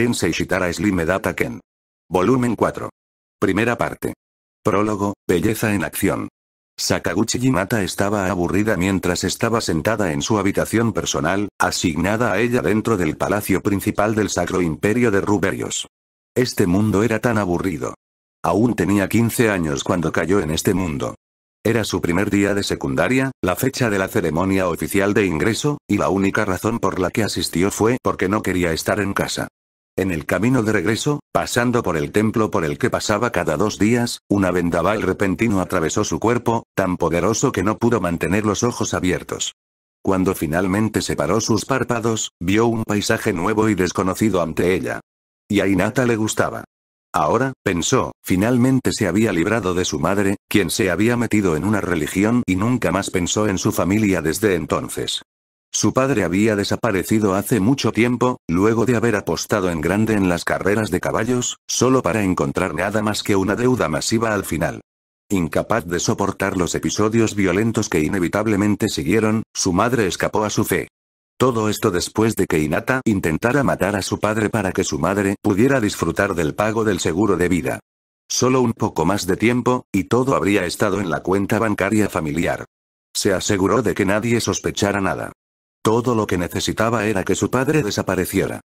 Tensei Shitara Slim Ken. Volumen 4. Primera parte. Prólogo, Belleza en acción. Sakaguchi Yimata estaba aburrida mientras estaba sentada en su habitación personal, asignada a ella dentro del palacio principal del Sacro Imperio de Ruberios. Este mundo era tan aburrido. Aún tenía 15 años cuando cayó en este mundo. Era su primer día de secundaria, la fecha de la ceremonia oficial de ingreso, y la única razón por la que asistió fue porque no quería estar en casa. En el camino de regreso, pasando por el templo por el que pasaba cada dos días, una vendaval repentino atravesó su cuerpo, tan poderoso que no pudo mantener los ojos abiertos. Cuando finalmente separó sus párpados, vio un paisaje nuevo y desconocido ante ella. Y a Inata le gustaba. Ahora, pensó, finalmente se había librado de su madre, quien se había metido en una religión y nunca más pensó en su familia desde entonces. Su padre había desaparecido hace mucho tiempo, luego de haber apostado en grande en las carreras de caballos, solo para encontrar nada más que una deuda masiva al final. Incapaz de soportar los episodios violentos que inevitablemente siguieron, su madre escapó a su fe. Todo esto después de que Inata intentara matar a su padre para que su madre pudiera disfrutar del pago del seguro de vida. Solo un poco más de tiempo, y todo habría estado en la cuenta bancaria familiar. Se aseguró de que nadie sospechara nada. Todo lo que necesitaba era que su padre desapareciera.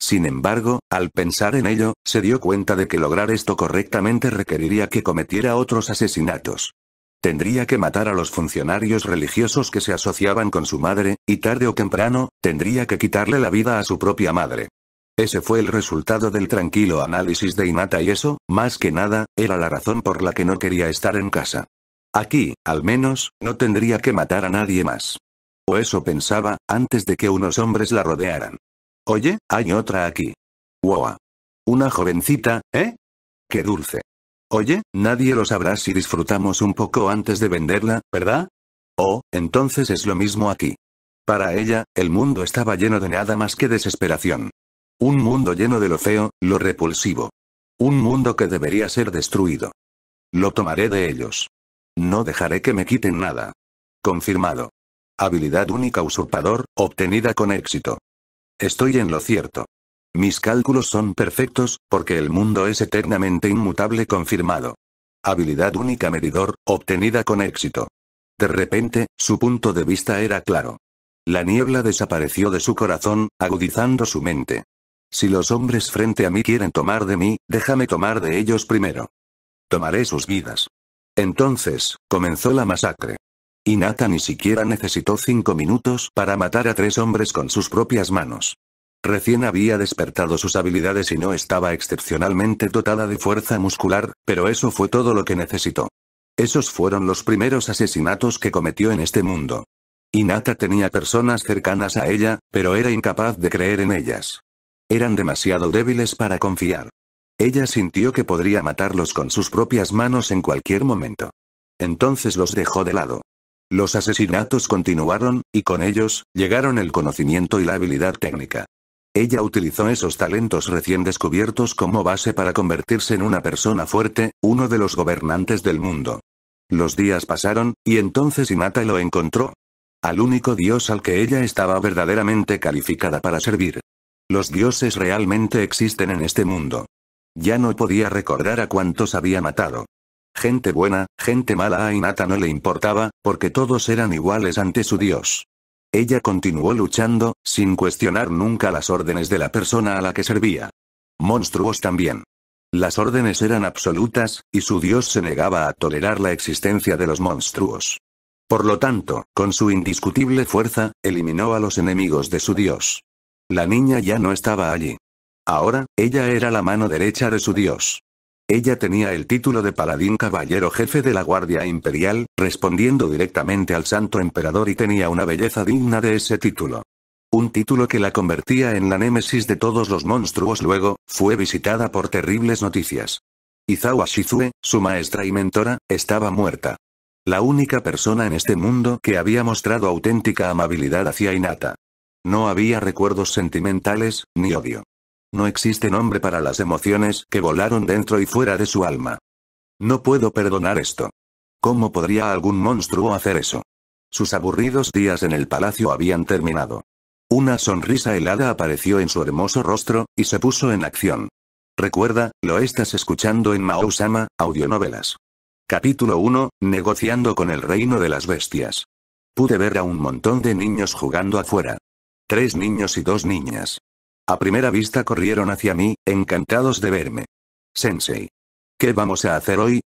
Sin embargo, al pensar en ello, se dio cuenta de que lograr esto correctamente requeriría que cometiera otros asesinatos. Tendría que matar a los funcionarios religiosos que se asociaban con su madre, y tarde o temprano, tendría que quitarle la vida a su propia madre. Ese fue el resultado del tranquilo análisis de Inata y eso, más que nada, era la razón por la que no quería estar en casa. Aquí, al menos, no tendría que matar a nadie más eso pensaba, antes de que unos hombres la rodearan. Oye, hay otra aquí. Wow. Una jovencita, ¿eh? Qué dulce. Oye, nadie lo sabrá si disfrutamos un poco antes de venderla, ¿verdad? Oh, entonces es lo mismo aquí. Para ella, el mundo estaba lleno de nada más que desesperación. Un mundo lleno de lo feo, lo repulsivo. Un mundo que debería ser destruido. Lo tomaré de ellos. No dejaré que me quiten nada. Confirmado. Habilidad única usurpador, obtenida con éxito. Estoy en lo cierto. Mis cálculos son perfectos, porque el mundo es eternamente inmutable confirmado. Habilidad única medidor, obtenida con éxito. De repente, su punto de vista era claro. La niebla desapareció de su corazón, agudizando su mente. Si los hombres frente a mí quieren tomar de mí, déjame tomar de ellos primero. Tomaré sus vidas. Entonces, comenzó la masacre. Y Nata ni siquiera necesitó cinco minutos para matar a tres hombres con sus propias manos. Recién había despertado sus habilidades y no estaba excepcionalmente dotada de fuerza muscular, pero eso fue todo lo que necesitó. Esos fueron los primeros asesinatos que cometió en este mundo. Inata tenía personas cercanas a ella, pero era incapaz de creer en ellas. Eran demasiado débiles para confiar. Ella sintió que podría matarlos con sus propias manos en cualquier momento. Entonces los dejó de lado. Los asesinatos continuaron, y con ellos, llegaron el conocimiento y la habilidad técnica. Ella utilizó esos talentos recién descubiertos como base para convertirse en una persona fuerte, uno de los gobernantes del mundo. Los días pasaron, y entonces Inata lo encontró. Al único dios al que ella estaba verdaderamente calificada para servir. Los dioses realmente existen en este mundo. Ya no podía recordar a cuántos había matado. Gente buena, gente mala a Inata no le importaba, porque todos eran iguales ante su Dios. Ella continuó luchando, sin cuestionar nunca las órdenes de la persona a la que servía. Monstruos también. Las órdenes eran absolutas, y su Dios se negaba a tolerar la existencia de los monstruos. Por lo tanto, con su indiscutible fuerza, eliminó a los enemigos de su Dios. La niña ya no estaba allí. Ahora, ella era la mano derecha de su Dios. Ella tenía el título de paladín caballero jefe de la Guardia Imperial, respondiendo directamente al santo emperador y tenía una belleza digna de ese título. Un título que la convertía en la némesis de todos los monstruos luego, fue visitada por terribles noticias. Izawa Shizue, su maestra y mentora, estaba muerta. La única persona en este mundo que había mostrado auténtica amabilidad hacia Inata. No había recuerdos sentimentales, ni odio. No existe nombre para las emociones que volaron dentro y fuera de su alma. No puedo perdonar esto. ¿Cómo podría algún monstruo hacer eso? Sus aburridos días en el palacio habían terminado. Una sonrisa helada apareció en su hermoso rostro, y se puso en acción. Recuerda, lo estás escuchando en Maou-sama audionovelas. Capítulo 1, Negociando con el reino de las bestias. Pude ver a un montón de niños jugando afuera. Tres niños y dos niñas. A primera vista corrieron hacia mí, encantados de verme. Sensei. ¿Qué vamos a hacer hoy?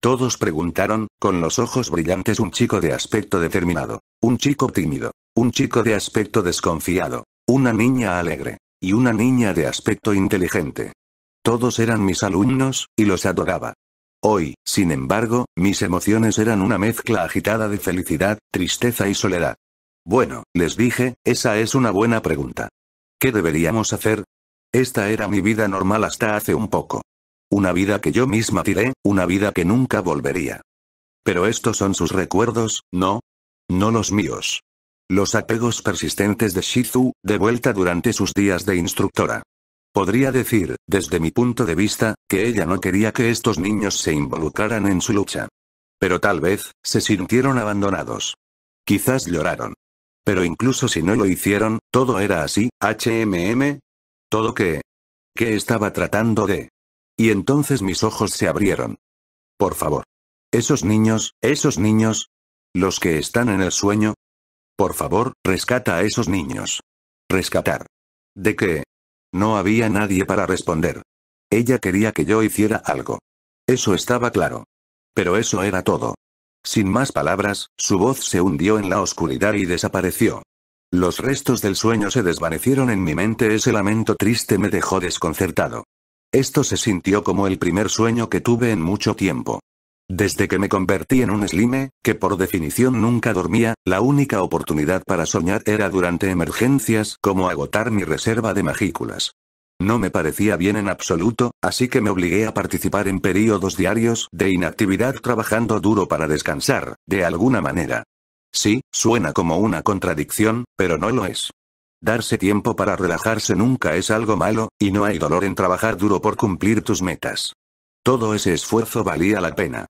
Todos preguntaron, con los ojos brillantes un chico de aspecto determinado, un chico tímido, un chico de aspecto desconfiado, una niña alegre, y una niña de aspecto inteligente. Todos eran mis alumnos, y los adoraba. Hoy, sin embargo, mis emociones eran una mezcla agitada de felicidad, tristeza y soledad. Bueno, les dije, esa es una buena pregunta. ¿Qué deberíamos hacer? Esta era mi vida normal hasta hace un poco. Una vida que yo misma tiré, una vida que nunca volvería. Pero estos son sus recuerdos, ¿no? No los míos. Los apegos persistentes de Shizu, de vuelta durante sus días de instructora. Podría decir, desde mi punto de vista, que ella no quería que estos niños se involucraran en su lucha. Pero tal vez, se sintieron abandonados. Quizás lloraron. Pero incluso si no lo hicieron, todo era así, HMM. Todo que... que estaba tratando de... Y entonces mis ojos se abrieron. Por favor. Esos niños, esos niños. Los que están en el sueño. Por favor, rescata a esos niños. Rescatar. ¿De qué? No había nadie para responder. Ella quería que yo hiciera algo. Eso estaba claro. Pero eso era todo. Sin más palabras, su voz se hundió en la oscuridad y desapareció. Los restos del sueño se desvanecieron en mi mente, ese lamento triste me dejó desconcertado. Esto se sintió como el primer sueño que tuve en mucho tiempo. Desde que me convertí en un slime, que por definición nunca dormía, la única oportunidad para soñar era durante emergencias como agotar mi reserva de magículas. No me parecía bien en absoluto, así que me obligué a participar en períodos diarios de inactividad trabajando duro para descansar, de alguna manera. Sí, suena como una contradicción, pero no lo es. Darse tiempo para relajarse nunca es algo malo, y no hay dolor en trabajar duro por cumplir tus metas. Todo ese esfuerzo valía la pena.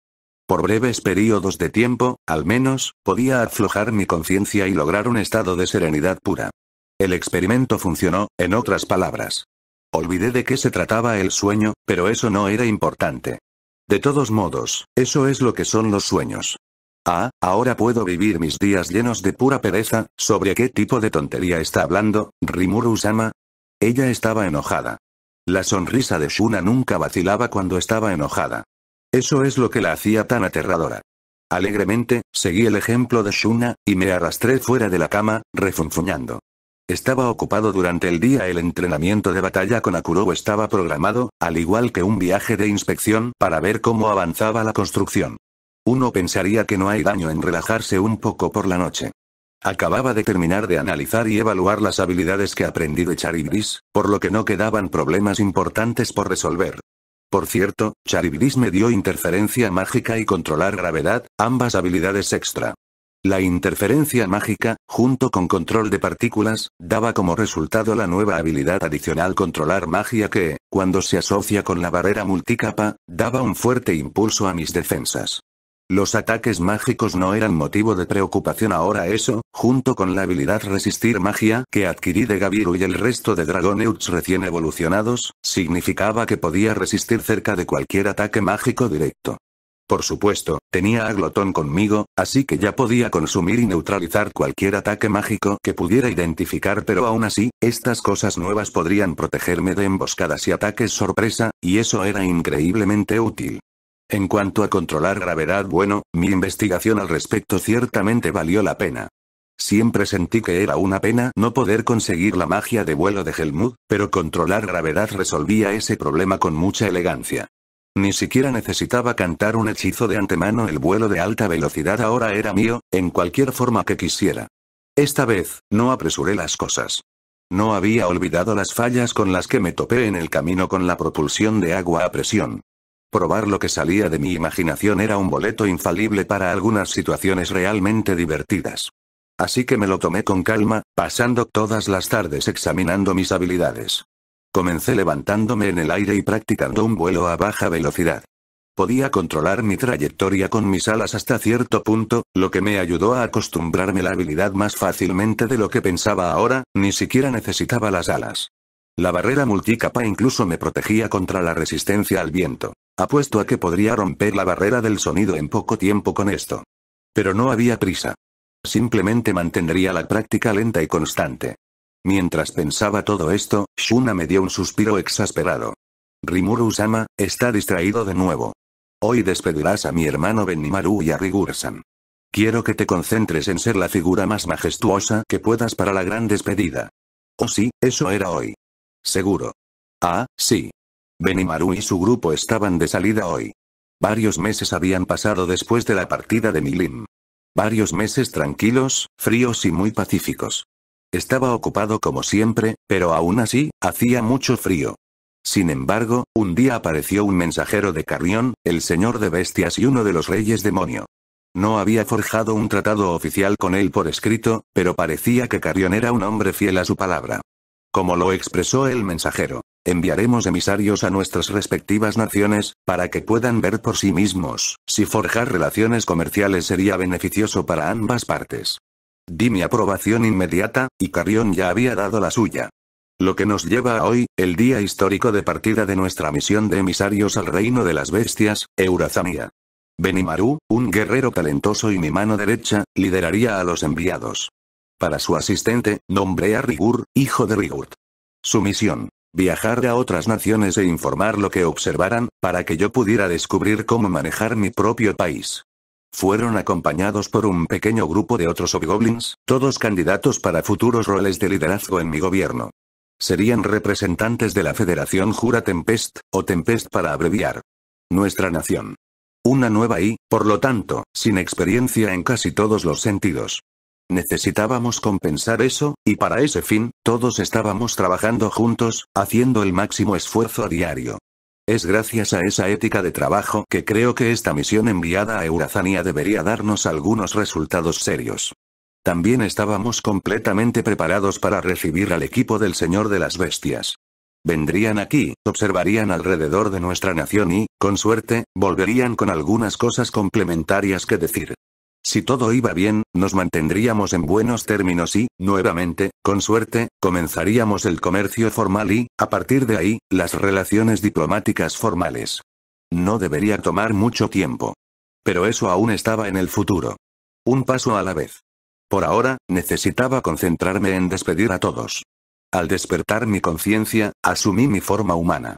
Por breves períodos de tiempo, al menos, podía aflojar mi conciencia y lograr un estado de serenidad pura. El experimento funcionó, en otras palabras. Olvidé de qué se trataba el sueño, pero eso no era importante. De todos modos, eso es lo que son los sueños. Ah, ahora puedo vivir mis días llenos de pura pereza, ¿sobre qué tipo de tontería está hablando, Rimuru-sama? Ella estaba enojada. La sonrisa de Shuna nunca vacilaba cuando estaba enojada. Eso es lo que la hacía tan aterradora. Alegremente, seguí el ejemplo de Shuna, y me arrastré fuera de la cama, refunfuñando. Estaba ocupado durante el día el entrenamiento de batalla con Akuro. estaba programado, al igual que un viaje de inspección para ver cómo avanzaba la construcción. Uno pensaría que no hay daño en relajarse un poco por la noche. Acababa de terminar de analizar y evaluar las habilidades que aprendí de Charibris, por lo que no quedaban problemas importantes por resolver. Por cierto, Charibris me dio interferencia mágica y controlar gravedad, ambas habilidades extra. La interferencia mágica, junto con control de partículas, daba como resultado la nueva habilidad adicional controlar magia que, cuando se asocia con la barrera multicapa, daba un fuerte impulso a mis defensas. Los ataques mágicos no eran motivo de preocupación ahora eso, junto con la habilidad resistir magia que adquirí de Gaviru y el resto de Dragoneuts recién evolucionados, significaba que podía resistir cerca de cualquier ataque mágico directo. Por supuesto, tenía a Glotón conmigo, así que ya podía consumir y neutralizar cualquier ataque mágico que pudiera identificar pero aún así, estas cosas nuevas podrían protegerme de emboscadas y ataques sorpresa, y eso era increíblemente útil. En cuanto a controlar gravedad bueno, mi investigación al respecto ciertamente valió la pena. Siempre sentí que era una pena no poder conseguir la magia de vuelo de Helmut, pero controlar gravedad resolvía ese problema con mucha elegancia. Ni siquiera necesitaba cantar un hechizo de antemano el vuelo de alta velocidad ahora era mío, en cualquier forma que quisiera. Esta vez, no apresuré las cosas. No había olvidado las fallas con las que me topé en el camino con la propulsión de agua a presión. Probar lo que salía de mi imaginación era un boleto infalible para algunas situaciones realmente divertidas. Así que me lo tomé con calma, pasando todas las tardes examinando mis habilidades. Comencé levantándome en el aire y practicando un vuelo a baja velocidad. Podía controlar mi trayectoria con mis alas hasta cierto punto, lo que me ayudó a acostumbrarme la habilidad más fácilmente de lo que pensaba ahora, ni siquiera necesitaba las alas. La barrera multicapa incluso me protegía contra la resistencia al viento. Apuesto a que podría romper la barrera del sonido en poco tiempo con esto. Pero no había prisa. Simplemente mantendría la práctica lenta y constante. Mientras pensaba todo esto, Shuna me dio un suspiro exasperado. Rimuru-sama, está distraído de nuevo. Hoy despedirás a mi hermano Benimaru y a Rigursan. Quiero que te concentres en ser la figura más majestuosa que puedas para la gran despedida. Oh sí, eso era hoy. Seguro. Ah, sí. Benimaru y su grupo estaban de salida hoy. Varios meses habían pasado después de la partida de Milim. Varios meses tranquilos, fríos y muy pacíficos. Estaba ocupado como siempre, pero aún así, hacía mucho frío. Sin embargo, un día apareció un mensajero de Carrión, el señor de bestias y uno de los reyes demonio. No había forjado un tratado oficial con él por escrito, pero parecía que Carrión era un hombre fiel a su palabra. Como lo expresó el mensajero, enviaremos emisarios a nuestras respectivas naciones, para que puedan ver por sí mismos, si forjar relaciones comerciales sería beneficioso para ambas partes. Di mi aprobación inmediata, y Carrión ya había dado la suya. Lo que nos lleva a hoy, el día histórico de partida de nuestra misión de emisarios al reino de las bestias, Eurazamia. Benimaru, un guerrero talentoso y mi mano derecha, lideraría a los enviados. Para su asistente, nombré a Rigur, hijo de Rigurt. Su misión, viajar a otras naciones e informar lo que observaran, para que yo pudiera descubrir cómo manejar mi propio país. Fueron acompañados por un pequeño grupo de otros obigoblins, todos candidatos para futuros roles de liderazgo en mi gobierno. Serían representantes de la Federación Jura Tempest, o Tempest para abreviar. Nuestra nación. Una nueva y, por lo tanto, sin experiencia en casi todos los sentidos. Necesitábamos compensar eso, y para ese fin, todos estábamos trabajando juntos, haciendo el máximo esfuerzo a diario. Es gracias a esa ética de trabajo que creo que esta misión enviada a Eurazania debería darnos algunos resultados serios. También estábamos completamente preparados para recibir al equipo del Señor de las Bestias. Vendrían aquí, observarían alrededor de nuestra nación y, con suerte, volverían con algunas cosas complementarias que decir. Si todo iba bien, nos mantendríamos en buenos términos y, nuevamente, con suerte, comenzaríamos el comercio formal y, a partir de ahí, las relaciones diplomáticas formales. No debería tomar mucho tiempo. Pero eso aún estaba en el futuro. Un paso a la vez. Por ahora, necesitaba concentrarme en despedir a todos. Al despertar mi conciencia, asumí mi forma humana.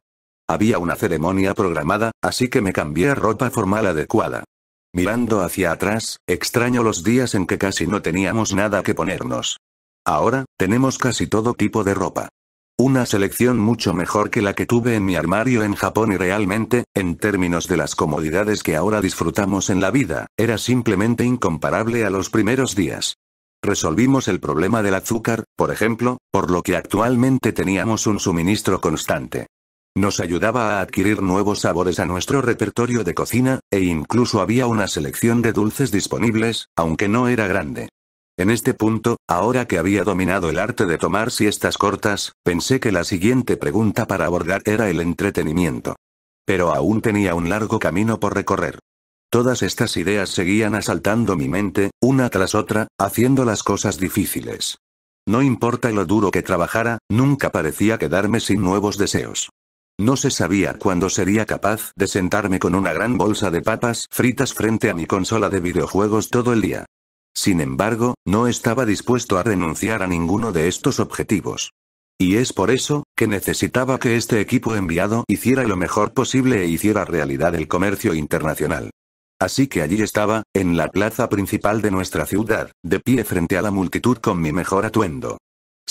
Había una ceremonia programada, así que me cambié a ropa formal adecuada. Mirando hacia atrás, extraño los días en que casi no teníamos nada que ponernos. Ahora, tenemos casi todo tipo de ropa. Una selección mucho mejor que la que tuve en mi armario en Japón y realmente, en términos de las comodidades que ahora disfrutamos en la vida, era simplemente incomparable a los primeros días. Resolvimos el problema del azúcar, por ejemplo, por lo que actualmente teníamos un suministro constante. Nos ayudaba a adquirir nuevos sabores a nuestro repertorio de cocina, e incluso había una selección de dulces disponibles, aunque no era grande. En este punto, ahora que había dominado el arte de tomar siestas cortas, pensé que la siguiente pregunta para abordar era el entretenimiento. Pero aún tenía un largo camino por recorrer. Todas estas ideas seguían asaltando mi mente, una tras otra, haciendo las cosas difíciles. No importa lo duro que trabajara, nunca parecía quedarme sin nuevos deseos. No se sabía cuándo sería capaz de sentarme con una gran bolsa de papas fritas frente a mi consola de videojuegos todo el día. Sin embargo, no estaba dispuesto a renunciar a ninguno de estos objetivos. Y es por eso, que necesitaba que este equipo enviado hiciera lo mejor posible e hiciera realidad el comercio internacional. Así que allí estaba, en la plaza principal de nuestra ciudad, de pie frente a la multitud con mi mejor atuendo,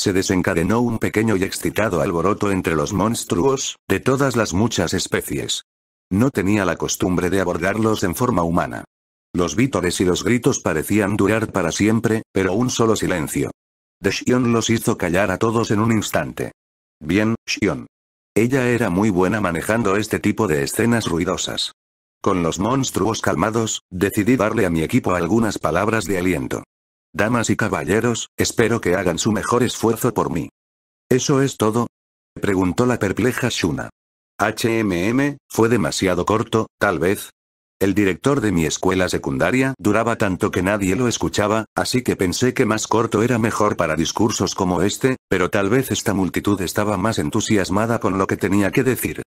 se desencadenó un pequeño y excitado alboroto entre los monstruos, de todas las muchas especies. No tenía la costumbre de abordarlos en forma humana. Los vítores y los gritos parecían durar para siempre, pero un solo silencio. De Shion los hizo callar a todos en un instante. Bien, Shion. Ella era muy buena manejando este tipo de escenas ruidosas. Con los monstruos calmados, decidí darle a mi equipo algunas palabras de aliento. Damas y caballeros, espero que hagan su mejor esfuerzo por mí. ¿Eso es todo? preguntó la perpleja Shuna. HMM, fue demasiado corto, tal vez. El director de mi escuela secundaria duraba tanto que nadie lo escuchaba, así que pensé que más corto era mejor para discursos como este, pero tal vez esta multitud estaba más entusiasmada con lo que tenía que decir.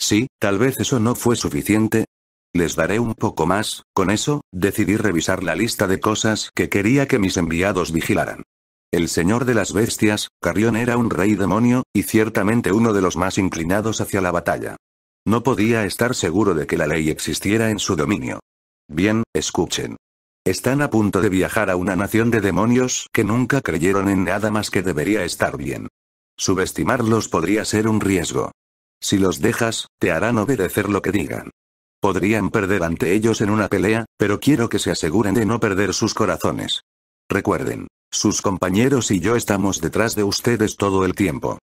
Sí, tal vez eso no fue suficiente, les daré un poco más, con eso, decidí revisar la lista de cosas que quería que mis enviados vigilaran. El señor de las bestias, Carrión era un rey demonio, y ciertamente uno de los más inclinados hacia la batalla. No podía estar seguro de que la ley existiera en su dominio. Bien, escuchen. Están a punto de viajar a una nación de demonios que nunca creyeron en nada más que debería estar bien. Subestimarlos podría ser un riesgo. Si los dejas, te harán obedecer lo que digan. Podrían perder ante ellos en una pelea, pero quiero que se aseguren de no perder sus corazones. Recuerden, sus compañeros y yo estamos detrás de ustedes todo el tiempo.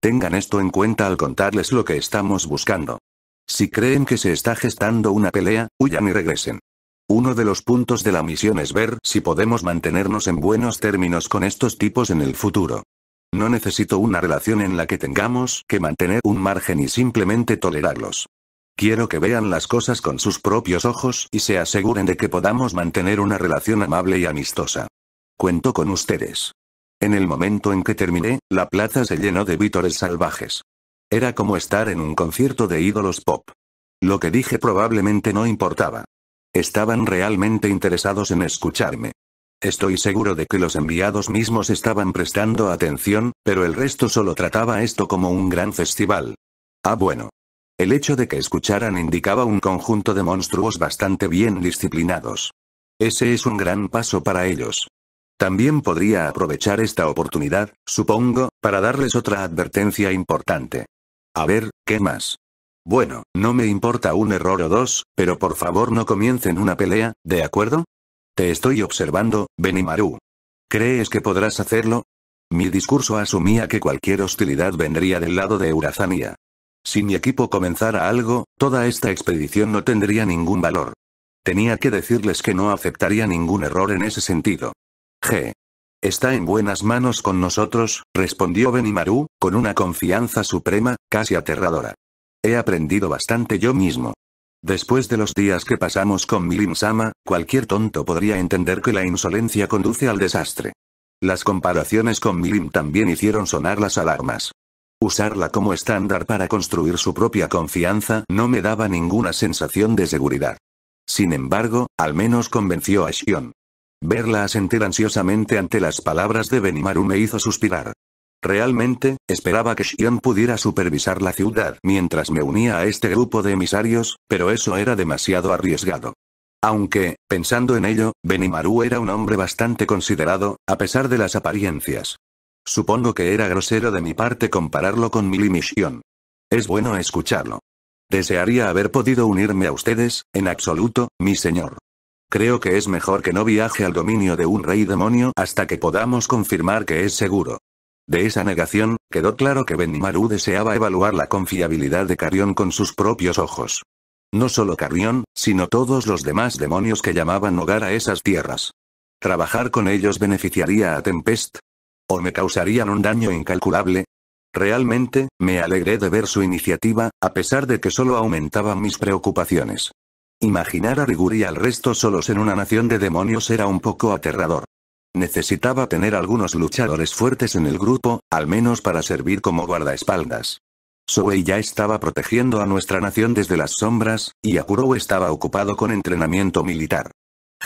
Tengan esto en cuenta al contarles lo que estamos buscando. Si creen que se está gestando una pelea, huyan y regresen. Uno de los puntos de la misión es ver si podemos mantenernos en buenos términos con estos tipos en el futuro. No necesito una relación en la que tengamos que mantener un margen y simplemente tolerarlos. Quiero que vean las cosas con sus propios ojos y se aseguren de que podamos mantener una relación amable y amistosa. Cuento con ustedes. En el momento en que terminé, la plaza se llenó de vítores salvajes. Era como estar en un concierto de ídolos pop. Lo que dije probablemente no importaba. Estaban realmente interesados en escucharme. Estoy seguro de que los enviados mismos estaban prestando atención, pero el resto solo trataba esto como un gran festival. Ah bueno. El hecho de que escucharan indicaba un conjunto de monstruos bastante bien disciplinados. Ese es un gran paso para ellos. También podría aprovechar esta oportunidad, supongo, para darles otra advertencia importante. A ver, ¿qué más? Bueno, no me importa un error o dos, pero por favor no comiencen una pelea, ¿de acuerdo? Te estoy observando, Benimaru. ¿Crees que podrás hacerlo? Mi discurso asumía que cualquier hostilidad vendría del lado de Eurazania. Si mi equipo comenzara algo, toda esta expedición no tendría ningún valor. Tenía que decirles que no aceptaría ningún error en ese sentido. G. Está en buenas manos con nosotros, respondió Benimaru, con una confianza suprema, casi aterradora. He aprendido bastante yo mismo. Después de los días que pasamos con Milim-sama, cualquier tonto podría entender que la insolencia conduce al desastre. Las comparaciones con Milim también hicieron sonar las alarmas. Usarla como estándar para construir su propia confianza no me daba ninguna sensación de seguridad. Sin embargo, al menos convenció a Shion. Verla asentir ansiosamente ante las palabras de Benimaru me hizo suspirar. Realmente, esperaba que Shion pudiera supervisar la ciudad mientras me unía a este grupo de emisarios, pero eso era demasiado arriesgado. Aunque, pensando en ello, Benimaru era un hombre bastante considerado, a pesar de las apariencias. Supongo que era grosero de mi parte compararlo con mi Es bueno escucharlo. Desearía haber podido unirme a ustedes, en absoluto, mi señor. Creo que es mejor que no viaje al dominio de un rey demonio hasta que podamos confirmar que es seguro. De esa negación, quedó claro que Benimaru deseaba evaluar la confiabilidad de Carrión con sus propios ojos. No solo Carrión, sino todos los demás demonios que llamaban hogar a esas tierras. Trabajar con ellos beneficiaría a Tempest, o me causarían un daño incalculable. Realmente, me alegré de ver su iniciativa, a pesar de que solo aumentaban mis preocupaciones. Imaginar a Riguri y al resto solos en una nación de demonios era un poco aterrador. Necesitaba tener algunos luchadores fuertes en el grupo, al menos para servir como guardaespaldas. Soei ya estaba protegiendo a nuestra nación desde las sombras, y Akuro estaba ocupado con entrenamiento militar.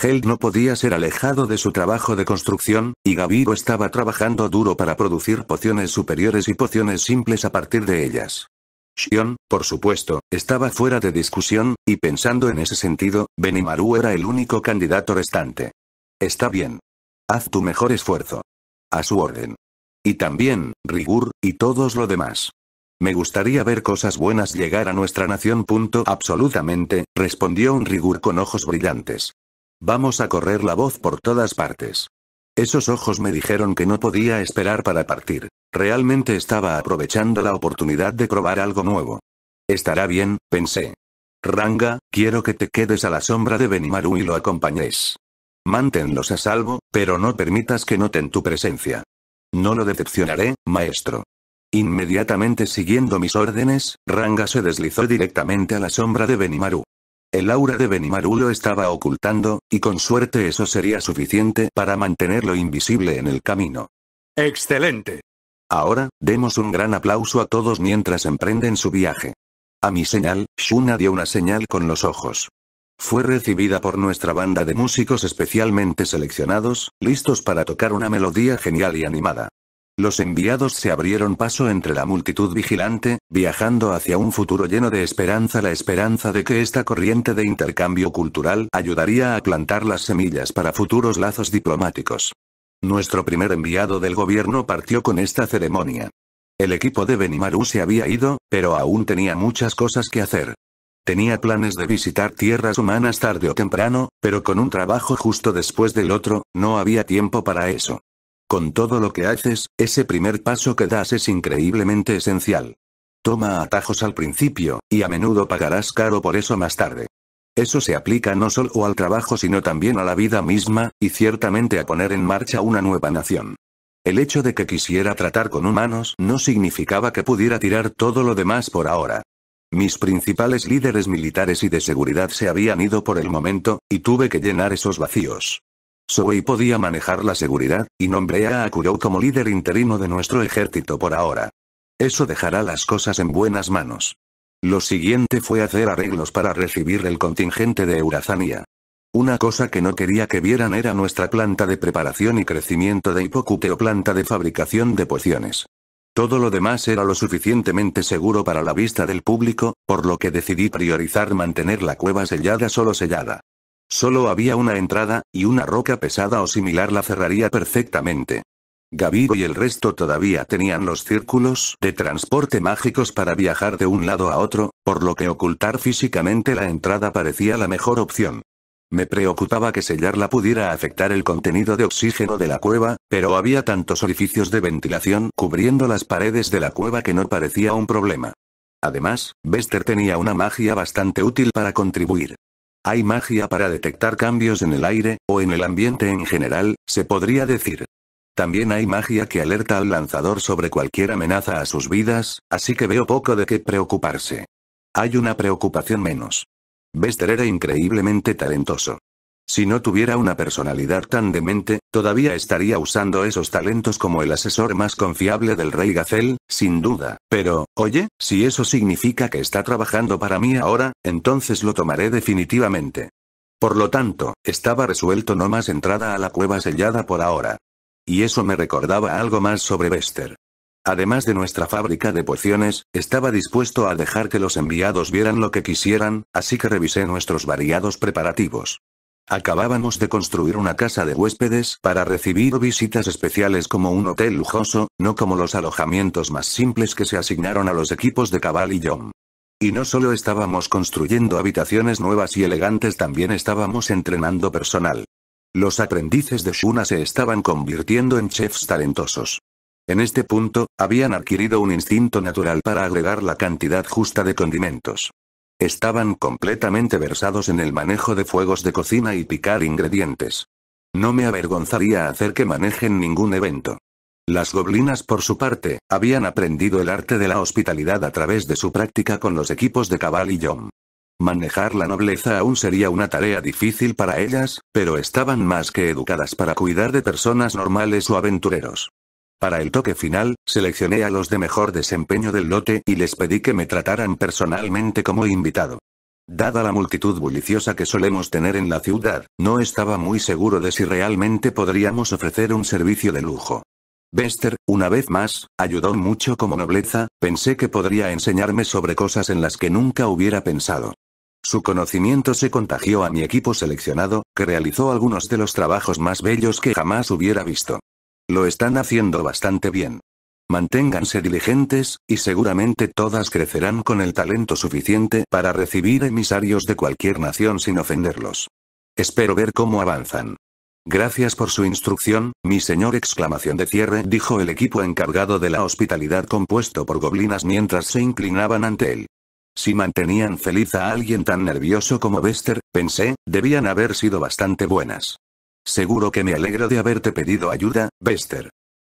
Held no podía ser alejado de su trabajo de construcción, y Gabiro estaba trabajando duro para producir pociones superiores y pociones simples a partir de ellas. Shion, por supuesto, estaba fuera de discusión, y pensando en ese sentido, Benimaru era el único candidato restante. Está bien. Haz tu mejor esfuerzo. A su orden. Y también, Rigur, y todos lo demás. Me gustaría ver cosas buenas llegar a nuestra nación. Absolutamente, respondió un Rigur con ojos brillantes. Vamos a correr la voz por todas partes. Esos ojos me dijeron que no podía esperar para partir. Realmente estaba aprovechando la oportunidad de probar algo nuevo. Estará bien, pensé. Ranga, quiero que te quedes a la sombra de Benimaru y lo acompañes. Manténlos a salvo, pero no permitas que noten tu presencia. No lo decepcionaré, maestro. Inmediatamente siguiendo mis órdenes, Ranga se deslizó directamente a la sombra de Benimaru el aura de Benimaru lo estaba ocultando, y con suerte eso sería suficiente para mantenerlo invisible en el camino. ¡Excelente! Ahora, demos un gran aplauso a todos mientras emprenden su viaje. A mi señal, Shuna dio una señal con los ojos. Fue recibida por nuestra banda de músicos especialmente seleccionados, listos para tocar una melodía genial y animada. Los enviados se abrieron paso entre la multitud vigilante, viajando hacia un futuro lleno de esperanza, la esperanza de que esta corriente de intercambio cultural ayudaría a plantar las semillas para futuros lazos diplomáticos. Nuestro primer enviado del gobierno partió con esta ceremonia. El equipo de Benimaru se había ido, pero aún tenía muchas cosas que hacer. Tenía planes de visitar tierras humanas tarde o temprano, pero con un trabajo justo después del otro, no había tiempo para eso. Con todo lo que haces, ese primer paso que das es increíblemente esencial. Toma atajos al principio, y a menudo pagarás caro por eso más tarde. Eso se aplica no solo al trabajo sino también a la vida misma, y ciertamente a poner en marcha una nueva nación. El hecho de que quisiera tratar con humanos no significaba que pudiera tirar todo lo demás por ahora. Mis principales líderes militares y de seguridad se habían ido por el momento, y tuve que llenar esos vacíos. Sui podía manejar la seguridad, y nombré a Akuro como líder interino de nuestro ejército por ahora. Eso dejará las cosas en buenas manos. Lo siguiente fue hacer arreglos para recibir el contingente de Eurazania. Una cosa que no quería que vieran era nuestra planta de preparación y crecimiento de o planta de fabricación de pociones. Todo lo demás era lo suficientemente seguro para la vista del público, por lo que decidí priorizar mantener la cueva sellada solo sellada. Solo había una entrada, y una roca pesada o similar la cerraría perfectamente. Gavigo y el resto todavía tenían los círculos de transporte mágicos para viajar de un lado a otro, por lo que ocultar físicamente la entrada parecía la mejor opción. Me preocupaba que sellarla pudiera afectar el contenido de oxígeno de la cueva, pero había tantos orificios de ventilación cubriendo las paredes de la cueva que no parecía un problema. Además, Bester tenía una magia bastante útil para contribuir. Hay magia para detectar cambios en el aire, o en el ambiente en general, se podría decir. También hay magia que alerta al lanzador sobre cualquier amenaza a sus vidas, así que veo poco de qué preocuparse. Hay una preocupación menos. Bester era increíblemente talentoso. Si no tuviera una personalidad tan demente, todavía estaría usando esos talentos como el asesor más confiable del rey Gazel, sin duda. Pero, oye, si eso significa que está trabajando para mí ahora, entonces lo tomaré definitivamente. Por lo tanto, estaba resuelto no más entrada a la cueva sellada por ahora. Y eso me recordaba algo más sobre Bester. Además de nuestra fábrica de pociones, estaba dispuesto a dejar que los enviados vieran lo que quisieran, así que revisé nuestros variados preparativos. Acabábamos de construir una casa de huéspedes para recibir visitas especiales como un hotel lujoso, no como los alojamientos más simples que se asignaron a los equipos de Cabal y John. Y no solo estábamos construyendo habitaciones nuevas y elegantes, también estábamos entrenando personal. Los aprendices de Shuna se estaban convirtiendo en chefs talentosos. En este punto, habían adquirido un instinto natural para agregar la cantidad justa de condimentos. Estaban completamente versados en el manejo de fuegos de cocina y picar ingredientes. No me avergonzaría hacer que manejen ningún evento. Las goblinas, por su parte, habían aprendido el arte de la hospitalidad a través de su práctica con los equipos de Cabal y Yom. Manejar la nobleza aún sería una tarea difícil para ellas, pero estaban más que educadas para cuidar de personas normales o aventureros. Para el toque final, seleccioné a los de mejor desempeño del lote y les pedí que me trataran personalmente como invitado. Dada la multitud bulliciosa que solemos tener en la ciudad, no estaba muy seguro de si realmente podríamos ofrecer un servicio de lujo. Bester, una vez más, ayudó mucho como nobleza, pensé que podría enseñarme sobre cosas en las que nunca hubiera pensado. Su conocimiento se contagió a mi equipo seleccionado, que realizó algunos de los trabajos más bellos que jamás hubiera visto. Lo están haciendo bastante bien. Manténganse diligentes, y seguramente todas crecerán con el talento suficiente para recibir emisarios de cualquier nación sin ofenderlos. Espero ver cómo avanzan. Gracias por su instrucción, mi señor exclamación de cierre, dijo el equipo encargado de la hospitalidad compuesto por goblinas mientras se inclinaban ante él. Si mantenían feliz a alguien tan nervioso como Bester, pensé, debían haber sido bastante buenas. Seguro que me alegro de haberte pedido ayuda, Bester.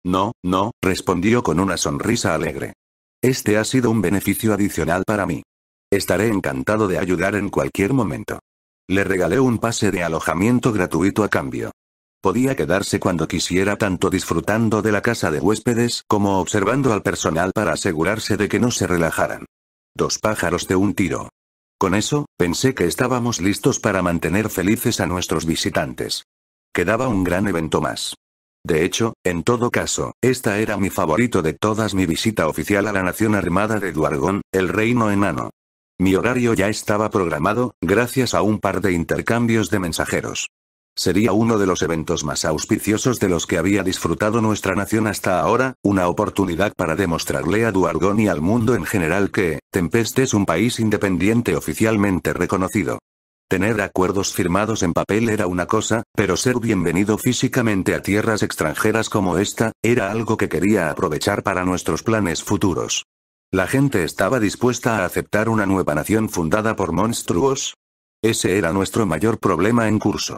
No, no, respondió con una sonrisa alegre. Este ha sido un beneficio adicional para mí. Estaré encantado de ayudar en cualquier momento. Le regalé un pase de alojamiento gratuito a cambio. Podía quedarse cuando quisiera tanto disfrutando de la casa de huéspedes como observando al personal para asegurarse de que no se relajaran. Dos pájaros de un tiro. Con eso, pensé que estábamos listos para mantener felices a nuestros visitantes. Quedaba un gran evento más. De hecho, en todo caso, esta era mi favorito de todas mi visita oficial a la Nación Armada de Duargón, el Reino Enano. Mi horario ya estaba programado, gracias a un par de intercambios de mensajeros. Sería uno de los eventos más auspiciosos de los que había disfrutado nuestra nación hasta ahora, una oportunidad para demostrarle a Duargón y al mundo en general que, Tempest es un país independiente oficialmente reconocido. Tener acuerdos firmados en papel era una cosa, pero ser bienvenido físicamente a tierras extranjeras como esta, era algo que quería aprovechar para nuestros planes futuros. La gente estaba dispuesta a aceptar una nueva nación fundada por monstruos. Ese era nuestro mayor problema en curso.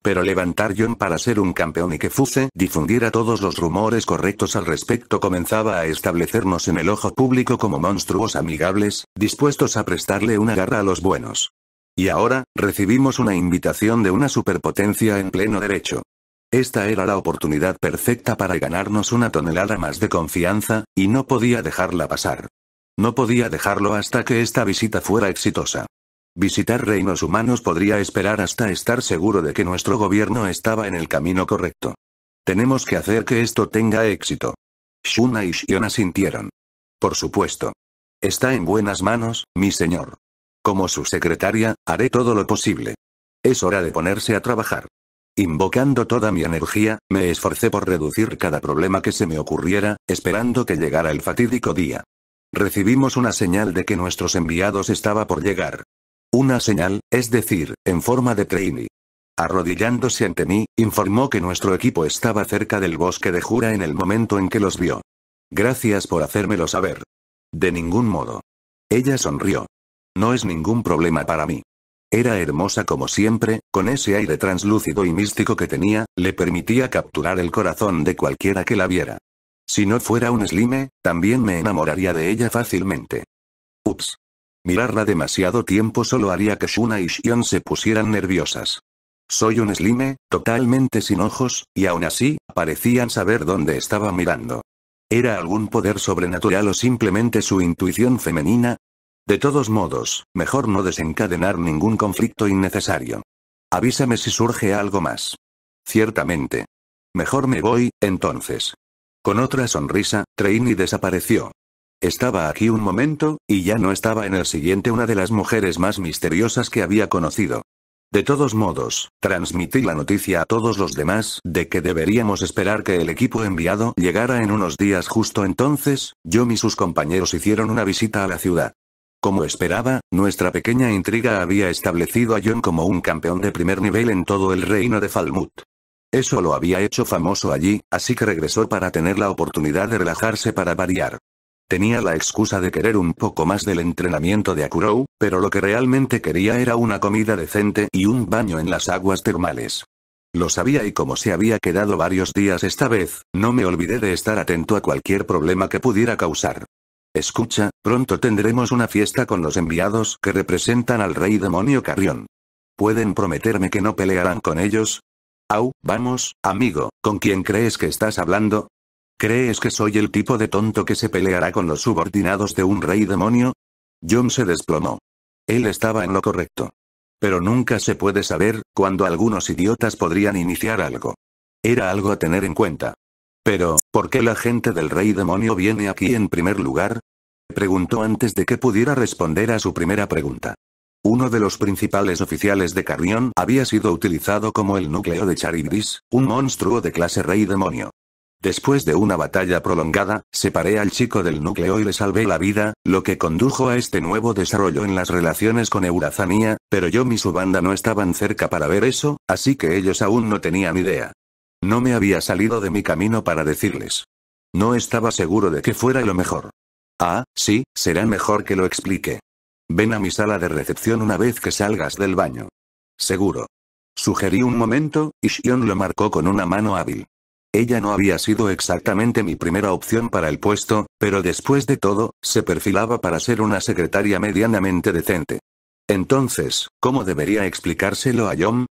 Pero levantar John para ser un campeón y que Fuse difundiera todos los rumores correctos al respecto comenzaba a establecernos en el ojo público como monstruos amigables, dispuestos a prestarle una garra a los buenos. Y ahora, recibimos una invitación de una superpotencia en pleno derecho. Esta era la oportunidad perfecta para ganarnos una tonelada más de confianza, y no podía dejarla pasar. No podía dejarlo hasta que esta visita fuera exitosa. Visitar reinos humanos podría esperar hasta estar seguro de que nuestro gobierno estaba en el camino correcto. Tenemos que hacer que esto tenga éxito. Shuna y Shiona sintieron. Por supuesto. Está en buenas manos, mi señor. Como su secretaria, haré todo lo posible. Es hora de ponerse a trabajar. Invocando toda mi energía, me esforcé por reducir cada problema que se me ocurriera, esperando que llegara el fatídico día. Recibimos una señal de que nuestros enviados estaba por llegar. Una señal, es decir, en forma de trainee. Arrodillándose ante mí, informó que nuestro equipo estaba cerca del bosque de Jura en el momento en que los vio. Gracias por hacérmelo saber. De ningún modo. Ella sonrió. No es ningún problema para mí. Era hermosa como siempre, con ese aire translúcido y místico que tenía, le permitía capturar el corazón de cualquiera que la viera. Si no fuera un slime, también me enamoraría de ella fácilmente. Ups. Mirarla demasiado tiempo solo haría que Shuna y Shion se pusieran nerviosas. Soy un slime, totalmente sin ojos, y aún así, parecían saber dónde estaba mirando. ¿Era algún poder sobrenatural o simplemente su intuición femenina? De todos modos, mejor no desencadenar ningún conflicto innecesario. Avísame si surge algo más. Ciertamente. Mejor me voy, entonces. Con otra sonrisa, Traini desapareció. Estaba aquí un momento, y ya no estaba en el siguiente una de las mujeres más misteriosas que había conocido. De todos modos, transmití la noticia a todos los demás de que deberíamos esperar que el equipo enviado llegara en unos días justo entonces, yo y sus compañeros hicieron una visita a la ciudad. Como esperaba, nuestra pequeña intriga había establecido a John como un campeón de primer nivel en todo el reino de Falmut. Eso lo había hecho famoso allí, así que regresó para tener la oportunidad de relajarse para variar. Tenía la excusa de querer un poco más del entrenamiento de Akuro, pero lo que realmente quería era una comida decente y un baño en las aguas termales. Lo sabía y como se había quedado varios días esta vez, no me olvidé de estar atento a cualquier problema que pudiera causar. Escucha, pronto tendremos una fiesta con los enviados que representan al rey demonio Carrión. ¿Pueden prometerme que no pelearán con ellos? Au, vamos, amigo, ¿con quién crees que estás hablando? ¿Crees que soy el tipo de tonto que se peleará con los subordinados de un rey demonio? John se desplomó. Él estaba en lo correcto. Pero nunca se puede saber cuando algunos idiotas podrían iniciar algo. Era algo a tener en cuenta. Pero, ¿Por qué la gente del rey demonio viene aquí en primer lugar? Preguntó antes de que pudiera responder a su primera pregunta. Uno de los principales oficiales de Carrión había sido utilizado como el núcleo de Charidis, un monstruo de clase rey demonio. Después de una batalla prolongada, separé al chico del núcleo y le salvé la vida, lo que condujo a este nuevo desarrollo en las relaciones con Eurazania, pero yo y su banda no estaban cerca para ver eso, así que ellos aún no tenían idea. No me había salido de mi camino para decirles. No estaba seguro de que fuera lo mejor. Ah, sí, será mejor que lo explique. Ven a mi sala de recepción una vez que salgas del baño. Seguro. Sugerí un momento, y Shion lo marcó con una mano hábil. Ella no había sido exactamente mi primera opción para el puesto, pero después de todo, se perfilaba para ser una secretaria medianamente decente. Entonces, ¿cómo debería explicárselo a John?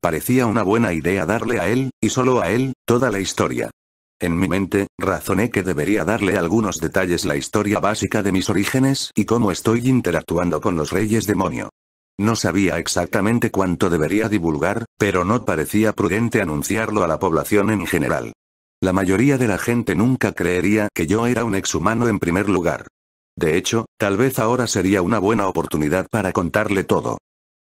Parecía una buena idea darle a él, y solo a él, toda la historia. En mi mente, razoné que debería darle algunos detalles la historia básica de mis orígenes y cómo estoy interactuando con los reyes demonio. No sabía exactamente cuánto debería divulgar, pero no parecía prudente anunciarlo a la población en general. La mayoría de la gente nunca creería que yo era un exhumano en primer lugar. De hecho, tal vez ahora sería una buena oportunidad para contarle todo.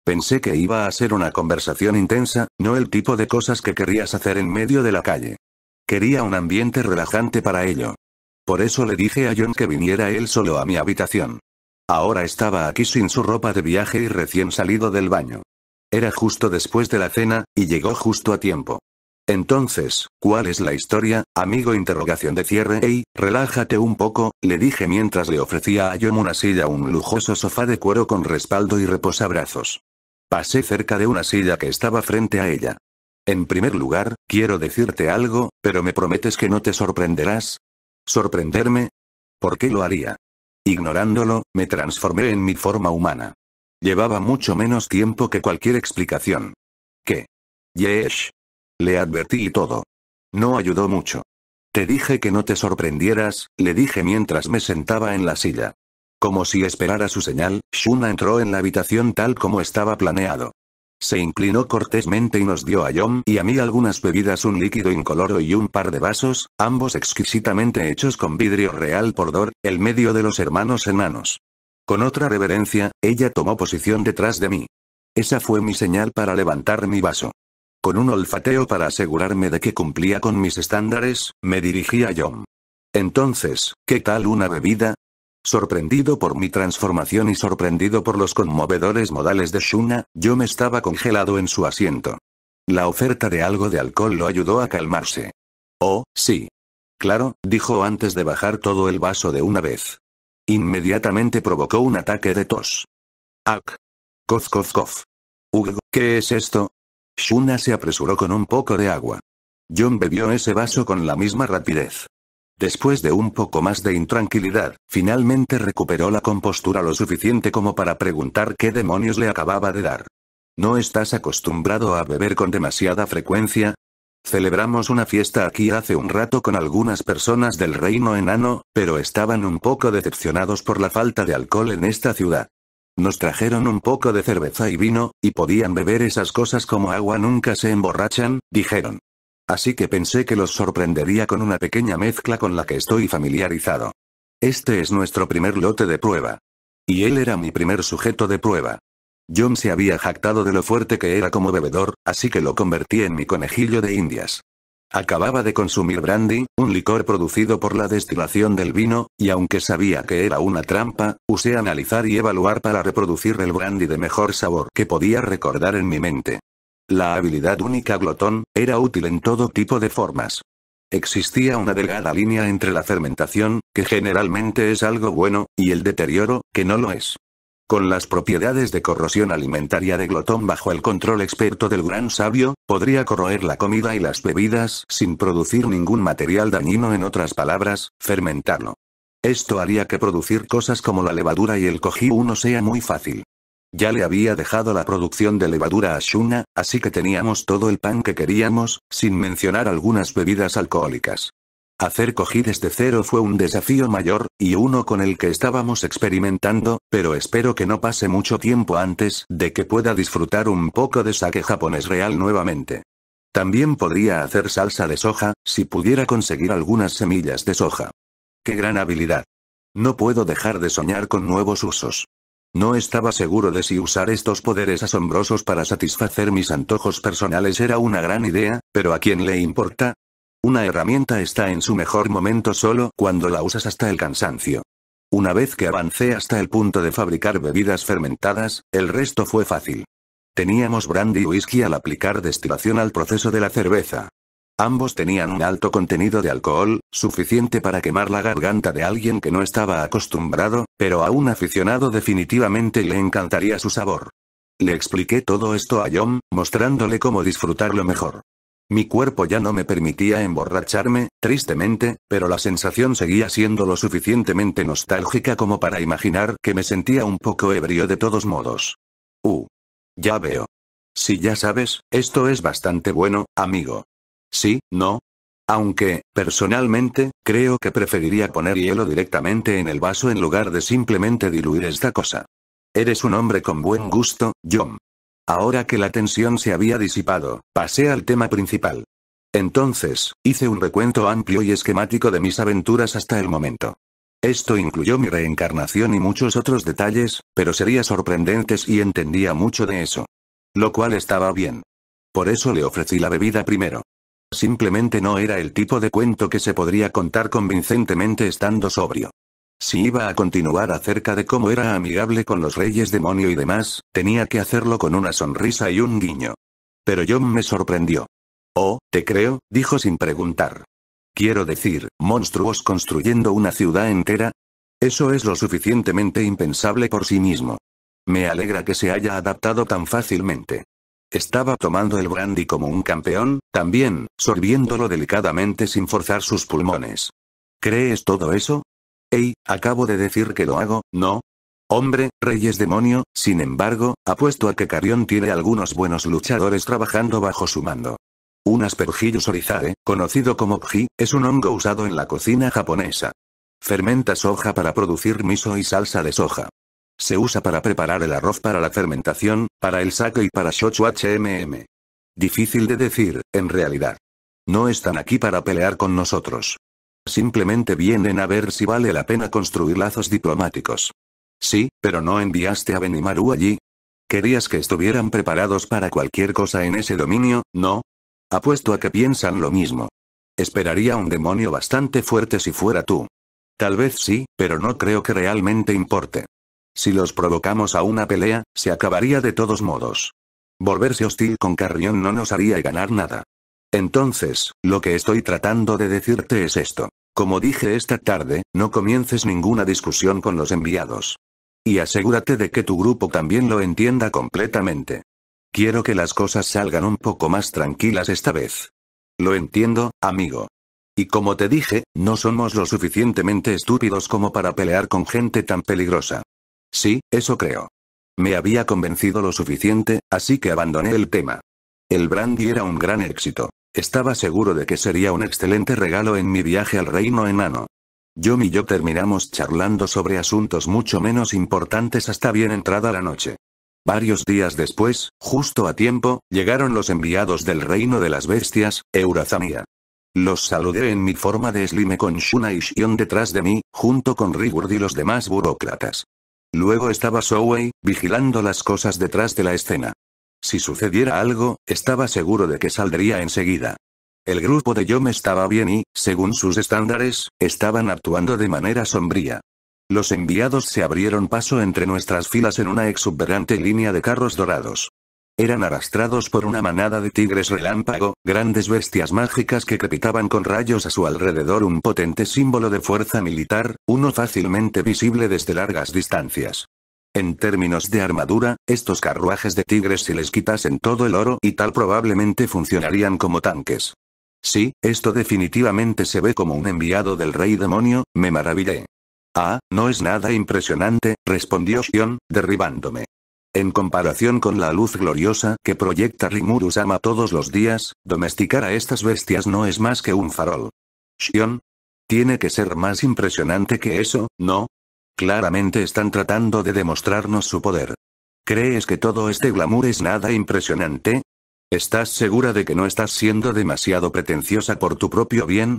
Pensé que iba a ser una conversación intensa, no el tipo de cosas que querrías hacer en medio de la calle. Quería un ambiente relajante para ello. Por eso le dije a John que viniera él solo a mi habitación. Ahora estaba aquí sin su ropa de viaje y recién salido del baño. Era justo después de la cena, y llegó justo a tiempo. Entonces, ¿cuál es la historia, amigo? Interrogación de cierre. Ey, relájate un poco, le dije mientras le ofrecía a John una silla, un lujoso sofá de cuero con respaldo y reposabrazos. Pasé cerca de una silla que estaba frente a ella. En primer lugar, quiero decirte algo, pero me prometes que no te sorprenderás. ¿Sorprenderme? ¿Por qué lo haría? Ignorándolo, me transformé en mi forma humana. Llevaba mucho menos tiempo que cualquier explicación. ¿Qué? Yesh. Le advertí y todo. No ayudó mucho. Te dije que no te sorprendieras, le dije mientras me sentaba en la silla. Como si esperara su señal, Shuna entró en la habitación tal como estaba planeado. Se inclinó cortésmente y nos dio a Yom y a mí algunas bebidas, un líquido incoloro y un par de vasos, ambos exquisitamente hechos con vidrio real por Dor, el medio de los hermanos enanos. Con otra reverencia, ella tomó posición detrás de mí. Esa fue mi señal para levantar mi vaso. Con un olfateo para asegurarme de que cumplía con mis estándares, me dirigí a Yom. Entonces, ¿qué tal una bebida? Sorprendido por mi transformación y sorprendido por los conmovedores modales de Shuna, yo me estaba congelado en su asiento. La oferta de algo de alcohol lo ayudó a calmarse. Oh, sí. Claro, dijo antes de bajar todo el vaso de una vez. Inmediatamente provocó un ataque de tos. Ak. Cof, cof, cof. Hugo, ¿qué es esto? Shuna se apresuró con un poco de agua. John bebió ese vaso con la misma rapidez. Después de un poco más de intranquilidad, finalmente recuperó la compostura lo suficiente como para preguntar qué demonios le acababa de dar. ¿No estás acostumbrado a beber con demasiada frecuencia? Celebramos una fiesta aquí hace un rato con algunas personas del reino enano, pero estaban un poco decepcionados por la falta de alcohol en esta ciudad. Nos trajeron un poco de cerveza y vino, y podían beber esas cosas como agua nunca se emborrachan, dijeron. Así que pensé que los sorprendería con una pequeña mezcla con la que estoy familiarizado. Este es nuestro primer lote de prueba. Y él era mi primer sujeto de prueba. John se había jactado de lo fuerte que era como bebedor, así que lo convertí en mi conejillo de indias. Acababa de consumir brandy, un licor producido por la destilación del vino, y aunque sabía que era una trampa, usé analizar y evaluar para reproducir el brandy de mejor sabor que podía recordar en mi mente. La habilidad única glotón, era útil en todo tipo de formas. Existía una delgada línea entre la fermentación, que generalmente es algo bueno, y el deterioro, que no lo es. Con las propiedades de corrosión alimentaria de glotón bajo el control experto del gran sabio, podría corroer la comida y las bebidas sin producir ningún material dañino en otras palabras, fermentarlo. Esto haría que producir cosas como la levadura y el cojí uno sea muy fácil. Ya le había dejado la producción de levadura a Shuna, así que teníamos todo el pan que queríamos, sin mencionar algunas bebidas alcohólicas. Hacer cogí de cero fue un desafío mayor, y uno con el que estábamos experimentando, pero espero que no pase mucho tiempo antes de que pueda disfrutar un poco de sake japonés real nuevamente. También podría hacer salsa de soja, si pudiera conseguir algunas semillas de soja. ¡Qué gran habilidad! No puedo dejar de soñar con nuevos usos. No estaba seguro de si usar estos poderes asombrosos para satisfacer mis antojos personales era una gran idea, pero ¿a quién le importa? Una herramienta está en su mejor momento solo cuando la usas hasta el cansancio. Una vez que avancé hasta el punto de fabricar bebidas fermentadas, el resto fue fácil. Teníamos brandy y whisky al aplicar destilación al proceso de la cerveza. Ambos tenían un alto contenido de alcohol, suficiente para quemar la garganta de alguien que no estaba acostumbrado, pero a un aficionado definitivamente le encantaría su sabor. Le expliqué todo esto a John, mostrándole cómo disfrutarlo mejor. Mi cuerpo ya no me permitía emborracharme, tristemente, pero la sensación seguía siendo lo suficientemente nostálgica como para imaginar que me sentía un poco ebrio de todos modos. Uh. Ya veo. Si ya sabes, esto es bastante bueno, amigo. ¿Sí, no? Aunque, personalmente, creo que preferiría poner hielo directamente en el vaso en lugar de simplemente diluir esta cosa. Eres un hombre con buen gusto, John. Ahora que la tensión se había disipado, pasé al tema principal. Entonces, hice un recuento amplio y esquemático de mis aventuras hasta el momento. Esto incluyó mi reencarnación y muchos otros detalles, pero sería sorprendentes y entendía mucho de eso. Lo cual estaba bien. Por eso le ofrecí la bebida primero. Simplemente no era el tipo de cuento que se podría contar convincentemente estando sobrio. Si iba a continuar acerca de cómo era amigable con los reyes demonio y demás, tenía que hacerlo con una sonrisa y un guiño. Pero John me sorprendió. Oh, te creo, dijo sin preguntar. Quiero decir, monstruos construyendo una ciudad entera. Eso es lo suficientemente impensable por sí mismo. Me alegra que se haya adaptado tan fácilmente. Estaba tomando el brandy como un campeón, también, sorbiéndolo delicadamente sin forzar sus pulmones. ¿Crees todo eso? Ey, acabo de decir que lo hago, ¿no? Hombre, Reyes demonio, sin embargo, apuesto a que Carrión tiene algunos buenos luchadores trabajando bajo su mando. Un aspergillus orizare, conocido como pji, es un hongo usado en la cocina japonesa. Fermenta soja para producir miso y salsa de soja. Se usa para preparar el arroz para la fermentación, para el sake y para shochu HMM. Difícil de decir, en realidad. No están aquí para pelear con nosotros. Simplemente vienen a ver si vale la pena construir lazos diplomáticos. Sí, pero no enviaste a Benimaru allí. Querías que estuvieran preparados para cualquier cosa en ese dominio, ¿no? Apuesto a que piensan lo mismo. Esperaría un demonio bastante fuerte si fuera tú. Tal vez sí, pero no creo que realmente importe. Si los provocamos a una pelea, se acabaría de todos modos. Volverse hostil con Carrión no nos haría ganar nada. Entonces, lo que estoy tratando de decirte es esto. Como dije esta tarde, no comiences ninguna discusión con los enviados. Y asegúrate de que tu grupo también lo entienda completamente. Quiero que las cosas salgan un poco más tranquilas esta vez. Lo entiendo, amigo. Y como te dije, no somos lo suficientemente estúpidos como para pelear con gente tan peligrosa. Sí, eso creo. Me había convencido lo suficiente, así que abandoné el tema. El brandy era un gran éxito. Estaba seguro de que sería un excelente regalo en mi viaje al reino enano. Yo y yo terminamos charlando sobre asuntos mucho menos importantes hasta bien entrada la noche. Varios días después, justo a tiempo, llegaron los enviados del reino de las bestias, Eurazamia. Los saludé en mi forma de slime con Shuna y Shion detrás de mí, junto con Rigurd y los demás burócratas. Luego estaba Zoey, vigilando las cosas detrás de la escena. Si sucediera algo, estaba seguro de que saldría enseguida. El grupo de Yom estaba bien y, según sus estándares, estaban actuando de manera sombría. Los enviados se abrieron paso entre nuestras filas en una exuberante línea de carros dorados. Eran arrastrados por una manada de tigres relámpago, grandes bestias mágicas que crepitaban con rayos a su alrededor un potente símbolo de fuerza militar, uno fácilmente visible desde largas distancias. En términos de armadura, estos carruajes de tigres si les quitasen todo el oro y tal probablemente funcionarían como tanques. Sí, esto definitivamente se ve como un enviado del rey demonio, me maravillé. Ah, no es nada impresionante, respondió Shion, derribándome. En comparación con la luz gloriosa que proyecta Rimuru-sama todos los días, domesticar a estas bestias no es más que un farol. Shion. Tiene que ser más impresionante que eso, ¿no? Claramente están tratando de demostrarnos su poder. ¿Crees que todo este glamour es nada impresionante? ¿Estás segura de que no estás siendo demasiado pretenciosa por tu propio bien?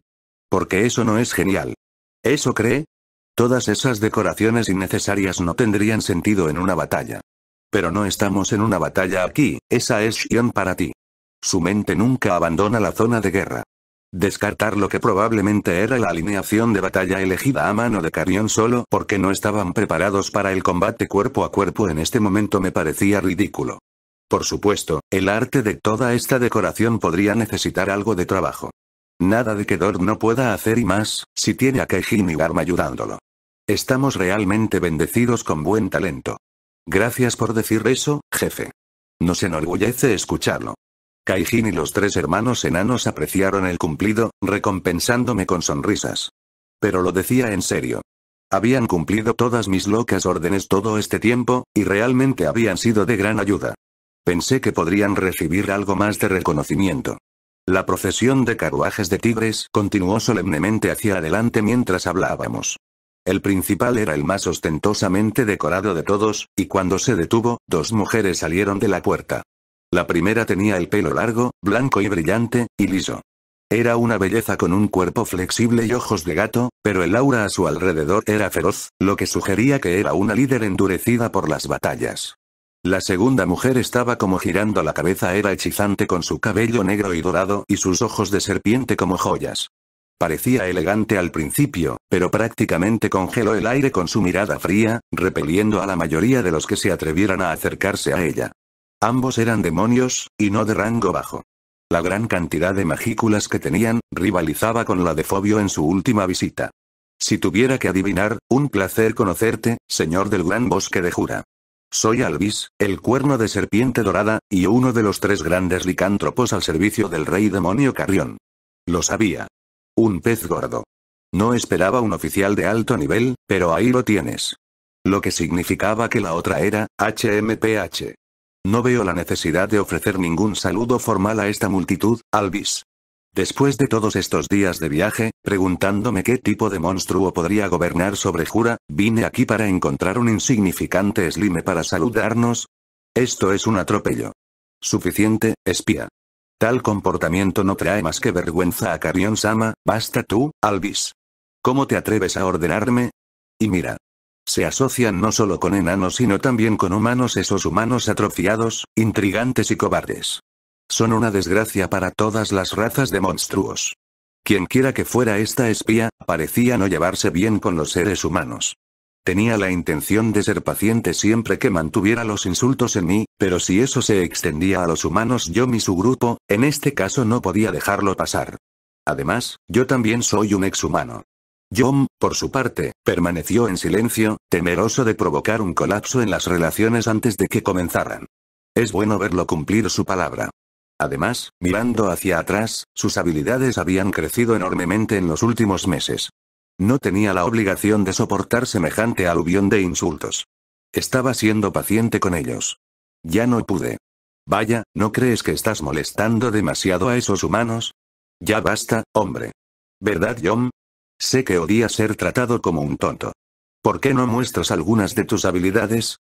Porque eso no es genial. ¿Eso cree? Todas esas decoraciones innecesarias no tendrían sentido en una batalla. Pero no estamos en una batalla aquí, esa es Shion para ti. Su mente nunca abandona la zona de guerra. Descartar lo que probablemente era la alineación de batalla elegida a mano de Carrión solo porque no estaban preparados para el combate cuerpo a cuerpo en este momento me parecía ridículo. Por supuesto, el arte de toda esta decoración podría necesitar algo de trabajo. Nada de que Dor no pueda hacer y más, si tiene a Keijin y Garma ayudándolo. Estamos realmente bendecidos con buen talento. Gracias por decir eso, jefe. Nos enorgullece escucharlo. Kaijin y los tres hermanos enanos apreciaron el cumplido, recompensándome con sonrisas. Pero lo decía en serio. Habían cumplido todas mis locas órdenes todo este tiempo, y realmente habían sido de gran ayuda. Pensé que podrían recibir algo más de reconocimiento. La procesión de carruajes de tigres continuó solemnemente hacia adelante mientras hablábamos. El principal era el más ostentosamente decorado de todos, y cuando se detuvo, dos mujeres salieron de la puerta. La primera tenía el pelo largo, blanco y brillante, y liso. Era una belleza con un cuerpo flexible y ojos de gato, pero el aura a su alrededor era feroz, lo que sugería que era una líder endurecida por las batallas. La segunda mujer estaba como girando la cabeza, era hechizante con su cabello negro y dorado y sus ojos de serpiente como joyas. Parecía elegante al principio, pero prácticamente congeló el aire con su mirada fría, repeliendo a la mayoría de los que se atrevieran a acercarse a ella. Ambos eran demonios, y no de rango bajo. La gran cantidad de magículas que tenían, rivalizaba con la de Fobio en su última visita. Si tuviera que adivinar, un placer conocerte, señor del gran bosque de Jura. Soy Alvis, el cuerno de serpiente dorada, y uno de los tres grandes licántropos al servicio del rey demonio Carrión. Lo sabía. Un pez gordo. No esperaba un oficial de alto nivel, pero ahí lo tienes. Lo que significaba que la otra era, HMPH. No veo la necesidad de ofrecer ningún saludo formal a esta multitud, Alvis. Después de todos estos días de viaje, preguntándome qué tipo de monstruo podría gobernar sobre Jura, vine aquí para encontrar un insignificante slime para saludarnos. Esto es un atropello. Suficiente, espía. Tal comportamiento no trae más que vergüenza a Carrión Sama, basta tú, Alvis. ¿Cómo te atreves a ordenarme? Y mira. Se asocian no solo con enanos sino también con humanos esos humanos atrofiados, intrigantes y cobardes. Son una desgracia para todas las razas de monstruos. Quienquiera que fuera esta espía, parecía no llevarse bien con los seres humanos. Tenía la intención de ser paciente siempre que mantuviera los insultos en mí, pero si eso se extendía a los humanos yo y su grupo, en este caso no podía dejarlo pasar. Además, yo también soy un exhumano. John, por su parte, permaneció en silencio, temeroso de provocar un colapso en las relaciones antes de que comenzaran. Es bueno verlo cumplir su palabra. Además, mirando hacia atrás, sus habilidades habían crecido enormemente en los últimos meses. No tenía la obligación de soportar semejante aluvión de insultos. Estaba siendo paciente con ellos. Ya no pude. Vaya, ¿no crees que estás molestando demasiado a esos humanos? Ya basta, hombre. ¿Verdad, Yom? Sé que odias ser tratado como un tonto. ¿Por qué no muestras algunas de tus habilidades?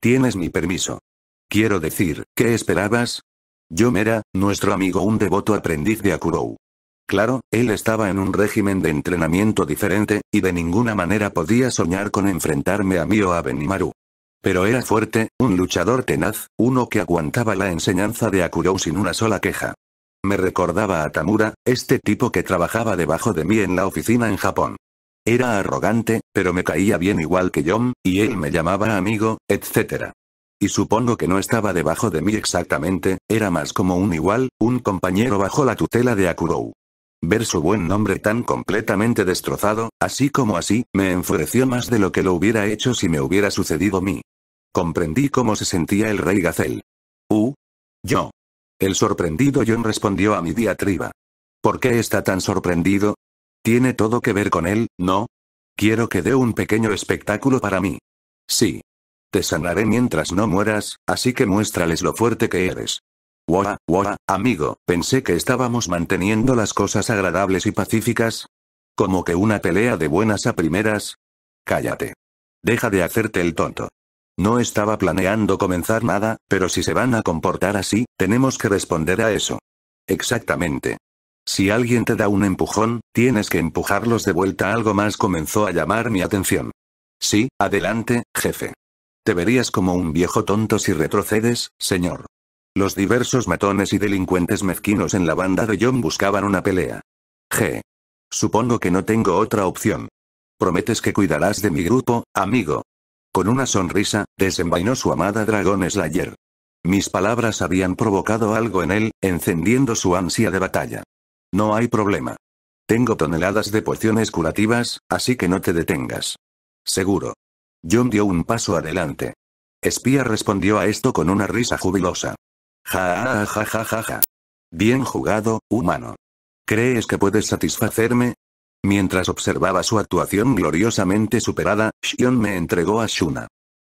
Tienes mi permiso. Quiero decir, ¿qué esperabas? John era, nuestro amigo, un devoto aprendiz de Akurou. Claro, él estaba en un régimen de entrenamiento diferente, y de ninguna manera podía soñar con enfrentarme a mí o a Benimaru. Pero era fuerte, un luchador tenaz, uno que aguantaba la enseñanza de Akurou sin una sola queja. Me recordaba a Tamura, este tipo que trabajaba debajo de mí en la oficina en Japón. Era arrogante, pero me caía bien igual que Yom, y él me llamaba amigo, etc. Y supongo que no estaba debajo de mí exactamente, era más como un igual, un compañero bajo la tutela de Akurou. Ver su buen nombre tan completamente destrozado, así como así, me enfureció más de lo que lo hubiera hecho si me hubiera sucedido a mí. Comprendí cómo se sentía el rey Gazel. ¿U? Uh, yo. El sorprendido John respondió a mi diatriba. ¿Por qué está tan sorprendido? Tiene todo que ver con él, ¿no? Quiero que dé un pequeño espectáculo para mí. Sí. Te sanaré mientras no mueras, así que muéstrales lo fuerte que eres. Wow, wow, amigo, pensé que estábamos manteniendo las cosas agradables y pacíficas. Como que una pelea de buenas a primeras. Cállate. Deja de hacerte el tonto. No estaba planeando comenzar nada, pero si se van a comportar así, tenemos que responder a eso. Exactamente. Si alguien te da un empujón, tienes que empujarlos de vuelta. Algo más comenzó a llamar mi atención. Sí, adelante, jefe. Te verías como un viejo tonto si retrocedes, señor. Los diversos matones y delincuentes mezquinos en la banda de John buscaban una pelea. G. Supongo que no tengo otra opción. Prometes que cuidarás de mi grupo, amigo. Con una sonrisa, desenvainó su amada Dragon Slayer. Mis palabras habían provocado algo en él, encendiendo su ansia de batalla. No hay problema. Tengo toneladas de pociones curativas, así que no te detengas. Seguro. John dio un paso adelante. Espía respondió a esto con una risa jubilosa. Ja, ja, ja, ja, Bien jugado, humano. ¿Crees que puedes satisfacerme? Mientras observaba su actuación gloriosamente superada, Shion me entregó a Shuna.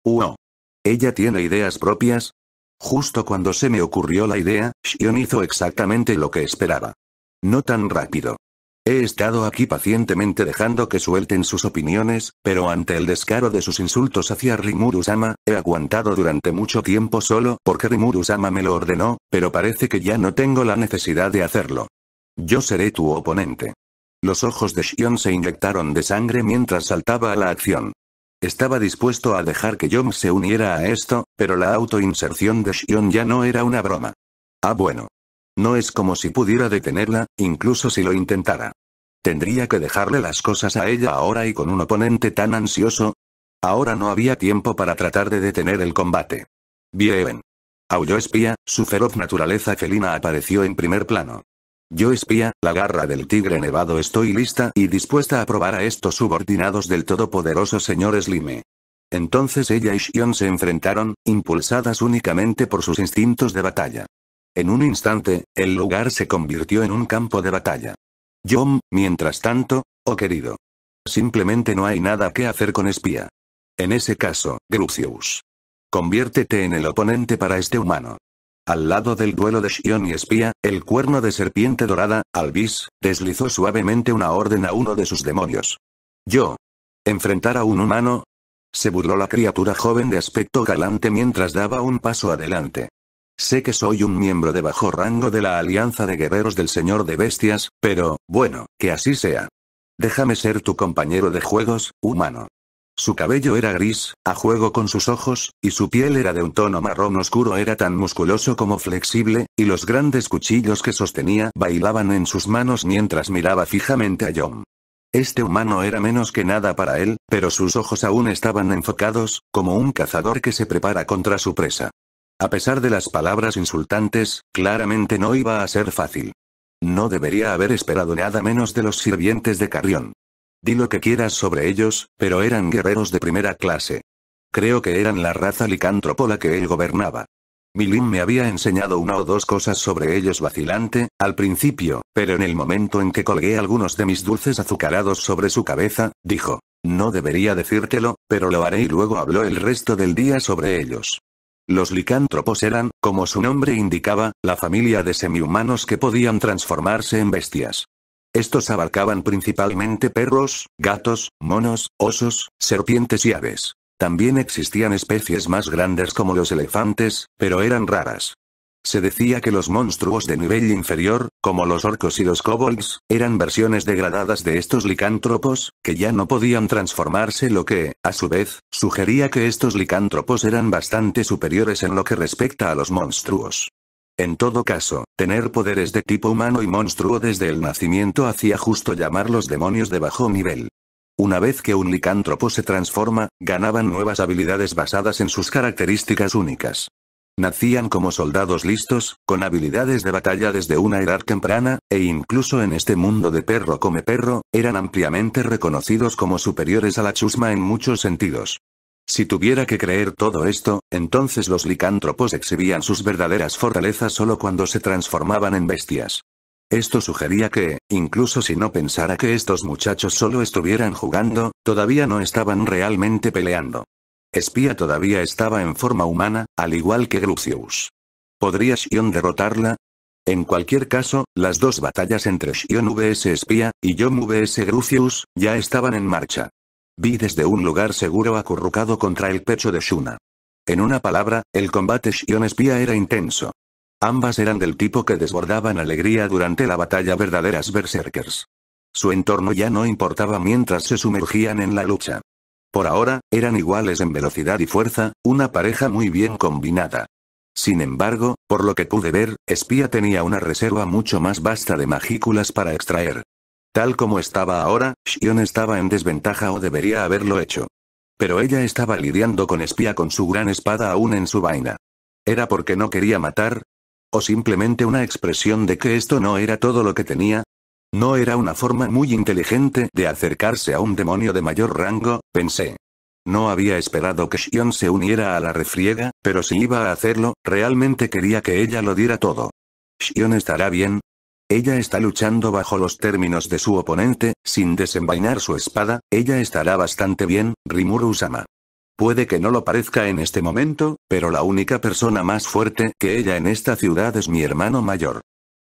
Wow. ¿Ella tiene ideas propias? Justo cuando se me ocurrió la idea, Shion hizo exactamente lo que esperaba. No tan rápido. He estado aquí pacientemente dejando que suelten sus opiniones, pero ante el descaro de sus insultos hacia Rimuru-sama, he aguantado durante mucho tiempo solo porque Rimuru-sama me lo ordenó, pero parece que ya no tengo la necesidad de hacerlo. Yo seré tu oponente. Los ojos de Shion se inyectaron de sangre mientras saltaba a la acción. Estaba dispuesto a dejar que Yom se uniera a esto, pero la autoinserción de Shion ya no era una broma. Ah bueno. No es como si pudiera detenerla, incluso si lo intentara. Tendría que dejarle las cosas a ella ahora y con un oponente tan ansioso. Ahora no había tiempo para tratar de detener el combate. Bien. Aulló espía, su feroz naturaleza felina apareció en primer plano. Yo espía, la garra del tigre nevado estoy lista y dispuesta a probar a estos subordinados del todopoderoso señor Slime. Entonces ella y Shion se enfrentaron, impulsadas únicamente por sus instintos de batalla. En un instante, el lugar se convirtió en un campo de batalla. John, mientras tanto, oh querido. Simplemente no hay nada que hacer con espía. En ese caso, Grucius. Conviértete en el oponente para este humano. Al lado del duelo de Shion y Espía, el cuerno de serpiente dorada, Albis, deslizó suavemente una orden a uno de sus demonios. Yo. ¿Enfrentar a un humano? Se burló la criatura joven de aspecto galante mientras daba un paso adelante. Sé que soy un miembro de bajo rango de la Alianza de Guerreros del Señor de Bestias, pero, bueno, que así sea. Déjame ser tu compañero de juegos, humano. Su cabello era gris, a juego con sus ojos, y su piel era de un tono marrón oscuro, era tan musculoso como flexible, y los grandes cuchillos que sostenía bailaban en sus manos mientras miraba fijamente a John. Este humano era menos que nada para él, pero sus ojos aún estaban enfocados, como un cazador que se prepara contra su presa. A pesar de las palabras insultantes, claramente no iba a ser fácil. No debería haber esperado nada menos de los sirvientes de Carrión. Di lo que quieras sobre ellos, pero eran guerreros de primera clase. Creo que eran la raza licántropo la que él gobernaba. Milim me había enseñado una o dos cosas sobre ellos vacilante, al principio, pero en el momento en que colgué algunos de mis dulces azucarados sobre su cabeza, dijo, no debería decírtelo, pero lo haré y luego habló el resto del día sobre ellos. Los licántropos eran, como su nombre indicaba, la familia de semihumanos que podían transformarse en bestias. Estos abarcaban principalmente perros, gatos, monos, osos, serpientes y aves. También existían especies más grandes como los elefantes, pero eran raras. Se decía que los monstruos de nivel inferior, como los orcos y los kobolds, eran versiones degradadas de estos licántropos, que ya no podían transformarse lo que, a su vez, sugería que estos licántropos eran bastante superiores en lo que respecta a los monstruos. En todo caso, tener poderes de tipo humano y monstruo desde el nacimiento hacía justo llamarlos demonios de bajo nivel. Una vez que un licántropo se transforma, ganaban nuevas habilidades basadas en sus características únicas. Nacían como soldados listos, con habilidades de batalla desde una edad temprana, e incluso en este mundo de perro come perro, eran ampliamente reconocidos como superiores a la chusma en muchos sentidos. Si tuviera que creer todo esto, entonces los licántropos exhibían sus verdaderas fortalezas solo cuando se transformaban en bestias. Esto sugería que, incluso si no pensara que estos muchachos solo estuvieran jugando, todavía no estaban realmente peleando. Espía todavía estaba en forma humana, al igual que Grucius. ¿Podría Shion derrotarla? En cualquier caso, las dos batallas entre Shion vs Espía, y Yom vs Grucius, ya estaban en marcha. Vi desde un lugar seguro acurrucado contra el pecho de Shuna. En una palabra, el combate Shion-espía era intenso. Ambas eran del tipo que desbordaban alegría durante la batalla verdaderas berserkers. Su entorno ya no importaba mientras se sumergían en la lucha. Por ahora, eran iguales en velocidad y fuerza, una pareja muy bien combinada. Sin embargo, por lo que pude ver, Espía tenía una reserva mucho más vasta de magículas para extraer. Tal como estaba ahora, Shion estaba en desventaja o debería haberlo hecho. Pero ella estaba lidiando con Espía con su gran espada aún en su vaina. ¿Era porque no quería matar? ¿O simplemente una expresión de que esto no era todo lo que tenía? No era una forma muy inteligente de acercarse a un demonio de mayor rango, pensé. No había esperado que Shion se uniera a la refriega, pero si iba a hacerlo, realmente quería que ella lo diera todo. Shion estará bien, ella está luchando bajo los términos de su oponente, sin desenvainar su espada, ella estará bastante bien, Rimuru sama Puede que no lo parezca en este momento, pero la única persona más fuerte que ella en esta ciudad es mi hermano mayor.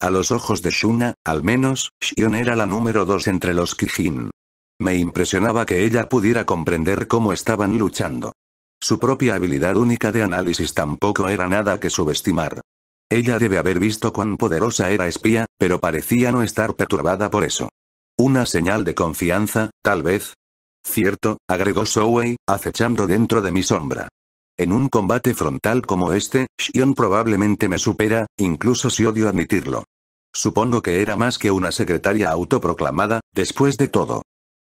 A los ojos de Shuna, al menos, Shion era la número dos entre los Kijin. Me impresionaba que ella pudiera comprender cómo estaban luchando. Su propia habilidad única de análisis tampoco era nada que subestimar. Ella debe haber visto cuán poderosa era espía, pero parecía no estar perturbada por eso. Una señal de confianza, tal vez. Cierto, agregó Sowei, acechando dentro de mi sombra. En un combate frontal como este, Shion probablemente me supera, incluso si odio admitirlo. Supongo que era más que una secretaria autoproclamada, después de todo.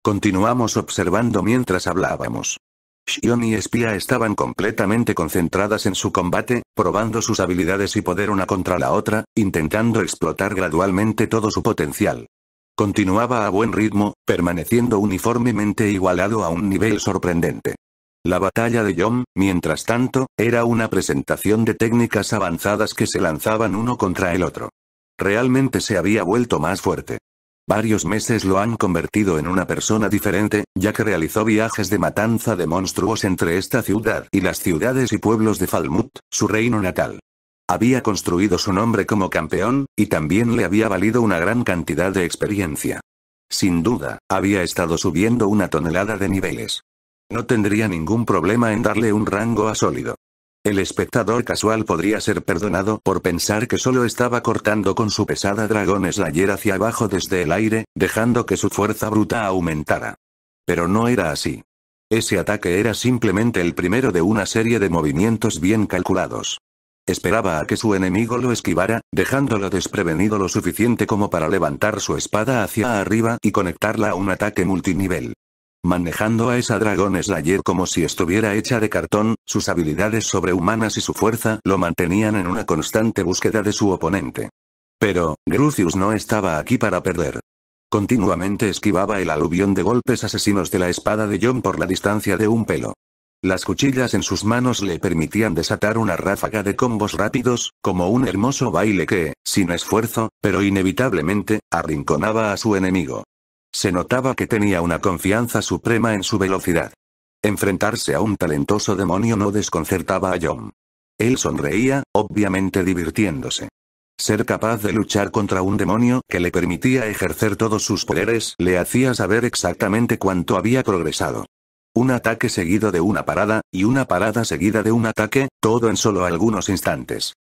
Continuamos observando mientras hablábamos. Shion y Espía estaban completamente concentradas en su combate, probando sus habilidades y poder una contra la otra, intentando explotar gradualmente todo su potencial. Continuaba a buen ritmo, permaneciendo uniformemente igualado a un nivel sorprendente. La batalla de Yom, mientras tanto, era una presentación de técnicas avanzadas que se lanzaban uno contra el otro. Realmente se había vuelto más fuerte. Varios meses lo han convertido en una persona diferente, ya que realizó viajes de matanza de monstruos entre esta ciudad y las ciudades y pueblos de Falmut, su reino natal. Había construido su nombre como campeón, y también le había valido una gran cantidad de experiencia. Sin duda, había estado subiendo una tonelada de niveles. No tendría ningún problema en darle un rango a sólido. El espectador casual podría ser perdonado por pensar que solo estaba cortando con su pesada dragón slayer hacia abajo desde el aire, dejando que su fuerza bruta aumentara. Pero no era así. Ese ataque era simplemente el primero de una serie de movimientos bien calculados. Esperaba a que su enemigo lo esquivara, dejándolo desprevenido lo suficiente como para levantar su espada hacia arriba y conectarla a un ataque multinivel manejando a esa dragón Slayer como si estuviera hecha de cartón, sus habilidades sobrehumanas y su fuerza lo mantenían en una constante búsqueda de su oponente. Pero, Grucius no estaba aquí para perder. Continuamente esquivaba el aluvión de golpes asesinos de la espada de John por la distancia de un pelo. Las cuchillas en sus manos le permitían desatar una ráfaga de combos rápidos, como un hermoso baile que, sin esfuerzo, pero inevitablemente, arrinconaba a su enemigo. Se notaba que tenía una confianza suprema en su velocidad. Enfrentarse a un talentoso demonio no desconcertaba a John. Él sonreía, obviamente divirtiéndose. Ser capaz de luchar contra un demonio que le permitía ejercer todos sus poderes le hacía saber exactamente cuánto había progresado. Un ataque seguido de una parada, y una parada seguida de un ataque, todo en solo algunos instantes.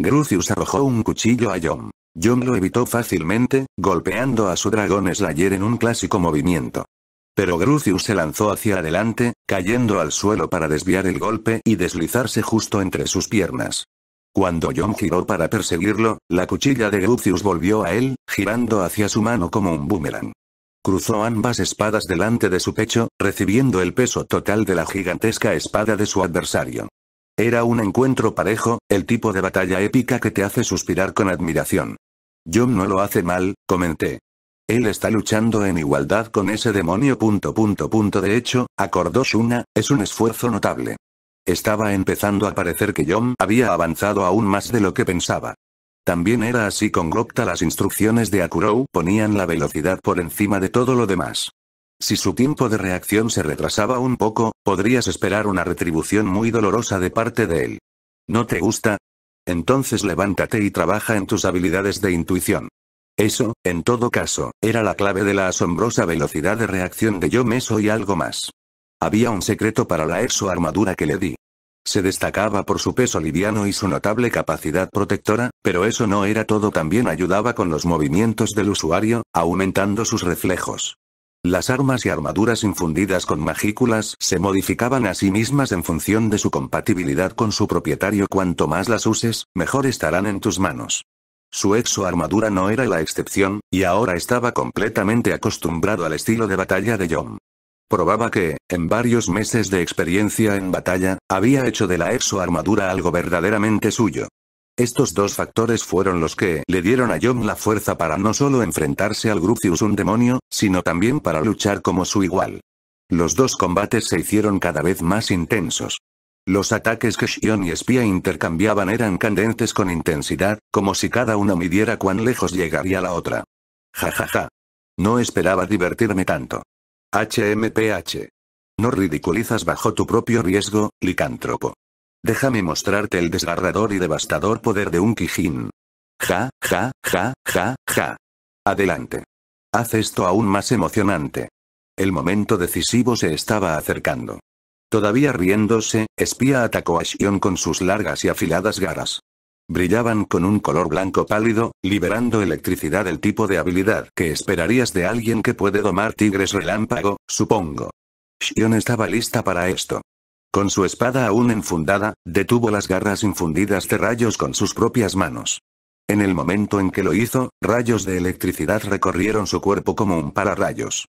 Grucius arrojó un cuchillo a John. John lo evitó fácilmente, golpeando a su dragón Slayer en un clásico movimiento. Pero Grucius se lanzó hacia adelante, cayendo al suelo para desviar el golpe y deslizarse justo entre sus piernas. Cuando John giró para perseguirlo, la cuchilla de Grucius volvió a él, girando hacia su mano como un boomerang. Cruzó ambas espadas delante de su pecho, recibiendo el peso total de la gigantesca espada de su adversario. Era un encuentro parejo, el tipo de batalla épica que te hace suspirar con admiración. John no lo hace mal, comenté. Él está luchando en igualdad con ese demonio. De hecho, acordó Shuna, es un esfuerzo notable. Estaba empezando a parecer que John había avanzado aún más de lo que pensaba. También era así con Gokta. las instrucciones de Akurou ponían la velocidad por encima de todo lo demás. Si su tiempo de reacción se retrasaba un poco, podrías esperar una retribución muy dolorosa de parte de él. ¿No te gusta? Entonces levántate y trabaja en tus habilidades de intuición. Eso, en todo caso, era la clave de la asombrosa velocidad de reacción de yo Me y algo más. Había un secreto para la armadura que le di. Se destacaba por su peso liviano y su notable capacidad protectora, pero eso no era todo también ayudaba con los movimientos del usuario, aumentando sus reflejos. Las armas y armaduras infundidas con magículas se modificaban a sí mismas en función de su compatibilidad con su propietario. Cuanto más las uses, mejor estarán en tus manos. Su exoarmadura no era la excepción, y ahora estaba completamente acostumbrado al estilo de batalla de John. Probaba que, en varios meses de experiencia en batalla, había hecho de la exoarmadura algo verdaderamente suyo. Estos dos factores fueron los que le dieron a Yom la fuerza para no solo enfrentarse al Grucius un demonio, sino también para luchar como su igual. Los dos combates se hicieron cada vez más intensos. Los ataques que Shion y Espía intercambiaban eran candentes con intensidad, como si cada una midiera cuán lejos llegaría la otra. Ja ja ja. No esperaba divertirme tanto. HMPH. No ridiculizas bajo tu propio riesgo, licántropo. Déjame mostrarte el desgarrador y devastador poder de un Kijin. Ja, ja, ja, ja, ja. Adelante. Haz esto aún más emocionante. El momento decisivo se estaba acercando. Todavía riéndose, Espía atacó a Shion con sus largas y afiladas garras. Brillaban con un color blanco pálido, liberando electricidad el tipo de habilidad que esperarías de alguien que puede domar tigres relámpago, supongo. Shion estaba lista para esto. Con su espada aún enfundada, detuvo las garras infundidas de rayos con sus propias manos. En el momento en que lo hizo, rayos de electricidad recorrieron su cuerpo como un pararrayos.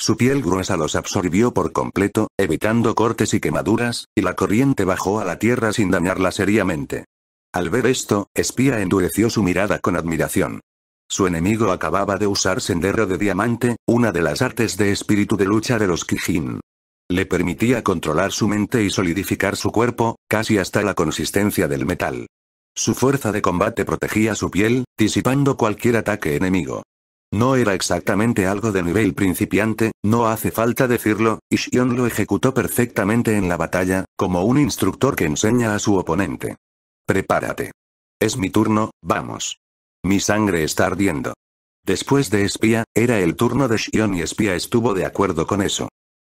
Su piel gruesa los absorbió por completo, evitando cortes y quemaduras, y la corriente bajó a la tierra sin dañarla seriamente. Al ver esto, Espía endureció su mirada con admiración. Su enemigo acababa de usar Sendero de Diamante, una de las artes de espíritu de lucha de los Kijin le permitía controlar su mente y solidificar su cuerpo, casi hasta la consistencia del metal. Su fuerza de combate protegía su piel, disipando cualquier ataque enemigo. No era exactamente algo de nivel principiante, no hace falta decirlo, y Shion lo ejecutó perfectamente en la batalla, como un instructor que enseña a su oponente. Prepárate. Es mi turno, vamos. Mi sangre está ardiendo. Después de espía, era el turno de Shion y espía estuvo de acuerdo con eso.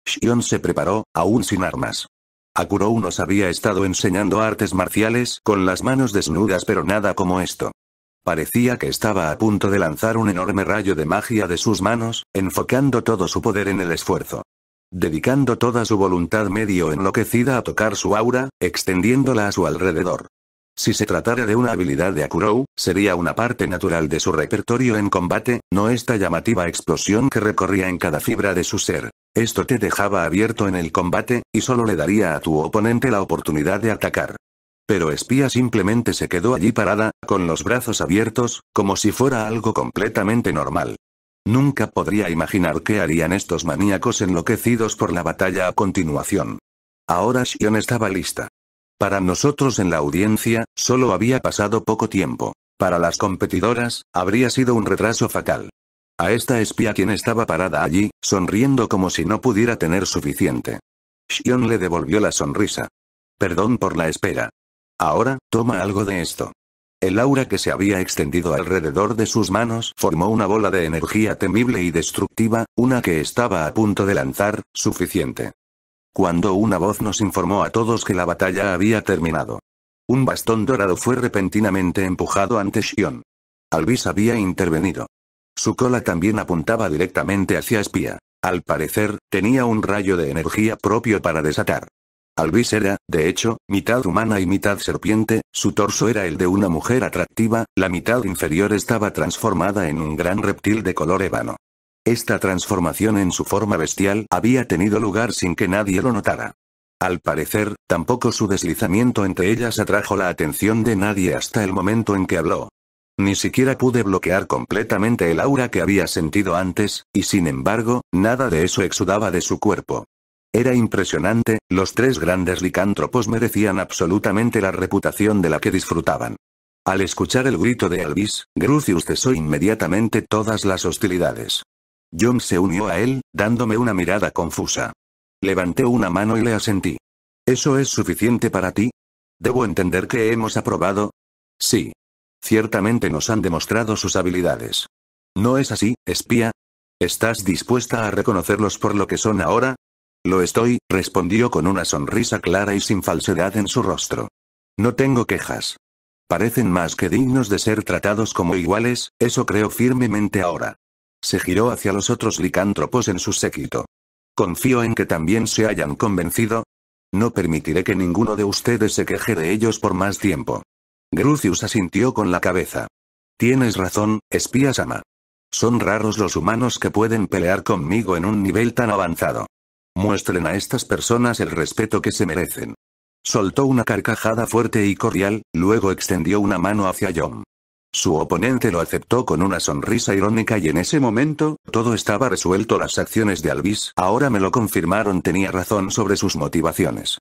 Shion se preparó, aún sin armas. Akuro nos había estado enseñando artes marciales con las manos desnudas pero nada como esto. Parecía que estaba a punto de lanzar un enorme rayo de magia de sus manos, enfocando todo su poder en el esfuerzo. Dedicando toda su voluntad medio enloquecida a tocar su aura, extendiéndola a su alrededor. Si se tratara de una habilidad de Akuro, sería una parte natural de su repertorio en combate, no esta llamativa explosión que recorría en cada fibra de su ser. Esto te dejaba abierto en el combate, y solo le daría a tu oponente la oportunidad de atacar. Pero Espía simplemente se quedó allí parada, con los brazos abiertos, como si fuera algo completamente normal. Nunca podría imaginar qué harían estos maníacos enloquecidos por la batalla a continuación. Ahora Shion estaba lista. Para nosotros en la audiencia, solo había pasado poco tiempo. Para las competidoras, habría sido un retraso fatal. A esta espía quien estaba parada allí, sonriendo como si no pudiera tener suficiente. Shion le devolvió la sonrisa. Perdón por la espera. Ahora, toma algo de esto. El aura que se había extendido alrededor de sus manos formó una bola de energía temible y destructiva, una que estaba a punto de lanzar, suficiente cuando una voz nos informó a todos que la batalla había terminado. Un bastón dorado fue repentinamente empujado ante Shion. Alvis había intervenido. Su cola también apuntaba directamente hacia Espía. Al parecer, tenía un rayo de energía propio para desatar. Alvis era, de hecho, mitad humana y mitad serpiente, su torso era el de una mujer atractiva, la mitad inferior estaba transformada en un gran reptil de color ébano. Esta transformación en su forma bestial había tenido lugar sin que nadie lo notara. Al parecer, tampoco su deslizamiento entre ellas atrajo la atención de nadie hasta el momento en que habló. Ni siquiera pude bloquear completamente el aura que había sentido antes, y sin embargo, nada de eso exudaba de su cuerpo. Era impresionante, los tres grandes licántropos merecían absolutamente la reputación de la que disfrutaban. Al escuchar el grito de Elvis, Grucius cesó inmediatamente todas las hostilidades. John se unió a él, dándome una mirada confusa. Levanté una mano y le asentí. ¿Eso es suficiente para ti? ¿Debo entender que hemos aprobado? Sí. Ciertamente nos han demostrado sus habilidades. ¿No es así, espía? ¿Estás dispuesta a reconocerlos por lo que son ahora? Lo estoy, respondió con una sonrisa clara y sin falsedad en su rostro. No tengo quejas. Parecen más que dignos de ser tratados como iguales, eso creo firmemente ahora se giró hacia los otros licántropos en su séquito. Confío en que también se hayan convencido. No permitiré que ninguno de ustedes se queje de ellos por más tiempo. Grucius asintió con la cabeza. Tienes razón, espía ama. Son raros los humanos que pueden pelear conmigo en un nivel tan avanzado. Muestren a estas personas el respeto que se merecen. Soltó una carcajada fuerte y cordial, luego extendió una mano hacia John. Su oponente lo aceptó con una sonrisa irónica y en ese momento, todo estaba resuelto. Las acciones de Alvis ahora me lo confirmaron tenía razón sobre sus motivaciones.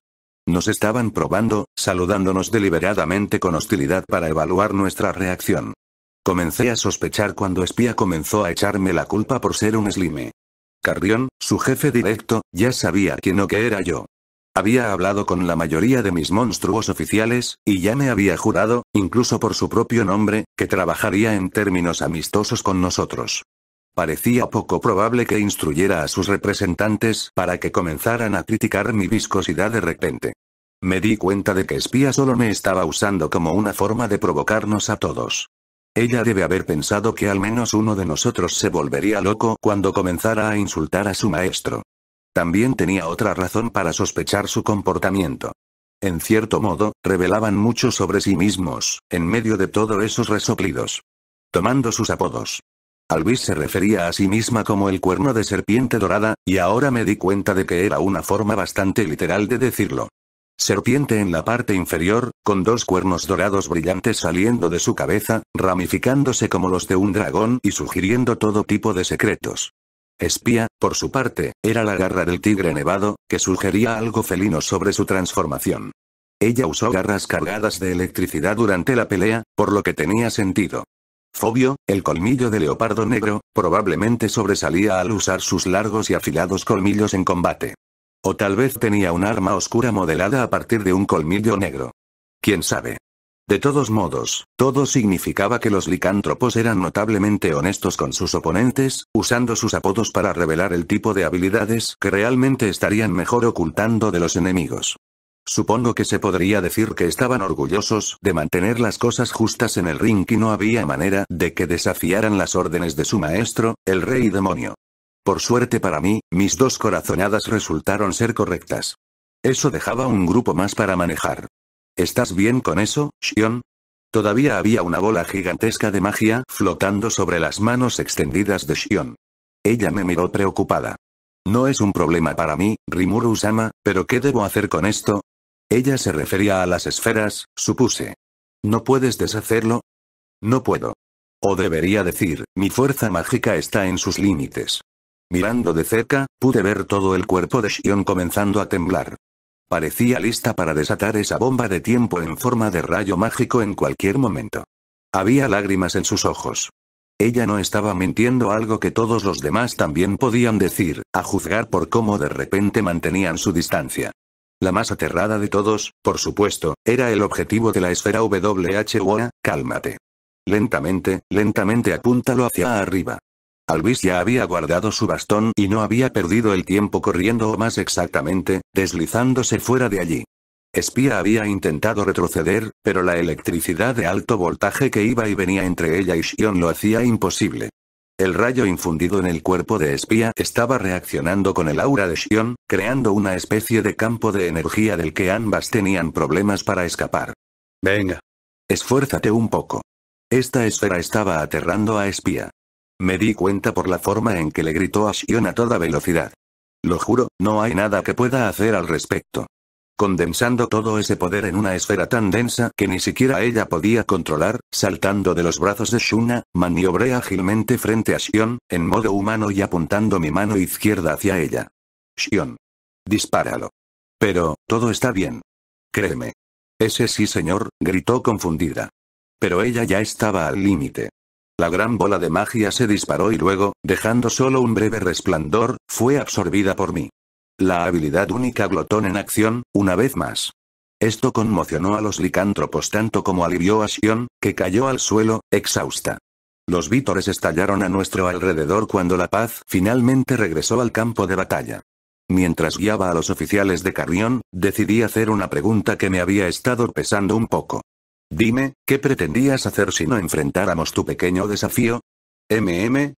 Nos estaban probando, saludándonos deliberadamente con hostilidad para evaluar nuestra reacción. Comencé a sospechar cuando Espía comenzó a echarme la culpa por ser un slime. Carrión, su jefe directo, ya sabía quién o qué era yo. Había hablado con la mayoría de mis monstruos oficiales, y ya me había jurado, incluso por su propio nombre, que trabajaría en términos amistosos con nosotros. Parecía poco probable que instruyera a sus representantes para que comenzaran a criticar mi viscosidad de repente. Me di cuenta de que espía solo me estaba usando como una forma de provocarnos a todos. Ella debe haber pensado que al menos uno de nosotros se volvería loco cuando comenzara a insultar a su maestro. También tenía otra razón para sospechar su comportamiento. En cierto modo, revelaban mucho sobre sí mismos, en medio de todos esos resoplidos. Tomando sus apodos. Alvis se refería a sí misma como el cuerno de serpiente dorada, y ahora me di cuenta de que era una forma bastante literal de decirlo. Serpiente en la parte inferior, con dos cuernos dorados brillantes saliendo de su cabeza, ramificándose como los de un dragón y sugiriendo todo tipo de secretos. Espía, por su parte, era la garra del tigre nevado, que sugería algo felino sobre su transformación. Ella usó garras cargadas de electricidad durante la pelea, por lo que tenía sentido. Fobio, el colmillo de leopardo negro, probablemente sobresalía al usar sus largos y afilados colmillos en combate. O tal vez tenía un arma oscura modelada a partir de un colmillo negro. ¿Quién sabe? De todos modos, todo significaba que los licántropos eran notablemente honestos con sus oponentes, usando sus apodos para revelar el tipo de habilidades que realmente estarían mejor ocultando de los enemigos. Supongo que se podría decir que estaban orgullosos de mantener las cosas justas en el ring y no había manera de que desafiaran las órdenes de su maestro, el rey demonio. Por suerte para mí, mis dos corazonadas resultaron ser correctas. Eso dejaba un grupo más para manejar. ¿Estás bien con eso, Shion? Todavía había una bola gigantesca de magia flotando sobre las manos extendidas de Shion. Ella me miró preocupada. No es un problema para mí, Rimuru-sama, pero ¿qué debo hacer con esto? Ella se refería a las esferas, supuse. ¿No puedes deshacerlo? No puedo. O debería decir, mi fuerza mágica está en sus límites. Mirando de cerca, pude ver todo el cuerpo de Shion comenzando a temblar. Parecía lista para desatar esa bomba de tiempo en forma de rayo mágico en cualquier momento. Había lágrimas en sus ojos. Ella no estaba mintiendo algo que todos los demás también podían decir, a juzgar por cómo de repente mantenían su distancia. La más aterrada de todos, por supuesto, era el objetivo de la esfera WHOA, cálmate. Lentamente, lentamente apúntalo hacia arriba. Alvis ya había guardado su bastón y no había perdido el tiempo corriendo o más exactamente, deslizándose fuera de allí. Espía había intentado retroceder, pero la electricidad de alto voltaje que iba y venía entre ella y Shion lo hacía imposible. El rayo infundido en el cuerpo de Espía estaba reaccionando con el aura de Shion, creando una especie de campo de energía del que ambas tenían problemas para escapar. Venga. Esfuérzate un poco. Esta esfera estaba aterrando a Espía. Me di cuenta por la forma en que le gritó a Shion a toda velocidad. Lo juro, no hay nada que pueda hacer al respecto. Condensando todo ese poder en una esfera tan densa que ni siquiera ella podía controlar, saltando de los brazos de Shuna, maniobré ágilmente frente a Shion, en modo humano y apuntando mi mano izquierda hacia ella. Shion. Dispáralo. Pero, todo está bien. Créeme. Ese sí señor, gritó confundida. Pero ella ya estaba al límite. La gran bola de magia se disparó y luego, dejando solo un breve resplandor, fue absorbida por mí. La habilidad única glotón en acción, una vez más. Esto conmocionó a los licántropos tanto como alivió a Sion, que cayó al suelo, exhausta. Los vítores estallaron a nuestro alrededor cuando la paz finalmente regresó al campo de batalla. Mientras guiaba a los oficiales de Carrión, decidí hacer una pregunta que me había estado pesando un poco. Dime, ¿qué pretendías hacer si no enfrentáramos tu pequeño desafío? MM.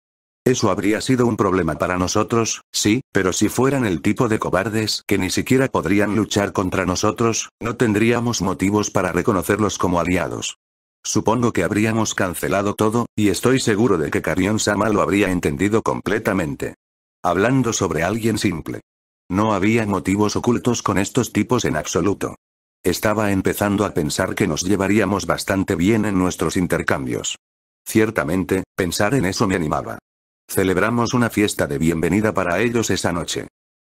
Eso habría sido un problema para nosotros, sí, pero si fueran el tipo de cobardes que ni siquiera podrían luchar contra nosotros, no tendríamos motivos para reconocerlos como aliados. Supongo que habríamos cancelado todo, y estoy seguro de que carrión Sama lo habría entendido completamente. Hablando sobre alguien simple. No había motivos ocultos con estos tipos en absoluto. Estaba empezando a pensar que nos llevaríamos bastante bien en nuestros intercambios. Ciertamente, pensar en eso me animaba. Celebramos una fiesta de bienvenida para ellos esa noche.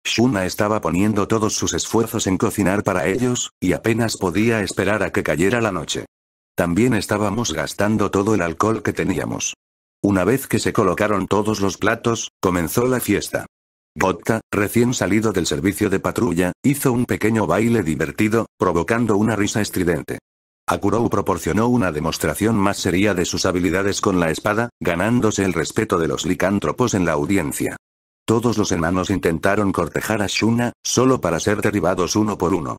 Shuna estaba poniendo todos sus esfuerzos en cocinar para ellos, y apenas podía esperar a que cayera la noche. También estábamos gastando todo el alcohol que teníamos. Una vez que se colocaron todos los platos, comenzó la fiesta. Botka, recién salido del servicio de patrulla, hizo un pequeño baile divertido, provocando una risa estridente. Akurou proporcionó una demostración más seria de sus habilidades con la espada, ganándose el respeto de los licántropos en la audiencia. Todos los enanos intentaron cortejar a Shuna, solo para ser derribados uno por uno.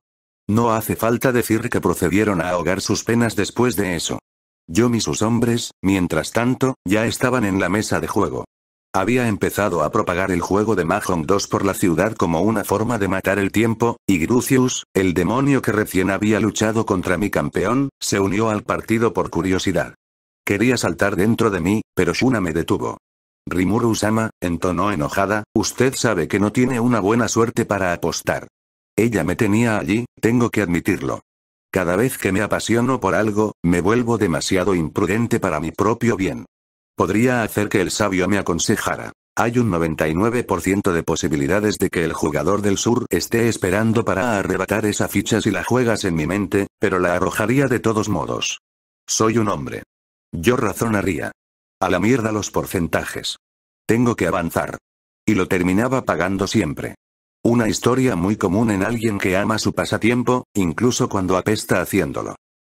No hace falta decir que procedieron a ahogar sus penas después de eso. Yomi y sus hombres, mientras tanto, ya estaban en la mesa de juego. Había empezado a propagar el juego de Mahjong 2 por la ciudad como una forma de matar el tiempo, y Grucius, el demonio que recién había luchado contra mi campeón, se unió al partido por curiosidad. Quería saltar dentro de mí, pero Shuna me detuvo. Rimuru-sama, entonó enojada, usted sabe que no tiene una buena suerte para apostar. Ella me tenía allí, tengo que admitirlo. Cada vez que me apasiono por algo, me vuelvo demasiado imprudente para mi propio bien. Podría hacer que el sabio me aconsejara. Hay un 99% de posibilidades de que el jugador del sur esté esperando para arrebatar esa ficha si la juegas en mi mente, pero la arrojaría de todos modos. Soy un hombre. Yo razonaría. A la mierda los porcentajes. Tengo que avanzar. Y lo terminaba pagando siempre. Una historia muy común en alguien que ama su pasatiempo, incluso cuando apesta haciéndolo.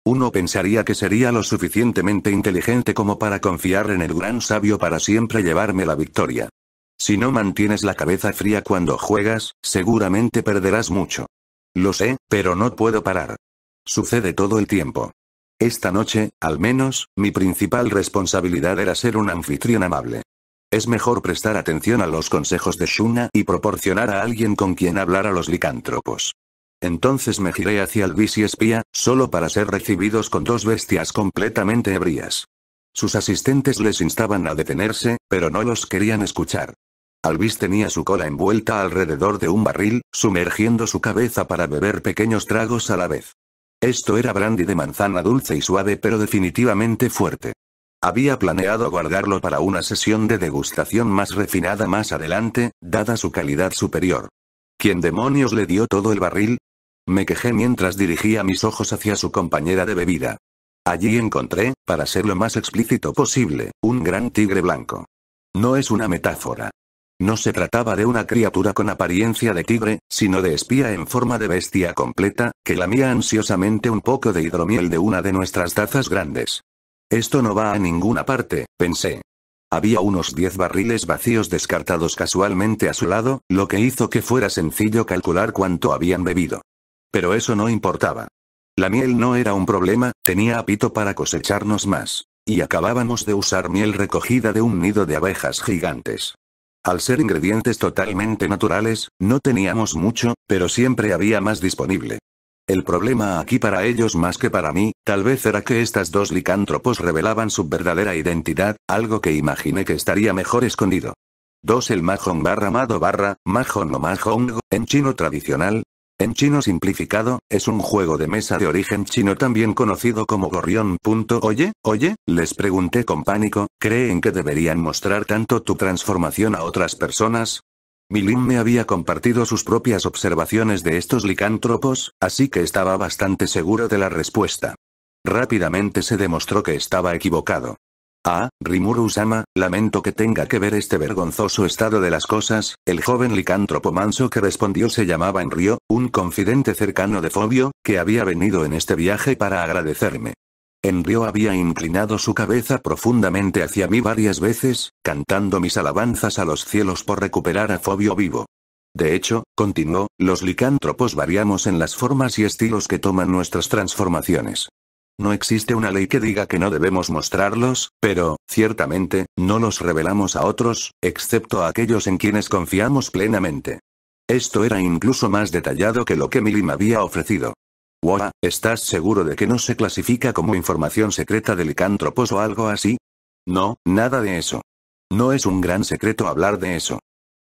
Uno pensaría que sería lo suficientemente inteligente como para confiar en el gran sabio para siempre llevarme la victoria. Si no mantienes la cabeza fría cuando juegas, seguramente perderás mucho. Lo sé, pero no puedo parar. Sucede todo el tiempo. Esta noche, al menos, mi principal responsabilidad era ser un anfitrión amable. Es mejor prestar atención a los consejos de Shuna y proporcionar a alguien con quien hablar a los licántropos. Entonces me giré hacia el y espía, solo para ser recibidos con dos bestias completamente ebrias. Sus asistentes les instaban a detenerse, pero no los querían escuchar. Alvis tenía su cola envuelta alrededor de un barril, sumergiendo su cabeza para beber pequeños tragos a la vez. Esto era brandy de manzana dulce y suave pero definitivamente fuerte. Había planeado guardarlo para una sesión de degustación más refinada más adelante, dada su calidad superior. ¿Quién demonios le dio todo el barril? Me quejé mientras dirigía mis ojos hacia su compañera de bebida. Allí encontré, para ser lo más explícito posible, un gran tigre blanco. No es una metáfora. No se trataba de una criatura con apariencia de tigre, sino de espía en forma de bestia completa, que lamía ansiosamente un poco de hidromiel de una de nuestras tazas grandes. Esto no va a ninguna parte, pensé, había unos 10 barriles vacíos descartados casualmente a su lado, lo que hizo que fuera sencillo calcular cuánto habían bebido. Pero eso no importaba. La miel no era un problema, tenía apito para cosecharnos más. Y acabábamos de usar miel recogida de un nido de abejas gigantes. Al ser ingredientes totalmente naturales, no teníamos mucho, pero siempre había más disponible. El problema aquí para ellos más que para mí, tal vez era que estas dos licántropos revelaban su verdadera identidad, algo que imaginé que estaría mejor escondido. 2. El majón barra mado barra, majón o Mahong, en chino tradicional. En chino simplificado, es un juego de mesa de origen chino también conocido como gorrión. Oye, oye, les pregunté con pánico, ¿creen que deberían mostrar tanto tu transformación a otras personas? Milim me había compartido sus propias observaciones de estos licántropos, así que estaba bastante seguro de la respuesta. Rápidamente se demostró que estaba equivocado. Ah, Rimuru-sama, lamento que tenga que ver este vergonzoso estado de las cosas, el joven licántropo manso que respondió se llamaba Enryo, un confidente cercano de Fobio, que había venido en este viaje para agradecerme. Enrio había inclinado su cabeza profundamente hacia mí varias veces, cantando mis alabanzas a los cielos por recuperar a Fobio vivo. De hecho, continuó, los licántropos variamos en las formas y estilos que toman nuestras transformaciones. No existe una ley que diga que no debemos mostrarlos, pero, ciertamente, no los revelamos a otros, excepto a aquellos en quienes confiamos plenamente. Esto era incluso más detallado que lo que Milim había ofrecido. Wow, ¿estás seguro de que no se clasifica como información secreta de licántropos o algo así? No, nada de eso. No es un gran secreto hablar de eso.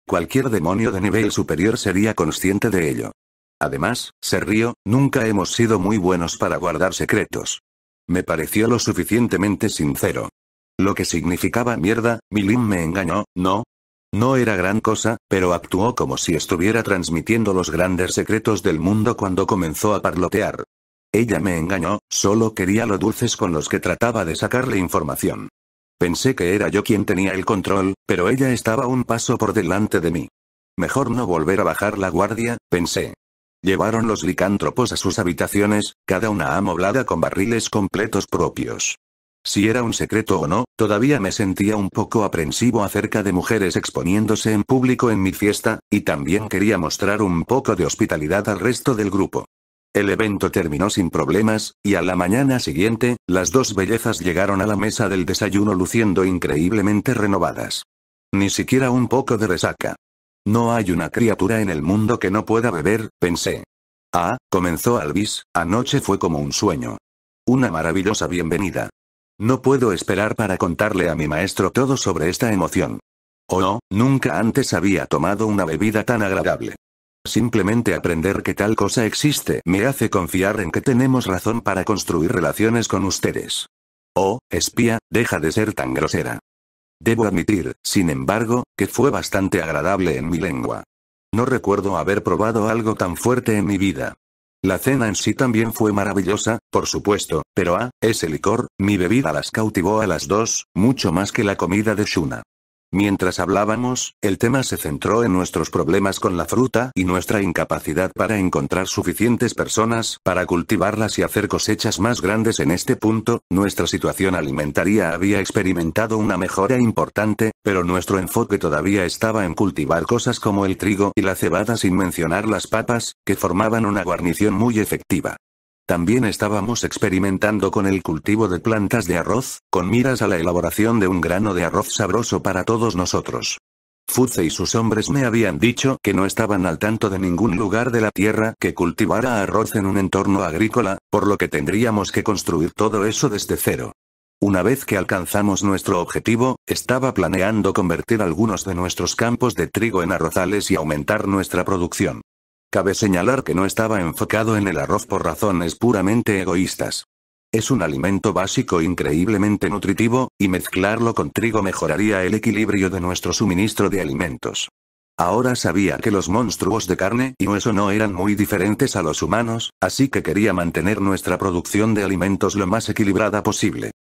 Cualquier demonio de nivel superior sería consciente de ello. Además, se río, nunca hemos sido muy buenos para guardar secretos. Me pareció lo suficientemente sincero. Lo que significaba mierda, Milim me engañó, no, no era gran cosa, pero actuó como si estuviera transmitiendo los grandes secretos del mundo cuando comenzó a parlotear. Ella me engañó, solo quería lo dulces con los que trataba de sacarle información. Pensé que era yo quien tenía el control, pero ella estaba un paso por delante de mí. Mejor no volver a bajar la guardia, pensé. Llevaron los licántropos a sus habitaciones, cada una amoblada con barriles completos propios. Si era un secreto o no, todavía me sentía un poco aprensivo acerca de mujeres exponiéndose en público en mi fiesta, y también quería mostrar un poco de hospitalidad al resto del grupo. El evento terminó sin problemas, y a la mañana siguiente, las dos bellezas llegaron a la mesa del desayuno luciendo increíblemente renovadas. Ni siquiera un poco de resaca. No hay una criatura en el mundo que no pueda beber, pensé. Ah, comenzó Alvis, anoche fue como un sueño. Una maravillosa bienvenida. No puedo esperar para contarle a mi maestro todo sobre esta emoción. Oh, no, nunca antes había tomado una bebida tan agradable. Simplemente aprender que tal cosa existe me hace confiar en que tenemos razón para construir relaciones con ustedes. Oh, espía, deja de ser tan grosera. Debo admitir, sin embargo, que fue bastante agradable en mi lengua. No recuerdo haber probado algo tan fuerte en mi vida. La cena en sí también fue maravillosa, por supuesto, pero ah, ese licor, mi bebida las cautivó a las dos, mucho más que la comida de Shuna. Mientras hablábamos, el tema se centró en nuestros problemas con la fruta y nuestra incapacidad para encontrar suficientes personas para cultivarlas y hacer cosechas más grandes en este punto, nuestra situación alimentaria había experimentado una mejora importante, pero nuestro enfoque todavía estaba en cultivar cosas como el trigo y la cebada sin mencionar las papas, que formaban una guarnición muy efectiva. También estábamos experimentando con el cultivo de plantas de arroz, con miras a la elaboración de un grano de arroz sabroso para todos nosotros. Fuze y sus hombres me habían dicho que no estaban al tanto de ningún lugar de la tierra que cultivara arroz en un entorno agrícola, por lo que tendríamos que construir todo eso desde cero. Una vez que alcanzamos nuestro objetivo, estaba planeando convertir algunos de nuestros campos de trigo en arrozales y aumentar nuestra producción. Cabe señalar que no estaba enfocado en el arroz por razones puramente egoístas. Es un alimento básico increíblemente nutritivo, y mezclarlo con trigo mejoraría el equilibrio de nuestro suministro de alimentos. Ahora sabía que los monstruos de carne y hueso no eran muy diferentes a los humanos, así que quería mantener nuestra producción de alimentos lo más equilibrada posible.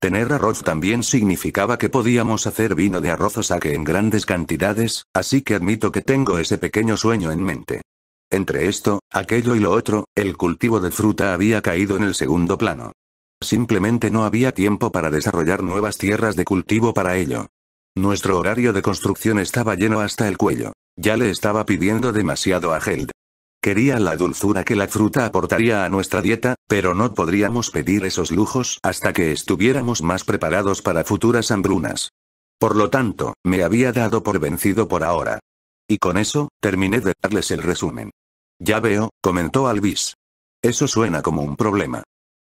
Tener arroz también significaba que podíamos hacer vino de arroz o saque en grandes cantidades, así que admito que tengo ese pequeño sueño en mente. Entre esto, aquello y lo otro, el cultivo de fruta había caído en el segundo plano. Simplemente no había tiempo para desarrollar nuevas tierras de cultivo para ello. Nuestro horario de construcción estaba lleno hasta el cuello. Ya le estaba pidiendo demasiado a Held. Quería la dulzura que la fruta aportaría a nuestra dieta, pero no podríamos pedir esos lujos hasta que estuviéramos más preparados para futuras hambrunas. Por lo tanto, me había dado por vencido por ahora. Y con eso, terminé de darles el resumen. Ya veo, comentó Alvis. Eso suena como un problema.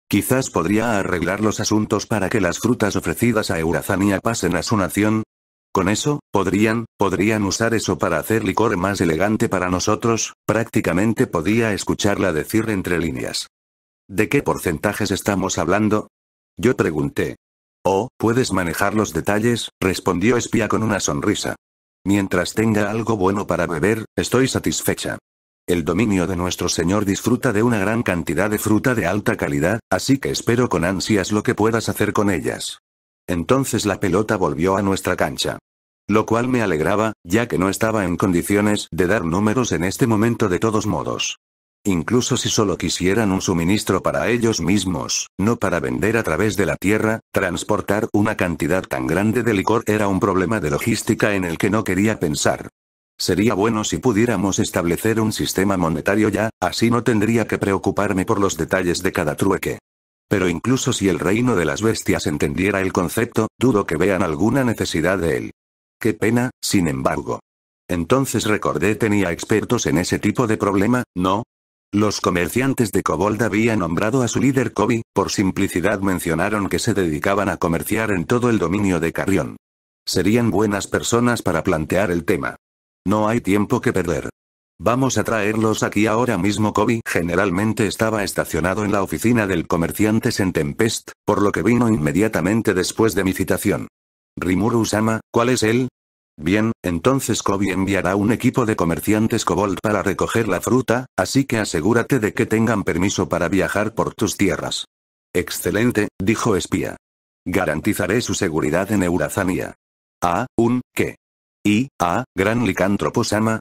Quizás podría arreglar los asuntos para que las frutas ofrecidas a Eurazania pasen a su nación. Con eso, podrían, podrían usar eso para hacer licor más elegante para nosotros, prácticamente podía escucharla decir entre líneas. ¿De qué porcentajes estamos hablando? Yo pregunté. Oh, puedes manejar los detalles, respondió Espía con una sonrisa. Mientras tenga algo bueno para beber, estoy satisfecha. El dominio de nuestro Señor disfruta de una gran cantidad de fruta de alta calidad, así que espero con ansias lo que puedas hacer con ellas. Entonces la pelota volvió a nuestra cancha. Lo cual me alegraba, ya que no estaba en condiciones de dar números en este momento de todos modos. Incluso si solo quisieran un suministro para ellos mismos, no para vender a través de la tierra, transportar una cantidad tan grande de licor era un problema de logística en el que no quería pensar. Sería bueno si pudiéramos establecer un sistema monetario ya, así no tendría que preocuparme por los detalles de cada trueque. Pero incluso si el reino de las bestias entendiera el concepto, dudo que vean alguna necesidad de él. Qué pena, sin embargo. Entonces recordé tenía expertos en ese tipo de problema, ¿no? Los comerciantes de Cobold había nombrado a su líder Kobe, por simplicidad mencionaron que se dedicaban a comerciar en todo el dominio de Carrión. Serían buenas personas para plantear el tema. No hay tiempo que perder. Vamos a traerlos aquí ahora mismo. Kobe generalmente estaba estacionado en la oficina del comerciante Sentempest, por lo que vino inmediatamente después de mi citación. Rimuru Sama, ¿cuál es él? Bien, entonces Kobe enviará un equipo de comerciantes Kobold para recoger la fruta, así que asegúrate de que tengan permiso para viajar por tus tierras. Excelente, dijo Espía. Garantizaré su seguridad en Eurazania. Ah, un, ¿qué? Y, ah, gran licántropo Sama.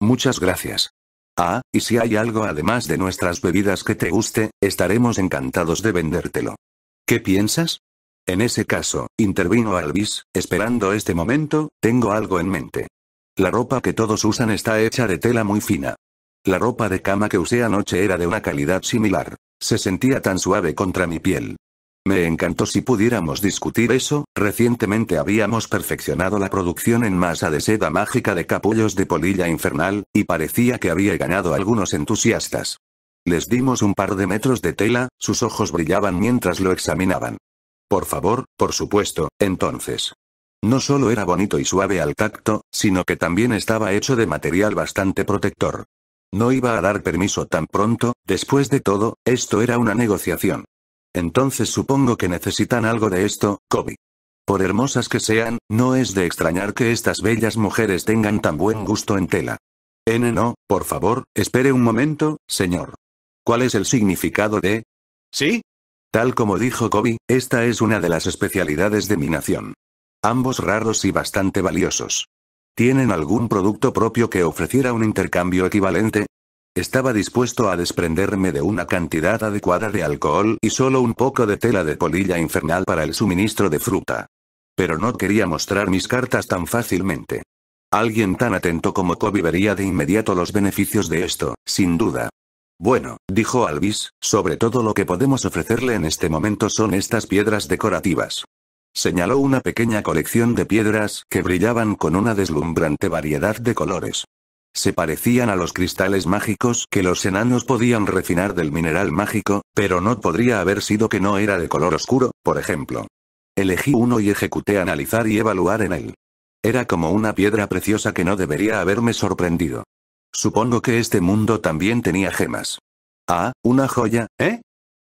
Muchas gracias. Ah, y si hay algo además de nuestras bebidas que te guste, estaremos encantados de vendértelo. ¿Qué piensas? En ese caso, intervino Alvis, esperando este momento, tengo algo en mente. La ropa que todos usan está hecha de tela muy fina. La ropa de cama que usé anoche era de una calidad similar. Se sentía tan suave contra mi piel. Me encantó si pudiéramos discutir eso, recientemente habíamos perfeccionado la producción en masa de seda mágica de capullos de polilla infernal, y parecía que había ganado algunos entusiastas. Les dimos un par de metros de tela, sus ojos brillaban mientras lo examinaban. Por favor, por supuesto, entonces. No solo era bonito y suave al tacto, sino que también estaba hecho de material bastante protector. No iba a dar permiso tan pronto, después de todo, esto era una negociación. Entonces supongo que necesitan algo de esto, Kobe. Por hermosas que sean, no es de extrañar que estas bellas mujeres tengan tan buen gusto en tela. N no, por favor, espere un momento, señor. ¿Cuál es el significado de? ¿Sí? Tal como dijo Kobe, esta es una de las especialidades de mi nación. Ambos raros y bastante valiosos. ¿Tienen algún producto propio que ofreciera un intercambio equivalente? Estaba dispuesto a desprenderme de una cantidad adecuada de alcohol y solo un poco de tela de polilla infernal para el suministro de fruta. Pero no quería mostrar mis cartas tan fácilmente. Alguien tan atento como Kobe vería de inmediato los beneficios de esto, sin duda. Bueno, dijo Alvis, sobre todo lo que podemos ofrecerle en este momento son estas piedras decorativas. Señaló una pequeña colección de piedras que brillaban con una deslumbrante variedad de colores. Se parecían a los cristales mágicos que los enanos podían refinar del mineral mágico, pero no podría haber sido que no era de color oscuro, por ejemplo. Elegí uno y ejecuté analizar y evaluar en él. Era como una piedra preciosa que no debería haberme sorprendido. Supongo que este mundo también tenía gemas. Ah, una joya, ¿eh?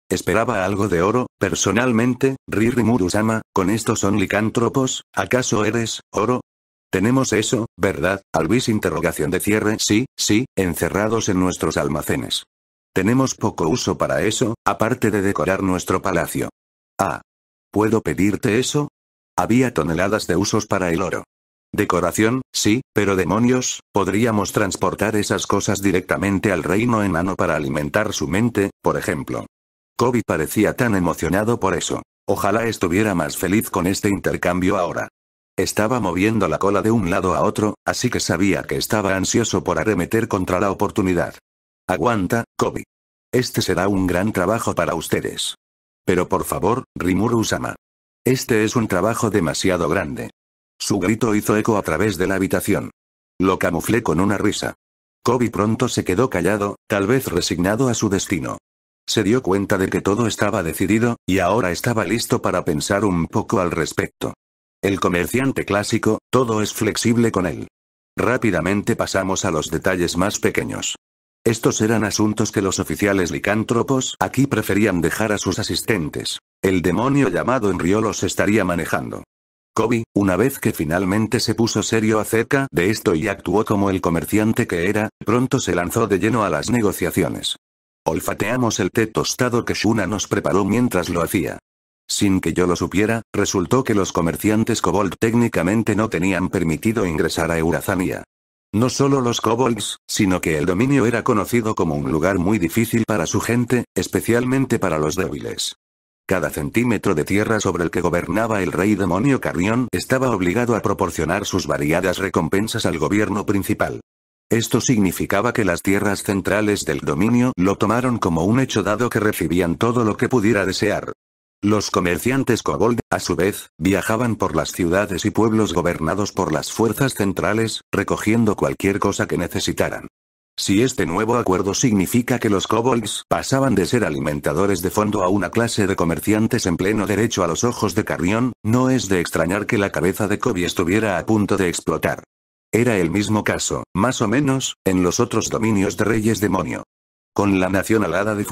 Esperaba algo de oro, personalmente, Ririmuru-sama, con estos son licántropos, ¿acaso eres, oro? Tenemos eso, ¿verdad, Alvis? Interrogación de cierre. Sí, sí, encerrados en nuestros almacenes. Tenemos poco uso para eso, aparte de decorar nuestro palacio. Ah. ¿Puedo pedirte eso? Había toneladas de usos para el oro. Decoración, sí, pero demonios, podríamos transportar esas cosas directamente al reino enano para alimentar su mente, por ejemplo. Kobe parecía tan emocionado por eso. Ojalá estuviera más feliz con este intercambio ahora. Estaba moviendo la cola de un lado a otro, así que sabía que estaba ansioso por arremeter contra la oportunidad. Aguanta, Kobe. Este será un gran trabajo para ustedes. Pero por favor, Rimuru sama Este es un trabajo demasiado grande. Su grito hizo eco a través de la habitación. Lo camuflé con una risa. Kobe pronto se quedó callado, tal vez resignado a su destino. Se dio cuenta de que todo estaba decidido, y ahora estaba listo para pensar un poco al respecto el comerciante clásico, todo es flexible con él. Rápidamente pasamos a los detalles más pequeños. Estos eran asuntos que los oficiales licántropos aquí preferían dejar a sus asistentes. El demonio llamado Enriolos estaría manejando. Kobe, una vez que finalmente se puso serio acerca de esto y actuó como el comerciante que era, pronto se lanzó de lleno a las negociaciones. Olfateamos el té tostado que Shuna nos preparó mientras lo hacía. Sin que yo lo supiera, resultó que los comerciantes kobold técnicamente no tenían permitido ingresar a Eurazania. No solo los kobolds, sino que el dominio era conocido como un lugar muy difícil para su gente, especialmente para los débiles. Cada centímetro de tierra sobre el que gobernaba el rey demonio Carrión estaba obligado a proporcionar sus variadas recompensas al gobierno principal. Esto significaba que las tierras centrales del dominio lo tomaron como un hecho dado que recibían todo lo que pudiera desear. Los comerciantes kobold, a su vez, viajaban por las ciudades y pueblos gobernados por las fuerzas centrales, recogiendo cualquier cosa que necesitaran. Si este nuevo acuerdo significa que los kobolds pasaban de ser alimentadores de fondo a una clase de comerciantes en pleno derecho a los ojos de Carrión, no es de extrañar que la cabeza de Kobe estuviera a punto de explotar. Era el mismo caso, más o menos, en los otros dominios de Reyes Demonio. Con la nación alada de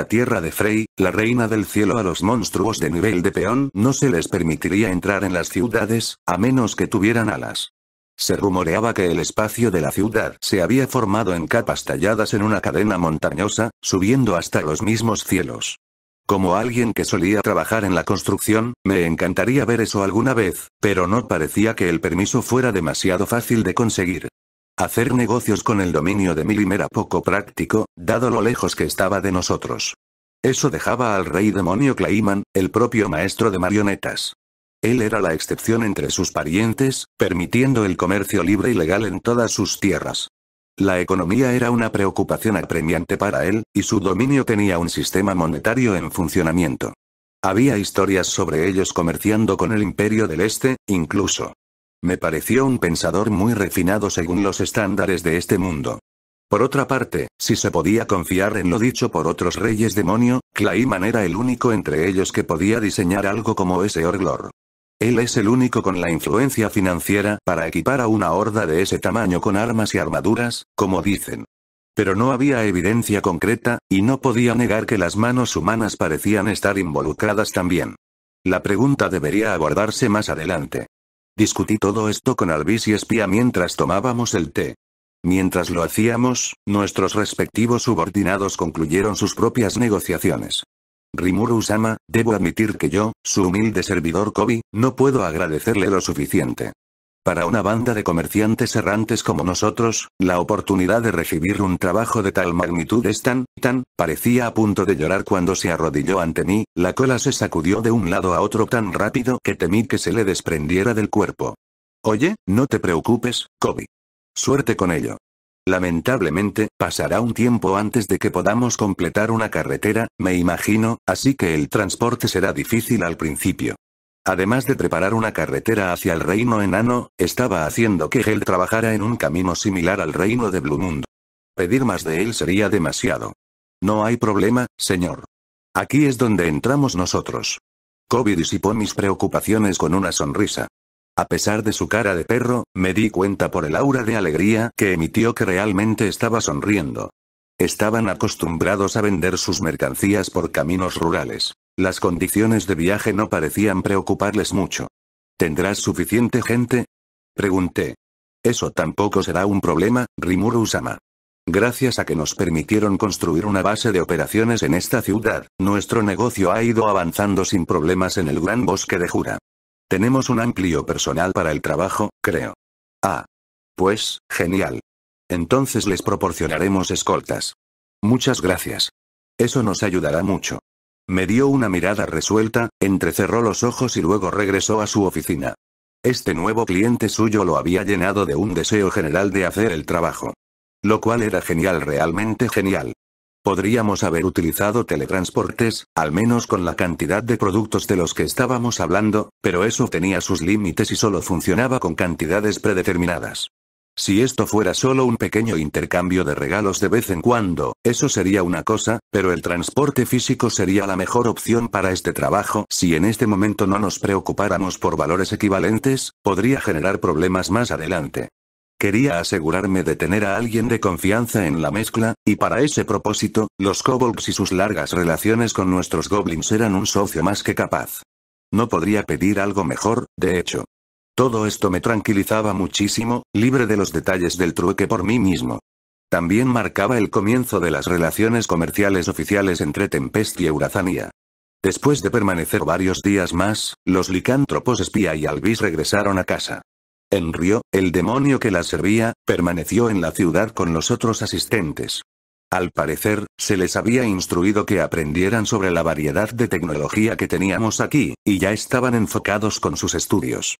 a tierra de Frey, la reina del cielo a los monstruos de nivel de peón no se les permitiría entrar en las ciudades, a menos que tuvieran alas. Se rumoreaba que el espacio de la ciudad se había formado en capas talladas en una cadena montañosa, subiendo hasta los mismos cielos. Como alguien que solía trabajar en la construcción, me encantaría ver eso alguna vez, pero no parecía que el permiso fuera demasiado fácil de conseguir. Hacer negocios con el dominio de Milim era poco práctico, dado lo lejos que estaba de nosotros. Eso dejaba al rey demonio Clayman, el propio maestro de marionetas. Él era la excepción entre sus parientes, permitiendo el comercio libre y legal en todas sus tierras. La economía era una preocupación apremiante para él, y su dominio tenía un sistema monetario en funcionamiento. Había historias sobre ellos comerciando con el Imperio del Este, incluso. Me pareció un pensador muy refinado según los estándares de este mundo. Por otra parte, si se podía confiar en lo dicho por otros reyes demonio, Clayman era el único entre ellos que podía diseñar algo como ese Orglor. Él es el único con la influencia financiera para equipar a una horda de ese tamaño con armas y armaduras, como dicen. Pero no había evidencia concreta, y no podía negar que las manos humanas parecían estar involucradas también. La pregunta debería abordarse más adelante. Discutí todo esto con Albis y Espía mientras tomábamos el té. Mientras lo hacíamos, nuestros respectivos subordinados concluyeron sus propias negociaciones. Rimuru-sama, debo admitir que yo, su humilde servidor Kobe, no puedo agradecerle lo suficiente. Para una banda de comerciantes errantes como nosotros, la oportunidad de recibir un trabajo de tal magnitud es tan, tan, parecía a punto de llorar cuando se arrodilló ante mí, la cola se sacudió de un lado a otro tan rápido que temí que se le desprendiera del cuerpo. Oye, no te preocupes, Kobe. Suerte con ello. Lamentablemente, pasará un tiempo antes de que podamos completar una carretera, me imagino, así que el transporte será difícil al principio. Además de preparar una carretera hacia el reino enano, estaba haciendo que Hel trabajara en un camino similar al reino de Blue Pedir más de él sería demasiado. No hay problema, señor. Aquí es donde entramos nosotros. Kobe disipó mis preocupaciones con una sonrisa. A pesar de su cara de perro, me di cuenta por el aura de alegría que emitió que realmente estaba sonriendo. Estaban acostumbrados a vender sus mercancías por caminos rurales. Las condiciones de viaje no parecían preocuparles mucho. ¿Tendrás suficiente gente? Pregunté. Eso tampoco será un problema, Rimuru Usama. Gracias a que nos permitieron construir una base de operaciones en esta ciudad, nuestro negocio ha ido avanzando sin problemas en el gran bosque de Jura. Tenemos un amplio personal para el trabajo, creo. Ah. Pues, genial. Entonces les proporcionaremos escoltas. Muchas gracias. Eso nos ayudará mucho. Me dio una mirada resuelta, entrecerró los ojos y luego regresó a su oficina. Este nuevo cliente suyo lo había llenado de un deseo general de hacer el trabajo. Lo cual era genial, realmente genial. Podríamos haber utilizado teletransportes, al menos con la cantidad de productos de los que estábamos hablando, pero eso tenía sus límites y solo funcionaba con cantidades predeterminadas. Si esto fuera solo un pequeño intercambio de regalos de vez en cuando, eso sería una cosa, pero el transporte físico sería la mejor opción para este trabajo. Si en este momento no nos preocupáramos por valores equivalentes, podría generar problemas más adelante. Quería asegurarme de tener a alguien de confianza en la mezcla, y para ese propósito, los kobolds y sus largas relaciones con nuestros goblins eran un socio más que capaz. No podría pedir algo mejor, de hecho. Todo esto me tranquilizaba muchísimo, libre de los detalles del trueque por mí mismo. También marcaba el comienzo de las relaciones comerciales oficiales entre Tempest y Eurazania. Después de permanecer varios días más, los licántropos espía y Alvis regresaron a casa. Enrio, el demonio que la servía, permaneció en la ciudad con los otros asistentes. Al parecer, se les había instruido que aprendieran sobre la variedad de tecnología que teníamos aquí, y ya estaban enfocados con sus estudios.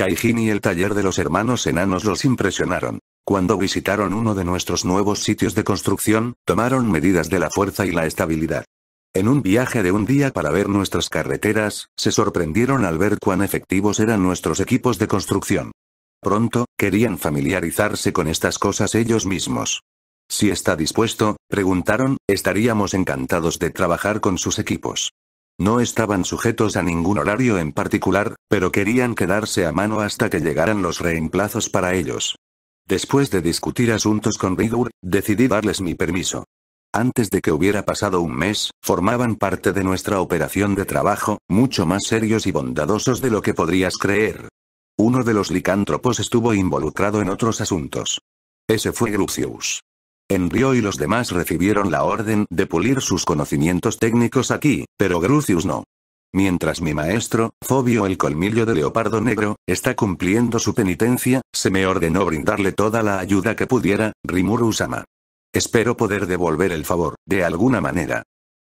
Kaijin y el taller de los hermanos enanos los impresionaron. Cuando visitaron uno de nuestros nuevos sitios de construcción, tomaron medidas de la fuerza y la estabilidad. En un viaje de un día para ver nuestras carreteras, se sorprendieron al ver cuán efectivos eran nuestros equipos de construcción. Pronto, querían familiarizarse con estas cosas ellos mismos. Si está dispuesto, preguntaron, estaríamos encantados de trabajar con sus equipos. No estaban sujetos a ningún horario en particular, pero querían quedarse a mano hasta que llegaran los reemplazos para ellos. Después de discutir asuntos con Ridur, decidí darles mi permiso. Antes de que hubiera pasado un mes, formaban parte de nuestra operación de trabajo, mucho más serios y bondadosos de lo que podrías creer. Uno de los licántropos estuvo involucrado en otros asuntos. Ese fue Lucius. Enrió y los demás recibieron la orden de pulir sus conocimientos técnicos aquí, pero Grucius no. Mientras mi maestro, Fobio el colmillo de leopardo negro, está cumpliendo su penitencia, se me ordenó brindarle toda la ayuda que pudiera, Rimuru-sama. Espero poder devolver el favor, de alguna manera.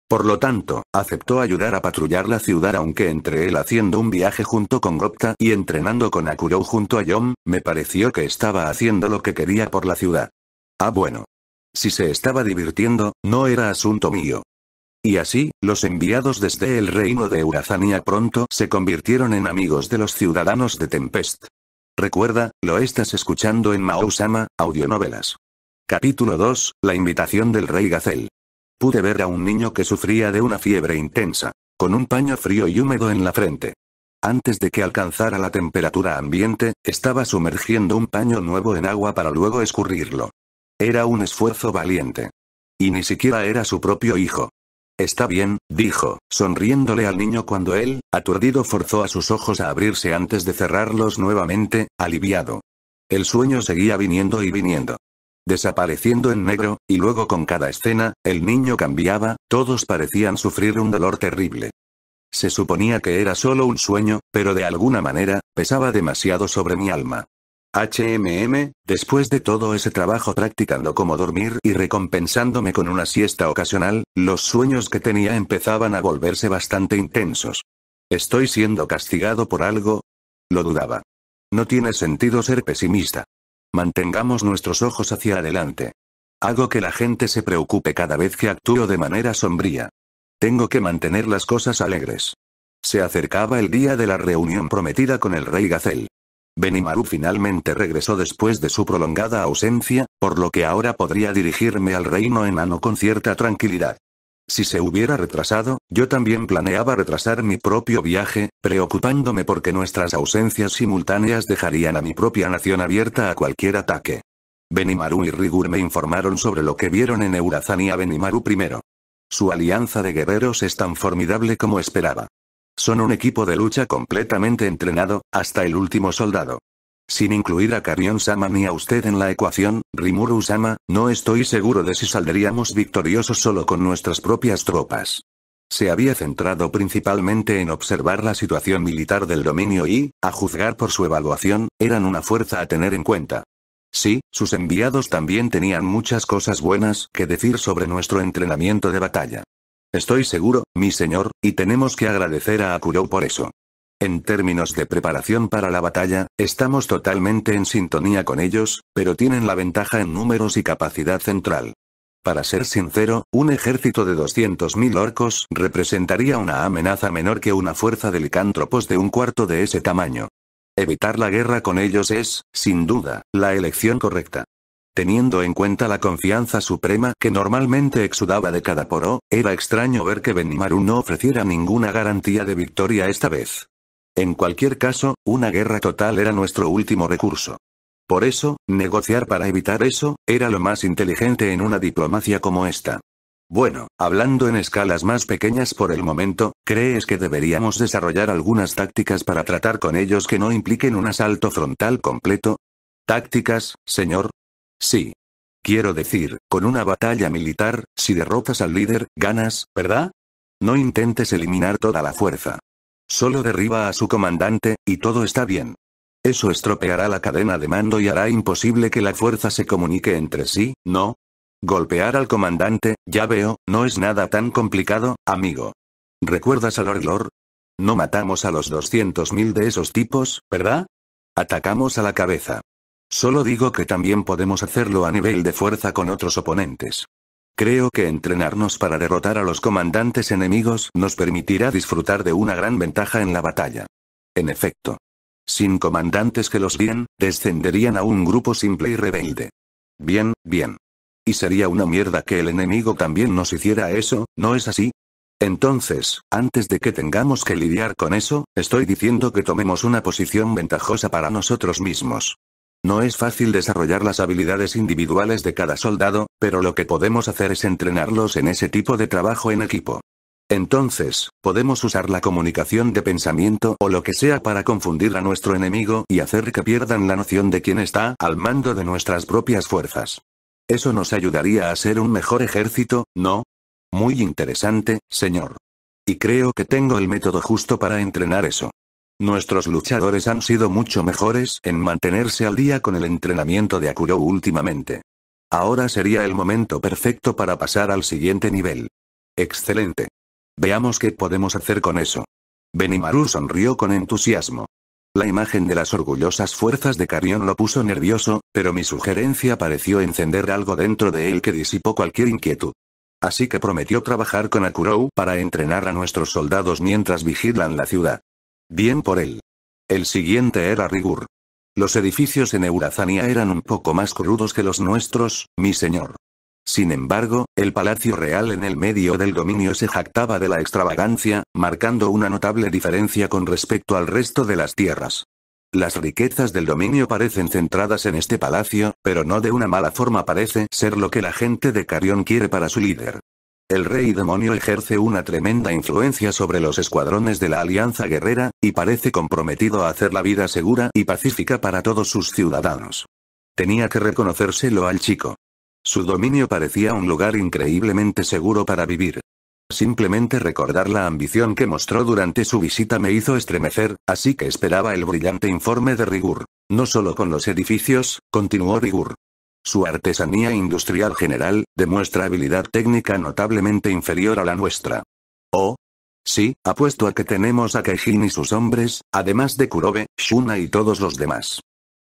Por lo tanto, aceptó ayudar a patrullar la ciudad aunque entre él haciendo un viaje junto con Gopta y entrenando con Akuro junto a Yom, me pareció que estaba haciendo lo que quería por la ciudad. Ah bueno, si se estaba divirtiendo, no era asunto mío. Y así, los enviados desde el reino de Eurazania pronto se convirtieron en amigos de los ciudadanos de Tempest. Recuerda, lo estás escuchando en Maousama, audionovelas. Capítulo 2, La invitación del rey Gazel. Pude ver a un niño que sufría de una fiebre intensa, con un paño frío y húmedo en la frente. Antes de que alcanzara la temperatura ambiente, estaba sumergiendo un paño nuevo en agua para luego escurrirlo. Era un esfuerzo valiente. Y ni siquiera era su propio hijo. Está bien, dijo, sonriéndole al niño cuando él, aturdido, forzó a sus ojos a abrirse antes de cerrarlos nuevamente, aliviado. El sueño seguía viniendo y viniendo. Desapareciendo en negro, y luego con cada escena, el niño cambiaba, todos parecían sufrir un dolor terrible. Se suponía que era solo un sueño, pero de alguna manera, pesaba demasiado sobre mi alma. HMM, después de todo ese trabajo practicando cómo dormir y recompensándome con una siesta ocasional, los sueños que tenía empezaban a volverse bastante intensos. ¿Estoy siendo castigado por algo? Lo dudaba. No tiene sentido ser pesimista. Mantengamos nuestros ojos hacia adelante. Hago que la gente se preocupe cada vez que actúo de manera sombría. Tengo que mantener las cosas alegres. Se acercaba el día de la reunión prometida con el rey Gazel. Benimaru finalmente regresó después de su prolongada ausencia, por lo que ahora podría dirigirme al reino enano con cierta tranquilidad. Si se hubiera retrasado, yo también planeaba retrasar mi propio viaje, preocupándome porque nuestras ausencias simultáneas dejarían a mi propia nación abierta a cualquier ataque. Benimaru y Rigur me informaron sobre lo que vieron en Eurazania Benimaru primero. Su alianza de guerreros es tan formidable como esperaba. Son un equipo de lucha completamente entrenado, hasta el último soldado. Sin incluir a carion sama ni a usted en la ecuación, Rimuru-sama, no estoy seguro de si saldríamos victoriosos solo con nuestras propias tropas. Se había centrado principalmente en observar la situación militar del dominio y, a juzgar por su evaluación, eran una fuerza a tener en cuenta. Sí, sus enviados también tenían muchas cosas buenas que decir sobre nuestro entrenamiento de batalla. Estoy seguro, mi señor, y tenemos que agradecer a Akuro por eso. En términos de preparación para la batalla, estamos totalmente en sintonía con ellos, pero tienen la ventaja en números y capacidad central. Para ser sincero, un ejército de 200.000 orcos representaría una amenaza menor que una fuerza de licántropos de un cuarto de ese tamaño. Evitar la guerra con ellos es, sin duda, la elección correcta. Teniendo en cuenta la confianza suprema que normalmente exudaba de cada poro, era extraño ver que Benimaru no ofreciera ninguna garantía de victoria esta vez. En cualquier caso, una guerra total era nuestro último recurso. Por eso, negociar para evitar eso, era lo más inteligente en una diplomacia como esta. Bueno, hablando en escalas más pequeñas por el momento, ¿crees que deberíamos desarrollar algunas tácticas para tratar con ellos que no impliquen un asalto frontal completo? Tácticas, señor, Sí. Quiero decir, con una batalla militar, si derrotas al líder, ganas, ¿verdad? No intentes eliminar toda la fuerza. Solo derriba a su comandante, y todo está bien. Eso estropeará la cadena de mando y hará imposible que la fuerza se comunique entre sí, ¿no? Golpear al comandante, ya veo, no es nada tan complicado, amigo. ¿Recuerdas a Lord Lord? No matamos a los 200.000 de esos tipos, ¿verdad? Atacamos a la cabeza. Solo digo que también podemos hacerlo a nivel de fuerza con otros oponentes. Creo que entrenarnos para derrotar a los comandantes enemigos nos permitirá disfrutar de una gran ventaja en la batalla. En efecto. Sin comandantes que los guíen, descenderían a un grupo simple y rebelde. Bien, bien. Y sería una mierda que el enemigo también nos hiciera eso, ¿no es así? Entonces, antes de que tengamos que lidiar con eso, estoy diciendo que tomemos una posición ventajosa para nosotros mismos. No es fácil desarrollar las habilidades individuales de cada soldado, pero lo que podemos hacer es entrenarlos en ese tipo de trabajo en equipo. Entonces, podemos usar la comunicación de pensamiento o lo que sea para confundir a nuestro enemigo y hacer que pierdan la noción de quién está al mando de nuestras propias fuerzas. Eso nos ayudaría a ser un mejor ejército, ¿no? Muy interesante, señor. Y creo que tengo el método justo para entrenar eso. Nuestros luchadores han sido mucho mejores en mantenerse al día con el entrenamiento de Akuro últimamente. Ahora sería el momento perfecto para pasar al siguiente nivel. Excelente. Veamos qué podemos hacer con eso. Benimaru sonrió con entusiasmo. La imagen de las orgullosas fuerzas de Carrión lo puso nervioso, pero mi sugerencia pareció encender algo dentro de él que disipó cualquier inquietud. Así que prometió trabajar con Akuro para entrenar a nuestros soldados mientras vigilan la ciudad. Bien por él. El siguiente era Rigur. Los edificios en Eurazania eran un poco más crudos que los nuestros, mi señor. Sin embargo, el palacio real en el medio del dominio se jactaba de la extravagancia, marcando una notable diferencia con respecto al resto de las tierras. Las riquezas del dominio parecen centradas en este palacio, pero no de una mala forma parece ser lo que la gente de Carión quiere para su líder. El rey demonio ejerce una tremenda influencia sobre los escuadrones de la Alianza Guerrera, y parece comprometido a hacer la vida segura y pacífica para todos sus ciudadanos. Tenía que reconocérselo al chico. Su dominio parecía un lugar increíblemente seguro para vivir. Simplemente recordar la ambición que mostró durante su visita me hizo estremecer, así que esperaba el brillante informe de Rigur. No solo con los edificios, continuó Rigur. Su artesanía industrial general, demuestra habilidad técnica notablemente inferior a la nuestra. Oh. Sí, apuesto a que tenemos a Kejin y sus hombres, además de Kurobe, Shuna y todos los demás.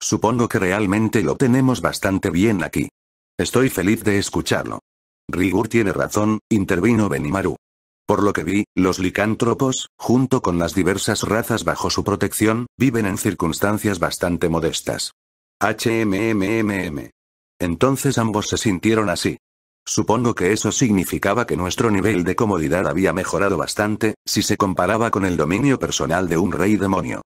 Supongo que realmente lo tenemos bastante bien aquí. Estoy feliz de escucharlo. Rigur tiene razón, intervino Benimaru. Por lo que vi, los licántropos, junto con las diversas razas bajo su protección, viven en circunstancias bastante modestas. HMMMM. Entonces ambos se sintieron así. Supongo que eso significaba que nuestro nivel de comodidad había mejorado bastante, si se comparaba con el dominio personal de un rey demonio.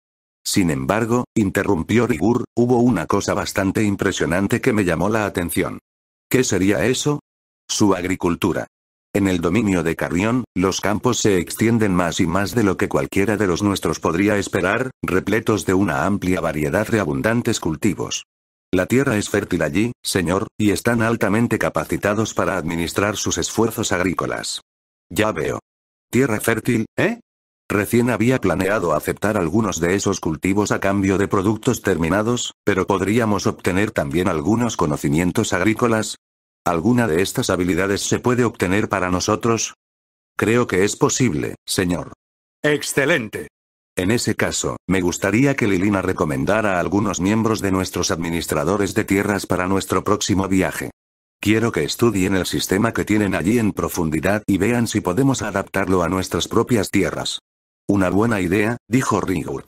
Sin embargo, interrumpió Rigur, hubo una cosa bastante impresionante que me llamó la atención. ¿Qué sería eso? Su agricultura. En el dominio de Carrión, los campos se extienden más y más de lo que cualquiera de los nuestros podría esperar, repletos de una amplia variedad de abundantes cultivos. La tierra es fértil allí, señor, y están altamente capacitados para administrar sus esfuerzos agrícolas. Ya veo. Tierra fértil, ¿eh? Recién había planeado aceptar algunos de esos cultivos a cambio de productos terminados, pero podríamos obtener también algunos conocimientos agrícolas. ¿Alguna de estas habilidades se puede obtener para nosotros? Creo que es posible, señor. Excelente. En ese caso, me gustaría que Lilina recomendara a algunos miembros de nuestros administradores de tierras para nuestro próximo viaje. Quiero que estudien el sistema que tienen allí en profundidad y vean si podemos adaptarlo a nuestras propias tierras. Una buena idea, dijo Ringwood.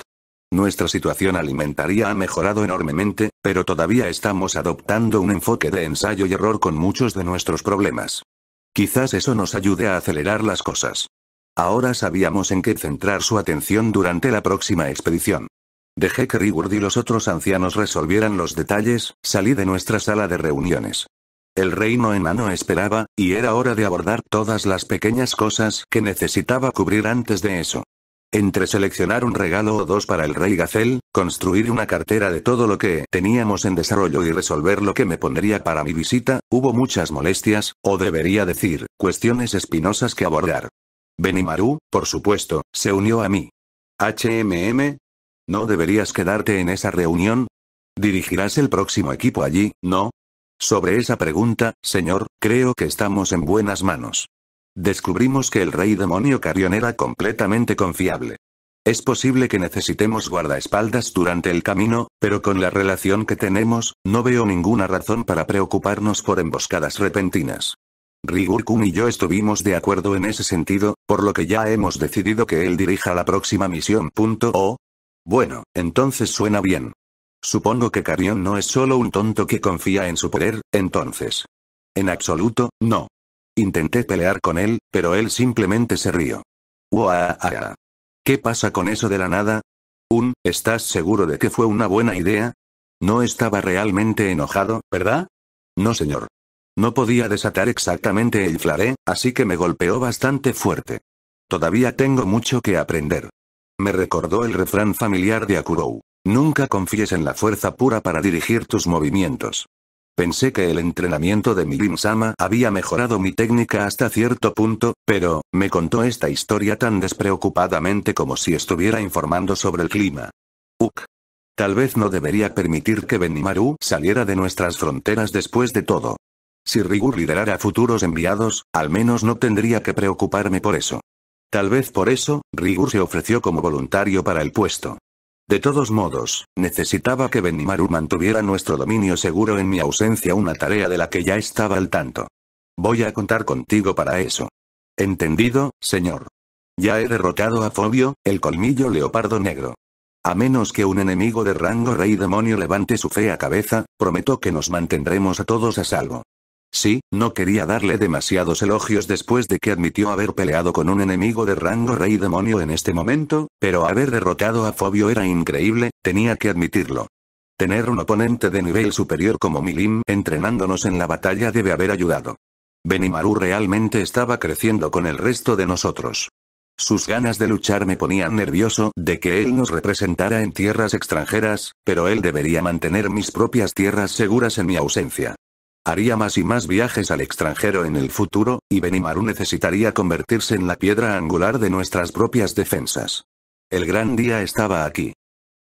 Nuestra situación alimentaria ha mejorado enormemente, pero todavía estamos adoptando un enfoque de ensayo y error con muchos de nuestros problemas. Quizás eso nos ayude a acelerar las cosas. Ahora sabíamos en qué centrar su atención durante la próxima expedición. Dejé que Rigurd y los otros ancianos resolvieran los detalles, salí de nuestra sala de reuniones. El reino enano esperaba, y era hora de abordar todas las pequeñas cosas que necesitaba cubrir antes de eso. Entre seleccionar un regalo o dos para el rey Gacel, construir una cartera de todo lo que teníamos en desarrollo y resolver lo que me pondría para mi visita, hubo muchas molestias, o debería decir, cuestiones espinosas que abordar. Benimaru, por supuesto, se unió a mí. HMM. ¿No deberías quedarte en esa reunión? ¿Dirigirás el próximo equipo allí, no? Sobre esa pregunta, señor, creo que estamos en buenas manos. Descubrimos que el rey demonio Carion era completamente confiable. Es posible que necesitemos guardaespaldas durante el camino, pero con la relación que tenemos, no veo ninguna razón para preocuparnos por emboscadas repentinas. Rigurkun y yo estuvimos de acuerdo en ese sentido, por lo que ya hemos decidido que él dirija la próxima misión. O. Bueno, entonces suena bien. Supongo que Carion no es solo un tonto que confía en su poder, entonces. En absoluto, no. Intenté pelear con él, pero él simplemente se rió. Uaaaa. Ah. ¿Qué pasa con eso de la nada? Un, ¿estás seguro de que fue una buena idea? No estaba realmente enojado, ¿verdad? No señor. No podía desatar exactamente el flaré, así que me golpeó bastante fuerte. Todavía tengo mucho que aprender. Me recordó el refrán familiar de Akurou. Nunca confíes en la fuerza pura para dirigir tus movimientos. Pensé que el entrenamiento de Mirim Sama había mejorado mi técnica hasta cierto punto, pero, me contó esta historia tan despreocupadamente como si estuviera informando sobre el clima. Uk. Tal vez no debería permitir que Benimaru saliera de nuestras fronteras después de todo. Si Rigur liderara a futuros enviados, al menos no tendría que preocuparme por eso. Tal vez por eso, Rigur se ofreció como voluntario para el puesto. De todos modos, necesitaba que Benimaru mantuviera nuestro dominio seguro en mi ausencia una tarea de la que ya estaba al tanto. Voy a contar contigo para eso. Entendido, señor. Ya he derrotado a Fobio, el colmillo leopardo negro. A menos que un enemigo de rango rey demonio levante su fea cabeza, prometo que nos mantendremos a todos a salvo. Sí, no quería darle demasiados elogios después de que admitió haber peleado con un enemigo de rango rey demonio en este momento, pero haber derrotado a Fobio era increíble, tenía que admitirlo. Tener un oponente de nivel superior como Milim entrenándonos en la batalla debe haber ayudado. Benimaru realmente estaba creciendo con el resto de nosotros. Sus ganas de luchar me ponían nervioso de que él nos representara en tierras extranjeras, pero él debería mantener mis propias tierras seguras en mi ausencia. Haría más y más viajes al extranjero en el futuro, y Benimaru necesitaría convertirse en la piedra angular de nuestras propias defensas. El gran día estaba aquí.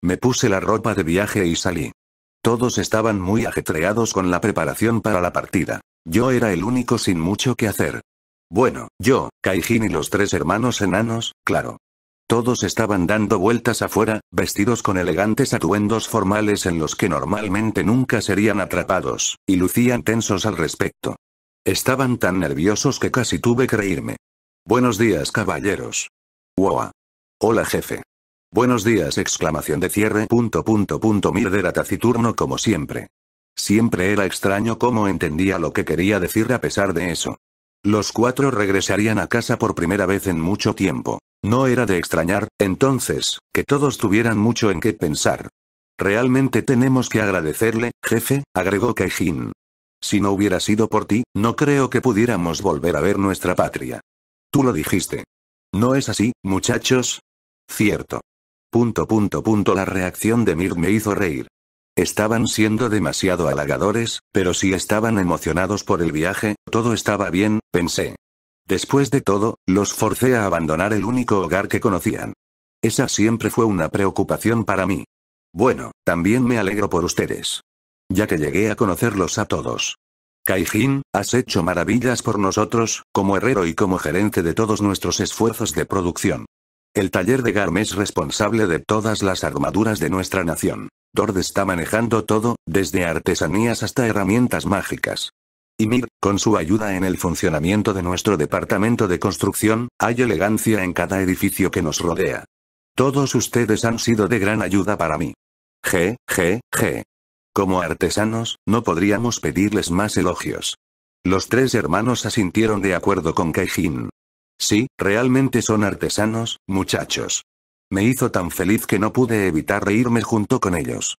Me puse la ropa de viaje y salí. Todos estaban muy ajetreados con la preparación para la partida. Yo era el único sin mucho que hacer. Bueno, yo, Kaijin y los tres hermanos enanos, claro. Todos estaban dando vueltas afuera, vestidos con elegantes atuendos formales en los que normalmente nunca serían atrapados, y lucían tensos al respecto. Estaban tan nerviosos que casi tuve que reírme. Buenos días, caballeros. Wow. Hola, jefe. Buenos días, exclamación de cierre. Punto, punto, era taciturno como siempre. Siempre era extraño cómo entendía lo que quería decir a pesar de eso. Los cuatro regresarían a casa por primera vez en mucho tiempo. No era de extrañar, entonces, que todos tuvieran mucho en qué pensar. Realmente tenemos que agradecerle, jefe, agregó Kejin. Si no hubiera sido por ti, no creo que pudiéramos volver a ver nuestra patria. Tú lo dijiste. ¿No es así, muchachos? Cierto. Punto punto punto la reacción de Mir me hizo reír. Estaban siendo demasiado halagadores, pero si estaban emocionados por el viaje, todo estaba bien, pensé. Después de todo, los forcé a abandonar el único hogar que conocían. Esa siempre fue una preocupación para mí. Bueno, también me alegro por ustedes. Ya que llegué a conocerlos a todos. Kaijin, has hecho maravillas por nosotros, como herrero y como gerente de todos nuestros esfuerzos de producción. El taller de Garm es responsable de todas las armaduras de nuestra nación. Dord está manejando todo, desde artesanías hasta herramientas mágicas. Y Mir, con su ayuda en el funcionamiento de nuestro departamento de construcción, hay elegancia en cada edificio que nos rodea. Todos ustedes han sido de gran ayuda para mí. G, G, G. Como artesanos, no podríamos pedirles más elogios. Los tres hermanos asintieron de acuerdo con Kaijin. Sí, realmente son artesanos, muchachos. Me hizo tan feliz que no pude evitar reírme junto con ellos.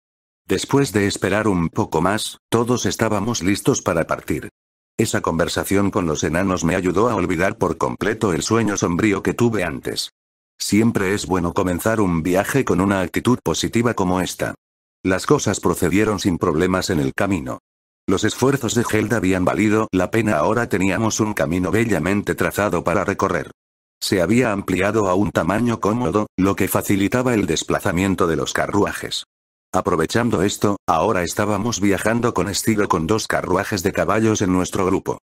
Después de esperar un poco más, todos estábamos listos para partir. Esa conversación con los enanos me ayudó a olvidar por completo el sueño sombrío que tuve antes. Siempre es bueno comenzar un viaje con una actitud positiva como esta. Las cosas procedieron sin problemas en el camino. Los esfuerzos de Helda habían valido la pena ahora teníamos un camino bellamente trazado para recorrer se había ampliado a un tamaño cómodo, lo que facilitaba el desplazamiento de los carruajes. Aprovechando esto, ahora estábamos viajando con estilo con dos carruajes de caballos en nuestro grupo.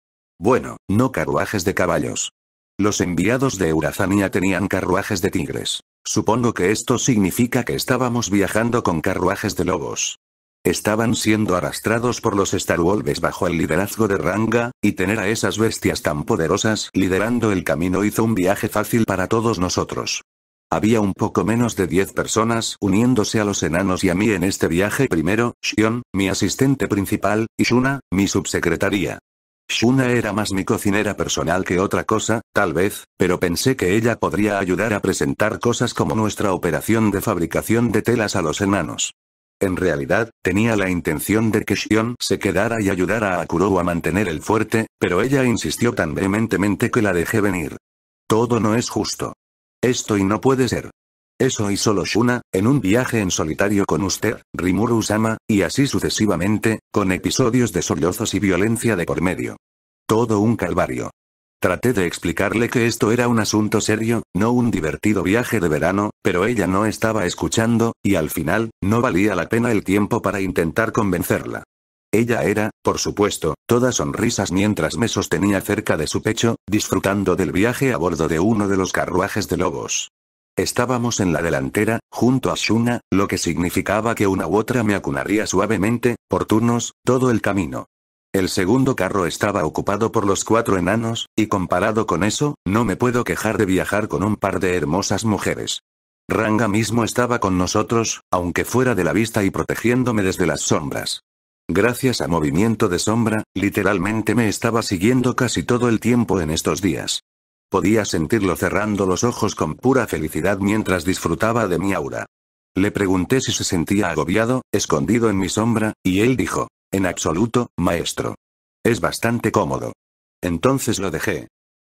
Bueno, no carruajes de caballos. Los enviados de Eurazania tenían carruajes de tigres. Supongo que esto significa que estábamos viajando con carruajes de lobos. Estaban siendo arrastrados por los Star Wolves bajo el liderazgo de Ranga, y tener a esas bestias tan poderosas liderando el camino hizo un viaje fácil para todos nosotros. Había un poco menos de 10 personas uniéndose a los enanos y a mí en este viaje primero, Shion, mi asistente principal, y Shuna, mi subsecretaría. Shuna era más mi cocinera personal que otra cosa, tal vez, pero pensé que ella podría ayudar a presentar cosas como nuestra operación de fabricación de telas a los enanos. En realidad, tenía la intención de que Shion se quedara y ayudara a Akuro a mantener el fuerte, pero ella insistió tan vehementemente que la dejé venir. Todo no es justo. Esto y no puede ser. Eso y solo Shuna, en un viaje en solitario con usted, Rimuru-sama, y así sucesivamente, con episodios de sollozos y violencia de por medio. Todo un calvario. Traté de explicarle que esto era un asunto serio, no un divertido viaje de verano, pero ella no estaba escuchando, y al final, no valía la pena el tiempo para intentar convencerla. Ella era, por supuesto, toda sonrisas mientras me sostenía cerca de su pecho, disfrutando del viaje a bordo de uno de los carruajes de lobos. Estábamos en la delantera, junto a Shuna, lo que significaba que una u otra me acunaría suavemente, por turnos, todo el camino. El segundo carro estaba ocupado por los cuatro enanos, y comparado con eso, no me puedo quejar de viajar con un par de hermosas mujeres. Ranga mismo estaba con nosotros, aunque fuera de la vista y protegiéndome desde las sombras. Gracias a movimiento de sombra, literalmente me estaba siguiendo casi todo el tiempo en estos días. Podía sentirlo cerrando los ojos con pura felicidad mientras disfrutaba de mi aura. Le pregunté si se sentía agobiado, escondido en mi sombra, y él dijo, en absoluto, maestro. Es bastante cómodo. Entonces lo dejé.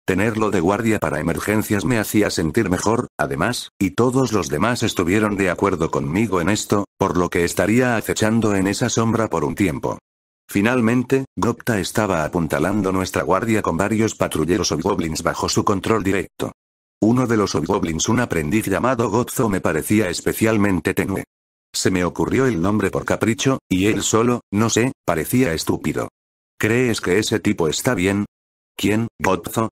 Tenerlo de guardia para emergencias me hacía sentir mejor, además, y todos los demás estuvieron de acuerdo conmigo en esto, por lo que estaría acechando en esa sombra por un tiempo. Finalmente, Gopta estaba apuntalando nuestra guardia con varios patrulleros obgoblins bajo su control directo. Uno de los obgoblins, un aprendiz llamado Gotzo, me parecía especialmente tenue. Se me ocurrió el nombre por capricho, y él solo, no sé, parecía estúpido. ¿Crees que ese tipo está bien? ¿Quién, Gopzo?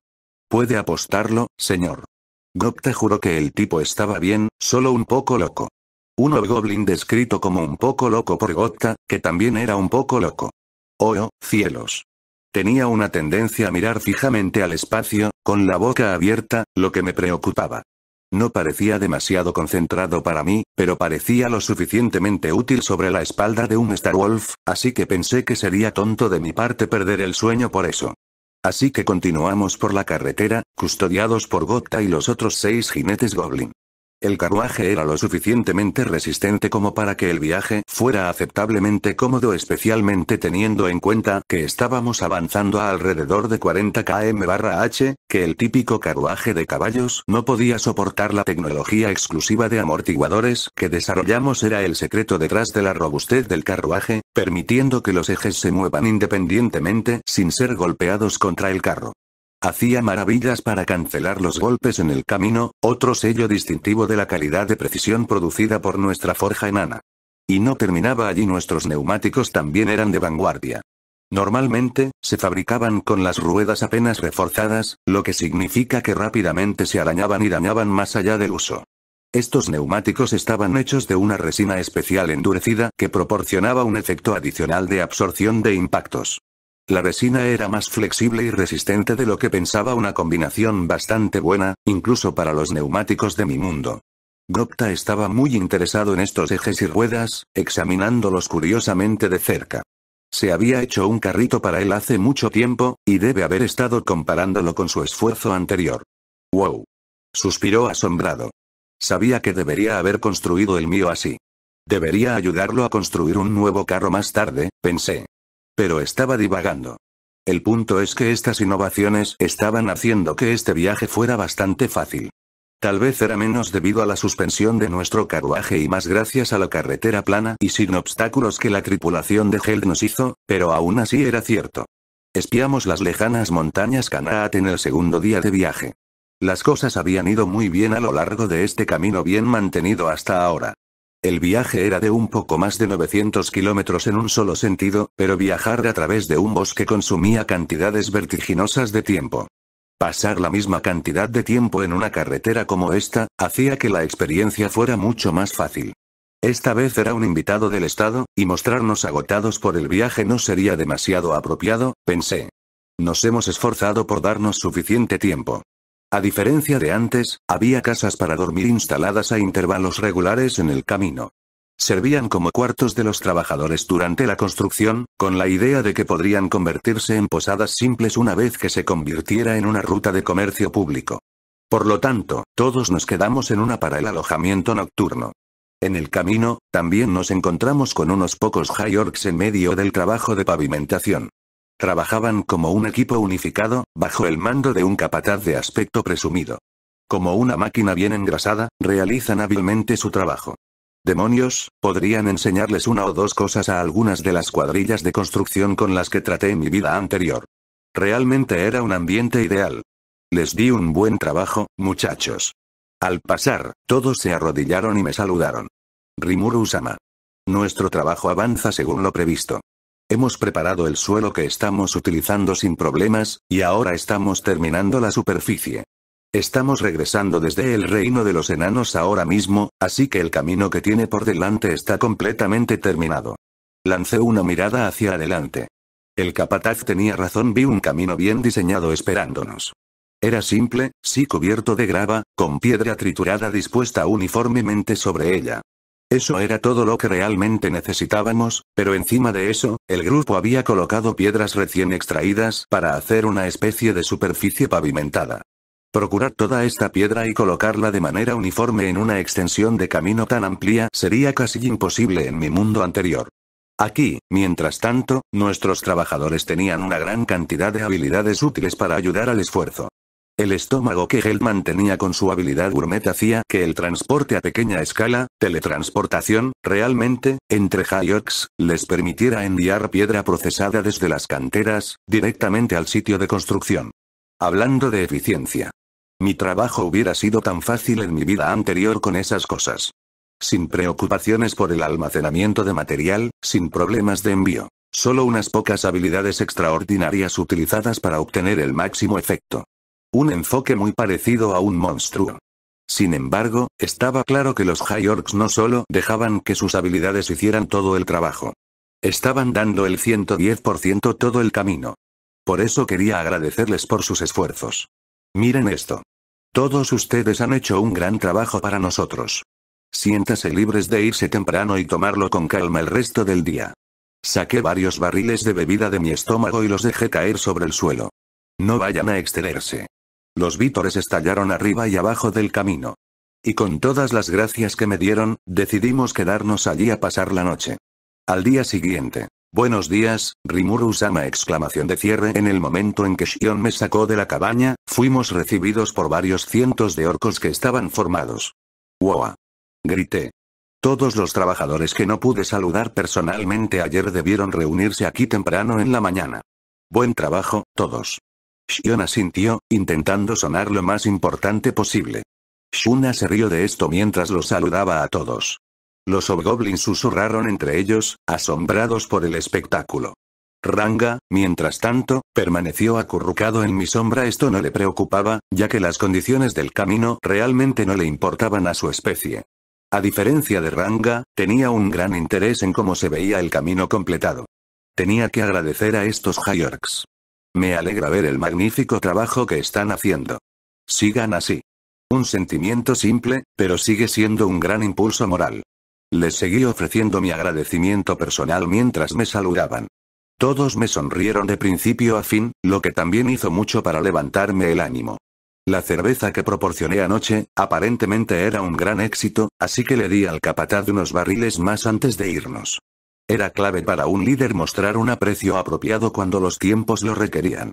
Puede apostarlo, señor. Gopta juró que el tipo estaba bien, solo un poco loco. Un goblin descrito como un poco loco por Gopta, que también era un poco loco. Oh, oh, cielos. Tenía una tendencia a mirar fijamente al espacio, con la boca abierta, lo que me preocupaba. No parecía demasiado concentrado para mí, pero parecía lo suficientemente útil sobre la espalda de un Star Wolf, así que pensé que sería tonto de mi parte perder el sueño por eso. Así que continuamos por la carretera, custodiados por Gota y los otros seis jinetes Goblin. El carruaje era lo suficientemente resistente como para que el viaje fuera aceptablemente cómodo especialmente teniendo en cuenta que estábamos avanzando a alrededor de 40 km/h, que el típico carruaje de caballos no podía soportar la tecnología exclusiva de amortiguadores que desarrollamos era el secreto detrás de la robustez del carruaje, permitiendo que los ejes se muevan independientemente sin ser golpeados contra el carro. Hacía maravillas para cancelar los golpes en el camino, otro sello distintivo de la calidad de precisión producida por nuestra forja enana. Y no terminaba allí nuestros neumáticos también eran de vanguardia. Normalmente, se fabricaban con las ruedas apenas reforzadas, lo que significa que rápidamente se arañaban y dañaban más allá del uso. Estos neumáticos estaban hechos de una resina especial endurecida que proporcionaba un efecto adicional de absorción de impactos. La resina era más flexible y resistente de lo que pensaba una combinación bastante buena, incluso para los neumáticos de mi mundo. Gopta estaba muy interesado en estos ejes y ruedas, examinándolos curiosamente de cerca. Se había hecho un carrito para él hace mucho tiempo, y debe haber estado comparándolo con su esfuerzo anterior. ¡Wow! Suspiró asombrado. Sabía que debería haber construido el mío así. Debería ayudarlo a construir un nuevo carro más tarde, pensé pero estaba divagando. El punto es que estas innovaciones estaban haciendo que este viaje fuera bastante fácil. Tal vez era menos debido a la suspensión de nuestro carruaje y más gracias a la carretera plana y sin obstáculos que la tripulación de Held nos hizo, pero aún así era cierto. Espiamos las lejanas montañas Canaat en el segundo día de viaje. Las cosas habían ido muy bien a lo largo de este camino bien mantenido hasta ahora. El viaje era de un poco más de 900 kilómetros en un solo sentido, pero viajar a través de un bosque consumía cantidades vertiginosas de tiempo. Pasar la misma cantidad de tiempo en una carretera como esta, hacía que la experiencia fuera mucho más fácil. Esta vez era un invitado del Estado, y mostrarnos agotados por el viaje no sería demasiado apropiado, pensé. Nos hemos esforzado por darnos suficiente tiempo. A diferencia de antes, había casas para dormir instaladas a intervalos regulares en el camino. Servían como cuartos de los trabajadores durante la construcción, con la idea de que podrían convertirse en posadas simples una vez que se convirtiera en una ruta de comercio público. Por lo tanto, todos nos quedamos en una para el alojamiento nocturno. En el camino, también nos encontramos con unos pocos Hayorks en medio del trabajo de pavimentación. Trabajaban como un equipo unificado, bajo el mando de un capataz de aspecto presumido. Como una máquina bien engrasada, realizan hábilmente su trabajo. Demonios, podrían enseñarles una o dos cosas a algunas de las cuadrillas de construcción con las que traté mi vida anterior. Realmente era un ambiente ideal. Les di un buen trabajo, muchachos. Al pasar, todos se arrodillaron y me saludaron. Rimuru Sama. Nuestro trabajo avanza según lo previsto. Hemos preparado el suelo que estamos utilizando sin problemas, y ahora estamos terminando la superficie. Estamos regresando desde el reino de los enanos ahora mismo, así que el camino que tiene por delante está completamente terminado. Lancé una mirada hacia adelante. El capataz tenía razón, vi un camino bien diseñado esperándonos. Era simple, sí cubierto de grava, con piedra triturada dispuesta uniformemente sobre ella. Eso era todo lo que realmente necesitábamos, pero encima de eso, el grupo había colocado piedras recién extraídas para hacer una especie de superficie pavimentada. Procurar toda esta piedra y colocarla de manera uniforme en una extensión de camino tan amplia sería casi imposible en mi mundo anterior. Aquí, mientras tanto, nuestros trabajadores tenían una gran cantidad de habilidades útiles para ayudar al esfuerzo. El estómago que Hellman tenía con su habilidad gourmet hacía que el transporte a pequeña escala, teletransportación, realmente, entre Hayoks, les permitiera enviar piedra procesada desde las canteras, directamente al sitio de construcción. Hablando de eficiencia. Mi trabajo hubiera sido tan fácil en mi vida anterior con esas cosas. Sin preocupaciones por el almacenamiento de material, sin problemas de envío. Solo unas pocas habilidades extraordinarias utilizadas para obtener el máximo efecto. Un enfoque muy parecido a un monstruo. Sin embargo, estaba claro que los High Orcs no solo dejaban que sus habilidades hicieran todo el trabajo. Estaban dando el 110% todo el camino. Por eso quería agradecerles por sus esfuerzos. Miren esto. Todos ustedes han hecho un gran trabajo para nosotros. Siéntase libres de irse temprano y tomarlo con calma el resto del día. Saqué varios barriles de bebida de mi estómago y los dejé caer sobre el suelo. No vayan a excederse. Los vítores estallaron arriba y abajo del camino. Y con todas las gracias que me dieron, decidimos quedarnos allí a pasar la noche. Al día siguiente. Buenos días, Rimuru-sama exclamación de cierre en el momento en que Shion me sacó de la cabaña, fuimos recibidos por varios cientos de orcos que estaban formados. ¡Wow! Grité. Todos los trabajadores que no pude saludar personalmente ayer debieron reunirse aquí temprano en la mañana. Buen trabajo, todos. Shion asintió, intentando sonar lo más importante posible. Shuna se rió de esto mientras lo saludaba a todos. Los Obgoblins susurraron entre ellos, asombrados por el espectáculo. Ranga, mientras tanto, permaneció acurrucado en mi sombra. Esto no le preocupaba, ya que las condiciones del camino realmente no le importaban a su especie. A diferencia de Ranga, tenía un gran interés en cómo se veía el camino completado. Tenía que agradecer a estos Hayorks. Me alegra ver el magnífico trabajo que están haciendo. Sigan así. Un sentimiento simple, pero sigue siendo un gran impulso moral. Les seguí ofreciendo mi agradecimiento personal mientras me saludaban. Todos me sonrieron de principio a fin, lo que también hizo mucho para levantarme el ánimo. La cerveza que proporcioné anoche, aparentemente era un gran éxito, así que le di al capataz unos barriles más antes de irnos. Era clave para un líder mostrar un aprecio apropiado cuando los tiempos lo requerían.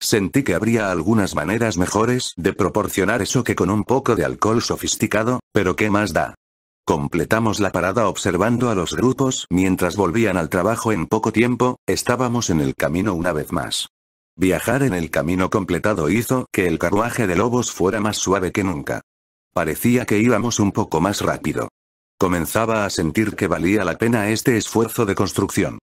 Sentí que habría algunas maneras mejores de proporcionar eso que con un poco de alcohol sofisticado, pero ¿qué más da? Completamos la parada observando a los grupos mientras volvían al trabajo en poco tiempo, estábamos en el camino una vez más. Viajar en el camino completado hizo que el carruaje de lobos fuera más suave que nunca. Parecía que íbamos un poco más rápido. Comenzaba a sentir que valía la pena este esfuerzo de construcción.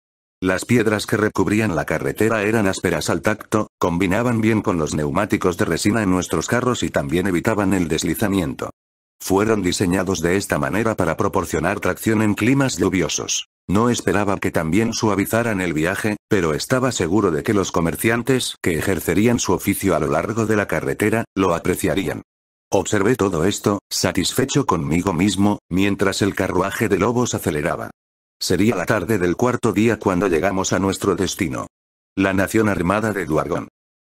Las piedras que recubrían la carretera eran ásperas al tacto, combinaban bien con los neumáticos de resina en nuestros carros y también evitaban el deslizamiento. Fueron diseñados de esta manera para proporcionar tracción en climas lluviosos. No esperaba que también suavizaran el viaje, pero estaba seguro de que los comerciantes que ejercerían su oficio a lo largo de la carretera, lo apreciarían. Observé todo esto, satisfecho conmigo mismo, mientras el carruaje de lobos aceleraba. Sería la tarde del cuarto día cuando llegamos a nuestro destino. La nación armada de Duargón.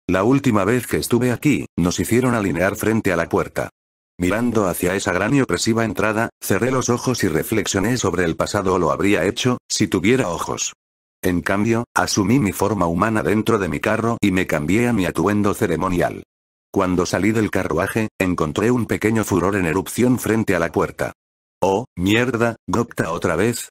La última vez que estuve aquí, nos hicieron alinear frente a la puerta. Mirando hacia esa gran y opresiva entrada, cerré los ojos y reflexioné sobre el pasado o lo habría hecho, si tuviera ojos. En cambio, asumí mi forma humana dentro de mi carro y me cambié a mi atuendo ceremonial. Cuando salí del carruaje, encontré un pequeño furor en erupción frente a la puerta. Oh, mierda, Gopta otra vez.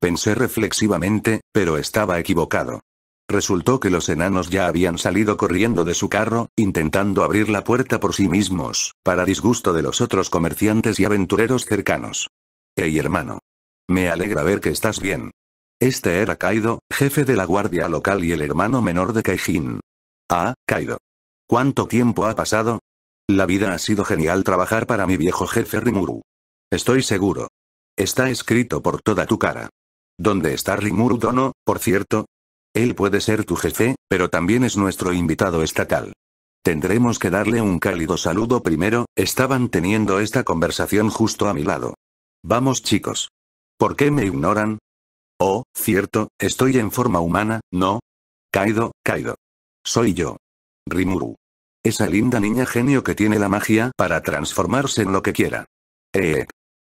Pensé reflexivamente, pero estaba equivocado. Resultó que los enanos ya habían salido corriendo de su carro, intentando abrir la puerta por sí mismos, para disgusto de los otros comerciantes y aventureros cercanos. Hey hermano. Me alegra ver que estás bien. Este era Kaido, jefe de la guardia local y el hermano menor de Kaijin. Ah, Kaido. ¿Cuánto tiempo ha pasado? La vida ha sido genial trabajar para mi viejo jefe Rimuru. Estoy seguro. Está escrito por toda tu cara. ¿Dónde está Rimuru Dono, por cierto? Él puede ser tu jefe, pero también es nuestro invitado estatal. Tendremos que darle un cálido saludo primero, estaban teniendo esta conversación justo a mi lado. Vamos chicos. ¿Por qué me ignoran? Oh, cierto, estoy en forma humana, ¿no? Kaido, Kaido. Soy yo. Rimuru. Esa linda niña genio que tiene la magia para transformarse en lo que quiera. Eh, eh.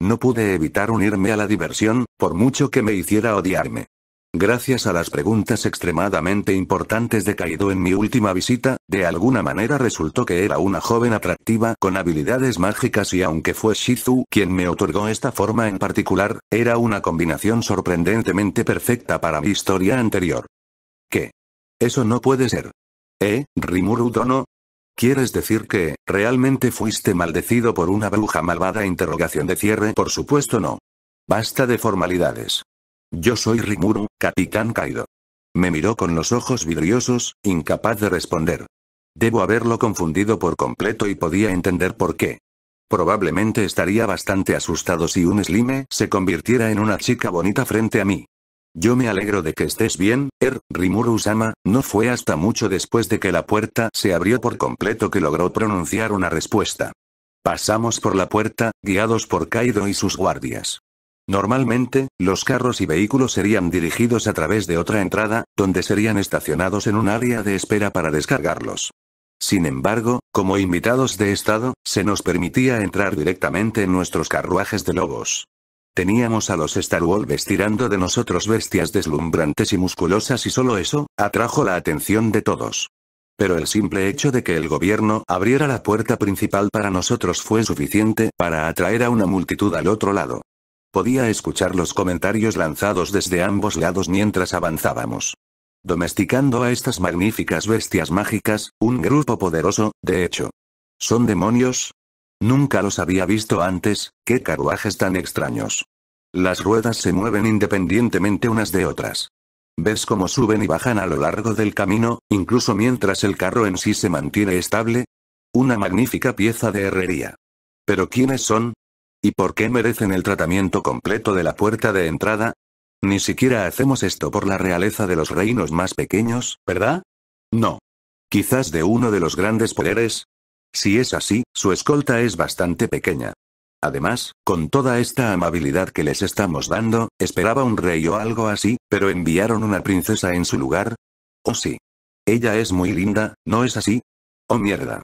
No pude evitar unirme a la diversión, por mucho que me hiciera odiarme. Gracias a las preguntas extremadamente importantes de Kaido en mi última visita, de alguna manera resultó que era una joven atractiva con habilidades mágicas y aunque fue Shizu quien me otorgó esta forma en particular, era una combinación sorprendentemente perfecta para mi historia anterior. ¿Qué? Eso no puede ser. ¿Eh, Rimuru Dono? ¿Quieres decir que, realmente fuiste maldecido por una bruja malvada? Interrogación de cierre. Por supuesto no. Basta de formalidades. Yo soy Rimuru, Capitán Kaido. Me miró con los ojos vidriosos, incapaz de responder. Debo haberlo confundido por completo y podía entender por qué. Probablemente estaría bastante asustado si un slime se convirtiera en una chica bonita frente a mí. Yo me alegro de que estés bien, Er, Rimuru-sama, no fue hasta mucho después de que la puerta se abrió por completo que logró pronunciar una respuesta. Pasamos por la puerta, guiados por Kaido y sus guardias. Normalmente, los carros y vehículos serían dirigidos a través de otra entrada, donde serían estacionados en un área de espera para descargarlos. Sin embargo, como invitados de estado, se nos permitía entrar directamente en nuestros carruajes de lobos. Teníamos a los Star Wolves tirando de nosotros bestias deslumbrantes y musculosas y solo eso, atrajo la atención de todos. Pero el simple hecho de que el gobierno abriera la puerta principal para nosotros fue suficiente para atraer a una multitud al otro lado. Podía escuchar los comentarios lanzados desde ambos lados mientras avanzábamos. Domesticando a estas magníficas bestias mágicas, un grupo poderoso, de hecho. ¿Son demonios? Nunca los había visto antes, qué carruajes tan extraños. Las ruedas se mueven independientemente unas de otras. Ves cómo suben y bajan a lo largo del camino, incluso mientras el carro en sí se mantiene estable. Una magnífica pieza de herrería. Pero ¿quiénes son? ¿Y por qué merecen el tratamiento completo de la puerta de entrada? Ni siquiera hacemos esto por la realeza de los reinos más pequeños, ¿verdad? No. Quizás de uno de los grandes poderes, si es así, su escolta es bastante pequeña. Además, con toda esta amabilidad que les estamos dando, esperaba un rey o algo así, pero enviaron una princesa en su lugar. Oh sí. Ella es muy linda, ¿no es así? Oh mierda.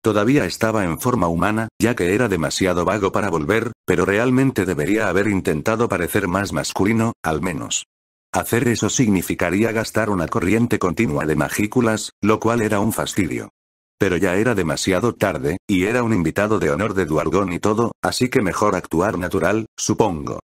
Todavía estaba en forma humana, ya que era demasiado vago para volver, pero realmente debería haber intentado parecer más masculino, al menos. Hacer eso significaría gastar una corriente continua de magículas, lo cual era un fastidio. Pero ya era demasiado tarde, y era un invitado de honor de Duargón y todo, así que mejor actuar natural, supongo.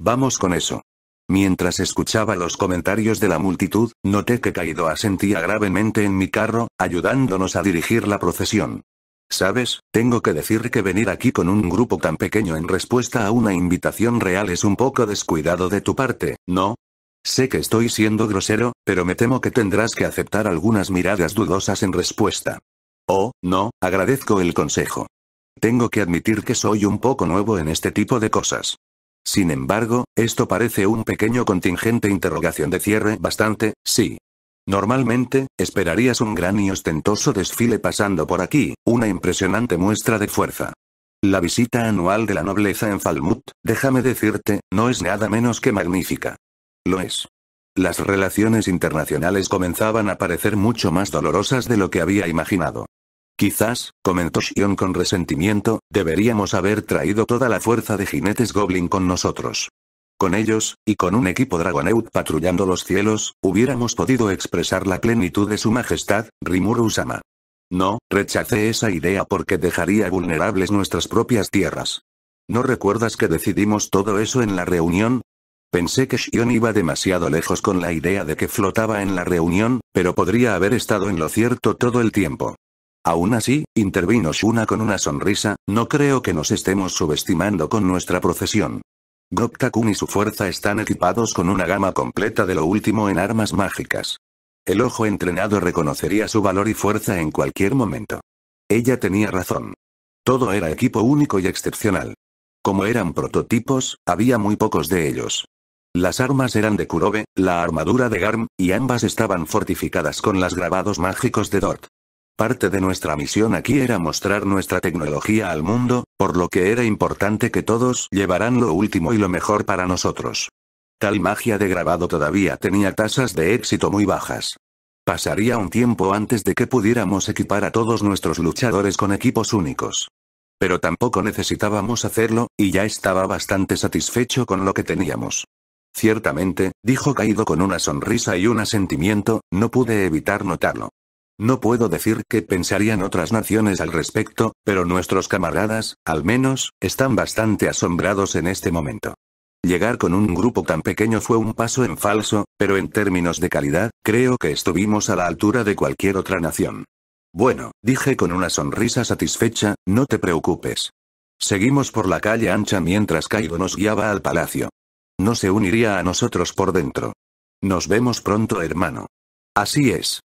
Vamos con eso. Mientras escuchaba los comentarios de la multitud, noté que Caído asentía gravemente en mi carro, ayudándonos a dirigir la procesión. Sabes, tengo que decir que venir aquí con un grupo tan pequeño en respuesta a una invitación real es un poco descuidado de tu parte, ¿no? Sé que estoy siendo grosero, pero me temo que tendrás que aceptar algunas miradas dudosas en respuesta. Oh, no, agradezco el consejo. Tengo que admitir que soy un poco nuevo en este tipo de cosas. Sin embargo, esto parece un pequeño contingente interrogación de cierre bastante, sí. Normalmente, esperarías un gran y ostentoso desfile pasando por aquí, una impresionante muestra de fuerza. La visita anual de la nobleza en Falmouth, déjame decirte, no es nada menos que magnífica. Lo es. Las relaciones internacionales comenzaban a parecer mucho más dolorosas de lo que había imaginado. Quizás, comentó Shion con resentimiento, deberíamos haber traído toda la fuerza de jinetes Goblin con nosotros. Con ellos, y con un equipo Dragoneut patrullando los cielos, hubiéramos podido expresar la plenitud de su majestad, Rimuru sama No, rechacé esa idea porque dejaría vulnerables nuestras propias tierras. ¿No recuerdas que decidimos todo eso en la reunión? Pensé que Shion iba demasiado lejos con la idea de que flotaba en la reunión, pero podría haber estado en lo cierto todo el tiempo. Aún así, intervino Shuna con una sonrisa, no creo que nos estemos subestimando con nuestra profesión. kun y su fuerza están equipados con una gama completa de lo último en armas mágicas. El ojo entrenado reconocería su valor y fuerza en cualquier momento. Ella tenía razón. Todo era equipo único y excepcional. Como eran prototipos, había muy pocos de ellos. Las armas eran de Kurobe, la armadura de Garm, y ambas estaban fortificadas con las grabados mágicos de Dort. Parte de nuestra misión aquí era mostrar nuestra tecnología al mundo, por lo que era importante que todos llevaran lo último y lo mejor para nosotros. Tal magia de grabado todavía tenía tasas de éxito muy bajas. Pasaría un tiempo antes de que pudiéramos equipar a todos nuestros luchadores con equipos únicos. Pero tampoco necesitábamos hacerlo, y ya estaba bastante satisfecho con lo que teníamos. Ciertamente, dijo caído con una sonrisa y un asentimiento, no pude evitar notarlo. No puedo decir qué pensarían otras naciones al respecto, pero nuestros camaradas, al menos, están bastante asombrados en este momento. Llegar con un grupo tan pequeño fue un paso en falso, pero en términos de calidad, creo que estuvimos a la altura de cualquier otra nación. Bueno, dije con una sonrisa satisfecha, no te preocupes. Seguimos por la calle ancha mientras Kaido nos guiaba al palacio. No se uniría a nosotros por dentro. Nos vemos pronto, hermano. Así es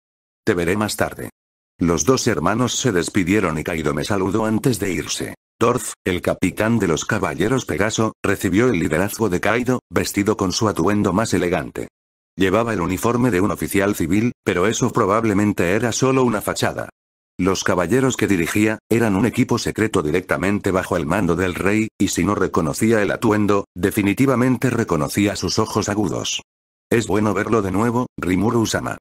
veré más tarde. Los dos hermanos se despidieron y Kaido me saludó antes de irse. Dorf, el capitán de los caballeros Pegaso, recibió el liderazgo de Kaido, vestido con su atuendo más elegante. Llevaba el uniforme de un oficial civil, pero eso probablemente era solo una fachada. Los caballeros que dirigía, eran un equipo secreto directamente bajo el mando del rey, y si no reconocía el atuendo, definitivamente reconocía sus ojos agudos. Es bueno verlo de nuevo, Rimuru Usama.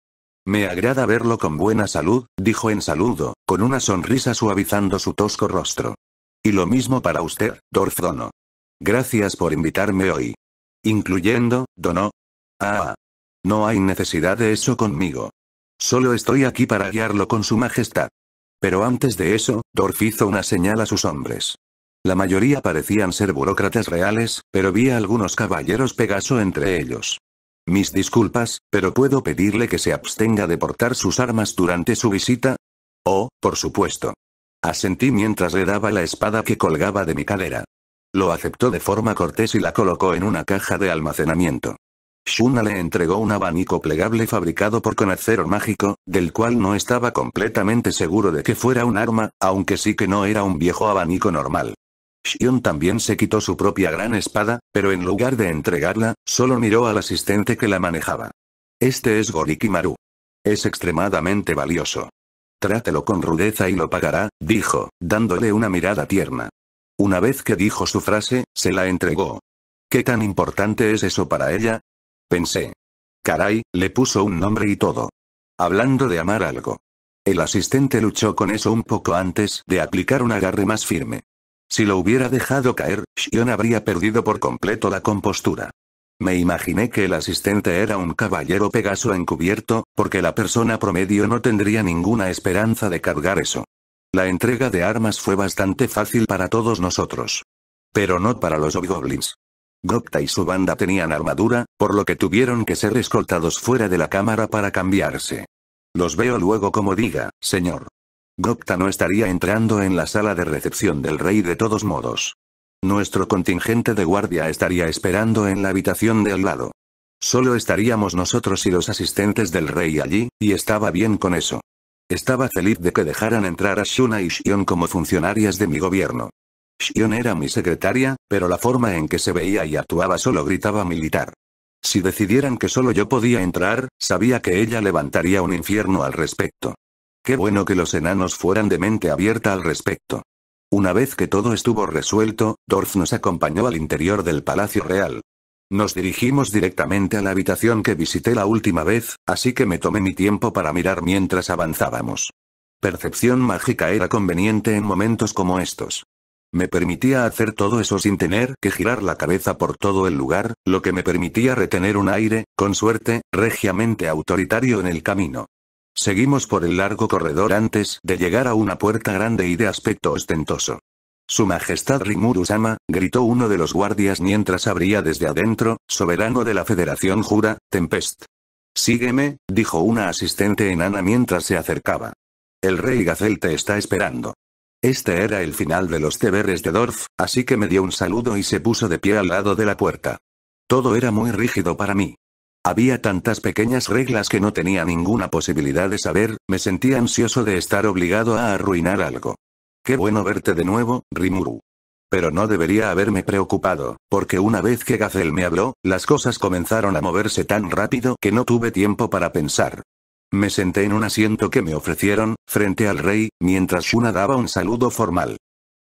Me agrada verlo con buena salud, dijo en saludo, con una sonrisa suavizando su tosco rostro. Y lo mismo para usted, Dono. Gracias por invitarme hoy. Incluyendo, Dono. Ah. No hay necesidad de eso conmigo. Solo estoy aquí para guiarlo con su majestad. Pero antes de eso, Dorf hizo una señal a sus hombres. La mayoría parecían ser burócratas reales, pero vi a algunos caballeros Pegaso entre ellos. Mis disculpas, pero ¿puedo pedirle que se abstenga de portar sus armas durante su visita? Oh, por supuesto. Asentí mientras le daba la espada que colgaba de mi cadera. Lo aceptó de forma cortés y la colocó en una caja de almacenamiento. Shuna le entregó un abanico plegable fabricado por Conacero Mágico, del cual no estaba completamente seguro de que fuera un arma, aunque sí que no era un viejo abanico normal. Xion también se quitó su propia gran espada, pero en lugar de entregarla, solo miró al asistente que la manejaba. Este es Gorikimaru. Es extremadamente valioso. Trátelo con rudeza y lo pagará, dijo, dándole una mirada tierna. Una vez que dijo su frase, se la entregó. ¿Qué tan importante es eso para ella? Pensé. Caray, le puso un nombre y todo. Hablando de amar algo. El asistente luchó con eso un poco antes de aplicar un agarre más firme. Si lo hubiera dejado caer, Shion habría perdido por completo la compostura. Me imaginé que el asistente era un caballero Pegaso encubierto, porque la persona promedio no tendría ninguna esperanza de cargar eso. La entrega de armas fue bastante fácil para todos nosotros. Pero no para los Obi-Goblins. Gopta y su banda tenían armadura, por lo que tuvieron que ser escoltados fuera de la cámara para cambiarse. Los veo luego como diga, señor. Gopta no estaría entrando en la sala de recepción del rey de todos modos. Nuestro contingente de guardia estaría esperando en la habitación de al lado. Solo estaríamos nosotros y los asistentes del rey allí, y estaba bien con eso. Estaba feliz de que dejaran entrar a Shuna y Shion como funcionarias de mi gobierno. Shion era mi secretaria, pero la forma en que se veía y actuaba solo gritaba militar. Si decidieran que solo yo podía entrar, sabía que ella levantaría un infierno al respecto. Qué bueno que los enanos fueran de mente abierta al respecto. Una vez que todo estuvo resuelto, Dorf nos acompañó al interior del Palacio Real. Nos dirigimos directamente a la habitación que visité la última vez, así que me tomé mi tiempo para mirar mientras avanzábamos. Percepción mágica era conveniente en momentos como estos. Me permitía hacer todo eso sin tener que girar la cabeza por todo el lugar, lo que me permitía retener un aire, con suerte, regiamente autoritario en el camino. Seguimos por el largo corredor antes de llegar a una puerta grande y de aspecto ostentoso. Su Majestad Rimuru-sama, gritó uno de los guardias mientras abría desde adentro, soberano de la Federación Jura, Tempest. Sígueme, dijo una asistente enana mientras se acercaba. El rey Gazel te está esperando. Este era el final de los deberes de Dorf, así que me dio un saludo y se puso de pie al lado de la puerta. Todo era muy rígido para mí. Había tantas pequeñas reglas que no tenía ninguna posibilidad de saber, me sentía ansioso de estar obligado a arruinar algo. Qué bueno verte de nuevo, Rimuru. Pero no debería haberme preocupado, porque una vez que Gazel me habló, las cosas comenzaron a moverse tan rápido que no tuve tiempo para pensar. Me senté en un asiento que me ofrecieron, frente al rey, mientras Shuna daba un saludo formal.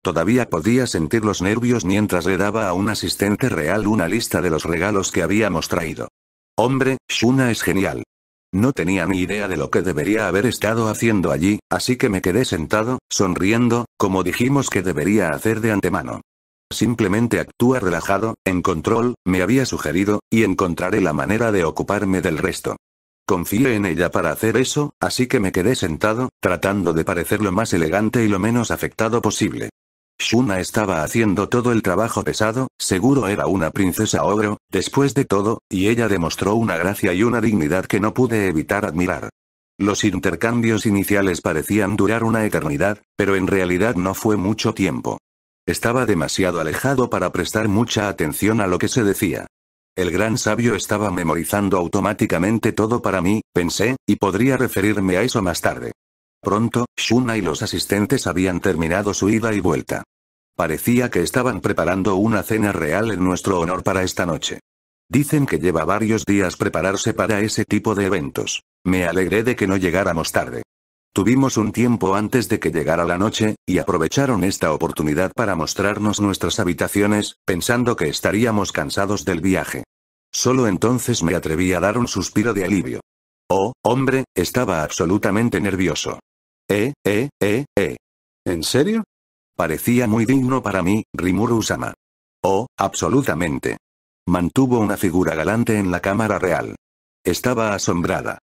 Todavía podía sentir los nervios mientras le daba a un asistente real una lista de los regalos que habíamos traído. Hombre, Shuna es genial. No tenía ni idea de lo que debería haber estado haciendo allí, así que me quedé sentado, sonriendo, como dijimos que debería hacer de antemano. Simplemente actúa relajado, en control, me había sugerido, y encontraré la manera de ocuparme del resto. Confié en ella para hacer eso, así que me quedé sentado, tratando de parecer lo más elegante y lo menos afectado posible. Shuna estaba haciendo todo el trabajo pesado, seguro era una princesa ogro, después de todo, y ella demostró una gracia y una dignidad que no pude evitar admirar. Los intercambios iniciales parecían durar una eternidad, pero en realidad no fue mucho tiempo. Estaba demasiado alejado para prestar mucha atención a lo que se decía. El gran sabio estaba memorizando automáticamente todo para mí, pensé, y podría referirme a eso más tarde. Pronto, Shuna y los asistentes habían terminado su ida y vuelta. Parecía que estaban preparando una cena real en nuestro honor para esta noche. Dicen que lleva varios días prepararse para ese tipo de eventos. Me alegré de que no llegáramos tarde. Tuvimos un tiempo antes de que llegara la noche, y aprovecharon esta oportunidad para mostrarnos nuestras habitaciones, pensando que estaríamos cansados del viaje. Solo entonces me atreví a dar un suspiro de alivio. Oh, hombre, estaba absolutamente nervioso. Eh, eh, eh, eh. ¿En serio? Parecía muy digno para mí, Rimuru-sama. Oh, absolutamente. Mantuvo una figura galante en la cámara real. Estaba asombrada.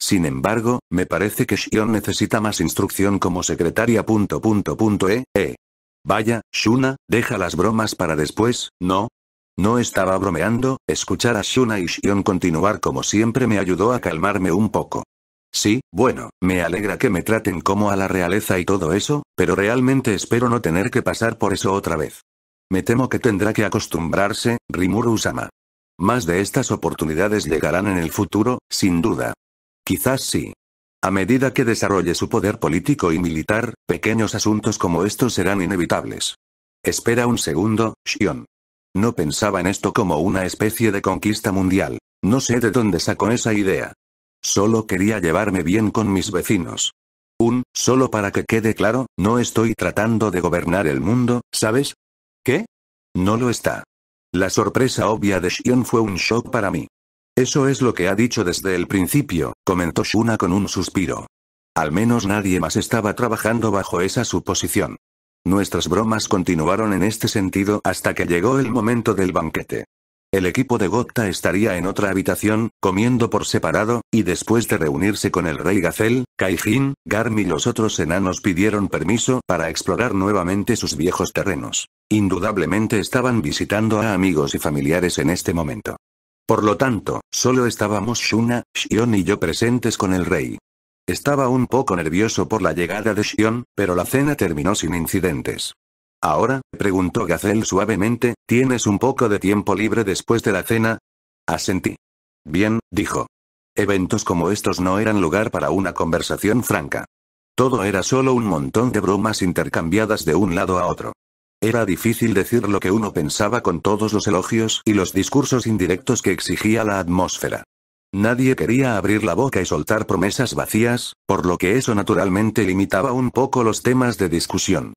Sin embargo, me parece que Shion necesita más instrucción como secretaria. E, e. Vaya, Shuna, deja las bromas para después, ¿no? No estaba bromeando, escuchar a Shuna y Shion continuar como siempre me ayudó a calmarme un poco. Sí, bueno, me alegra que me traten como a la realeza y todo eso, pero realmente espero no tener que pasar por eso otra vez. Me temo que tendrá que acostumbrarse, Rimuru sama Más de estas oportunidades llegarán en el futuro, sin duda. Quizás sí. A medida que desarrolle su poder político y militar, pequeños asuntos como estos serán inevitables. Espera un segundo, Shion. No pensaba en esto como una especie de conquista mundial. No sé de dónde sacó esa idea. Solo quería llevarme bien con mis vecinos. Un, solo para que quede claro, no estoy tratando de gobernar el mundo, ¿sabes? ¿Qué? No lo está. La sorpresa obvia de Shion fue un shock para mí. Eso es lo que ha dicho desde el principio, comentó Shuna con un suspiro. Al menos nadie más estaba trabajando bajo esa suposición. Nuestras bromas continuaron en este sentido hasta que llegó el momento del banquete. El equipo de Gokta estaría en otra habitación, comiendo por separado, y después de reunirse con el rey Gazel, Kaijin, Garmi y los otros enanos pidieron permiso para explorar nuevamente sus viejos terrenos. Indudablemente estaban visitando a amigos y familiares en este momento. Por lo tanto, solo estábamos Shuna, Shion y yo presentes con el rey. Estaba un poco nervioso por la llegada de Shion, pero la cena terminó sin incidentes. Ahora, preguntó Gazelle suavemente, ¿tienes un poco de tiempo libre después de la cena? Asentí. Bien, dijo. Eventos como estos no eran lugar para una conversación franca. Todo era solo un montón de bromas intercambiadas de un lado a otro. Era difícil decir lo que uno pensaba con todos los elogios y los discursos indirectos que exigía la atmósfera. Nadie quería abrir la boca y soltar promesas vacías, por lo que eso naturalmente limitaba un poco los temas de discusión.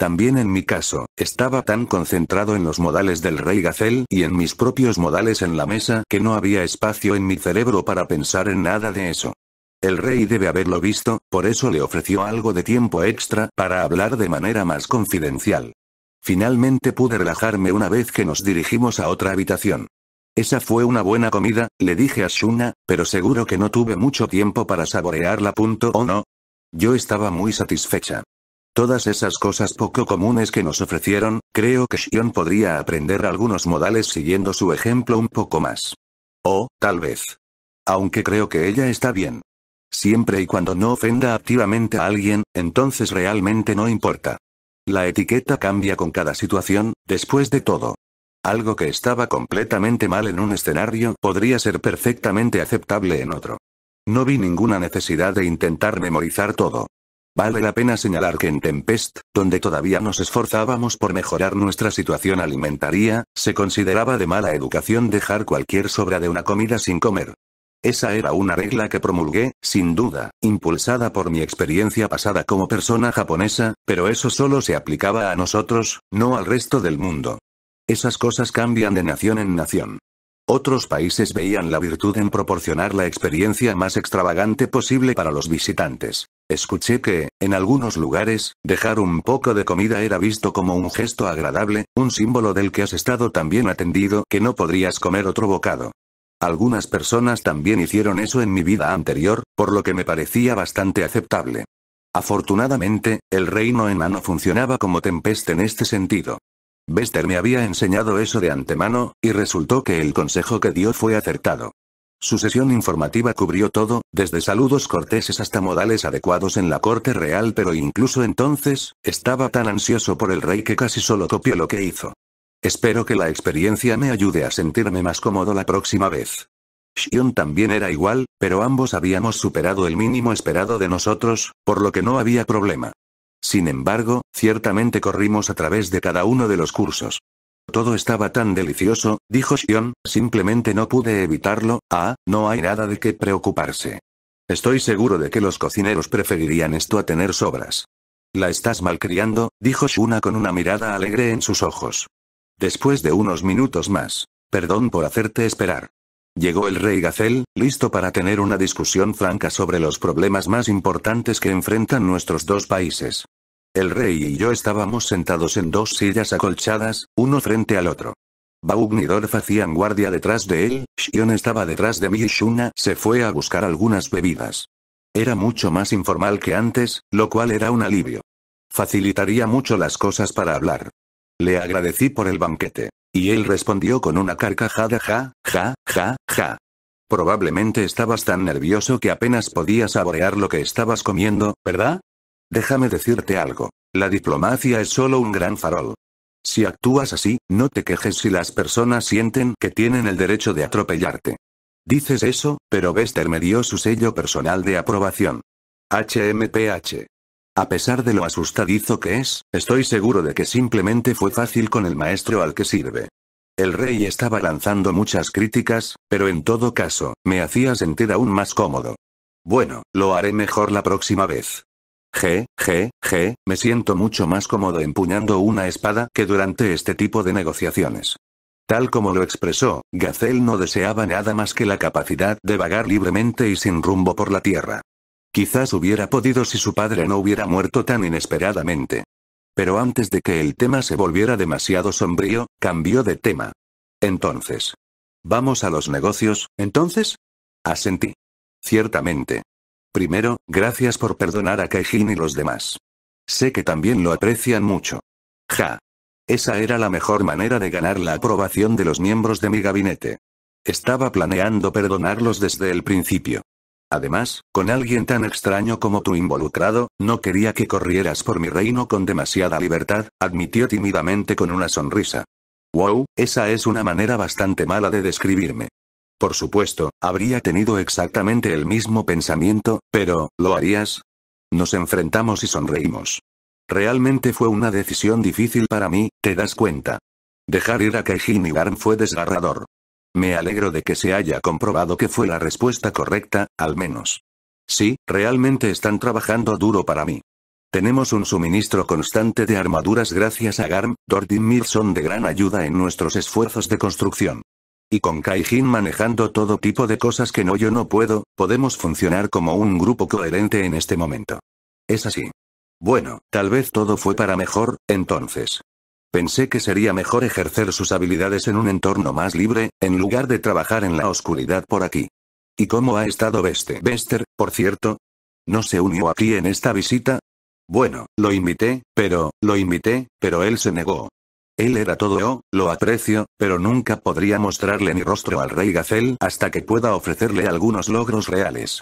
También en mi caso, estaba tan concentrado en los modales del rey Gacel y en mis propios modales en la mesa que no había espacio en mi cerebro para pensar en nada de eso. El rey debe haberlo visto, por eso le ofreció algo de tiempo extra para hablar de manera más confidencial. Finalmente pude relajarme una vez que nos dirigimos a otra habitación. Esa fue una buena comida, le dije a Shuna, pero seguro que no tuve mucho tiempo para saborearla. ¿O oh, no? Yo estaba muy satisfecha. Todas esas cosas poco comunes que nos ofrecieron, creo que Shion podría aprender algunos modales siguiendo su ejemplo un poco más. O, tal vez. Aunque creo que ella está bien. Siempre y cuando no ofenda activamente a alguien, entonces realmente no importa. La etiqueta cambia con cada situación, después de todo. Algo que estaba completamente mal en un escenario podría ser perfectamente aceptable en otro. No vi ninguna necesidad de intentar memorizar todo. Vale la pena señalar que en Tempest, donde todavía nos esforzábamos por mejorar nuestra situación alimentaria, se consideraba de mala educación dejar cualquier sobra de una comida sin comer. Esa era una regla que promulgué, sin duda, impulsada por mi experiencia pasada como persona japonesa, pero eso solo se aplicaba a nosotros, no al resto del mundo. Esas cosas cambian de nación en nación. Otros países veían la virtud en proporcionar la experiencia más extravagante posible para los visitantes. Escuché que, en algunos lugares, dejar un poco de comida era visto como un gesto agradable, un símbolo del que has estado tan bien atendido que no podrías comer otro bocado. Algunas personas también hicieron eso en mi vida anterior, por lo que me parecía bastante aceptable. Afortunadamente, el reino enano funcionaba como tempeste en este sentido. Bester me había enseñado eso de antemano, y resultó que el consejo que dio fue acertado. Su sesión informativa cubrió todo, desde saludos corteses hasta modales adecuados en la corte real pero incluso entonces, estaba tan ansioso por el rey que casi solo copió lo que hizo. Espero que la experiencia me ayude a sentirme más cómodo la próxima vez. Shion también era igual, pero ambos habíamos superado el mínimo esperado de nosotros, por lo que no había problema. Sin embargo, ciertamente corrimos a través de cada uno de los cursos. Todo estaba tan delicioso, dijo Shion, simplemente no pude evitarlo, ah, no hay nada de qué preocuparse. Estoy seguro de que los cocineros preferirían esto a tener sobras. La estás malcriando, dijo Shuna con una mirada alegre en sus ojos. Después de unos minutos más. Perdón por hacerte esperar. Llegó el rey Gazel, listo para tener una discusión franca sobre los problemas más importantes que enfrentan nuestros dos países. El rey y yo estábamos sentados en dos sillas acolchadas, uno frente al otro. Baugnidor hacían guardia detrás de él, Shion estaba detrás de mí y Shuna se fue a buscar algunas bebidas. Era mucho más informal que antes, lo cual era un alivio. Facilitaría mucho las cosas para hablar. Le agradecí por el banquete. Y él respondió con una carcajada ja, ja, ja, ja. Probablemente estabas tan nervioso que apenas podías saborear lo que estabas comiendo, ¿verdad? Déjame decirte algo. La diplomacia es solo un gran farol. Si actúas así, no te quejes si las personas sienten que tienen el derecho de atropellarte. Dices eso, pero Bester me dio su sello personal de aprobación. HMPH. A pesar de lo asustadizo que es, estoy seguro de que simplemente fue fácil con el maestro al que sirve. El rey estaba lanzando muchas críticas, pero en todo caso, me hacía sentir aún más cómodo. Bueno, lo haré mejor la próxima vez. G, G, G, me siento mucho más cómodo empuñando una espada que durante este tipo de negociaciones. Tal como lo expresó, Gazelle no deseaba nada más que la capacidad de vagar libremente y sin rumbo por la tierra. Quizás hubiera podido si su padre no hubiera muerto tan inesperadamente. Pero antes de que el tema se volviera demasiado sombrío, cambió de tema. Entonces. ¿Vamos a los negocios, entonces? Asentí. Ciertamente. Primero, gracias por perdonar a Kaijin y los demás. Sé que también lo aprecian mucho. Ja. Esa era la mejor manera de ganar la aprobación de los miembros de mi gabinete. Estaba planeando perdonarlos desde el principio. Además, con alguien tan extraño como tú involucrado, no quería que corrieras por mi reino con demasiada libertad, admitió tímidamente con una sonrisa. Wow, esa es una manera bastante mala de describirme. Por supuesto, habría tenido exactamente el mismo pensamiento, pero, ¿lo harías? Nos enfrentamos y sonreímos. Realmente fue una decisión difícil para mí, ¿te das cuenta? Dejar ir a Keijin y Garm fue desgarrador. Me alegro de que se haya comprobado que fue la respuesta correcta, al menos. Sí, realmente están trabajando duro para mí. Tenemos un suministro constante de armaduras gracias a Garm, Dordin Mir son de gran ayuda en nuestros esfuerzos de construcción. Y con Kaijin manejando todo tipo de cosas que no yo no puedo, podemos funcionar como un grupo coherente en este momento. Es así. Bueno, tal vez todo fue para mejor, entonces. Pensé que sería mejor ejercer sus habilidades en un entorno más libre, en lugar de trabajar en la oscuridad por aquí. ¿Y cómo ha estado Beste? Bester, por cierto? ¿No se unió aquí en esta visita? Bueno, lo invité, pero, lo invité, pero él se negó. Él era todo yo, lo aprecio, pero nunca podría mostrarle mi rostro al rey Gacel hasta que pueda ofrecerle algunos logros reales.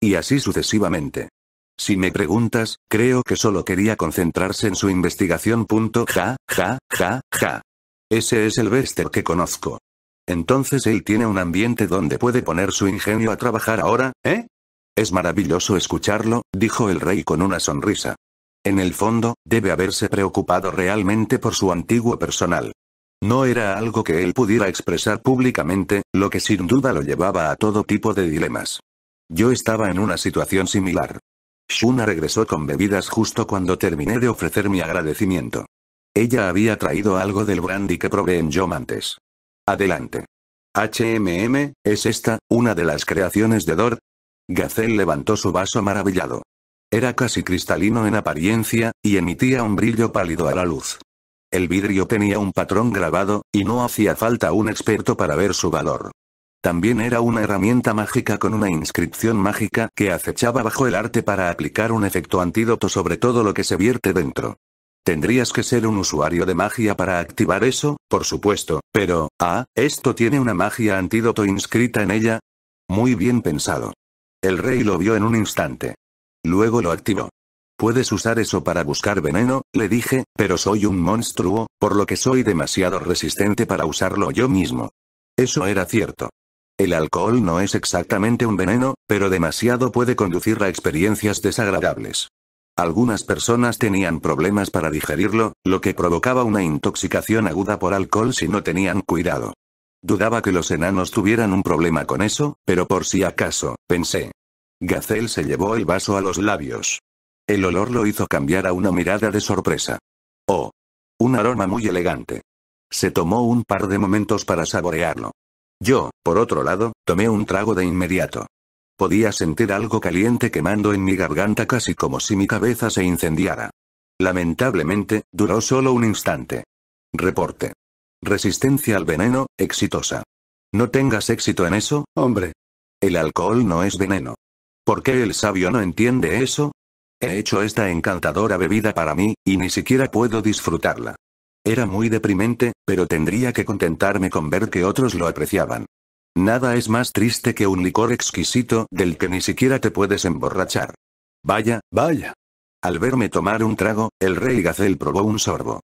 Y así sucesivamente. Si me preguntas, creo que solo quería concentrarse en su investigación. Ja, ja, ja, ja. Ese es el Bester que conozco. Entonces él tiene un ambiente donde puede poner su ingenio a trabajar ahora, ¿eh? Es maravilloso escucharlo, dijo el rey con una sonrisa. En el fondo, debe haberse preocupado realmente por su antiguo personal. No era algo que él pudiera expresar públicamente, lo que sin duda lo llevaba a todo tipo de dilemas. Yo estaba en una situación similar. Shuna regresó con bebidas justo cuando terminé de ofrecer mi agradecimiento. Ella había traído algo del brandy que probé en Yom antes. Adelante. HMM, ¿es esta, una de las creaciones de Dor? Gazelle levantó su vaso maravillado. Era casi cristalino en apariencia, y emitía un brillo pálido a la luz. El vidrio tenía un patrón grabado, y no hacía falta un experto para ver su valor. También era una herramienta mágica con una inscripción mágica que acechaba bajo el arte para aplicar un efecto antídoto sobre todo lo que se vierte dentro. Tendrías que ser un usuario de magia para activar eso, por supuesto, pero, ah, esto tiene una magia antídoto inscrita en ella. Muy bien pensado. El rey lo vio en un instante. Luego lo activó. Puedes usar eso para buscar veneno, le dije, pero soy un monstruo, por lo que soy demasiado resistente para usarlo yo mismo. Eso era cierto. El alcohol no es exactamente un veneno, pero demasiado puede conducir a experiencias desagradables. Algunas personas tenían problemas para digerirlo, lo que provocaba una intoxicación aguda por alcohol si no tenían cuidado. Dudaba que los enanos tuvieran un problema con eso, pero por si acaso, pensé, Gazelle se llevó el vaso a los labios. El olor lo hizo cambiar a una mirada de sorpresa. Oh. Un aroma muy elegante. Se tomó un par de momentos para saborearlo. Yo, por otro lado, tomé un trago de inmediato. Podía sentir algo caliente quemando en mi garganta casi como si mi cabeza se incendiara. Lamentablemente, duró solo un instante. Reporte. Resistencia al veneno, exitosa. No tengas éxito en eso, hombre. El alcohol no es veneno. ¿Por qué el sabio no entiende eso? He hecho esta encantadora bebida para mí, y ni siquiera puedo disfrutarla. Era muy deprimente, pero tendría que contentarme con ver que otros lo apreciaban. Nada es más triste que un licor exquisito del que ni siquiera te puedes emborrachar. Vaya, vaya. Al verme tomar un trago, el rey Gazel probó un sorbo.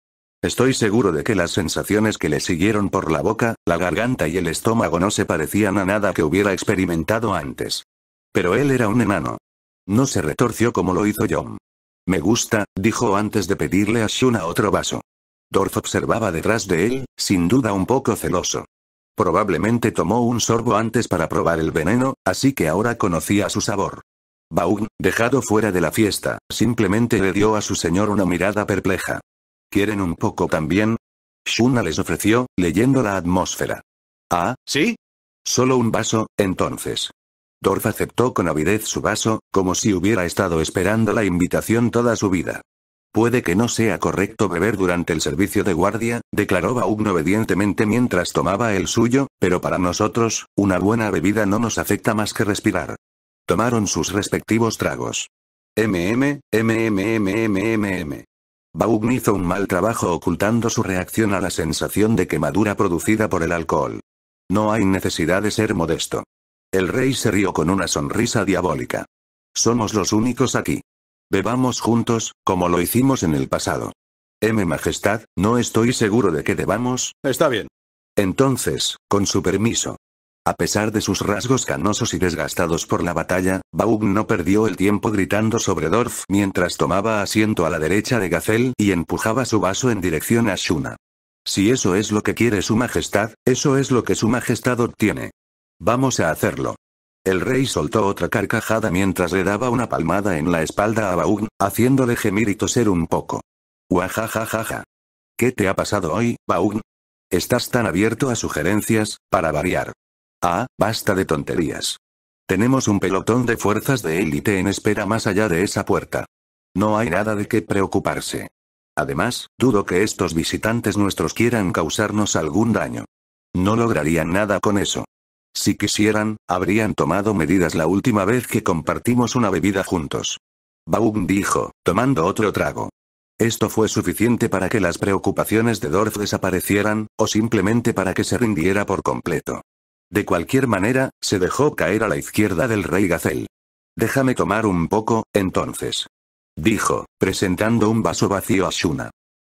Estoy seguro de que las sensaciones que le siguieron por la boca, la garganta y el estómago no se parecían a nada que hubiera experimentado antes. Pero él era un enano. No se retorció como lo hizo John. Me gusta, dijo antes de pedirle a Shuna otro vaso. Dorf observaba detrás de él, sin duda un poco celoso. Probablemente tomó un sorbo antes para probar el veneno, así que ahora conocía su sabor. Baung, dejado fuera de la fiesta, simplemente le dio a su señor una mirada perpleja. ¿Quieren un poco también? Shuna les ofreció, leyendo la atmósfera. Ah, ¿sí? Solo un vaso, entonces. Dorf aceptó con avidez su vaso, como si hubiera estado esperando la invitación toda su vida. Puede que no sea correcto beber durante el servicio de guardia, declaró Baugn obedientemente mientras tomaba el suyo, pero para nosotros, una buena bebida no nos afecta más que respirar. Tomaron sus respectivos tragos. MM, MMMMMM. Baugn hizo un mal trabajo ocultando su reacción a la sensación de quemadura producida por el alcohol. No hay necesidad de ser modesto. El rey se rió con una sonrisa diabólica. Somos los únicos aquí. Bebamos juntos, como lo hicimos en el pasado. M Majestad, no estoy seguro de que debamos. Está bien. Entonces, con su permiso. A pesar de sus rasgos canosos y desgastados por la batalla, Baug no perdió el tiempo gritando sobre Dorf mientras tomaba asiento a la derecha de Gazel y empujaba su vaso en dirección a Shuna. Si eso es lo que quiere su majestad, eso es lo que su majestad obtiene. Vamos a hacerlo. El rey soltó otra carcajada mientras le daba una palmada en la espalda a Baugn, haciéndole gemir y toser un poco. Guajajajaja. ¿Qué te ha pasado hoy, Baugn? Estás tan abierto a sugerencias, para variar. Ah, basta de tonterías. Tenemos un pelotón de fuerzas de élite en espera más allá de esa puerta. No hay nada de qué preocuparse. Además, dudo que estos visitantes nuestros quieran causarnos algún daño. No lograrían nada con eso. Si quisieran, habrían tomado medidas la última vez que compartimos una bebida juntos. Baum dijo, tomando otro trago. Esto fue suficiente para que las preocupaciones de Dorf desaparecieran, o simplemente para que se rindiera por completo. De cualquier manera, se dejó caer a la izquierda del rey Gazel. Déjame tomar un poco, entonces. Dijo, presentando un vaso vacío a Shuna.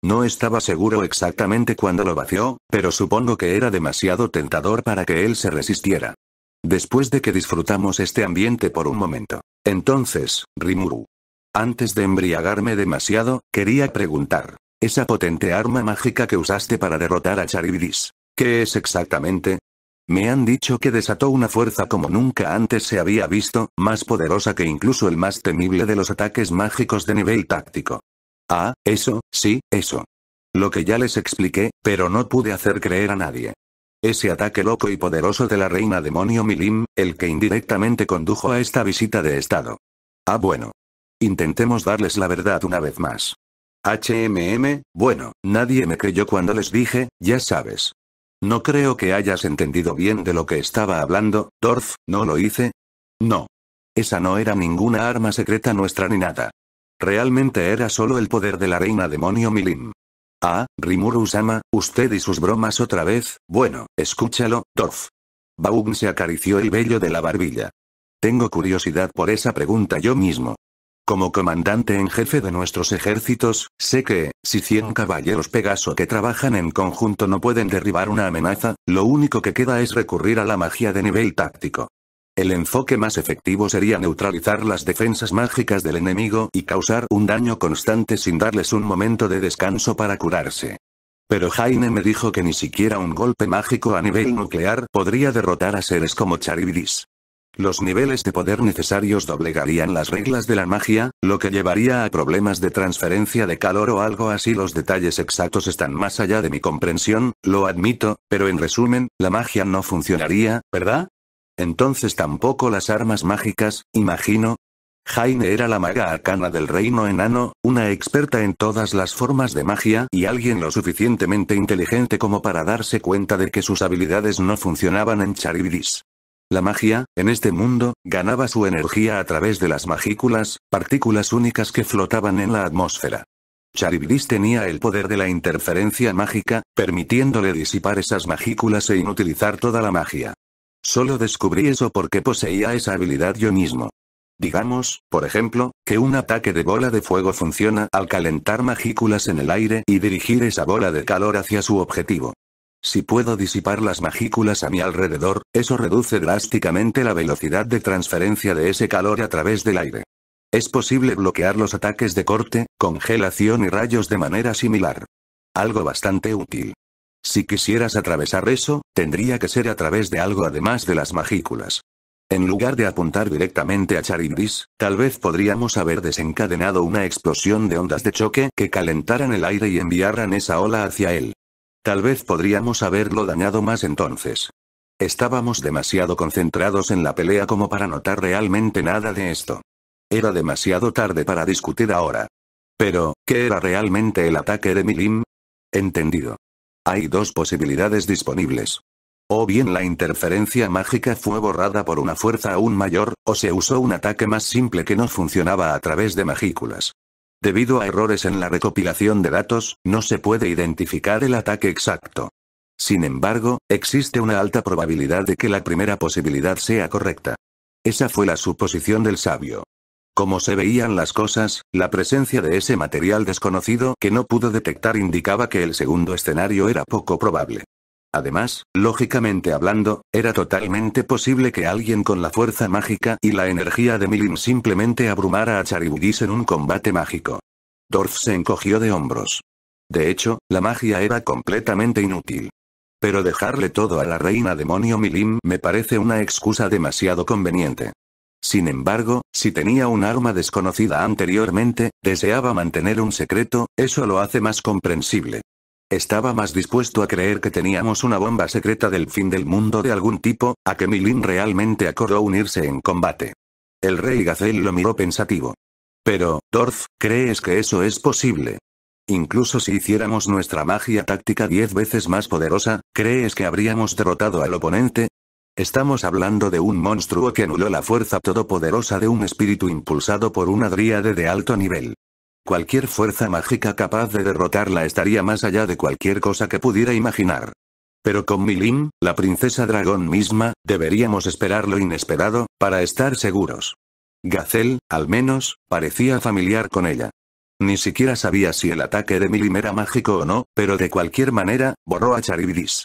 No estaba seguro exactamente cuándo lo vació, pero supongo que era demasiado tentador para que él se resistiera. Después de que disfrutamos este ambiente por un momento. Entonces, Rimuru. Antes de embriagarme demasiado, quería preguntar. Esa potente arma mágica que usaste para derrotar a Charibdis. ¿Qué es exactamente? Me han dicho que desató una fuerza como nunca antes se había visto, más poderosa que incluso el más temible de los ataques mágicos de nivel táctico. Ah, eso, sí, eso. Lo que ya les expliqué, pero no pude hacer creer a nadie. Ese ataque loco y poderoso de la reina demonio Milim, el que indirectamente condujo a esta visita de estado. Ah bueno. Intentemos darles la verdad una vez más. HMM, bueno, nadie me creyó cuando les dije, ya sabes. No creo que hayas entendido bien de lo que estaba hablando, Dorf, ¿no lo hice? No. Esa no era ninguna arma secreta nuestra ni nada. Realmente era solo el poder de la reina demonio Milim. Ah, Rimuru sama usted y sus bromas otra vez, bueno, escúchalo, Torf. Baum se acarició el vello de la barbilla. Tengo curiosidad por esa pregunta yo mismo. Como comandante en jefe de nuestros ejércitos, sé que, si 100 caballeros Pegaso que trabajan en conjunto no pueden derribar una amenaza, lo único que queda es recurrir a la magia de nivel táctico. El enfoque más efectivo sería neutralizar las defensas mágicas del enemigo y causar un daño constante sin darles un momento de descanso para curarse. Pero Jaime me dijo que ni siquiera un golpe mágico a nivel nuclear podría derrotar a seres como Charibdis. Los niveles de poder necesarios doblegarían las reglas de la magia, lo que llevaría a problemas de transferencia de calor o algo así. Los detalles exactos están más allá de mi comprensión, lo admito, pero en resumen, la magia no funcionaría, ¿verdad? Entonces tampoco las armas mágicas, imagino. Jaime era la maga arcana del reino enano, una experta en todas las formas de magia y alguien lo suficientemente inteligente como para darse cuenta de que sus habilidades no funcionaban en Charibdis. La magia, en este mundo, ganaba su energía a través de las magículas, partículas únicas que flotaban en la atmósfera. Charibdis tenía el poder de la interferencia mágica, permitiéndole disipar esas magículas e inutilizar toda la magia. Solo descubrí eso porque poseía esa habilidad yo mismo. Digamos, por ejemplo, que un ataque de bola de fuego funciona al calentar majículas en el aire y dirigir esa bola de calor hacia su objetivo. Si puedo disipar las majículas a mi alrededor, eso reduce drásticamente la velocidad de transferencia de ese calor a través del aire. Es posible bloquear los ataques de corte, congelación y rayos de manera similar. Algo bastante útil. Si quisieras atravesar eso, tendría que ser a través de algo además de las magículas. En lugar de apuntar directamente a Charindis, tal vez podríamos haber desencadenado una explosión de ondas de choque que calentaran el aire y enviaran esa ola hacia él. Tal vez podríamos haberlo dañado más entonces. Estábamos demasiado concentrados en la pelea como para notar realmente nada de esto. Era demasiado tarde para discutir ahora. Pero, ¿qué era realmente el ataque de Milim? Entendido. Hay dos posibilidades disponibles. O bien la interferencia mágica fue borrada por una fuerza aún mayor, o se usó un ataque más simple que no funcionaba a través de magículas. Debido a errores en la recopilación de datos, no se puede identificar el ataque exacto. Sin embargo, existe una alta probabilidad de que la primera posibilidad sea correcta. Esa fue la suposición del sabio. Como se veían las cosas, la presencia de ese material desconocido que no pudo detectar indicaba que el segundo escenario era poco probable. Además, lógicamente hablando, era totalmente posible que alguien con la fuerza mágica y la energía de Milim simplemente abrumara a Charibudis en un combate mágico. Dorf se encogió de hombros. De hecho, la magia era completamente inútil. Pero dejarle todo a la reina demonio Milim me parece una excusa demasiado conveniente. Sin embargo, si tenía un arma desconocida anteriormente, deseaba mantener un secreto, eso lo hace más comprensible. Estaba más dispuesto a creer que teníamos una bomba secreta del fin del mundo de algún tipo, a que Milin realmente acordó unirse en combate. El rey Gazel lo miró pensativo. Pero, Dorf, ¿crees que eso es posible? Incluso si hiciéramos nuestra magia táctica diez veces más poderosa, ¿crees que habríamos derrotado al oponente? Estamos hablando de un monstruo que anuló la fuerza todopoderosa de un espíritu impulsado por una dríade de alto nivel. Cualquier fuerza mágica capaz de derrotarla estaría más allá de cualquier cosa que pudiera imaginar. Pero con Milim, la princesa dragón misma, deberíamos esperar lo inesperado, para estar seguros. Gazel, al menos, parecía familiar con ella. Ni siquiera sabía si el ataque de Milim era mágico o no, pero de cualquier manera, borró a Charibdis.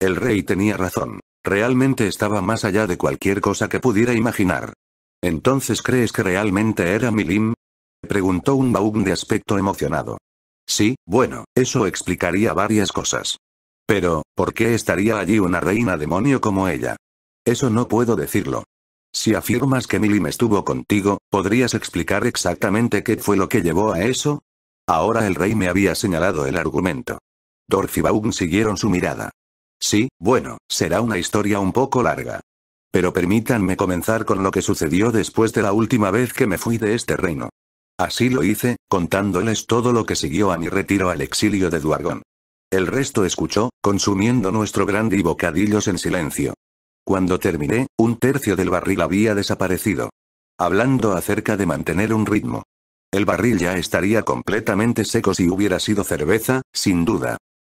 El rey tenía razón. Realmente estaba más allá de cualquier cosa que pudiera imaginar. ¿Entonces crees que realmente era Milim? Preguntó un Baum de aspecto emocionado. Sí, bueno, eso explicaría varias cosas. Pero, ¿por qué estaría allí una reina demonio como ella? Eso no puedo decirlo. Si afirmas que Milim estuvo contigo, ¿podrías explicar exactamente qué fue lo que llevó a eso? Ahora el rey me había señalado el argumento. Dorf y Baum siguieron su mirada. Sí, bueno, será una historia un poco larga. Pero permítanme comenzar con lo que sucedió después de la última vez que me fui de este reino. Así lo hice, contándoles todo lo que siguió a mi retiro al exilio de Duargón. El resto escuchó, consumiendo nuestro grande y bocadillos en silencio. Cuando terminé, un tercio del barril había desaparecido. Hablando acerca de mantener un ritmo. El barril ya estaría completamente seco si hubiera sido cerveza, sin duda,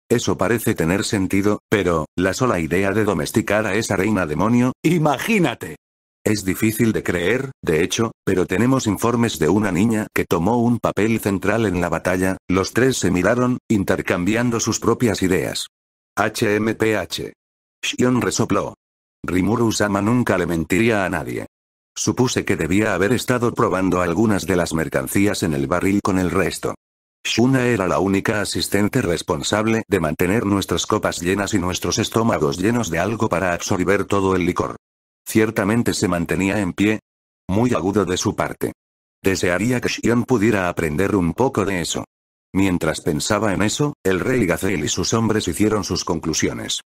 eso parece tener sentido, pero, la sola idea de domesticar a esa reina demonio, imagínate. Es difícil de creer, de hecho, pero tenemos informes de una niña que tomó un papel central en la batalla, los tres se miraron, intercambiando sus propias ideas. HMPH. Shion resopló. Rimuru Sama nunca le mentiría a nadie. Supuse que debía haber estado probando algunas de las mercancías en el barril con el resto. Shuna era la única asistente responsable de mantener nuestras copas llenas y nuestros estómagos llenos de algo para absorber todo el licor. Ciertamente se mantenía en pie. Muy agudo de su parte. Desearía que Shion pudiera aprender un poco de eso. Mientras pensaba en eso, el rey Gazel y sus hombres hicieron sus conclusiones.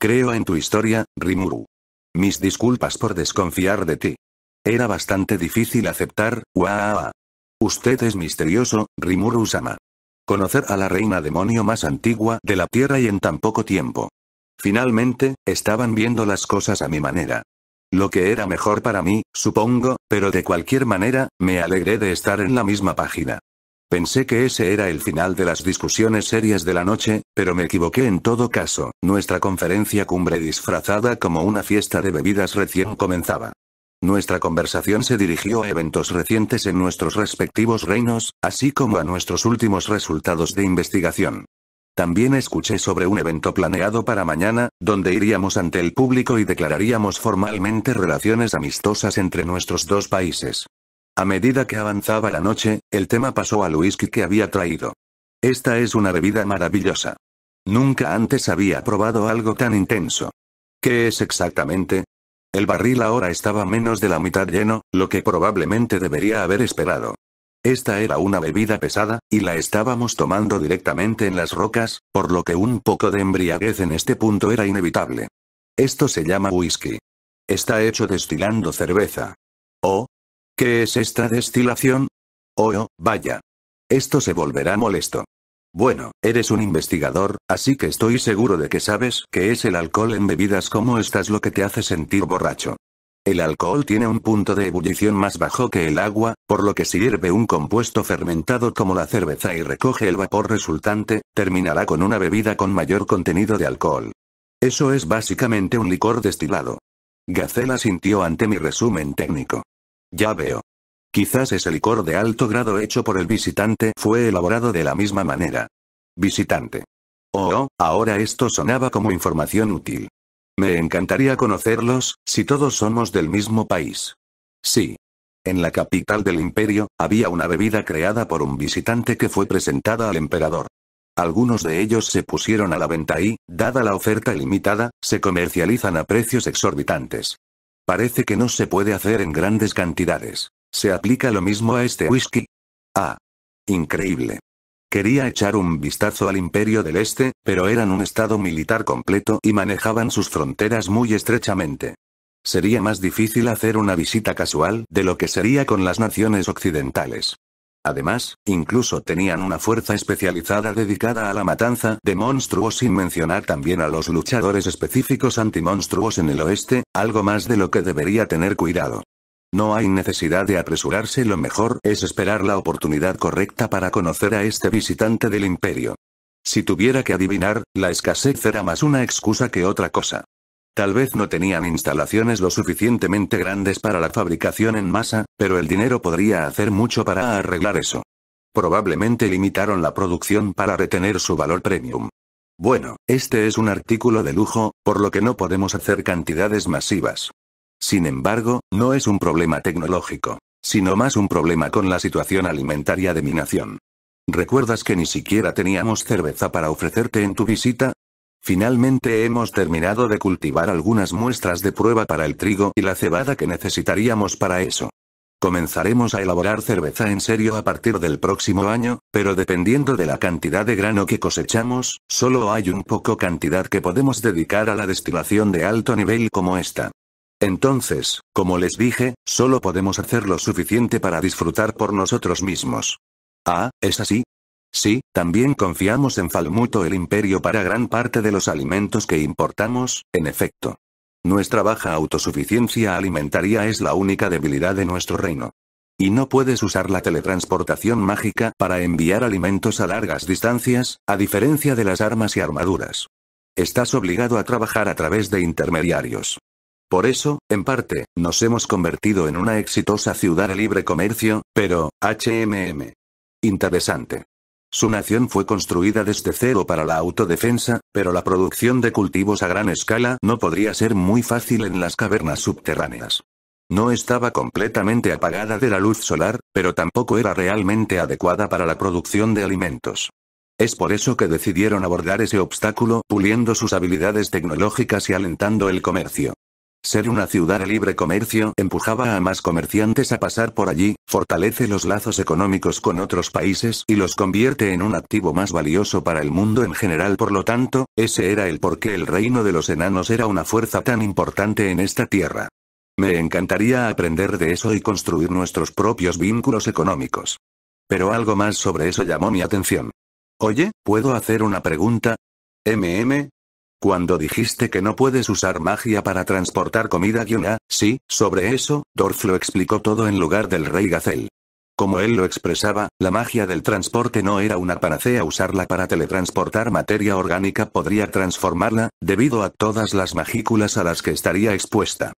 Creo en tu historia, Rimuru. Mis disculpas por desconfiar de ti. Era bastante difícil aceptar, wa-a-a-a. Usted es misterioso, Rimuru-sama conocer a la reina demonio más antigua de la Tierra y en tan poco tiempo. Finalmente, estaban viendo las cosas a mi manera. Lo que era mejor para mí, supongo, pero de cualquier manera, me alegré de estar en la misma página. Pensé que ese era el final de las discusiones serias de la noche, pero me equivoqué en todo caso, nuestra conferencia cumbre disfrazada como una fiesta de bebidas recién comenzaba. Nuestra conversación se dirigió a eventos recientes en nuestros respectivos reinos, así como a nuestros últimos resultados de investigación. También escuché sobre un evento planeado para mañana, donde iríamos ante el público y declararíamos formalmente relaciones amistosas entre nuestros dos países. A medida que avanzaba la noche, el tema pasó a whisky que había traído. Esta es una bebida maravillosa. Nunca antes había probado algo tan intenso. ¿Qué es exactamente? El barril ahora estaba menos de la mitad lleno, lo que probablemente debería haber esperado. Esta era una bebida pesada, y la estábamos tomando directamente en las rocas, por lo que un poco de embriaguez en este punto era inevitable. Esto se llama whisky. Está hecho destilando cerveza. Oh. ¿Qué es esta destilación? Oh, oh, vaya. Esto se volverá molesto. Bueno, eres un investigador, así que estoy seguro de que sabes que es el alcohol en bebidas como estas lo que te hace sentir borracho. El alcohol tiene un punto de ebullición más bajo que el agua, por lo que si hierve un compuesto fermentado como la cerveza y recoge el vapor resultante, terminará con una bebida con mayor contenido de alcohol. Eso es básicamente un licor destilado. Gacela sintió ante mi resumen técnico. Ya veo. Quizás ese licor de alto grado hecho por el visitante fue elaborado de la misma manera. Visitante. Oh, oh, ahora esto sonaba como información útil. Me encantaría conocerlos, si todos somos del mismo país. Sí. En la capital del imperio, había una bebida creada por un visitante que fue presentada al emperador. Algunos de ellos se pusieron a la venta y, dada la oferta limitada, se comercializan a precios exorbitantes. Parece que no se puede hacer en grandes cantidades. ¿Se aplica lo mismo a este whisky? Ah. Increíble. Quería echar un vistazo al Imperio del Este, pero eran un estado militar completo y manejaban sus fronteras muy estrechamente. Sería más difícil hacer una visita casual de lo que sería con las naciones occidentales. Además, incluso tenían una fuerza especializada dedicada a la matanza de monstruos sin mencionar también a los luchadores específicos antimonstruos en el oeste, algo más de lo que debería tener cuidado. No hay necesidad de apresurarse, lo mejor es esperar la oportunidad correcta para conocer a este visitante del imperio. Si tuviera que adivinar, la escasez era más una excusa que otra cosa. Tal vez no tenían instalaciones lo suficientemente grandes para la fabricación en masa, pero el dinero podría hacer mucho para arreglar eso. Probablemente limitaron la producción para retener su valor premium. Bueno, este es un artículo de lujo, por lo que no podemos hacer cantidades masivas. Sin embargo, no es un problema tecnológico, sino más un problema con la situación alimentaria de mi nación. ¿Recuerdas que ni siquiera teníamos cerveza para ofrecerte en tu visita? Finalmente hemos terminado de cultivar algunas muestras de prueba para el trigo y la cebada que necesitaríamos para eso. Comenzaremos a elaborar cerveza en serio a partir del próximo año, pero dependiendo de la cantidad de grano que cosechamos, solo hay un poco cantidad que podemos dedicar a la destilación de alto nivel como esta. Entonces, como les dije, solo podemos hacer lo suficiente para disfrutar por nosotros mismos. Ah, ¿es así? Sí, también confiamos en Falmuto el imperio para gran parte de los alimentos que importamos, en efecto. Nuestra baja autosuficiencia alimentaria es la única debilidad de nuestro reino. Y no puedes usar la teletransportación mágica para enviar alimentos a largas distancias, a diferencia de las armas y armaduras. Estás obligado a trabajar a través de intermediarios. Por eso, en parte, nos hemos convertido en una exitosa ciudad de libre comercio, pero, HMM. Interesante. Su nación fue construida desde cero para la autodefensa, pero la producción de cultivos a gran escala no podría ser muy fácil en las cavernas subterráneas. No estaba completamente apagada de la luz solar, pero tampoco era realmente adecuada para la producción de alimentos. Es por eso que decidieron abordar ese obstáculo puliendo sus habilidades tecnológicas y alentando el comercio. Ser una ciudad de libre comercio empujaba a más comerciantes a pasar por allí, fortalece los lazos económicos con otros países y los convierte en un activo más valioso para el mundo en general. Por lo tanto, ese era el por qué el reino de los enanos era una fuerza tan importante en esta tierra. Me encantaría aprender de eso y construir nuestros propios vínculos económicos. Pero algo más sobre eso llamó mi atención. Oye, ¿puedo hacer una pregunta? MM, cuando dijiste que no puedes usar magia para transportar comida y una, sí, sobre eso, Dorf lo explicó todo en lugar del rey Gazel. Como él lo expresaba, la magia del transporte no era una panacea usarla para teletransportar materia orgánica podría transformarla, debido a todas las magículas a las que estaría expuesta.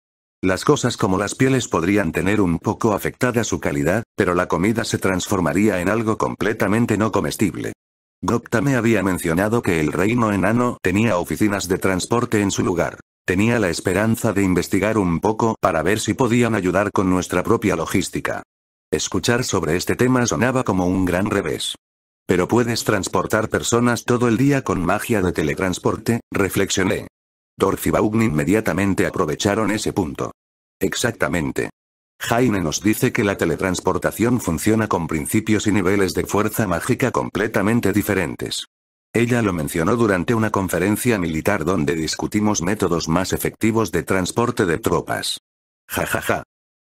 Las cosas como las pieles podrían tener un poco afectada su calidad, pero la comida se transformaría en algo completamente no comestible. Gopta me había mencionado que el reino enano tenía oficinas de transporte en su lugar. Tenía la esperanza de investigar un poco para ver si podían ayudar con nuestra propia logística. Escuchar sobre este tema sonaba como un gran revés. Pero puedes transportar personas todo el día con magia de teletransporte, reflexioné. Dorf y inmediatamente aprovecharon ese punto. Exactamente. Jaime nos dice que la teletransportación funciona con principios y niveles de fuerza mágica completamente diferentes. Ella lo mencionó durante una conferencia militar donde discutimos métodos más efectivos de transporte de tropas. Jajaja. Ja, ja.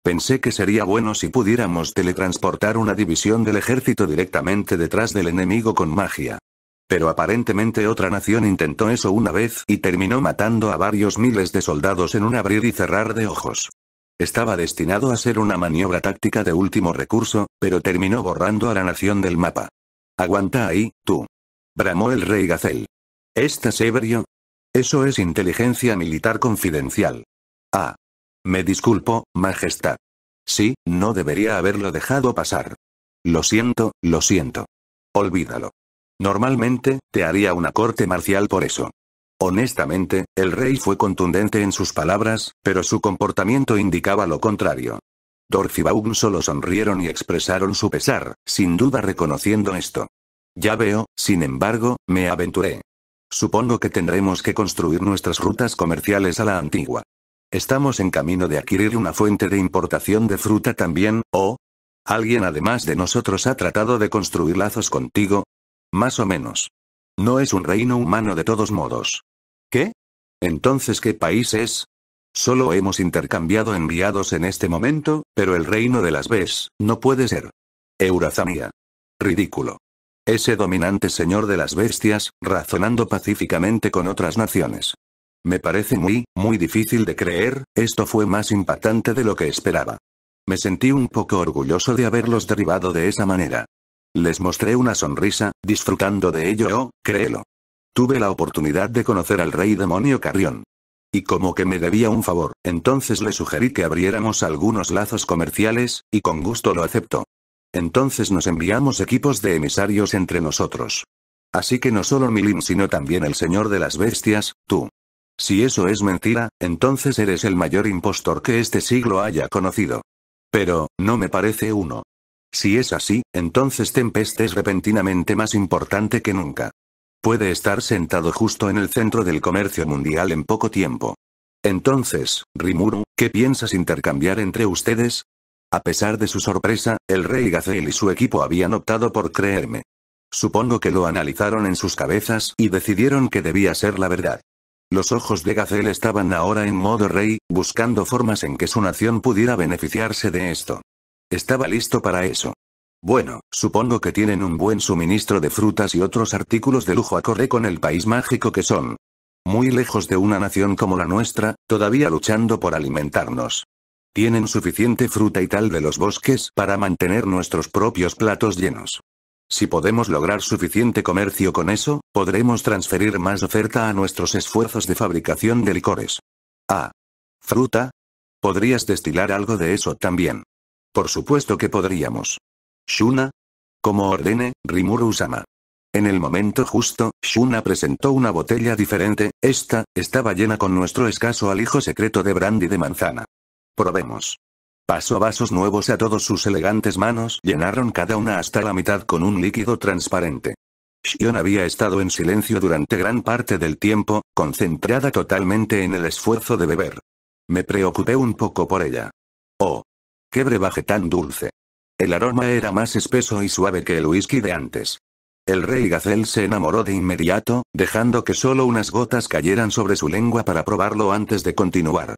Pensé que sería bueno si pudiéramos teletransportar una división del ejército directamente detrás del enemigo con magia. Pero aparentemente otra nación intentó eso una vez y terminó matando a varios miles de soldados en un abrir y cerrar de ojos. Estaba destinado a ser una maniobra táctica de último recurso, pero terminó borrando a la nación del mapa. Aguanta ahí, tú. Bramó el rey Gacel. ¿Estás ebrio? Eso es inteligencia militar confidencial. Ah. Me disculpo, Majestad. Sí, no debería haberlo dejado pasar. Lo siento, lo siento. Olvídalo. Normalmente, te haría una corte marcial por eso. Honestamente, el rey fue contundente en sus palabras, pero su comportamiento indicaba lo contrario. Dorf y solo sonrieron y expresaron su pesar, sin duda reconociendo esto. Ya veo, sin embargo, me aventuré. Supongo que tendremos que construir nuestras rutas comerciales a la antigua. Estamos en camino de adquirir una fuente de importación de fruta también, ¿o? ¿Alguien además de nosotros ha tratado de construir lazos contigo? Más o menos. No es un reino humano de todos modos. ¿Qué? Entonces, ¿qué país es? Solo hemos intercambiado enviados en este momento, pero el reino de las Bes, no puede ser. Eurazamia. Ridículo. Ese dominante señor de las bestias, razonando pacíficamente con otras naciones. Me parece muy, muy difícil de creer, esto fue más impactante de lo que esperaba. Me sentí un poco orgulloso de haberlos derribado de esa manera. Les mostré una sonrisa, disfrutando de ello, oh, créelo. Tuve la oportunidad de conocer al rey demonio Carrión. Y como que me debía un favor, entonces le sugerí que abriéramos algunos lazos comerciales, y con gusto lo aceptó. Entonces nos enviamos equipos de emisarios entre nosotros. Así que no solo Milim sino también el señor de las bestias, tú. Si eso es mentira, entonces eres el mayor impostor que este siglo haya conocido. Pero, no me parece uno. Si es así, entonces Tempest es repentinamente más importante que nunca puede estar sentado justo en el centro del comercio mundial en poco tiempo. Entonces, Rimuru, ¿qué piensas intercambiar entre ustedes? A pesar de su sorpresa, el rey Gazelle y su equipo habían optado por creerme. Supongo que lo analizaron en sus cabezas y decidieron que debía ser la verdad. Los ojos de Gazelle estaban ahora en modo rey, buscando formas en que su nación pudiera beneficiarse de esto. Estaba listo para eso. Bueno, supongo que tienen un buen suministro de frutas y otros artículos de lujo a correr con el país mágico que son. Muy lejos de una nación como la nuestra, todavía luchando por alimentarnos. Tienen suficiente fruta y tal de los bosques para mantener nuestros propios platos llenos. Si podemos lograr suficiente comercio con eso, podremos transferir más oferta a nuestros esfuerzos de fabricación de licores. Ah. Fruta. Podrías destilar algo de eso también. Por supuesto que podríamos. Shuna. Como ordene, Rimuru-sama. En el momento justo, Shuna presentó una botella diferente, esta, estaba llena con nuestro escaso alijo secreto de brandy de manzana. Probemos. Pasó vasos nuevos a todos sus elegantes manos, llenaron cada una hasta la mitad con un líquido transparente. Shion había estado en silencio durante gran parte del tiempo, concentrada totalmente en el esfuerzo de beber. Me preocupé un poco por ella. Oh. Qué brebaje tan dulce. El aroma era más espeso y suave que el whisky de antes. El rey gazel se enamoró de inmediato, dejando que solo unas gotas cayeran sobre su lengua para probarlo antes de continuar.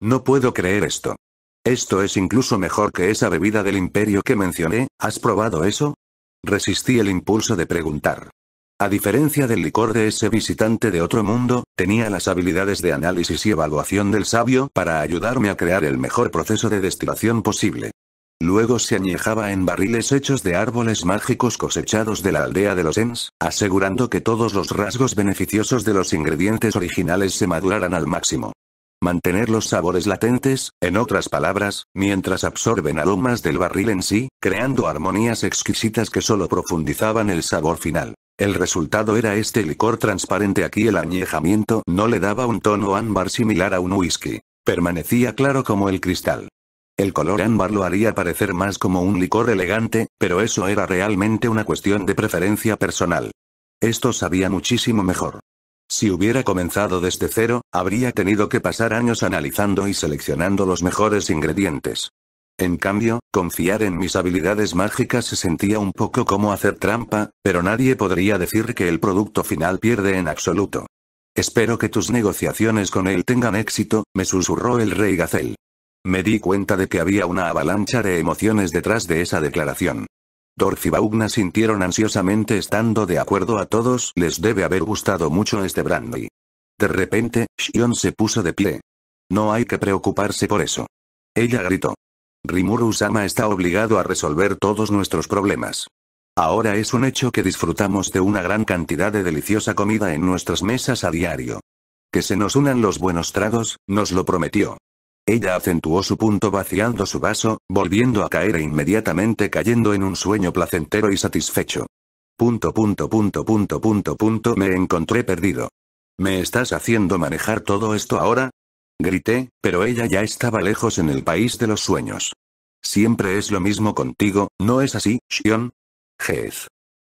No puedo creer esto. Esto es incluso mejor que esa bebida del imperio que mencioné, ¿has probado eso? Resistí el impulso de preguntar. A diferencia del licor de ese visitante de otro mundo, tenía las habilidades de análisis y evaluación del sabio para ayudarme a crear el mejor proceso de destilación posible. Luego se añejaba en barriles hechos de árboles mágicos cosechados de la aldea de los Ens, asegurando que todos los rasgos beneficiosos de los ingredientes originales se maduraran al máximo. Mantener los sabores latentes, en otras palabras, mientras absorben aromas del barril en sí, creando armonías exquisitas que solo profundizaban el sabor final. El resultado era este licor transparente aquí el añejamiento no le daba un tono ámbar similar a un whisky. Permanecía claro como el cristal. El color ámbar lo haría parecer más como un licor elegante, pero eso era realmente una cuestión de preferencia personal. Esto sabía muchísimo mejor. Si hubiera comenzado desde cero, habría tenido que pasar años analizando y seleccionando los mejores ingredientes. En cambio, confiar en mis habilidades mágicas se sentía un poco como hacer trampa, pero nadie podría decir que el producto final pierde en absoluto. Espero que tus negociaciones con él tengan éxito, me susurró el rey Gacel. Me di cuenta de que había una avalancha de emociones detrás de esa declaración. Dorf y Baugna sintieron ansiosamente estando de acuerdo a todos, les debe haber gustado mucho este brandy. De repente, Shion se puso de pie. No hay que preocuparse por eso. Ella gritó. Rimuru-sama está obligado a resolver todos nuestros problemas. Ahora es un hecho que disfrutamos de una gran cantidad de deliciosa comida en nuestras mesas a diario. Que se nos unan los buenos tragos, nos lo prometió. Ella acentuó su punto vaciando su vaso, volviendo a caer e inmediatamente cayendo en un sueño placentero y satisfecho. Punto punto punto punto punto punto me encontré perdido. ¿Me estás haciendo manejar todo esto ahora? Grité, pero ella ya estaba lejos en el país de los sueños. Siempre es lo mismo contigo, ¿no es así, Shion? Jez.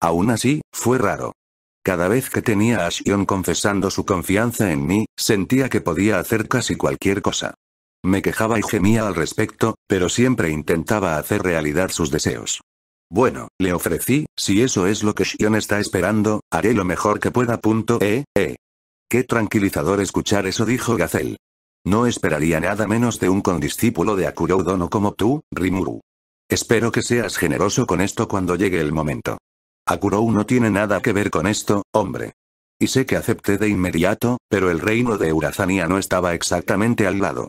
Aún así, fue raro. Cada vez que tenía a Shion confesando su confianza en mí, sentía que podía hacer casi cualquier cosa. Me quejaba y gemía al respecto, pero siempre intentaba hacer realidad sus deseos. Bueno, le ofrecí, si eso es lo que Shion está esperando, haré lo mejor que pueda. E. e, Qué tranquilizador escuchar eso dijo Gazel. No esperaría nada menos de un condiscípulo de Akuro Dono como tú, Rimuru. Espero que seas generoso con esto cuando llegue el momento. Akurou no tiene nada que ver con esto, hombre. Y sé que acepté de inmediato, pero el reino de Urazania no estaba exactamente al lado.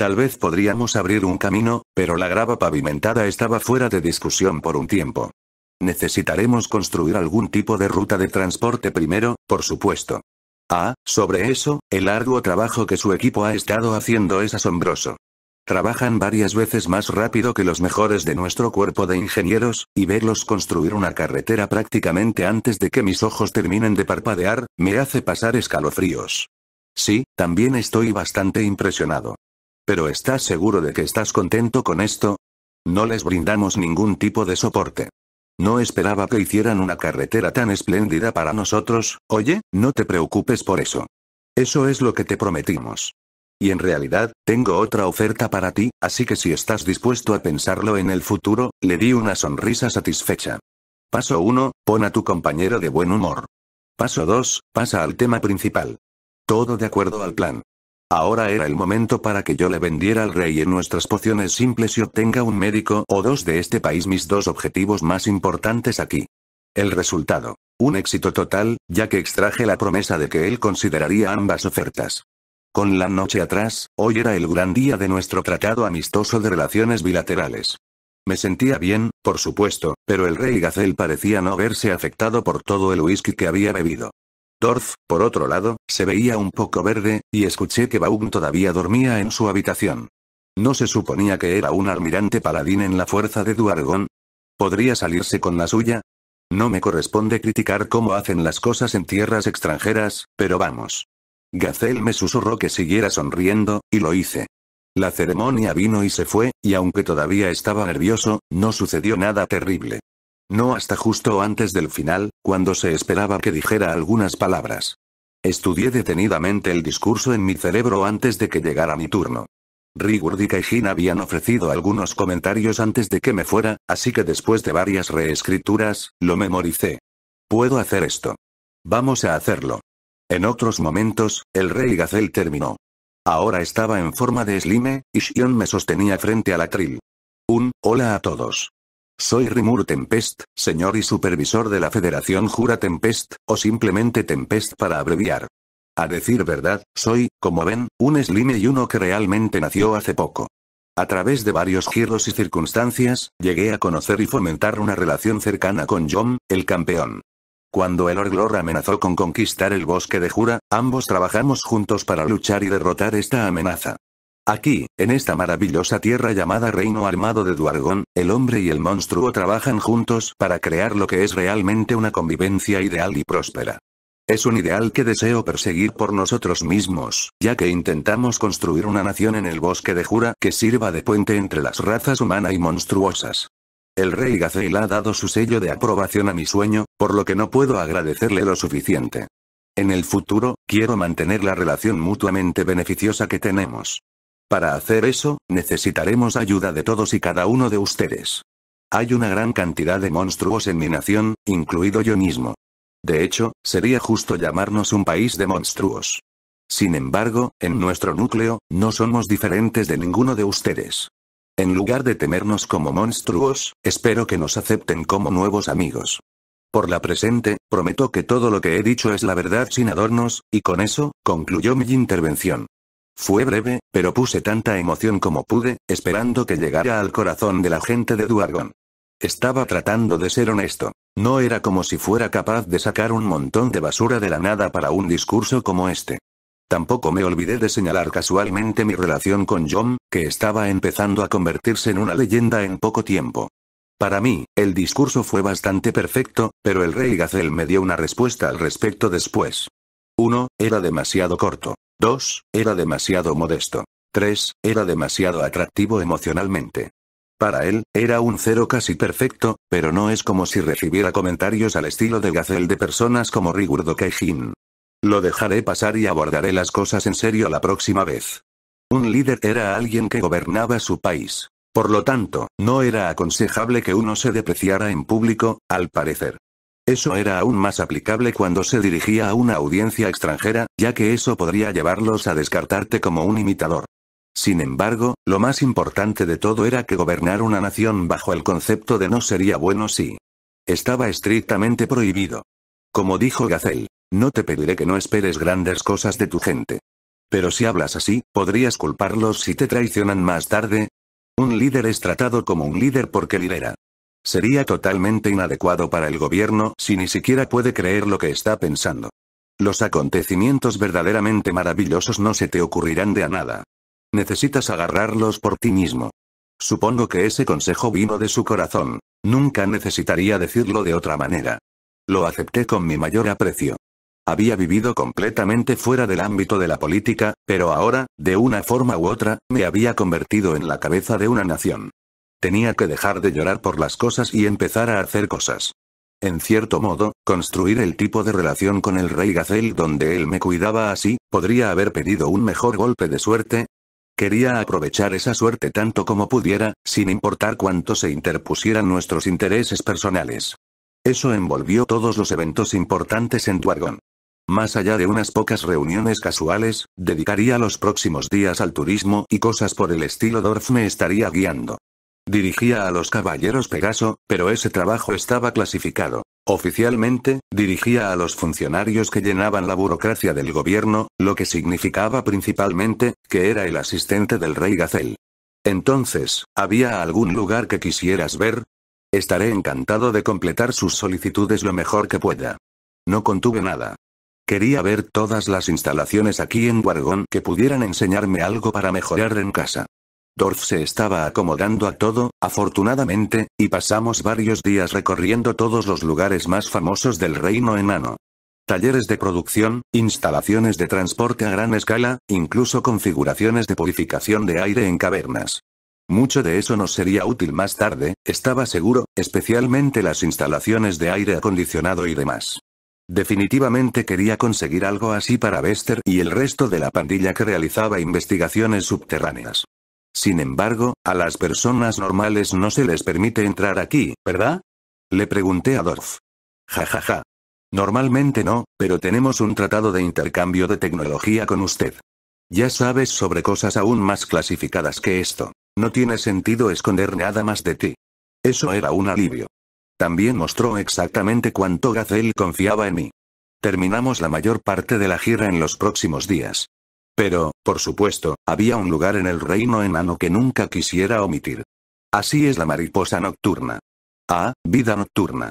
Tal vez podríamos abrir un camino, pero la grava pavimentada estaba fuera de discusión por un tiempo. Necesitaremos construir algún tipo de ruta de transporte primero, por supuesto. Ah, sobre eso, el arduo trabajo que su equipo ha estado haciendo es asombroso. Trabajan varias veces más rápido que los mejores de nuestro cuerpo de ingenieros, y verlos construir una carretera prácticamente antes de que mis ojos terminen de parpadear, me hace pasar escalofríos. Sí, también estoy bastante impresionado. Pero ¿estás seguro de que estás contento con esto? No les brindamos ningún tipo de soporte. No esperaba que hicieran una carretera tan espléndida para nosotros, oye, no te preocupes por eso. Eso es lo que te prometimos. Y en realidad, tengo otra oferta para ti, así que si estás dispuesto a pensarlo en el futuro, le di una sonrisa satisfecha. Paso 1, pon a tu compañero de buen humor. Paso 2, pasa al tema principal. Todo de acuerdo al plan. Ahora era el momento para que yo le vendiera al rey en nuestras pociones simples y obtenga un médico o dos de este país mis dos objetivos más importantes aquí. El resultado. Un éxito total, ya que extraje la promesa de que él consideraría ambas ofertas. Con la noche atrás, hoy era el gran día de nuestro tratado amistoso de relaciones bilaterales. Me sentía bien, por supuesto, pero el rey Gazel parecía no verse afectado por todo el whisky que había bebido. Dorf, por otro lado, se veía un poco verde, y escuché que Baum todavía dormía en su habitación. ¿No se suponía que era un almirante paladín en la fuerza de Duargón? ¿Podría salirse con la suya? No me corresponde criticar cómo hacen las cosas en tierras extranjeras, pero vamos. Gazel me susurró que siguiera sonriendo, y lo hice. La ceremonia vino y se fue, y aunque todavía estaba nervioso, no sucedió nada terrible. No hasta justo antes del final, cuando se esperaba que dijera algunas palabras. Estudié detenidamente el discurso en mi cerebro antes de que llegara mi turno. Rigurd y habían ofrecido algunos comentarios antes de que me fuera, así que después de varias reescrituras, lo memoricé. Puedo hacer esto. Vamos a hacerlo. En otros momentos, el rey Gazel terminó. Ahora estaba en forma de slime, y Shion me sostenía frente al atril. Un, hola a todos. Soy Rimur Tempest, señor y supervisor de la Federación Jura Tempest, o simplemente Tempest para abreviar. A decir verdad, soy, como ven, un Slime y uno que realmente nació hace poco. A través de varios giros y circunstancias, llegué a conocer y fomentar una relación cercana con Jom, el campeón. Cuando el Orglor amenazó con conquistar el bosque de Jura, ambos trabajamos juntos para luchar y derrotar esta amenaza. Aquí, en esta maravillosa tierra llamada Reino Armado de Duargón, el hombre y el monstruo trabajan juntos para crear lo que es realmente una convivencia ideal y próspera. Es un ideal que deseo perseguir por nosotros mismos, ya que intentamos construir una nación en el bosque de Jura que sirva de puente entre las razas humana y monstruosas. El rey Gazel ha dado su sello de aprobación a mi sueño, por lo que no puedo agradecerle lo suficiente. En el futuro, quiero mantener la relación mutuamente beneficiosa que tenemos. Para hacer eso, necesitaremos ayuda de todos y cada uno de ustedes. Hay una gran cantidad de monstruos en mi nación, incluido yo mismo. De hecho, sería justo llamarnos un país de monstruos. Sin embargo, en nuestro núcleo, no somos diferentes de ninguno de ustedes. En lugar de temernos como monstruos, espero que nos acepten como nuevos amigos. Por la presente, prometo que todo lo que he dicho es la verdad sin adornos, y con eso, concluyó mi intervención. Fue breve, pero puse tanta emoción como pude, esperando que llegara al corazón de la gente de Duargon. Estaba tratando de ser honesto. No era como si fuera capaz de sacar un montón de basura de la nada para un discurso como este. Tampoco me olvidé de señalar casualmente mi relación con John, que estaba empezando a convertirse en una leyenda en poco tiempo. Para mí, el discurso fue bastante perfecto, pero el rey Gazel me dio una respuesta al respecto después. 1. Era demasiado corto. 2. Era demasiado modesto. 3. Era demasiado atractivo emocionalmente. Para él, era un cero casi perfecto, pero no es como si recibiera comentarios al estilo de Gacel de personas como Rigurdo Keijin. Lo dejaré pasar y abordaré las cosas en serio la próxima vez. Un líder era alguien que gobernaba su país. Por lo tanto, no era aconsejable que uno se depreciara en público, al parecer. Eso era aún más aplicable cuando se dirigía a una audiencia extranjera, ya que eso podría llevarlos a descartarte como un imitador. Sin embargo, lo más importante de todo era que gobernar una nación bajo el concepto de no sería bueno si estaba estrictamente prohibido. Como dijo Gazel, no te pediré que no esperes grandes cosas de tu gente. Pero si hablas así, podrías culparlos si te traicionan más tarde. Un líder es tratado como un líder porque lidera. Sería totalmente inadecuado para el gobierno si ni siquiera puede creer lo que está pensando. Los acontecimientos verdaderamente maravillosos no se te ocurrirán de a nada. Necesitas agarrarlos por ti mismo. Supongo que ese consejo vino de su corazón. Nunca necesitaría decirlo de otra manera. Lo acepté con mi mayor aprecio. Había vivido completamente fuera del ámbito de la política, pero ahora, de una forma u otra, me había convertido en la cabeza de una nación. Tenía que dejar de llorar por las cosas y empezar a hacer cosas. En cierto modo, construir el tipo de relación con el rey Gazel donde él me cuidaba así, podría haber pedido un mejor golpe de suerte. Quería aprovechar esa suerte tanto como pudiera, sin importar cuánto se interpusieran nuestros intereses personales. Eso envolvió todos los eventos importantes en Duargon. Más allá de unas pocas reuniones casuales, dedicaría los próximos días al turismo y cosas por el estilo Dorf me estaría guiando. Dirigía a los caballeros Pegaso, pero ese trabajo estaba clasificado. Oficialmente, dirigía a los funcionarios que llenaban la burocracia del gobierno, lo que significaba principalmente, que era el asistente del rey Gacel. Entonces, ¿había algún lugar que quisieras ver? Estaré encantado de completar sus solicitudes lo mejor que pueda. No contuve nada. Quería ver todas las instalaciones aquí en Guargón que pudieran enseñarme algo para mejorar en casa. Dorf se estaba acomodando a todo, afortunadamente, y pasamos varios días recorriendo todos los lugares más famosos del reino enano. Talleres de producción, instalaciones de transporte a gran escala, incluso configuraciones de purificación de aire en cavernas. Mucho de eso nos sería útil más tarde, estaba seguro, especialmente las instalaciones de aire acondicionado y demás. Definitivamente quería conseguir algo así para Bester y el resto de la pandilla que realizaba investigaciones subterráneas. Sin embargo, a las personas normales no se les permite entrar aquí, ¿verdad? Le pregunté a Dorf. Ja ja ja. Normalmente no, pero tenemos un tratado de intercambio de tecnología con usted. Ya sabes sobre cosas aún más clasificadas que esto. No tiene sentido esconder nada más de ti. Eso era un alivio. También mostró exactamente cuánto Gazelle confiaba en mí. Terminamos la mayor parte de la gira en los próximos días. Pero, por supuesto, había un lugar en el reino enano que nunca quisiera omitir. Así es la mariposa nocturna. Ah, vida nocturna.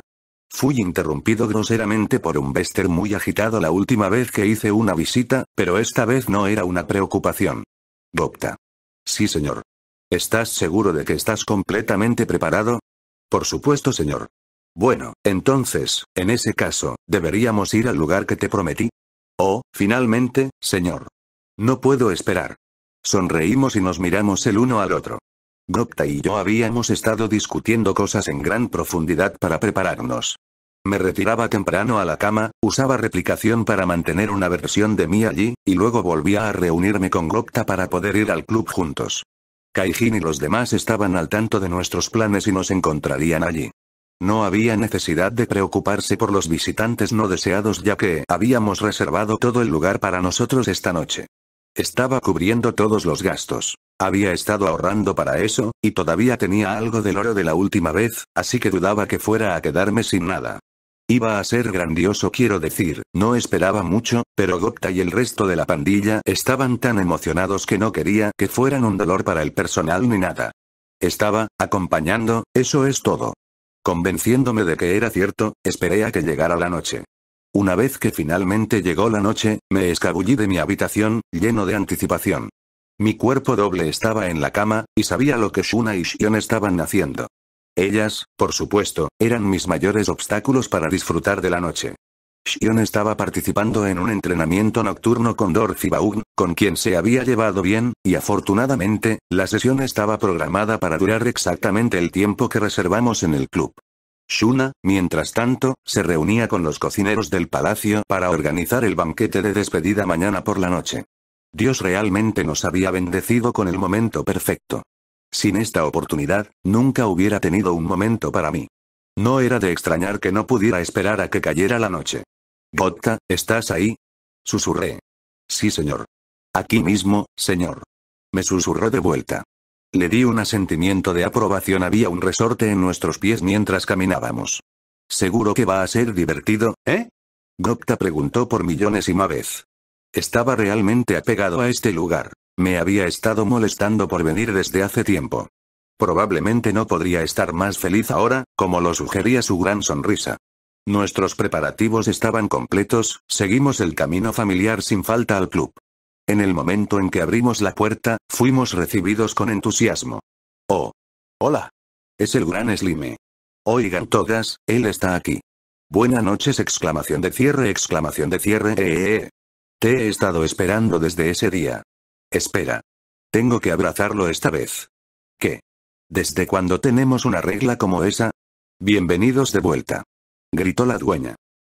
Fui interrumpido groseramente por un Bester muy agitado la última vez que hice una visita, pero esta vez no era una preocupación. Gopta. Sí, señor. ¿Estás seguro de que estás completamente preparado? Por supuesto, señor. Bueno, entonces, en ese caso, deberíamos ir al lugar que te prometí. Oh, finalmente, señor. No puedo esperar. Sonreímos y nos miramos el uno al otro. Gopta y yo habíamos estado discutiendo cosas en gran profundidad para prepararnos. Me retiraba temprano a la cama, usaba replicación para mantener una versión de mí allí, y luego volvía a reunirme con Gopta para poder ir al club juntos. Kaijin y los demás estaban al tanto de nuestros planes y nos encontrarían allí. No había necesidad de preocuparse por los visitantes no deseados ya que habíamos reservado todo el lugar para nosotros esta noche. Estaba cubriendo todos los gastos. Había estado ahorrando para eso, y todavía tenía algo del oro de la última vez, así que dudaba que fuera a quedarme sin nada. Iba a ser grandioso quiero decir, no esperaba mucho, pero Gopta y el resto de la pandilla estaban tan emocionados que no quería que fueran un dolor para el personal ni nada. Estaba, acompañando, eso es todo. Convenciéndome de que era cierto, esperé a que llegara la noche. Una vez que finalmente llegó la noche, me escabullí de mi habitación, lleno de anticipación. Mi cuerpo doble estaba en la cama, y sabía lo que Shuna y Shion estaban haciendo. Ellas, por supuesto, eran mis mayores obstáculos para disfrutar de la noche. Shion estaba participando en un entrenamiento nocturno con Dorothy Baughn, con quien se había llevado bien, y afortunadamente, la sesión estaba programada para durar exactamente el tiempo que reservamos en el club. Shuna, mientras tanto, se reunía con los cocineros del palacio para organizar el banquete de despedida mañana por la noche. Dios realmente nos había bendecido con el momento perfecto. Sin esta oportunidad, nunca hubiera tenido un momento para mí. No era de extrañar que no pudiera esperar a que cayera la noche. —Gotta, ¿estás ahí? Susurré. Sí, señor. Aquí mismo, señor. Me susurró de vuelta. Le di un asentimiento de aprobación. Había un resorte en nuestros pies mientras caminábamos. Seguro que va a ser divertido, ¿eh? Gopta preguntó por millonesima vez. Estaba realmente apegado a este lugar. Me había estado molestando por venir desde hace tiempo. Probablemente no podría estar más feliz ahora, como lo sugería su gran sonrisa. Nuestros preparativos estaban completos, seguimos el camino familiar sin falta al club. En el momento en que abrimos la puerta, fuimos recibidos con entusiasmo. Oh. Hola. Es el gran Slime. Oigan todas, él está aquí. Buenas noches exclamación de cierre exclamación de cierre eh, eh, eh, Te he estado esperando desde ese día. Espera. Tengo que abrazarlo esta vez. ¿Qué? ¿Desde cuándo tenemos una regla como esa? Bienvenidos de vuelta. Gritó la dueña.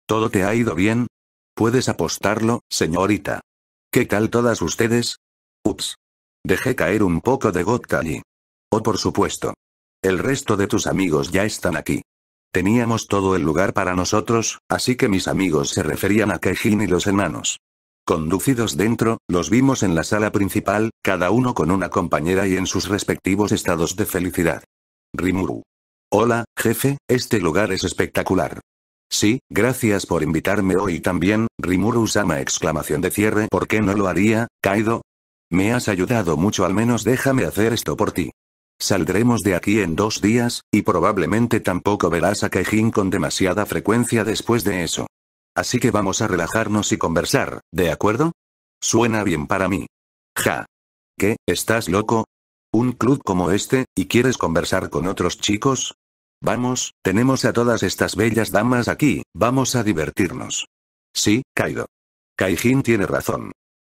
¿Todo te ha ido bien? Puedes apostarlo, señorita. ¿Qué tal todas ustedes? Ups. Dejé caer un poco de gota allí. Oh, por supuesto. El resto de tus amigos ya están aquí. Teníamos todo el lugar para nosotros, así que mis amigos se referían a Kejin y los enanos. Conducidos dentro, los vimos en la sala principal, cada uno con una compañera y en sus respectivos estados de felicidad. Rimuru. Hola, jefe, este lugar es espectacular. Sí, gracias por invitarme hoy también, Rimuru-sama exclamación de cierre ¿Por qué no lo haría, Kaido? Me has ayudado mucho al menos déjame hacer esto por ti. Saldremos de aquí en dos días, y probablemente tampoco verás a Keijin con demasiada frecuencia después de eso. Así que vamos a relajarnos y conversar, ¿de acuerdo? Suena bien para mí. Ja. ¿Qué, estás loco? ¿Un club como este, y quieres conversar con otros chicos? Vamos, tenemos a todas estas bellas damas aquí, vamos a divertirnos. Sí, Kaido. Kaijin tiene razón.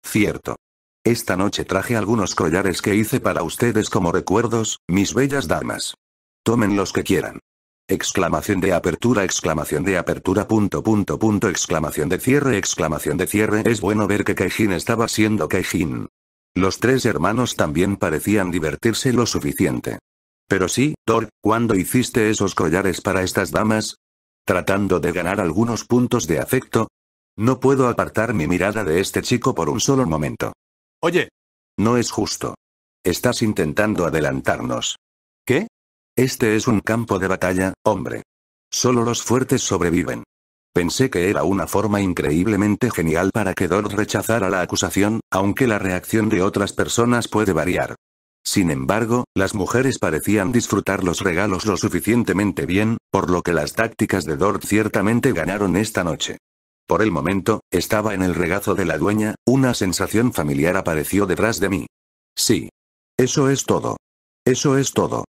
Cierto. Esta noche traje algunos collares que hice para ustedes como recuerdos, mis bellas damas. Tomen los que quieran. Exclamación de apertura, exclamación de apertura, punto, punto, punto, exclamación de cierre, exclamación de cierre. Es bueno ver que Kaijin estaba siendo Kaijin. Los tres hermanos también parecían divertirse lo suficiente. Pero sí, Thor, ¿cuándo hiciste esos collares para estas damas? Tratando de ganar algunos puntos de afecto. No puedo apartar mi mirada de este chico por un solo momento. Oye. No es justo. Estás intentando adelantarnos. ¿Qué? Este es un campo de batalla, hombre. Solo los fuertes sobreviven. Pensé que era una forma increíblemente genial para que Dor rechazara la acusación, aunque la reacción de otras personas puede variar. Sin embargo, las mujeres parecían disfrutar los regalos lo suficientemente bien, por lo que las tácticas de Dort ciertamente ganaron esta noche. Por el momento, estaba en el regazo de la dueña, una sensación familiar apareció detrás de mí. Sí. Eso es todo. Eso es todo.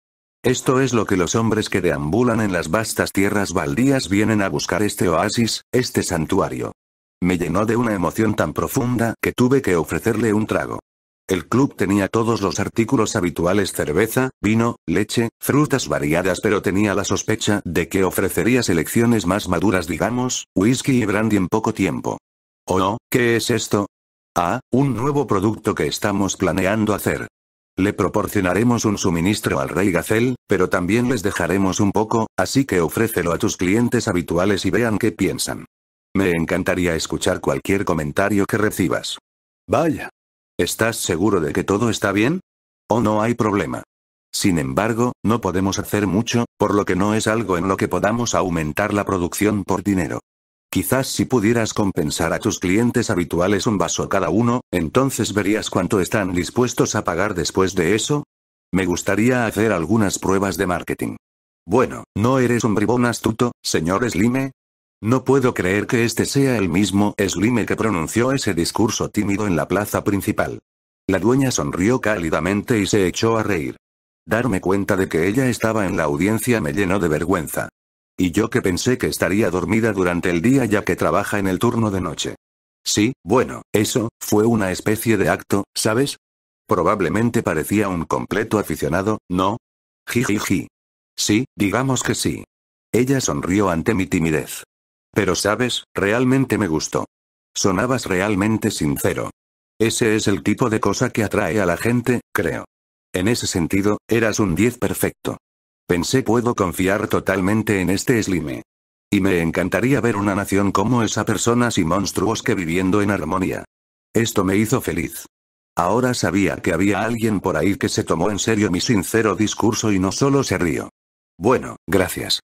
Esto es lo que los hombres que deambulan en las vastas tierras baldías vienen a buscar este oasis, este santuario. Me llenó de una emoción tan profunda que tuve que ofrecerle un trago. El club tenía todos los artículos habituales cerveza, vino, leche, frutas variadas pero tenía la sospecha de que ofrecería selecciones más maduras digamos, whisky y brandy en poco tiempo. ¿O oh, ¿Qué es esto? Ah, un nuevo producto que estamos planeando hacer. Le proporcionaremos un suministro al Rey Gazel, pero también les dejaremos un poco, así que ofrécelo a tus clientes habituales y vean qué piensan. Me encantaría escuchar cualquier comentario que recibas. Vaya, ¿Estás seguro de que todo está bien? ¿O no hay problema? Sin embargo, no podemos hacer mucho, por lo que no es algo en lo que podamos aumentar la producción por dinero. Quizás si pudieras compensar a tus clientes habituales un vaso cada uno, entonces verías cuánto están dispuestos a pagar después de eso. Me gustaría hacer algunas pruebas de marketing. Bueno, no eres un bribón astuto, señor Lime. No puedo creer que este sea el mismo Slime que pronunció ese discurso tímido en la plaza principal. La dueña sonrió cálidamente y se echó a reír. Darme cuenta de que ella estaba en la audiencia me llenó de vergüenza. Y yo que pensé que estaría dormida durante el día ya que trabaja en el turno de noche. Sí, bueno, eso, fue una especie de acto, ¿sabes? Probablemente parecía un completo aficionado, ¿no? ji. Sí, digamos que sí. Ella sonrió ante mi timidez. Pero sabes, realmente me gustó. Sonabas realmente sincero. Ese es el tipo de cosa que atrae a la gente, creo. En ese sentido, eras un 10 perfecto. Pensé puedo confiar totalmente en este Slime. Y me encantaría ver una nación como esa personas y monstruos que viviendo en armonía. Esto me hizo feliz. Ahora sabía que había alguien por ahí que se tomó en serio mi sincero discurso y no solo se río. Bueno, gracias.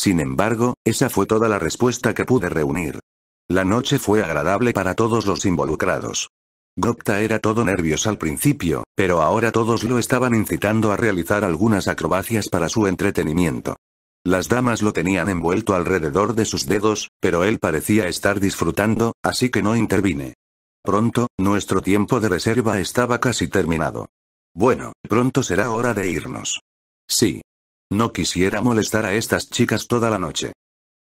Sin embargo, esa fue toda la respuesta que pude reunir. La noche fue agradable para todos los involucrados. Gopta era todo nervioso al principio, pero ahora todos lo estaban incitando a realizar algunas acrobacias para su entretenimiento. Las damas lo tenían envuelto alrededor de sus dedos, pero él parecía estar disfrutando, así que no intervine. Pronto, nuestro tiempo de reserva estaba casi terminado. Bueno, pronto será hora de irnos. Sí, no quisiera molestar a estas chicas toda la noche.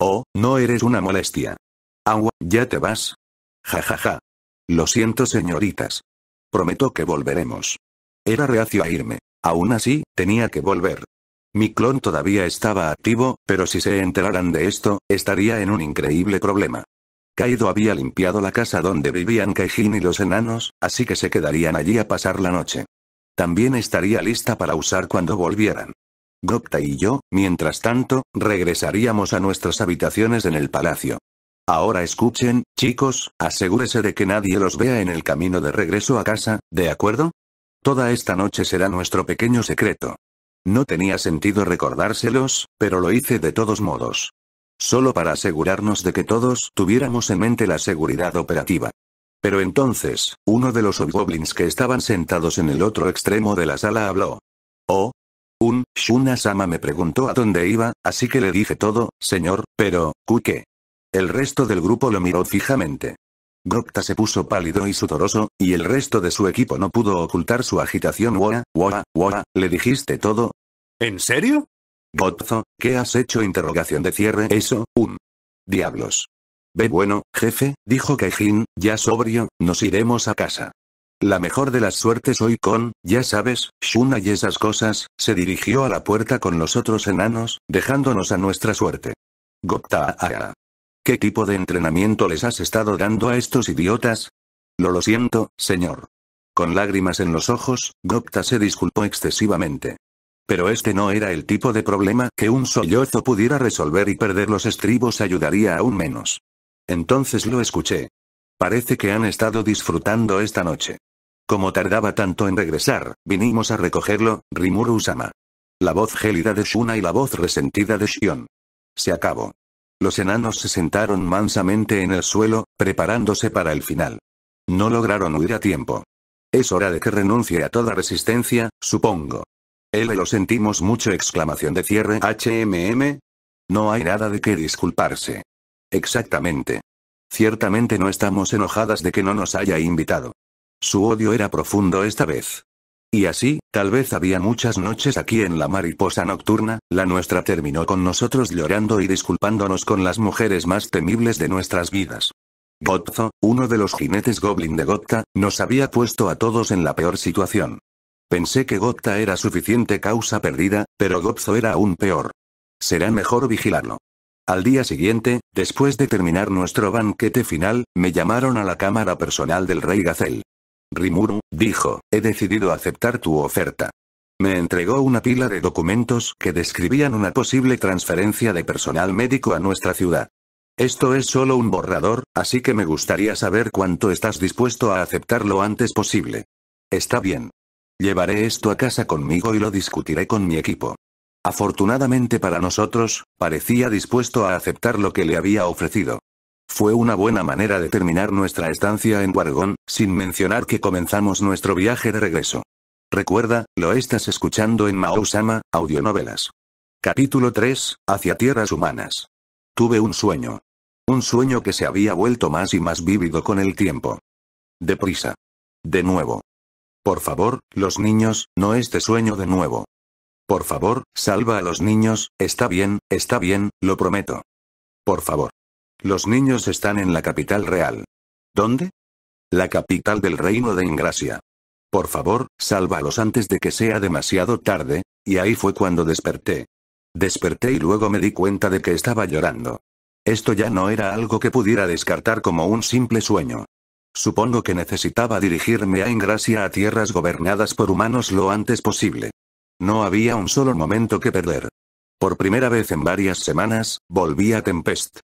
Oh, no eres una molestia. Agua, ¿ya te vas? Ja ja ja. Lo siento señoritas. Prometo que volveremos. Era reacio a irme. Aún así, tenía que volver. Mi clon todavía estaba activo, pero si se enteraran de esto, estaría en un increíble problema. Kaido había limpiado la casa donde vivían Kaijin y los enanos, así que se quedarían allí a pasar la noche. También estaría lista para usar cuando volvieran. Gopta y yo, mientras tanto, regresaríamos a nuestras habitaciones en el palacio. Ahora escuchen, chicos, asegúrese de que nadie los vea en el camino de regreso a casa, ¿de acuerdo? Toda esta noche será nuestro pequeño secreto. No tenía sentido recordárselos, pero lo hice de todos modos. Solo para asegurarnos de que todos tuviéramos en mente la seguridad operativa. Pero entonces, uno de los hobgoblins que estaban sentados en el otro extremo de la sala habló. Oh, un, Shuna-sama me preguntó a dónde iba, así que le dije todo, señor, pero, ¿qué? El resto del grupo lo miró fijamente. Gokta se puso pálido y sudoroso, y el resto de su equipo no pudo ocultar su agitación. Wara, Wara, wara, ¿le dijiste todo? ¿En serio? Gotzo, ¿qué has hecho? Interrogación de cierre. Eso, un. Diablos. Ve bueno, jefe, dijo Keijin, ya sobrio, nos iremos a casa. La mejor de las suertes hoy con, ya sabes, Shuna y esas cosas, se dirigió a la puerta con los otros enanos, dejándonos a nuestra suerte. Gopta. Ah, ah. ¿Qué tipo de entrenamiento les has estado dando a estos idiotas? Lo lo siento, señor. Con lágrimas en los ojos, Gopta se disculpó excesivamente. Pero este no era el tipo de problema que un sollozo pudiera resolver y perder los estribos ayudaría aún menos. Entonces lo escuché. Parece que han estado disfrutando esta noche. Como tardaba tanto en regresar, vinimos a recogerlo, Rimuru-sama. La voz gélida de Shuna y la voz resentida de Shion. Se acabó. Los enanos se sentaron mansamente en el suelo, preparándose para el final. No lograron huir a tiempo. Es hora de que renuncie a toda resistencia, supongo. L lo sentimos mucho exclamación de cierre HMM. No hay nada de qué disculparse. Exactamente. Ciertamente no estamos enojadas de que no nos haya invitado. Su odio era profundo esta vez. Y así, tal vez había muchas noches aquí en la mariposa nocturna, la nuestra terminó con nosotros llorando y disculpándonos con las mujeres más temibles de nuestras vidas. Gotzo, uno de los jinetes goblin de Gotta, nos había puesto a todos en la peor situación. Pensé que Gotta era suficiente causa perdida, pero Gotzo era aún peor. Será mejor vigilarlo. Al día siguiente, después de terminar nuestro banquete final, me llamaron a la cámara personal del rey Gazel. Rimuru, dijo, he decidido aceptar tu oferta. Me entregó una pila de documentos que describían una posible transferencia de personal médico a nuestra ciudad. Esto es solo un borrador, así que me gustaría saber cuánto estás dispuesto a aceptar lo antes posible. Está bien. Llevaré esto a casa conmigo y lo discutiré con mi equipo. Afortunadamente para nosotros, parecía dispuesto a aceptar lo que le había ofrecido. Fue una buena manera de terminar nuestra estancia en Wargon, sin mencionar que comenzamos nuestro viaje de regreso. Recuerda, lo estás escuchando en Sama, Audionovelas. Capítulo 3, Hacia Tierras Humanas. Tuve un sueño. Un sueño que se había vuelto más y más vívido con el tiempo. Deprisa. De nuevo. Por favor, los niños, no este sueño de nuevo. Por favor, salva a los niños, está bien, está bien, lo prometo. Por favor. Los niños están en la capital real. ¿Dónde? La capital del reino de Ingracia. Por favor, sálvalos antes de que sea demasiado tarde, y ahí fue cuando desperté. Desperté y luego me di cuenta de que estaba llorando. Esto ya no era algo que pudiera descartar como un simple sueño. Supongo que necesitaba dirigirme a Ingracia a tierras gobernadas por humanos lo antes posible. No había un solo momento que perder. Por primera vez en varias semanas, volví a Tempest.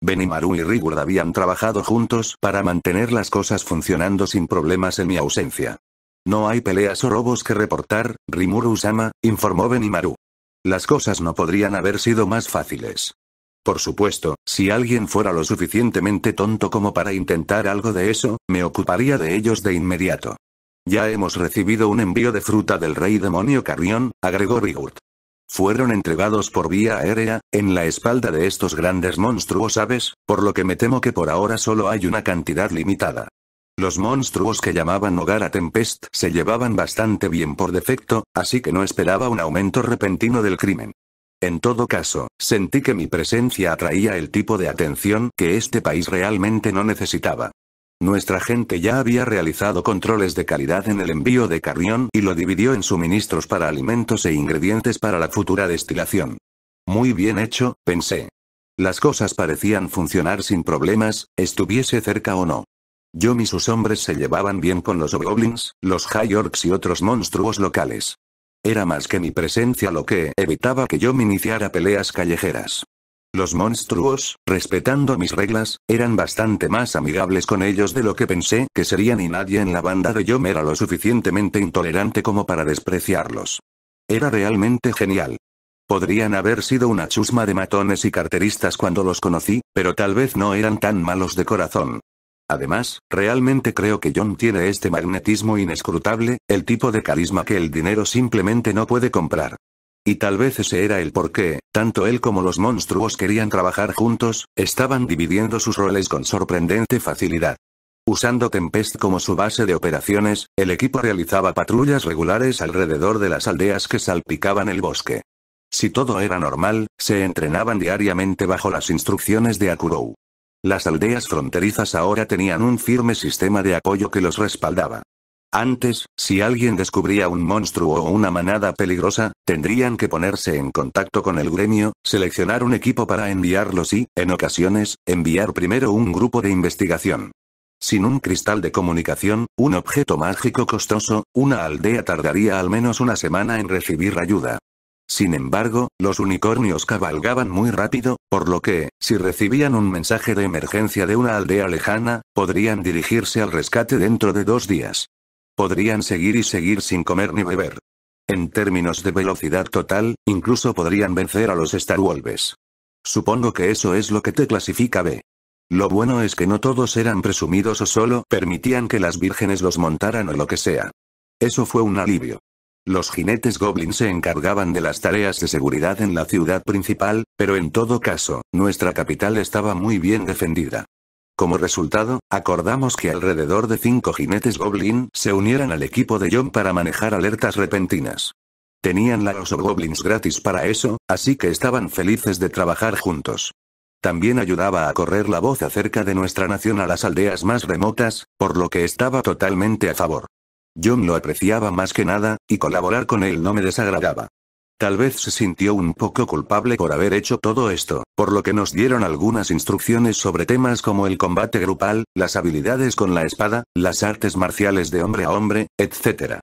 Benimaru y Rigurd habían trabajado juntos para mantener las cosas funcionando sin problemas en mi ausencia. No hay peleas o robos que reportar, Rimuru-sama, informó Benimaru. Las cosas no podrían haber sido más fáciles. Por supuesto, si alguien fuera lo suficientemente tonto como para intentar algo de eso, me ocuparía de ellos de inmediato. Ya hemos recibido un envío de fruta del rey demonio Carrión, agregó Rigurd. Fueron entregados por vía aérea, en la espalda de estos grandes monstruos aves, por lo que me temo que por ahora solo hay una cantidad limitada. Los monstruos que llamaban hogar a Tempest se llevaban bastante bien por defecto, así que no esperaba un aumento repentino del crimen. En todo caso, sentí que mi presencia atraía el tipo de atención que este país realmente no necesitaba. Nuestra gente ya había realizado controles de calidad en el envío de carrión y lo dividió en suministros para alimentos e ingredientes para la futura destilación. Muy bien hecho, pensé. Las cosas parecían funcionar sin problemas, estuviese cerca o no. Yo y sus hombres se llevaban bien con los Goblins, los High Orcs y otros monstruos locales. Era más que mi presencia lo que evitaba que yo me iniciara peleas callejeras. Los monstruos, respetando mis reglas, eran bastante más amigables con ellos de lo que pensé que serían y nadie en la banda de John era lo suficientemente intolerante como para despreciarlos. Era realmente genial. Podrían haber sido una chusma de matones y carteristas cuando los conocí, pero tal vez no eran tan malos de corazón. Además, realmente creo que John tiene este magnetismo inescrutable, el tipo de carisma que el dinero simplemente no puede comprar. Y tal vez ese era el porqué, tanto él como los monstruos querían trabajar juntos, estaban dividiendo sus roles con sorprendente facilidad. Usando Tempest como su base de operaciones, el equipo realizaba patrullas regulares alrededor de las aldeas que salpicaban el bosque. Si todo era normal, se entrenaban diariamente bajo las instrucciones de Akurou. Las aldeas fronterizas ahora tenían un firme sistema de apoyo que los respaldaba. Antes, si alguien descubría un monstruo o una manada peligrosa, tendrían que ponerse en contacto con el gremio, seleccionar un equipo para enviarlos y, en ocasiones, enviar primero un grupo de investigación. Sin un cristal de comunicación, un objeto mágico costoso, una aldea tardaría al menos una semana en recibir ayuda. Sin embargo, los unicornios cabalgaban muy rápido, por lo que, si recibían un mensaje de emergencia de una aldea lejana, podrían dirigirse al rescate dentro de dos días. Podrían seguir y seguir sin comer ni beber. En términos de velocidad total, incluso podrían vencer a los Star Wolves. Supongo que eso es lo que te clasifica B. Lo bueno es que no todos eran presumidos o solo permitían que las vírgenes los montaran o lo que sea. Eso fue un alivio. Los jinetes Goblin se encargaban de las tareas de seguridad en la ciudad principal, pero en todo caso, nuestra capital estaba muy bien defendida. Como resultado, acordamos que alrededor de cinco jinetes Goblin se unieran al equipo de John para manejar alertas repentinas. Tenían la oso Goblins gratis para eso, así que estaban felices de trabajar juntos. También ayudaba a correr la voz acerca de nuestra nación a las aldeas más remotas, por lo que estaba totalmente a favor. John lo apreciaba más que nada, y colaborar con él no me desagradaba. Tal vez se sintió un poco culpable por haber hecho todo esto, por lo que nos dieron algunas instrucciones sobre temas como el combate grupal, las habilidades con la espada, las artes marciales de hombre a hombre, etc.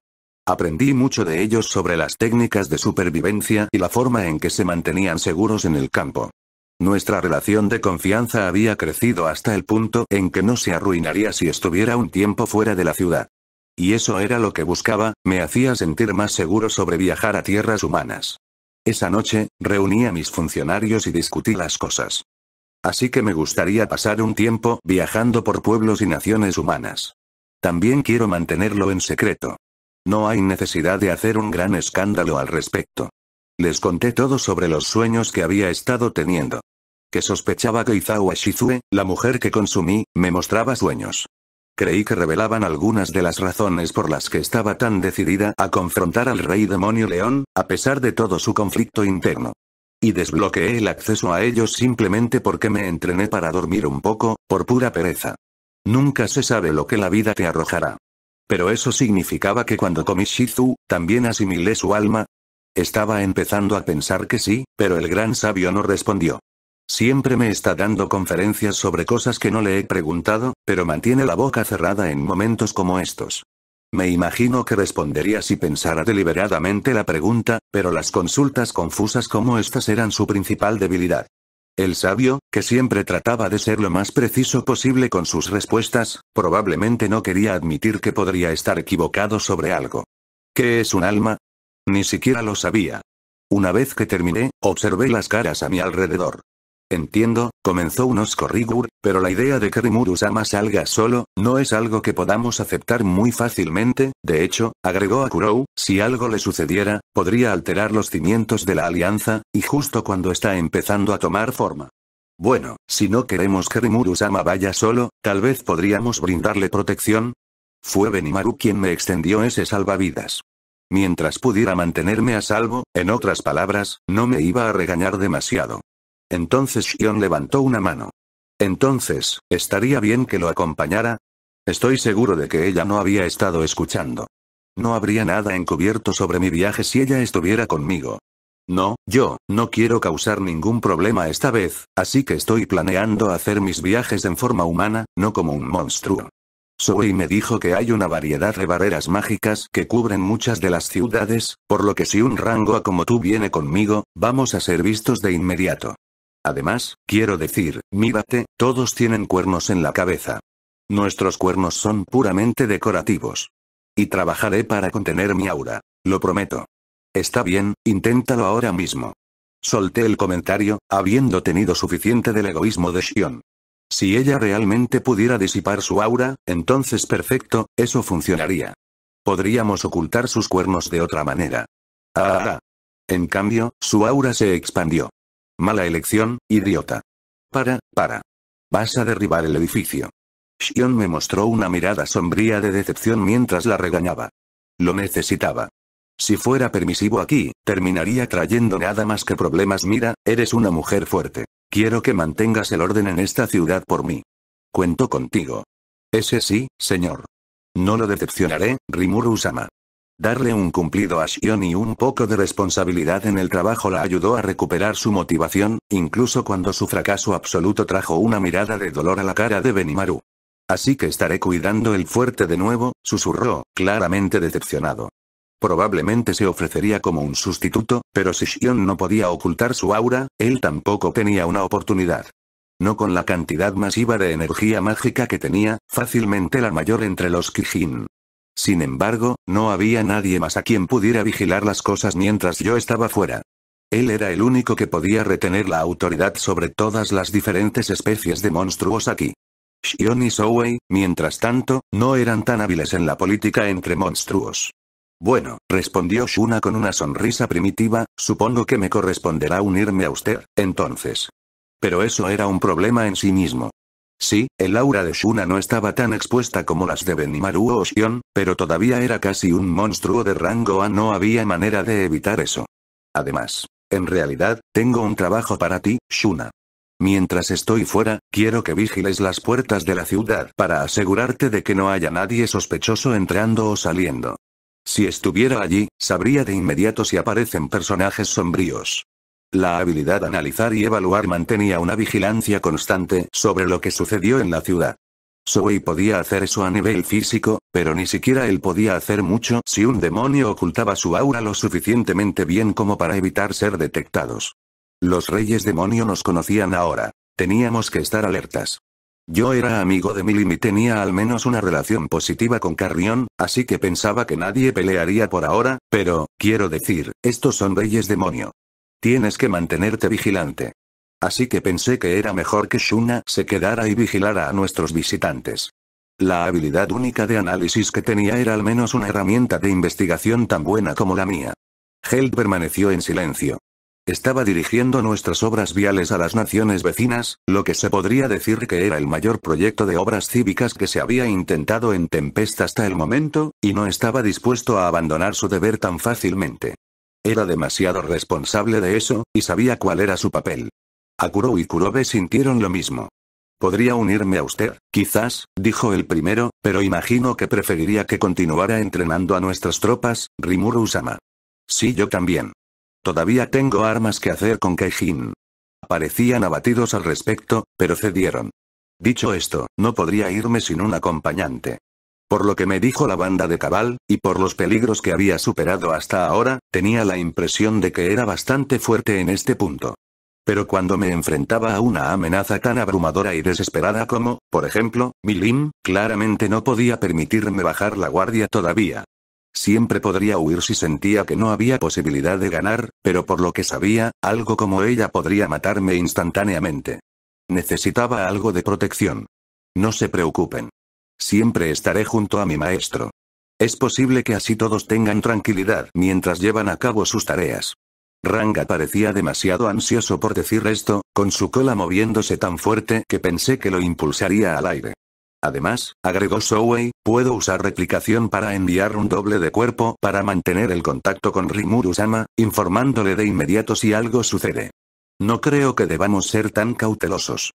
Aprendí mucho de ellos sobre las técnicas de supervivencia y la forma en que se mantenían seguros en el campo. Nuestra relación de confianza había crecido hasta el punto en que no se arruinaría si estuviera un tiempo fuera de la ciudad. Y eso era lo que buscaba, me hacía sentir más seguro sobre viajar a tierras humanas. Esa noche, reuní a mis funcionarios y discutí las cosas. Así que me gustaría pasar un tiempo viajando por pueblos y naciones humanas. También quiero mantenerlo en secreto. No hay necesidad de hacer un gran escándalo al respecto. Les conté todo sobre los sueños que había estado teniendo. Que sospechaba que Izawa Shizue, la mujer que consumí, me mostraba sueños. Creí que revelaban algunas de las razones por las que estaba tan decidida a confrontar al rey demonio león, a pesar de todo su conflicto interno. Y desbloqueé el acceso a ellos simplemente porque me entrené para dormir un poco, por pura pereza. Nunca se sabe lo que la vida te arrojará. Pero eso significaba que cuando comí Shizu, también asimilé su alma. Estaba empezando a pensar que sí, pero el gran sabio no respondió. Siempre me está dando conferencias sobre cosas que no le he preguntado, pero mantiene la boca cerrada en momentos como estos. Me imagino que respondería si pensara deliberadamente la pregunta, pero las consultas confusas como estas eran su principal debilidad. El sabio, que siempre trataba de ser lo más preciso posible con sus respuestas, probablemente no quería admitir que podría estar equivocado sobre algo. ¿Qué es un alma? Ni siquiera lo sabía. Una vez que terminé, observé las caras a mi alrededor. Entiendo, comenzó unos corrigur, pero la idea de que Rimuru-sama salga solo, no es algo que podamos aceptar muy fácilmente, de hecho, agregó a si algo le sucediera, podría alterar los cimientos de la alianza, y justo cuando está empezando a tomar forma. Bueno, si no queremos que Rimuru-sama vaya solo, tal vez podríamos brindarle protección. Fue Benimaru quien me extendió ese salvavidas. Mientras pudiera mantenerme a salvo, en otras palabras, no me iba a regañar demasiado. Entonces Shion levantó una mano. Entonces, ¿estaría bien que lo acompañara? Estoy seguro de que ella no había estado escuchando. No habría nada encubierto sobre mi viaje si ella estuviera conmigo. No, yo, no quiero causar ningún problema esta vez, así que estoy planeando hacer mis viajes en forma humana, no como un monstruo. Zoe me dijo que hay una variedad de barreras mágicas que cubren muchas de las ciudades, por lo que si un rango como tú viene conmigo, vamos a ser vistos de inmediato. Además, quiero decir, mírate, todos tienen cuernos en la cabeza. Nuestros cuernos son puramente decorativos. Y trabajaré para contener mi aura. Lo prometo. Está bien, inténtalo ahora mismo. Solté el comentario, habiendo tenido suficiente del egoísmo de Shion. Si ella realmente pudiera disipar su aura, entonces perfecto, eso funcionaría. Podríamos ocultar sus cuernos de otra manera. Ah, ah. ah. En cambio, su aura se expandió. Mala elección, idiota. Para, para. Vas a derribar el edificio. Shion me mostró una mirada sombría de decepción mientras la regañaba. Lo necesitaba. Si fuera permisivo aquí, terminaría trayendo nada más que problemas. Mira, eres una mujer fuerte. Quiero que mantengas el orden en esta ciudad por mí. Cuento contigo. Ese sí, señor. No lo decepcionaré, Rimuru sama Darle un cumplido a Shion y un poco de responsabilidad en el trabajo la ayudó a recuperar su motivación, incluso cuando su fracaso absoluto trajo una mirada de dolor a la cara de Benimaru. Así que estaré cuidando el fuerte de nuevo, susurró, claramente decepcionado. Probablemente se ofrecería como un sustituto, pero si Shion no podía ocultar su aura, él tampoco tenía una oportunidad. No con la cantidad masiva de energía mágica que tenía, fácilmente la mayor entre los Kijin. Sin embargo, no había nadie más a quien pudiera vigilar las cosas mientras yo estaba fuera. Él era el único que podía retener la autoridad sobre todas las diferentes especies de monstruos aquí. Shion y Soway, mientras tanto, no eran tan hábiles en la política entre monstruos. Bueno, respondió Shuna con una sonrisa primitiva, supongo que me corresponderá unirme a usted, entonces. Pero eso era un problema en sí mismo. Sí, el aura de Shuna no estaba tan expuesta como las de Benimaru o Shion, pero todavía era casi un monstruo de rango A no había manera de evitar eso. Además, en realidad, tengo un trabajo para ti, Shuna. Mientras estoy fuera, quiero que vigiles las puertas de la ciudad para asegurarte de que no haya nadie sospechoso entrando o saliendo. Si estuviera allí, sabría de inmediato si aparecen personajes sombríos. La habilidad analizar y evaluar mantenía una vigilancia constante sobre lo que sucedió en la ciudad. Zoe podía hacer eso a nivel físico, pero ni siquiera él podía hacer mucho si un demonio ocultaba su aura lo suficientemente bien como para evitar ser detectados. Los reyes demonio nos conocían ahora. Teníamos que estar alertas. Yo era amigo de Milim y tenía al menos una relación positiva con Carrión, así que pensaba que nadie pelearía por ahora, pero, quiero decir, estos son reyes demonio. Tienes que mantenerte vigilante. Así que pensé que era mejor que Shuna se quedara y vigilara a nuestros visitantes. La habilidad única de análisis que tenía era al menos una herramienta de investigación tan buena como la mía. Held permaneció en silencio. Estaba dirigiendo nuestras obras viales a las naciones vecinas, lo que se podría decir que era el mayor proyecto de obras cívicas que se había intentado en Tempest hasta el momento, y no estaba dispuesto a abandonar su deber tan fácilmente. Era demasiado responsable de eso, y sabía cuál era su papel. Akuro y Kurobe sintieron lo mismo. Podría unirme a usted, quizás, dijo el primero, pero imagino que preferiría que continuara entrenando a nuestras tropas, Rimuru Usama. Sí, yo también. Todavía tengo armas que hacer con Keijin. Parecían abatidos al respecto, pero cedieron. Dicho esto, no podría irme sin un acompañante. Por lo que me dijo la banda de Cabal, y por los peligros que había superado hasta ahora, tenía la impresión de que era bastante fuerte en este punto. Pero cuando me enfrentaba a una amenaza tan abrumadora y desesperada como, por ejemplo, Milim, claramente no podía permitirme bajar la guardia todavía. Siempre podría huir si sentía que no había posibilidad de ganar, pero por lo que sabía, algo como ella podría matarme instantáneamente. Necesitaba algo de protección. No se preocupen. Siempre estaré junto a mi maestro. Es posible que así todos tengan tranquilidad mientras llevan a cabo sus tareas. Ranga parecía demasiado ansioso por decir esto, con su cola moviéndose tan fuerte que pensé que lo impulsaría al aire. Además, agregó Sowei, puedo usar replicación para enviar un doble de cuerpo para mantener el contacto con Rimuru-sama, informándole de inmediato si algo sucede. No creo que debamos ser tan cautelosos.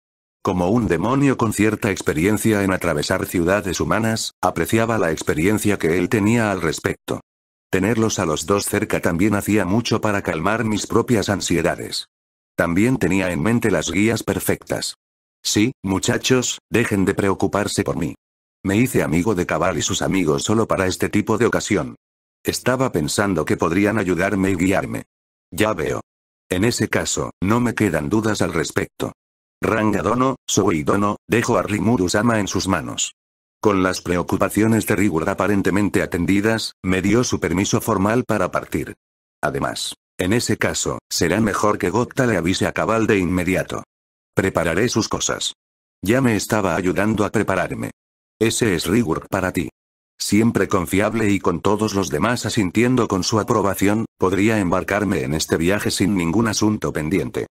Como un demonio con cierta experiencia en atravesar ciudades humanas, apreciaba la experiencia que él tenía al respecto. Tenerlos a los dos cerca también hacía mucho para calmar mis propias ansiedades. También tenía en mente las guías perfectas. Sí, muchachos, dejen de preocuparse por mí. Me hice amigo de Cabal y sus amigos solo para este tipo de ocasión. Estaba pensando que podrían ayudarme y guiarme. Ya veo. En ese caso, no me quedan dudas al respecto. Rangadono, Dono, dejo a Rimuru-sama en sus manos. Con las preocupaciones de Rigurd aparentemente atendidas, me dio su permiso formal para partir. Además, en ese caso, será mejor que Gotta le avise a Cabal de inmediato. Prepararé sus cosas. Ya me estaba ayudando a prepararme. Ese es Rigur para ti. Siempre confiable y con todos los demás asintiendo con su aprobación, podría embarcarme en este viaje sin ningún asunto pendiente.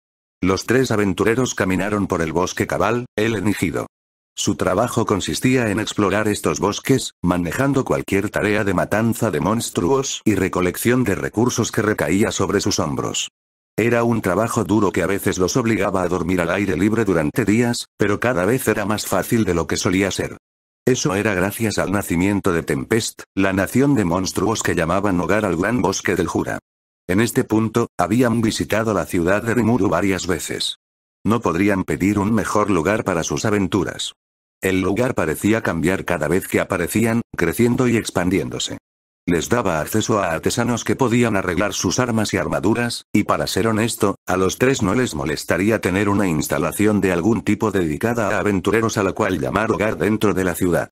Los tres aventureros caminaron por el bosque cabal, el enigido. Su trabajo consistía en explorar estos bosques, manejando cualquier tarea de matanza de monstruos y recolección de recursos que recaía sobre sus hombros. Era un trabajo duro que a veces los obligaba a dormir al aire libre durante días, pero cada vez era más fácil de lo que solía ser. Eso era gracias al nacimiento de Tempest, la nación de monstruos que llamaban hogar al gran bosque del Jura. En este punto, habían visitado la ciudad de Rimuru varias veces. No podrían pedir un mejor lugar para sus aventuras. El lugar parecía cambiar cada vez que aparecían, creciendo y expandiéndose. Les daba acceso a artesanos que podían arreglar sus armas y armaduras, y para ser honesto, a los tres no les molestaría tener una instalación de algún tipo dedicada a aventureros a la cual llamar hogar dentro de la ciudad.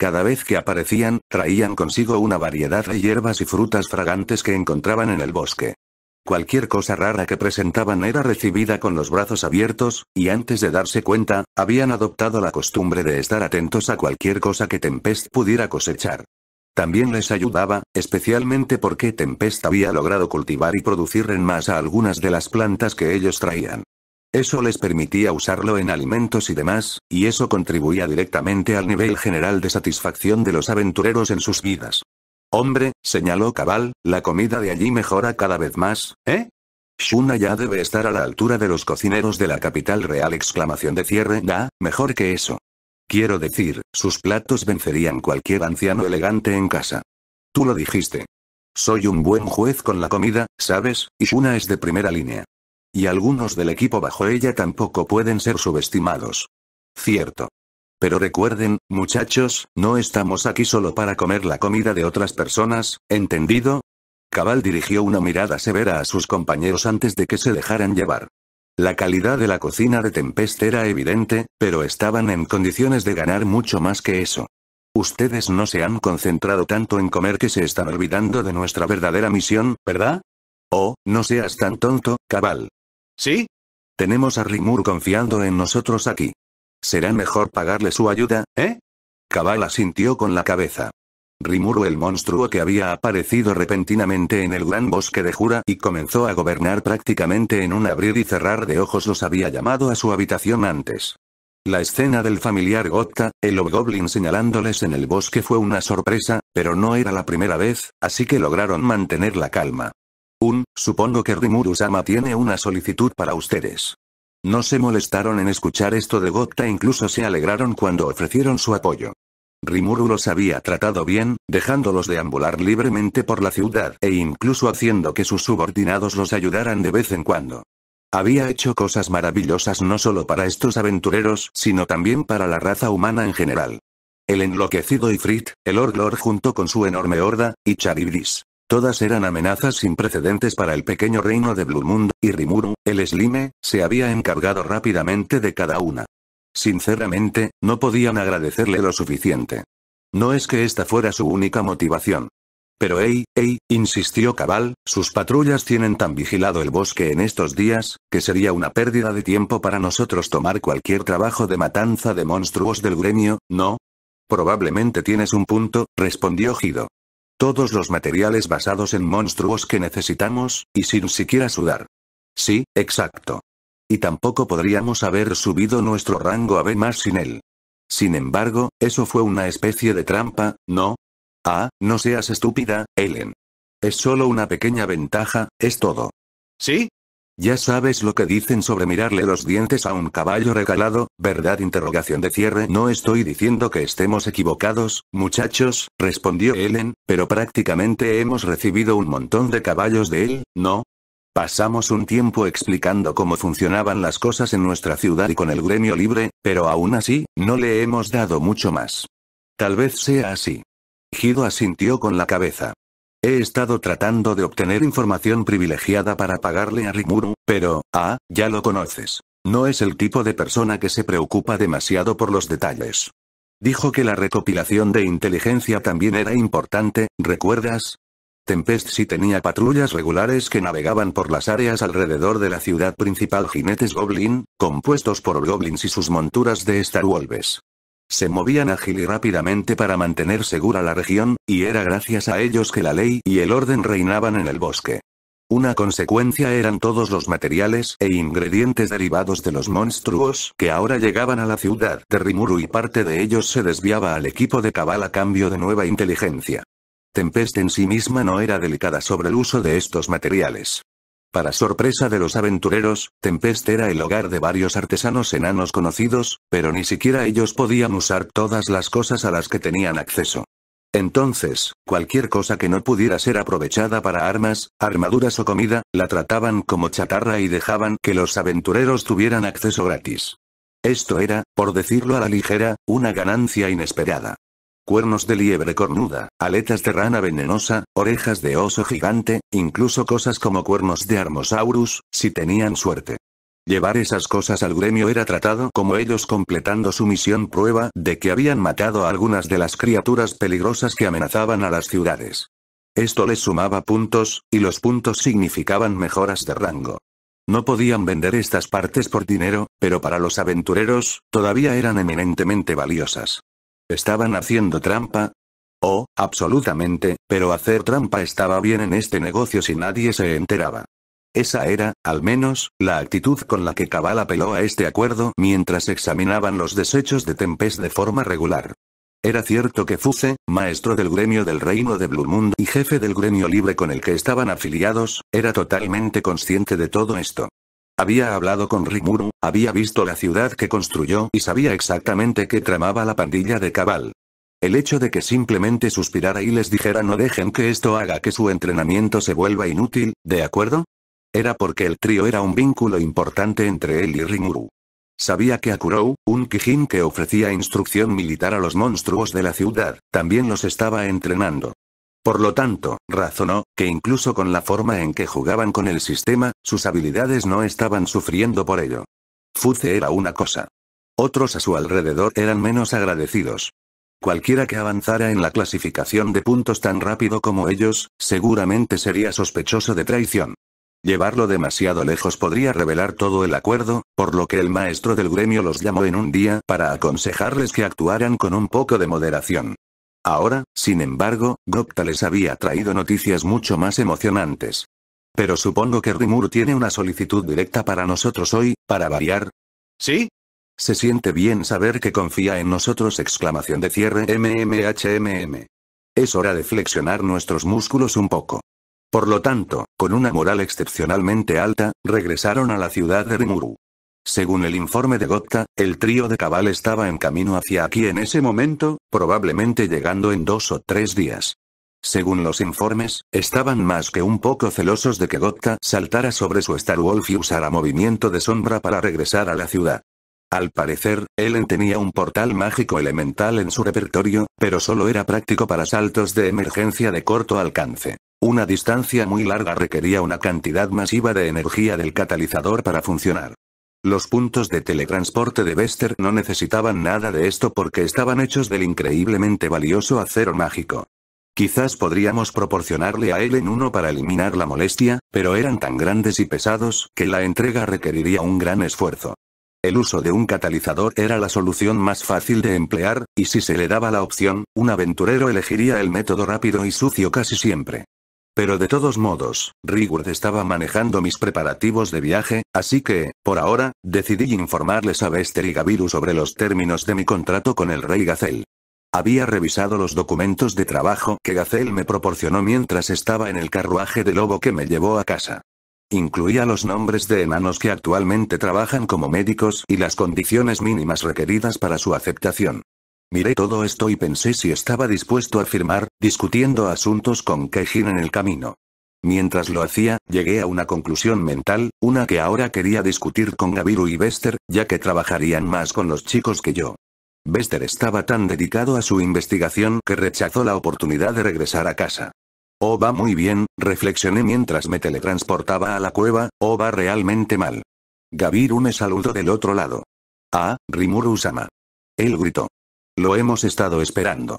Cada vez que aparecían, traían consigo una variedad de hierbas y frutas fragantes que encontraban en el bosque. Cualquier cosa rara que presentaban era recibida con los brazos abiertos, y antes de darse cuenta, habían adoptado la costumbre de estar atentos a cualquier cosa que Tempest pudiera cosechar. También les ayudaba, especialmente porque Tempest había logrado cultivar y producir en masa algunas de las plantas que ellos traían. Eso les permitía usarlo en alimentos y demás, y eso contribuía directamente al nivel general de satisfacción de los aventureros en sus vidas. Hombre, señaló Cabal, la comida de allí mejora cada vez más, ¿eh? Shuna ya debe estar a la altura de los cocineros de la capital real exclamación de cierre, da, mejor que eso. Quiero decir, sus platos vencerían cualquier anciano elegante en casa. Tú lo dijiste. Soy un buen juez con la comida, ¿sabes? Y Shuna es de primera línea. Y algunos del equipo bajo ella tampoco pueden ser subestimados. Cierto. Pero recuerden, muchachos, no estamos aquí solo para comer la comida de otras personas, ¿entendido? Cabal dirigió una mirada severa a sus compañeros antes de que se dejaran llevar. La calidad de la cocina de Tempest era evidente, pero estaban en condiciones de ganar mucho más que eso. Ustedes no se han concentrado tanto en comer que se están olvidando de nuestra verdadera misión, ¿verdad? Oh, no seas tan tonto, Cabal. ¿Sí? Tenemos a Rimur confiando en nosotros aquí. Será mejor pagarle su ayuda, ¿eh? Cabal asintió con la cabeza. Rimuru el monstruo que había aparecido repentinamente en el gran bosque de Jura y comenzó a gobernar prácticamente en un abrir y cerrar de ojos los había llamado a su habitación antes. La escena del familiar Gotta, el Obgoblin señalándoles en el bosque fue una sorpresa, pero no era la primera vez, así que lograron mantener la calma. Un, supongo que Rimuru-sama tiene una solicitud para ustedes. No se molestaron en escuchar esto de e incluso se alegraron cuando ofrecieron su apoyo. Rimuru los había tratado bien, dejándolos deambular libremente por la ciudad e incluso haciendo que sus subordinados los ayudaran de vez en cuando. Había hecho cosas maravillosas no solo para estos aventureros, sino también para la raza humana en general. El enloquecido Ifrit, el Orglor junto con su enorme horda, y Charibris, Todas eran amenazas sin precedentes para el pequeño reino de Blue Moon, y Rimuru, el Slime, se había encargado rápidamente de cada una. Sinceramente, no podían agradecerle lo suficiente. No es que esta fuera su única motivación. Pero hey, hey, insistió Cabal, sus patrullas tienen tan vigilado el bosque en estos días, que sería una pérdida de tiempo para nosotros tomar cualquier trabajo de matanza de monstruos del gremio, ¿no? Probablemente tienes un punto, respondió Gido. Todos los materiales basados en monstruos que necesitamos, y sin siquiera sudar. Sí, exacto. Y tampoco podríamos haber subido nuestro rango a B más sin él. Sin embargo, eso fue una especie de trampa, ¿no? Ah, no seas estúpida, Ellen. Es solo una pequeña ventaja, es todo. ¿Sí? Ya sabes lo que dicen sobre mirarle los dientes a un caballo regalado, ¿verdad? Interrogación de cierre. No estoy diciendo que estemos equivocados, muchachos, respondió Ellen, pero prácticamente hemos recibido un montón de caballos de él, ¿no? Pasamos un tiempo explicando cómo funcionaban las cosas en nuestra ciudad y con el gremio libre, pero aún así, no le hemos dado mucho más. Tal vez sea así. Gido asintió con la cabeza. He estado tratando de obtener información privilegiada para pagarle a Rimuru, pero, ah, ya lo conoces. No es el tipo de persona que se preocupa demasiado por los detalles. Dijo que la recopilación de inteligencia también era importante, ¿recuerdas? Tempest sí tenía patrullas regulares que navegaban por las áreas alrededor de la ciudad principal jinetes Goblin, compuestos por Goblins y sus monturas de Star Wolves. Se movían ágil y rápidamente para mantener segura la región, y era gracias a ellos que la ley y el orden reinaban en el bosque. Una consecuencia eran todos los materiales e ingredientes derivados de los monstruos que ahora llegaban a la ciudad de Rimuru y parte de ellos se desviaba al equipo de Cabal a cambio de nueva inteligencia. Tempest en sí misma no era delicada sobre el uso de estos materiales. Para sorpresa de los aventureros, Tempest era el hogar de varios artesanos enanos conocidos, pero ni siquiera ellos podían usar todas las cosas a las que tenían acceso. Entonces, cualquier cosa que no pudiera ser aprovechada para armas, armaduras o comida, la trataban como chatarra y dejaban que los aventureros tuvieran acceso gratis. Esto era, por decirlo a la ligera, una ganancia inesperada cuernos de liebre cornuda, aletas de rana venenosa, orejas de oso gigante, incluso cosas como cuernos de Armosaurus, si tenían suerte. Llevar esas cosas al gremio era tratado como ellos completando su misión prueba de que habían matado a algunas de las criaturas peligrosas que amenazaban a las ciudades. Esto les sumaba puntos, y los puntos significaban mejoras de rango. No podían vender estas partes por dinero, pero para los aventureros, todavía eran eminentemente valiosas. ¿Estaban haciendo trampa? Oh, absolutamente, pero hacer trampa estaba bien en este negocio si nadie se enteraba. Esa era, al menos, la actitud con la que Cabal apeló a este acuerdo mientras examinaban los desechos de Tempest de forma regular. Era cierto que Fuse, maestro del gremio del reino de Blue Moon y jefe del gremio libre con el que estaban afiliados, era totalmente consciente de todo esto. Había hablado con Rimuru, había visto la ciudad que construyó y sabía exactamente qué tramaba la pandilla de Cabal. El hecho de que simplemente suspirara y les dijera no dejen que esto haga que su entrenamiento se vuelva inútil, ¿de acuerdo? Era porque el trío era un vínculo importante entre él y Rimuru. Sabía que Akurou, un Kijin que ofrecía instrucción militar a los monstruos de la ciudad, también los estaba entrenando. Por lo tanto, razonó, que incluso con la forma en que jugaban con el sistema, sus habilidades no estaban sufriendo por ello. Fuce era una cosa. Otros a su alrededor eran menos agradecidos. Cualquiera que avanzara en la clasificación de puntos tan rápido como ellos, seguramente sería sospechoso de traición. Llevarlo demasiado lejos podría revelar todo el acuerdo, por lo que el maestro del gremio los llamó en un día para aconsejarles que actuaran con un poco de moderación. Ahora, sin embargo, Gopta les había traído noticias mucho más emocionantes. Pero supongo que Rimur tiene una solicitud directa para nosotros hoy, para variar. ¿Sí? Se siente bien saber que confía en nosotros exclamación de cierre MMHMM. Es hora de flexionar nuestros músculos un poco. Por lo tanto, con una moral excepcionalmente alta, regresaron a la ciudad de Rimuru. Según el informe de Gotta, el trío de Cabal estaba en camino hacia aquí en ese momento, probablemente llegando en dos o tres días. Según los informes, estaban más que un poco celosos de que Gotta saltara sobre su Star Wolf y usara movimiento de sombra para regresar a la ciudad. Al parecer, Ellen tenía un portal mágico elemental en su repertorio, pero solo era práctico para saltos de emergencia de corto alcance. Una distancia muy larga requería una cantidad masiva de energía del catalizador para funcionar. Los puntos de teletransporte de Bester no necesitaban nada de esto porque estaban hechos del increíblemente valioso acero mágico. Quizás podríamos proporcionarle a él en uno para eliminar la molestia, pero eran tan grandes y pesados que la entrega requeriría un gran esfuerzo. El uso de un catalizador era la solución más fácil de emplear, y si se le daba la opción, un aventurero elegiría el método rápido y sucio casi siempre. Pero de todos modos, Rigurd estaba manejando mis preparativos de viaje, así que, por ahora, decidí informarles a Bester y Gaviru sobre los términos de mi contrato con el rey Gazel. Había revisado los documentos de trabajo que Gazel me proporcionó mientras estaba en el carruaje de lobo que me llevó a casa. Incluía los nombres de enanos que actualmente trabajan como médicos y las condiciones mínimas requeridas para su aceptación. Miré todo esto y pensé si estaba dispuesto a firmar, discutiendo asuntos con Keijin en el camino. Mientras lo hacía, llegué a una conclusión mental, una que ahora quería discutir con Gabiru y Bester, ya que trabajarían más con los chicos que yo. Bester estaba tan dedicado a su investigación que rechazó la oportunidad de regresar a casa. Oh va muy bien, reflexioné mientras me teletransportaba a la cueva, o oh, va realmente mal. Gaviru me saludó del otro lado. Ah, Rimuru-sama. Él gritó. Lo hemos estado esperando.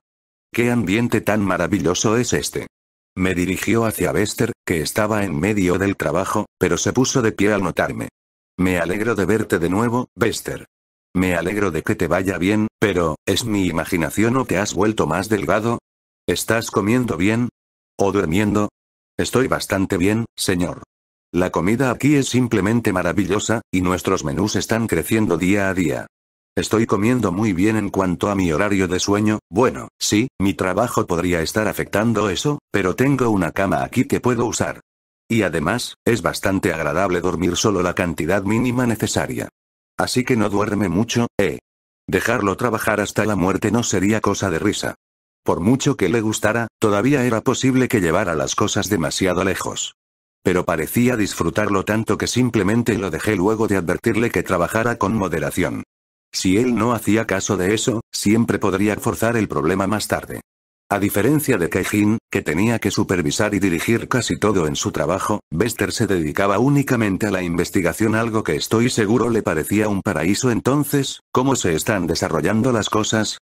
¿Qué ambiente tan maravilloso es este? Me dirigió hacia Bester, que estaba en medio del trabajo, pero se puso de pie al notarme. Me alegro de verte de nuevo, Bester. Me alegro de que te vaya bien, pero, ¿es mi imaginación o te has vuelto más delgado? ¿Estás comiendo bien? ¿O durmiendo? Estoy bastante bien, señor. La comida aquí es simplemente maravillosa, y nuestros menús están creciendo día a día. Estoy comiendo muy bien en cuanto a mi horario de sueño, bueno, sí, mi trabajo podría estar afectando eso, pero tengo una cama aquí que puedo usar. Y además, es bastante agradable dormir solo la cantidad mínima necesaria. Así que no duerme mucho, ¿eh? Dejarlo trabajar hasta la muerte no sería cosa de risa. Por mucho que le gustara, todavía era posible que llevara las cosas demasiado lejos. Pero parecía disfrutarlo tanto que simplemente lo dejé luego de advertirle que trabajara con moderación. Si él no hacía caso de eso, siempre podría forzar el problema más tarde. A diferencia de Keijin, que tenía que supervisar y dirigir casi todo en su trabajo, Bester se dedicaba únicamente a la investigación algo que estoy seguro le parecía un paraíso entonces, ¿cómo se están desarrollando las cosas?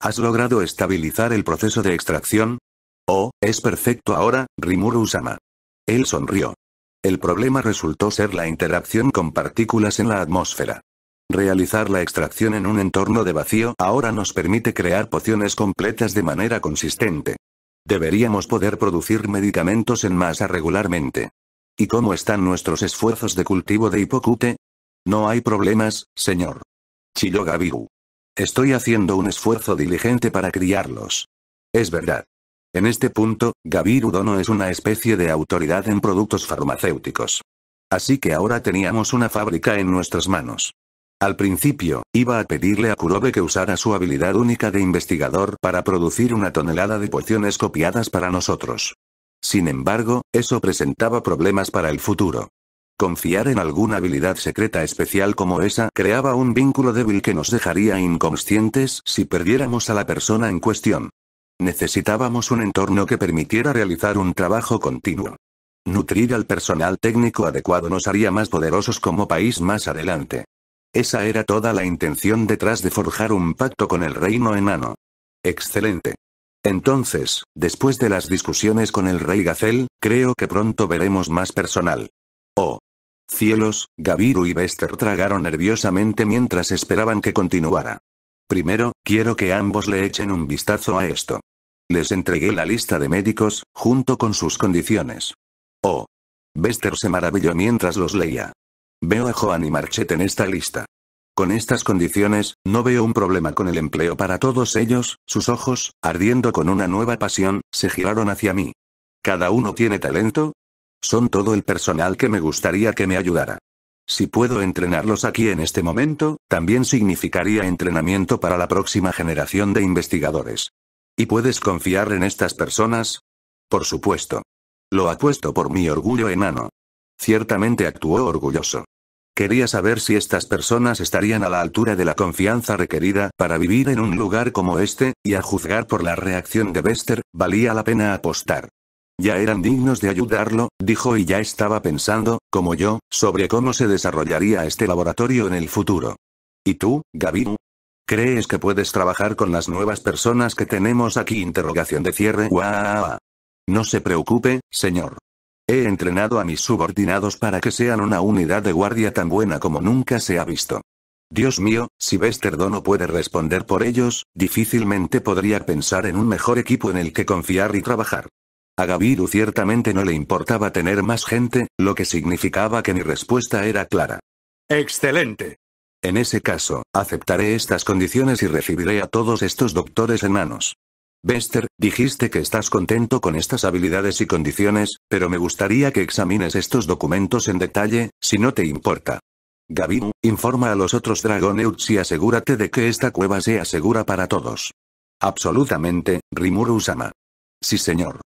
¿Has logrado estabilizar el proceso de extracción? Oh, es perfecto ahora, Rimuru-sama. Él sonrió. El problema resultó ser la interacción con partículas en la atmósfera. Realizar la extracción en un entorno de vacío ahora nos permite crear pociones completas de manera consistente. Deberíamos poder producir medicamentos en masa regularmente. ¿Y cómo están nuestros esfuerzos de cultivo de hipocute? No hay problemas, señor. Chilló Gabiru. Estoy haciendo un esfuerzo diligente para criarlos. Es verdad. En este punto, Gabiru Dono es una especie de autoridad en productos farmacéuticos. Así que ahora teníamos una fábrica en nuestras manos. Al principio, iba a pedirle a Kurobe que usara su habilidad única de investigador para producir una tonelada de pociones copiadas para nosotros. Sin embargo, eso presentaba problemas para el futuro. Confiar en alguna habilidad secreta especial como esa creaba un vínculo débil que nos dejaría inconscientes si perdiéramos a la persona en cuestión. Necesitábamos un entorno que permitiera realizar un trabajo continuo. Nutrir al personal técnico adecuado nos haría más poderosos como país más adelante. Esa era toda la intención detrás de forjar un pacto con el reino enano. Excelente. Entonces, después de las discusiones con el rey Gazel, creo que pronto veremos más personal. Oh. Cielos, Gaviru y Bester tragaron nerviosamente mientras esperaban que continuara. Primero, quiero que ambos le echen un vistazo a esto. Les entregué la lista de médicos, junto con sus condiciones. Oh. Bester se maravilló mientras los leía. Veo a Joan y Marchet en esta lista. Con estas condiciones, no veo un problema con el empleo para todos ellos, sus ojos, ardiendo con una nueva pasión, se giraron hacia mí. ¿Cada uno tiene talento? Son todo el personal que me gustaría que me ayudara. Si puedo entrenarlos aquí en este momento, también significaría entrenamiento para la próxima generación de investigadores. ¿Y puedes confiar en estas personas? Por supuesto. Lo apuesto por mi orgullo enano. Ciertamente actuó orgulloso. Quería saber si estas personas estarían a la altura de la confianza requerida para vivir en un lugar como este, y a juzgar por la reacción de Bester, valía la pena apostar. Ya eran dignos de ayudarlo, dijo y ya estaba pensando, como yo, sobre cómo se desarrollaría este laboratorio en el futuro. ¿Y tú, Gavin? ¿Crees que puedes trabajar con las nuevas personas que tenemos aquí? Interrogación de cierre. No se preocupe, señor. He entrenado a mis subordinados para que sean una unidad de guardia tan buena como nunca se ha visto. Dios mío, si Besterdo no puede responder por ellos, difícilmente podría pensar en un mejor equipo en el que confiar y trabajar. A Gabiru ciertamente no le importaba tener más gente, lo que significaba que mi respuesta era clara. Excelente. En ese caso, aceptaré estas condiciones y recibiré a todos estos doctores en manos. Bester, dijiste que estás contento con estas habilidades y condiciones, pero me gustaría que examines estos documentos en detalle, si no te importa. Gabiru, informa a los otros Dragoneuts y asegúrate de que esta cueva sea segura para todos. Absolutamente, Rimuru sama Sí señor.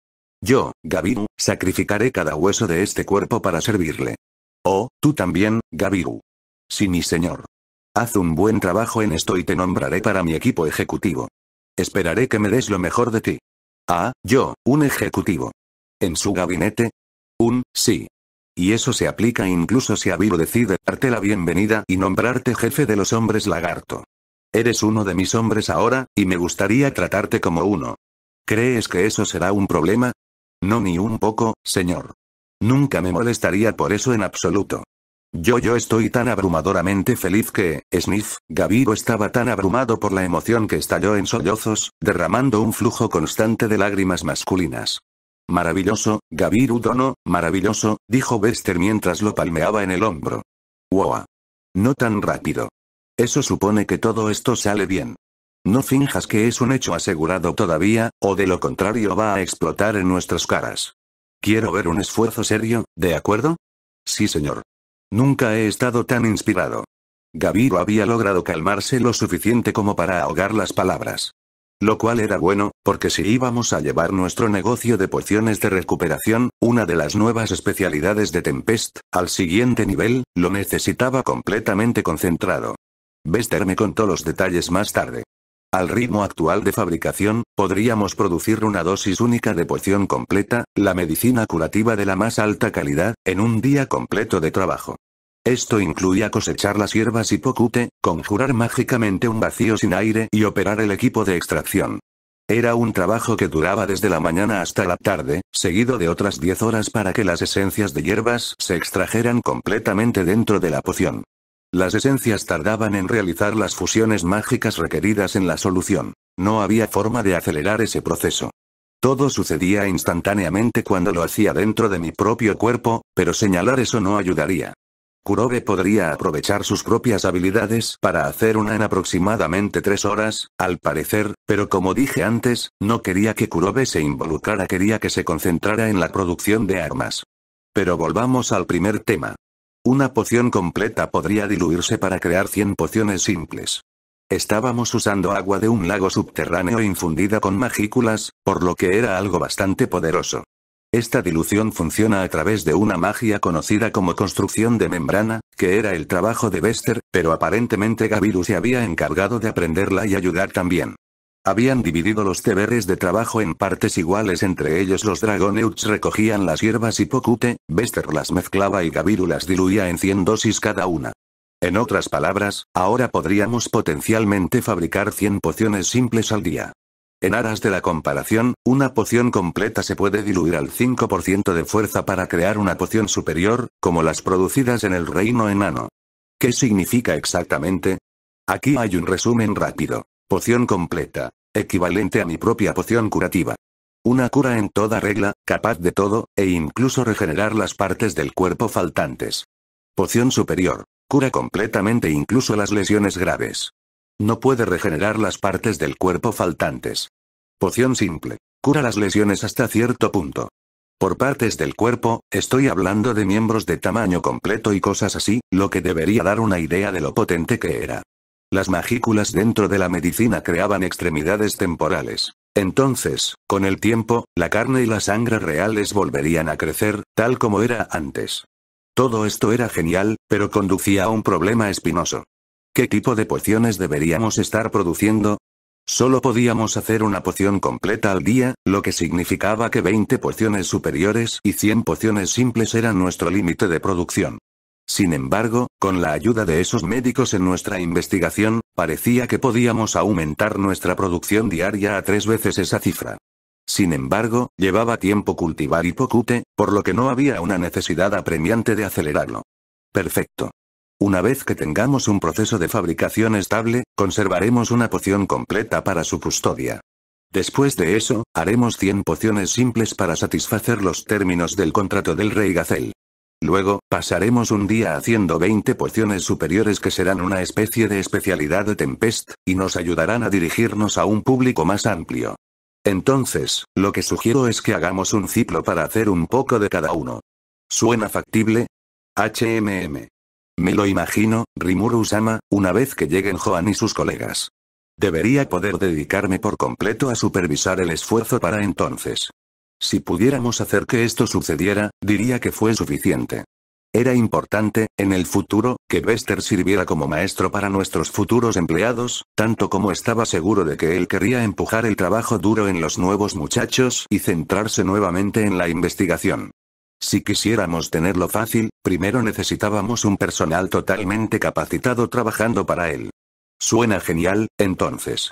Yo, Gabiru, sacrificaré cada hueso de este cuerpo para servirle. Oh, tú también, Gabiru. Sí mi señor. Haz un buen trabajo en esto y te nombraré para mi equipo ejecutivo. Esperaré que me des lo mejor de ti. Ah, yo, un ejecutivo. ¿En su gabinete? Un, sí. Y eso se aplica incluso si Abiru decide darte la bienvenida y nombrarte jefe de los hombres lagarto. Eres uno de mis hombres ahora, y me gustaría tratarte como uno. ¿Crees que eso será un problema? No ni un poco, señor. Nunca me molestaría por eso en absoluto. Yo yo estoy tan abrumadoramente feliz que, Smith Gaviru estaba tan abrumado por la emoción que estalló en sollozos, derramando un flujo constante de lágrimas masculinas. Maravilloso, Gaviru Dono, maravilloso, dijo Bester mientras lo palmeaba en el hombro. Wow. No tan rápido. Eso supone que todo esto sale bien. No finjas que es un hecho asegurado todavía, o de lo contrario va a explotar en nuestras caras. Quiero ver un esfuerzo serio, ¿de acuerdo? Sí señor. Nunca he estado tan inspirado. Gabiro había logrado calmarse lo suficiente como para ahogar las palabras. Lo cual era bueno, porque si íbamos a llevar nuestro negocio de pociones de recuperación, una de las nuevas especialidades de Tempest, al siguiente nivel, lo necesitaba completamente concentrado. Bester me contó los detalles más tarde. Al ritmo actual de fabricación, podríamos producir una dosis única de poción completa, la medicina curativa de la más alta calidad, en un día completo de trabajo. Esto incluía cosechar las hierbas y pocute, conjurar mágicamente un vacío sin aire y operar el equipo de extracción. Era un trabajo que duraba desde la mañana hasta la tarde, seguido de otras 10 horas para que las esencias de hierbas se extrajeran completamente dentro de la poción. Las esencias tardaban en realizar las fusiones mágicas requeridas en la solución. No había forma de acelerar ese proceso. Todo sucedía instantáneamente cuando lo hacía dentro de mi propio cuerpo, pero señalar eso no ayudaría. Kurobe podría aprovechar sus propias habilidades para hacer una en aproximadamente tres horas, al parecer, pero como dije antes, no quería que Kurobe se involucrara, quería que se concentrara en la producción de armas. Pero volvamos al primer tema. Una poción completa podría diluirse para crear 100 pociones simples. Estábamos usando agua de un lago subterráneo infundida con magículas, por lo que era algo bastante poderoso. Esta dilución funciona a través de una magia conocida como construcción de membrana, que era el trabajo de Bester, pero aparentemente Gaviru se había encargado de aprenderla y ayudar también. Habían dividido los deberes de trabajo en partes iguales entre ellos los Dragoneuts recogían las hierbas y Pocute, Bester las mezclaba y Gaviru las diluía en 100 dosis cada una. En otras palabras, ahora podríamos potencialmente fabricar 100 pociones simples al día. En aras de la comparación, una poción completa se puede diluir al 5% de fuerza para crear una poción superior, como las producidas en el reino enano. ¿Qué significa exactamente? Aquí hay un resumen rápido. Poción completa. Equivalente a mi propia poción curativa. Una cura en toda regla, capaz de todo, e incluso regenerar las partes del cuerpo faltantes. Poción superior. Cura completamente incluso las lesiones graves. No puede regenerar las partes del cuerpo faltantes. Poción simple. Cura las lesiones hasta cierto punto. Por partes del cuerpo, estoy hablando de miembros de tamaño completo y cosas así, lo que debería dar una idea de lo potente que era. Las magículas dentro de la medicina creaban extremidades temporales. Entonces, con el tiempo, la carne y la sangre reales volverían a crecer, tal como era antes. Todo esto era genial, pero conducía a un problema espinoso. ¿Qué tipo de pociones deberíamos estar produciendo? Solo podíamos hacer una poción completa al día, lo que significaba que 20 pociones superiores y 100 pociones simples eran nuestro límite de producción. Sin embargo, con la ayuda de esos médicos en nuestra investigación, parecía que podíamos aumentar nuestra producción diaria a tres veces esa cifra. Sin embargo, llevaba tiempo cultivar hipocute, por lo que no había una necesidad apremiante de acelerarlo. Perfecto. Una vez que tengamos un proceso de fabricación estable, conservaremos una poción completa para su custodia. Después de eso, haremos 100 pociones simples para satisfacer los términos del contrato del rey Gacel. Luego, pasaremos un día haciendo 20 pociones superiores que serán una especie de especialidad de Tempest, y nos ayudarán a dirigirnos a un público más amplio. Entonces, lo que sugiero es que hagamos un ciclo para hacer un poco de cada uno. ¿Suena factible? HMM. Me lo imagino, Rimuru-sama, una vez que lleguen Joan y sus colegas. Debería poder dedicarme por completo a supervisar el esfuerzo para entonces. Si pudiéramos hacer que esto sucediera, diría que fue suficiente. Era importante, en el futuro, que Bester sirviera como maestro para nuestros futuros empleados, tanto como estaba seguro de que él querría empujar el trabajo duro en los nuevos muchachos y centrarse nuevamente en la investigación. Si quisiéramos tenerlo fácil, primero necesitábamos un personal totalmente capacitado trabajando para él. Suena genial, entonces.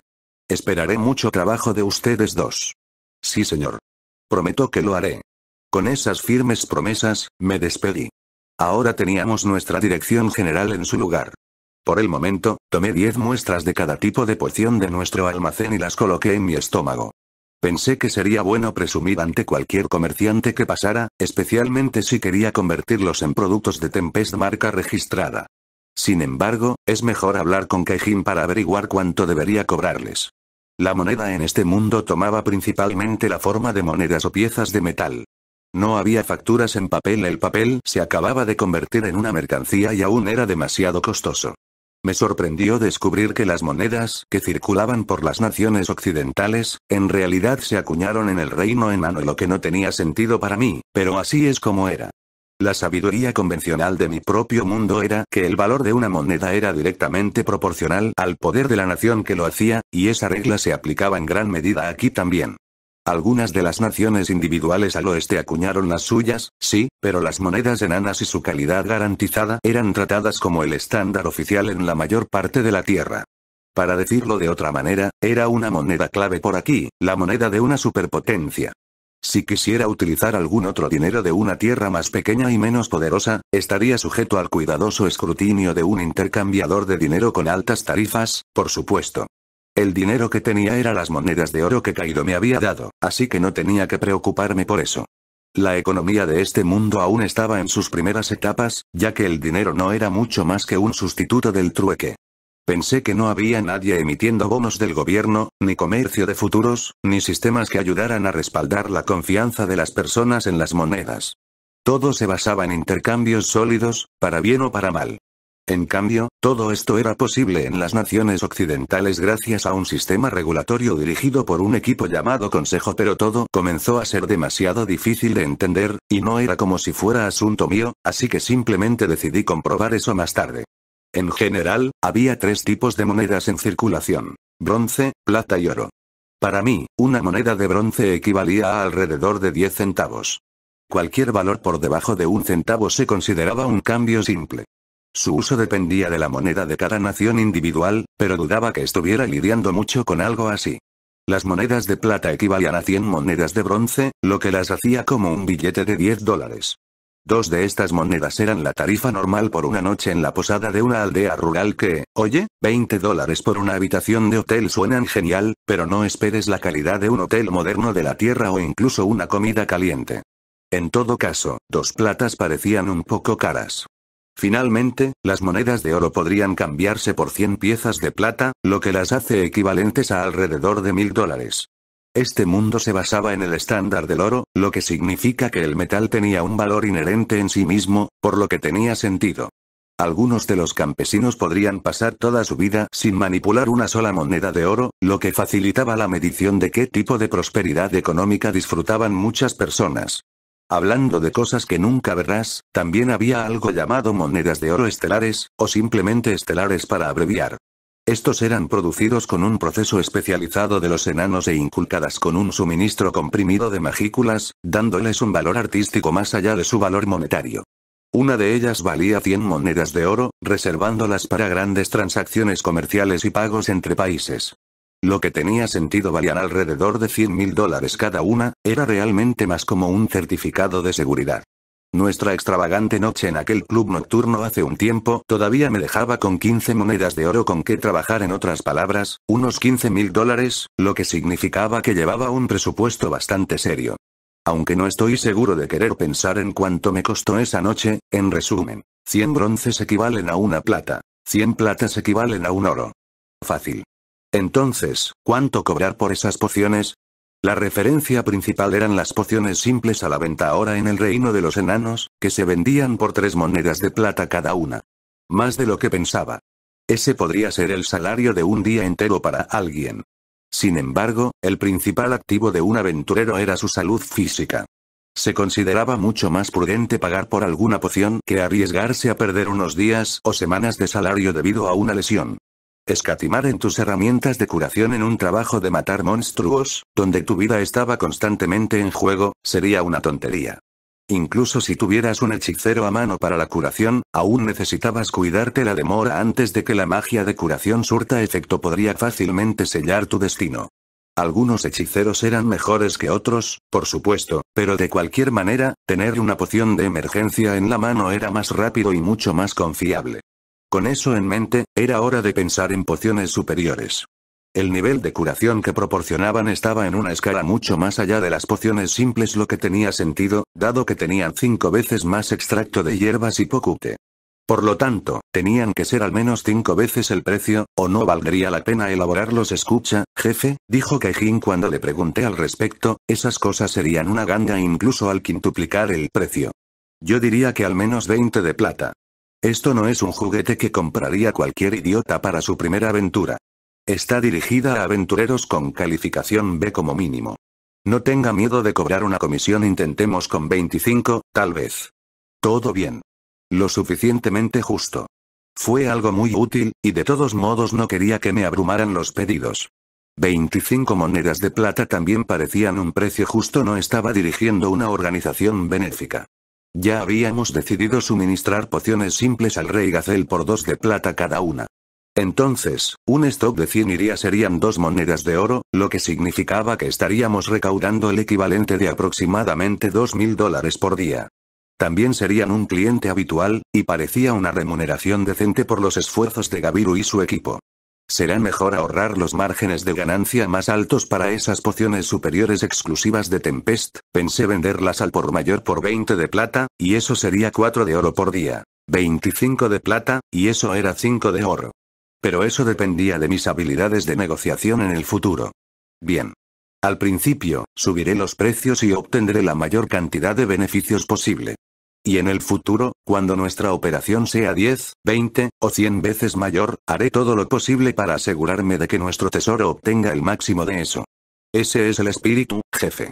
Esperaré mucho trabajo de ustedes dos. Sí, señor. Prometo que lo haré. Con esas firmes promesas, me despedí. Ahora teníamos nuestra dirección general en su lugar. Por el momento, tomé 10 muestras de cada tipo de poción de nuestro almacén y las coloqué en mi estómago. Pensé que sería bueno presumir ante cualquier comerciante que pasara, especialmente si quería convertirlos en productos de Tempest marca registrada. Sin embargo, es mejor hablar con Kejin para averiguar cuánto debería cobrarles. La moneda en este mundo tomaba principalmente la forma de monedas o piezas de metal. No había facturas en papel, el papel se acababa de convertir en una mercancía y aún era demasiado costoso. Me sorprendió descubrir que las monedas que circulaban por las naciones occidentales, en realidad se acuñaron en el reino enano lo que no tenía sentido para mí, pero así es como era. La sabiduría convencional de mi propio mundo era que el valor de una moneda era directamente proporcional al poder de la nación que lo hacía, y esa regla se aplicaba en gran medida aquí también. Algunas de las naciones individuales al oeste acuñaron las suyas, sí, pero las monedas enanas y su calidad garantizada eran tratadas como el estándar oficial en la mayor parte de la Tierra. Para decirlo de otra manera, era una moneda clave por aquí, la moneda de una superpotencia. Si quisiera utilizar algún otro dinero de una tierra más pequeña y menos poderosa, estaría sujeto al cuidadoso escrutinio de un intercambiador de dinero con altas tarifas, por supuesto. El dinero que tenía era las monedas de oro que Kaido me había dado, así que no tenía que preocuparme por eso. La economía de este mundo aún estaba en sus primeras etapas, ya que el dinero no era mucho más que un sustituto del trueque. Pensé que no había nadie emitiendo bonos del gobierno, ni comercio de futuros, ni sistemas que ayudaran a respaldar la confianza de las personas en las monedas. Todo se basaba en intercambios sólidos, para bien o para mal. En cambio, todo esto era posible en las naciones occidentales gracias a un sistema regulatorio dirigido por un equipo llamado Consejo pero todo comenzó a ser demasiado difícil de entender, y no era como si fuera asunto mío, así que simplemente decidí comprobar eso más tarde. En general, había tres tipos de monedas en circulación. Bronce, plata y oro. Para mí, una moneda de bronce equivalía a alrededor de 10 centavos. Cualquier valor por debajo de un centavo se consideraba un cambio simple. Su uso dependía de la moneda de cada nación individual, pero dudaba que estuviera lidiando mucho con algo así. Las monedas de plata equivalían a 100 monedas de bronce, lo que las hacía como un billete de 10 dólares. Dos de estas monedas eran la tarifa normal por una noche en la posada de una aldea rural que, oye, 20 dólares por una habitación de hotel suenan genial, pero no esperes la calidad de un hotel moderno de la tierra o incluso una comida caliente. En todo caso, dos platas parecían un poco caras. Finalmente, las monedas de oro podrían cambiarse por 100 piezas de plata, lo que las hace equivalentes a alrededor de 1000 dólares. Este mundo se basaba en el estándar del oro, lo que significa que el metal tenía un valor inherente en sí mismo, por lo que tenía sentido. Algunos de los campesinos podrían pasar toda su vida sin manipular una sola moneda de oro, lo que facilitaba la medición de qué tipo de prosperidad económica disfrutaban muchas personas. Hablando de cosas que nunca verás, también había algo llamado monedas de oro estelares, o simplemente estelares para abreviar. Estos eran producidos con un proceso especializado de los enanos e inculcadas con un suministro comprimido de majículas, dándoles un valor artístico más allá de su valor monetario. Una de ellas valía 100 monedas de oro, reservándolas para grandes transacciones comerciales y pagos entre países. Lo que tenía sentido valían alrededor de 100 mil dólares cada una, era realmente más como un certificado de seguridad. Nuestra extravagante noche en aquel club nocturno hace un tiempo todavía me dejaba con 15 monedas de oro con que trabajar en otras palabras, unos 15 mil dólares, lo que significaba que llevaba un presupuesto bastante serio. Aunque no estoy seguro de querer pensar en cuánto me costó esa noche, en resumen, 100 bronces equivalen a una plata, 100 platas equivalen a un oro. Fácil. Entonces, ¿cuánto cobrar por esas pociones? La referencia principal eran las pociones simples a la venta ahora en el reino de los enanos, que se vendían por tres monedas de plata cada una. Más de lo que pensaba. Ese podría ser el salario de un día entero para alguien. Sin embargo, el principal activo de un aventurero era su salud física. Se consideraba mucho más prudente pagar por alguna poción que arriesgarse a perder unos días o semanas de salario debido a una lesión escatimar en tus herramientas de curación en un trabajo de matar monstruos, donde tu vida estaba constantemente en juego, sería una tontería. Incluso si tuvieras un hechicero a mano para la curación, aún necesitabas cuidarte la demora antes de que la magia de curación surta efecto podría fácilmente sellar tu destino. Algunos hechiceros eran mejores que otros, por supuesto, pero de cualquier manera, tener una poción de emergencia en la mano era más rápido y mucho más confiable. Con eso en mente, era hora de pensar en pociones superiores. El nivel de curación que proporcionaban estaba en una escala mucho más allá de las pociones simples lo que tenía sentido, dado que tenían cinco veces más extracto de hierbas y pocute. Por lo tanto, tenían que ser al menos cinco veces el precio, o no valdría la pena elaborarlos. Escucha, jefe, dijo Kejin cuando le pregunté al respecto, esas cosas serían una ganga incluso al quintuplicar el precio. Yo diría que al menos 20 de plata. Esto no es un juguete que compraría cualquier idiota para su primera aventura. Está dirigida a aventureros con calificación B como mínimo. No tenga miedo de cobrar una comisión, intentemos con 25, tal vez. Todo bien. Lo suficientemente justo. Fue algo muy útil, y de todos modos no quería que me abrumaran los pedidos. 25 monedas de plata también parecían un precio justo, no estaba dirigiendo una organización benéfica. Ya habíamos decidido suministrar pociones simples al rey Gazel por dos de plata cada una. Entonces, un stock de 100 iría serían dos monedas de oro, lo que significaba que estaríamos recaudando el equivalente de aproximadamente 2.000 dólares por día. También serían un cliente habitual, y parecía una remuneración decente por los esfuerzos de Gaviru y su equipo será mejor ahorrar los márgenes de ganancia más altos para esas pociones superiores exclusivas de Tempest, pensé venderlas al por mayor por 20 de plata, y eso sería 4 de oro por día. 25 de plata, y eso era 5 de oro. Pero eso dependía de mis habilidades de negociación en el futuro. Bien. Al principio, subiré los precios y obtendré la mayor cantidad de beneficios posible y en el futuro, cuando nuestra operación sea 10, 20, o 100 veces mayor, haré todo lo posible para asegurarme de que nuestro tesoro obtenga el máximo de eso. Ese es el espíritu, jefe.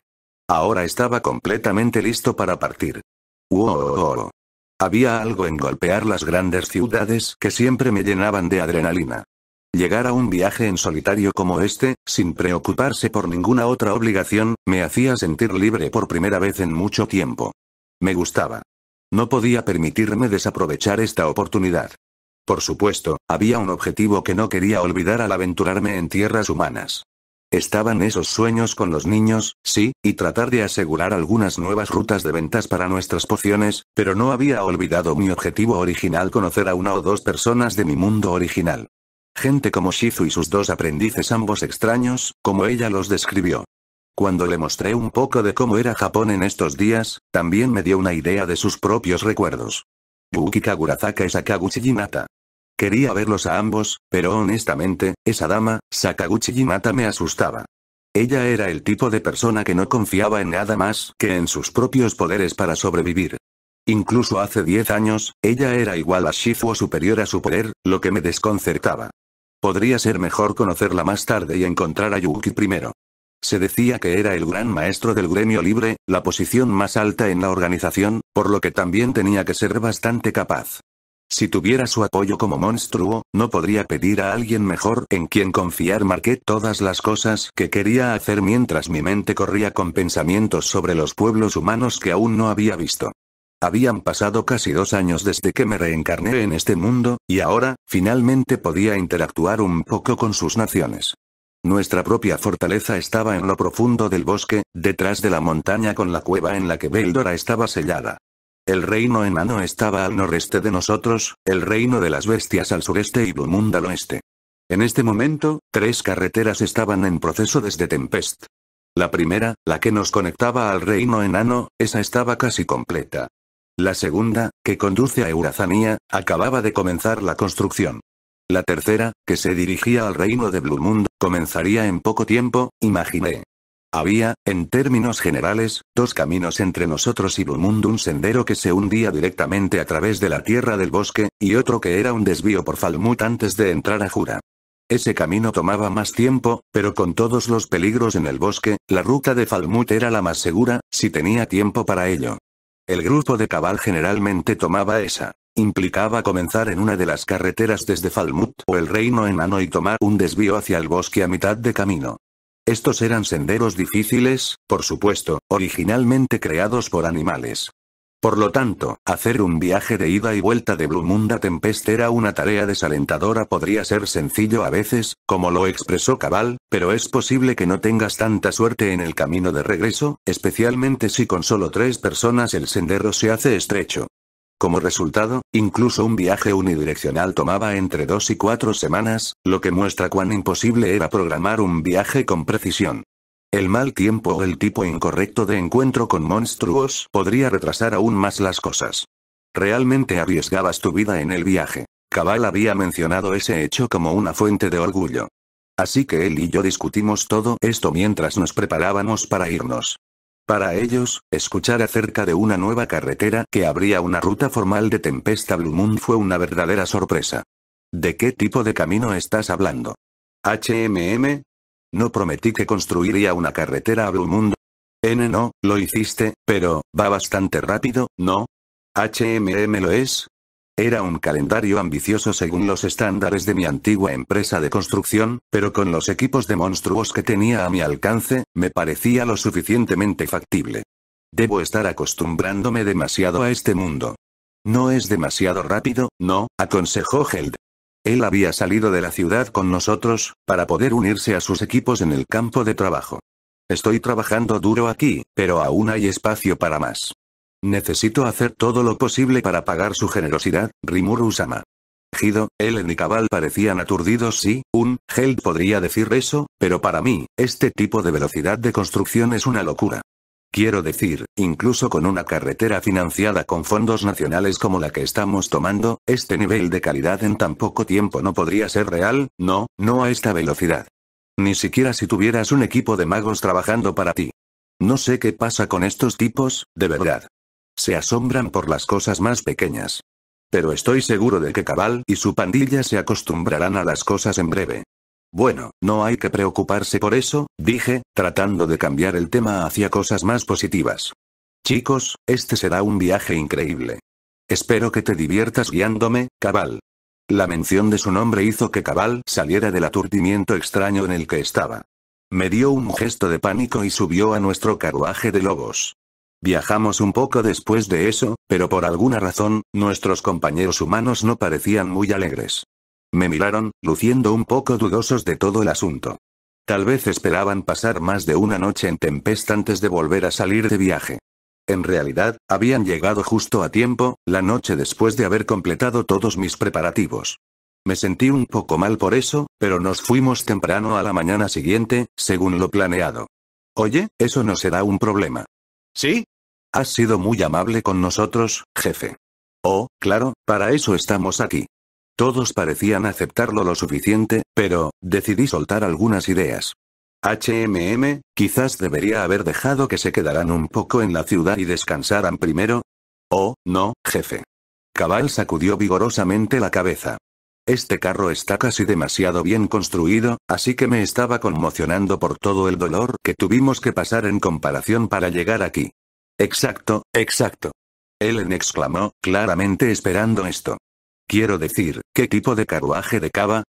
Ahora estaba completamente listo para partir. Wow. Había algo en golpear las grandes ciudades que siempre me llenaban de adrenalina. Llegar a un viaje en solitario como este, sin preocuparse por ninguna otra obligación, me hacía sentir libre por primera vez en mucho tiempo. Me gustaba. No podía permitirme desaprovechar esta oportunidad. Por supuesto, había un objetivo que no quería olvidar al aventurarme en tierras humanas. Estaban esos sueños con los niños, sí, y tratar de asegurar algunas nuevas rutas de ventas para nuestras pociones, pero no había olvidado mi objetivo original conocer a una o dos personas de mi mundo original. Gente como Shizu y sus dos aprendices ambos extraños, como ella los describió. Cuando le mostré un poco de cómo era Japón en estos días, también me dio una idea de sus propios recuerdos. Yuki Kagurazaka y Sakaguchi Quería verlos a ambos, pero honestamente, esa dama, Sakaguchi me asustaba. Ella era el tipo de persona que no confiaba en nada más que en sus propios poderes para sobrevivir. Incluso hace 10 años, ella era igual a Shifu o superior a su poder, lo que me desconcertaba. Podría ser mejor conocerla más tarde y encontrar a Yuki primero. Se decía que era el gran maestro del gremio libre, la posición más alta en la organización, por lo que también tenía que ser bastante capaz. Si tuviera su apoyo como monstruo, no podría pedir a alguien mejor en quien confiar. Marqué todas las cosas que quería hacer mientras mi mente corría con pensamientos sobre los pueblos humanos que aún no había visto. Habían pasado casi dos años desde que me reencarné en este mundo, y ahora, finalmente podía interactuar un poco con sus naciones. Nuestra propia fortaleza estaba en lo profundo del bosque, detrás de la montaña con la cueva en la que Beldora estaba sellada. El reino enano estaba al noreste de nosotros, el reino de las bestias al sureste y Blumund al oeste. En este momento, tres carreteras estaban en proceso desde Tempest. La primera, la que nos conectaba al reino enano, esa estaba casi completa. La segunda, que conduce a Eurazanía, acababa de comenzar la construcción. La tercera, que se dirigía al reino de Blue comenzaría en poco tiempo, imaginé. Había, en términos generales, dos caminos entre nosotros y Mundo: un sendero que se hundía directamente a través de la tierra del bosque, y otro que era un desvío por Falmut antes de entrar a Jura. Ese camino tomaba más tiempo, pero con todos los peligros en el bosque, la ruta de Falmut era la más segura, si tenía tiempo para ello. El grupo de cabal generalmente tomaba esa implicaba comenzar en una de las carreteras desde Falmut o el reino enano y tomar un desvío hacia el bosque a mitad de camino. Estos eran senderos difíciles, por supuesto, originalmente creados por animales. Por lo tanto, hacer un viaje de ida y vuelta de Blumunda Tempestera era una tarea desalentadora podría ser sencillo a veces, como lo expresó Cabal, pero es posible que no tengas tanta suerte en el camino de regreso, especialmente si con solo tres personas el sendero se hace estrecho. Como resultado, incluso un viaje unidireccional tomaba entre dos y cuatro semanas, lo que muestra cuán imposible era programar un viaje con precisión. El mal tiempo o el tipo incorrecto de encuentro con monstruos podría retrasar aún más las cosas. Realmente arriesgabas tu vida en el viaje. Cabal había mencionado ese hecho como una fuente de orgullo. Así que él y yo discutimos todo esto mientras nos preparábamos para irnos. Para ellos, escuchar acerca de una nueva carretera que abría una ruta formal de Tempesta Blue Moon fue una verdadera sorpresa. ¿De qué tipo de camino estás hablando? ¿HMM? No prometí que construiría una carretera a Blue Moon. N no, lo hiciste, pero, va bastante rápido, ¿no? ¿HMM lo es? Era un calendario ambicioso según los estándares de mi antigua empresa de construcción, pero con los equipos de monstruos que tenía a mi alcance, me parecía lo suficientemente factible. Debo estar acostumbrándome demasiado a este mundo. No es demasiado rápido, no, aconsejó Held. Él había salido de la ciudad con nosotros, para poder unirse a sus equipos en el campo de trabajo. Estoy trabajando duro aquí, pero aún hay espacio para más. Necesito hacer todo lo posible para pagar su generosidad, Rimuru-sama. Gido, Ellen y Cabal parecían aturdidos sí, un, Held podría decir eso, pero para mí, este tipo de velocidad de construcción es una locura. Quiero decir, incluso con una carretera financiada con fondos nacionales como la que estamos tomando, este nivel de calidad en tan poco tiempo no podría ser real, no, no a esta velocidad. Ni siquiera si tuvieras un equipo de magos trabajando para ti. No sé qué pasa con estos tipos, de verdad se asombran por las cosas más pequeñas. Pero estoy seguro de que Cabal y su pandilla se acostumbrarán a las cosas en breve. Bueno, no hay que preocuparse por eso, dije, tratando de cambiar el tema hacia cosas más positivas. Chicos, este será un viaje increíble. Espero que te diviertas guiándome, Cabal. La mención de su nombre hizo que Cabal saliera del aturdimiento extraño en el que estaba. Me dio un gesto de pánico y subió a nuestro carruaje de lobos. Viajamos un poco después de eso, pero por alguna razón, nuestros compañeros humanos no parecían muy alegres. Me miraron, luciendo un poco dudosos de todo el asunto. Tal vez esperaban pasar más de una noche en tempestad antes de volver a salir de viaje. En realidad, habían llegado justo a tiempo, la noche después de haber completado todos mis preparativos. Me sentí un poco mal por eso, pero nos fuimos temprano a la mañana siguiente, según lo planeado. Oye, eso no será un problema. ¿Sí? Has sido muy amable con nosotros, jefe. Oh, claro, para eso estamos aquí. Todos parecían aceptarlo lo suficiente, pero, decidí soltar algunas ideas. HMM, quizás debería haber dejado que se quedaran un poco en la ciudad y descansaran primero. Oh, no, jefe. Cabal sacudió vigorosamente la cabeza. Este carro está casi demasiado bien construido, así que me estaba conmocionando por todo el dolor que tuvimos que pasar en comparación para llegar aquí. Exacto, exacto. Ellen exclamó, claramente esperando esto. Quiero decir, ¿qué tipo de carruaje de cava?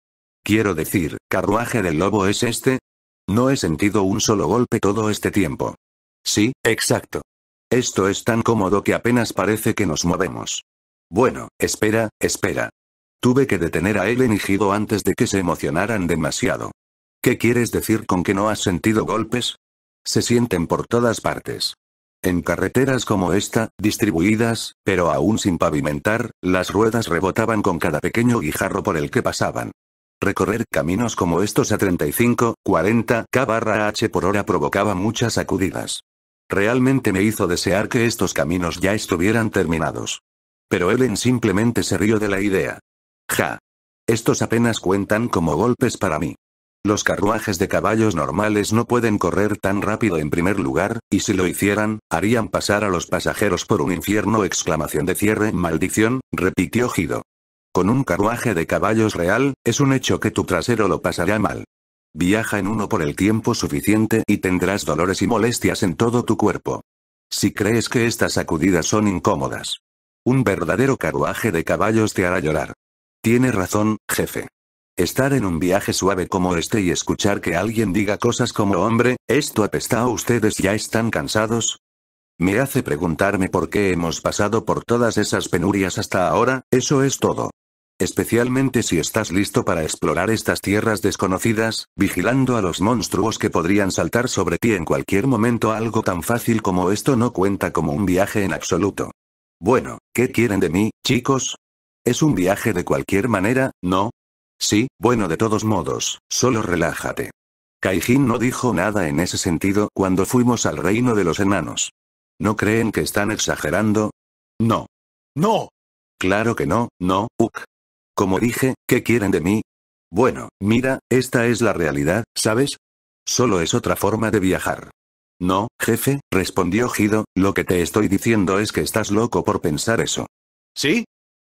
Quiero decir, ¿carruaje del lobo es este? No he sentido un solo golpe todo este tiempo. Sí, exacto. Esto es tan cómodo que apenas parece que nos movemos. Bueno, espera, espera. Tuve que detener a Ellen y Gido antes de que se emocionaran demasiado. ¿Qué quieres decir con que no has sentido golpes? Se sienten por todas partes. En carreteras como esta, distribuidas, pero aún sin pavimentar, las ruedas rebotaban con cada pequeño guijarro por el que pasaban. Recorrer caminos como estos a 35, 40 barra h por hora provocaba muchas sacudidas. Realmente me hizo desear que estos caminos ya estuvieran terminados. Pero Ellen simplemente se rió de la idea. Ja. Estos apenas cuentan como golpes para mí. Los carruajes de caballos normales no pueden correr tan rápido en primer lugar, y si lo hicieran, harían pasar a los pasajeros por un infierno exclamación de cierre maldición, repitió Gido. Con un carruaje de caballos real, es un hecho que tu trasero lo pasará mal. Viaja en uno por el tiempo suficiente y tendrás dolores y molestias en todo tu cuerpo. Si crees que estas sacudidas son incómodas. Un verdadero carruaje de caballos te hará llorar. Tiene razón, jefe. Estar en un viaje suave como este y escuchar que alguien diga cosas como hombre, esto apesta a ustedes ya están cansados. Me hace preguntarme por qué hemos pasado por todas esas penurias hasta ahora, eso es todo. Especialmente si estás listo para explorar estas tierras desconocidas, vigilando a los monstruos que podrían saltar sobre ti en cualquier momento algo tan fácil como esto no cuenta como un viaje en absoluto. Bueno, ¿qué quieren de mí, chicos? Es un viaje de cualquier manera, ¿no? Sí, bueno de todos modos, solo relájate. Kaijin no dijo nada en ese sentido cuando fuimos al reino de los enanos. ¿No creen que están exagerando? No. No. Claro que no, no, Uk. Como dije, ¿qué quieren de mí? Bueno, mira, esta es la realidad, ¿sabes? Solo es otra forma de viajar. No, jefe, respondió Gido, lo que te estoy diciendo es que estás loco por pensar eso. ¿Sí?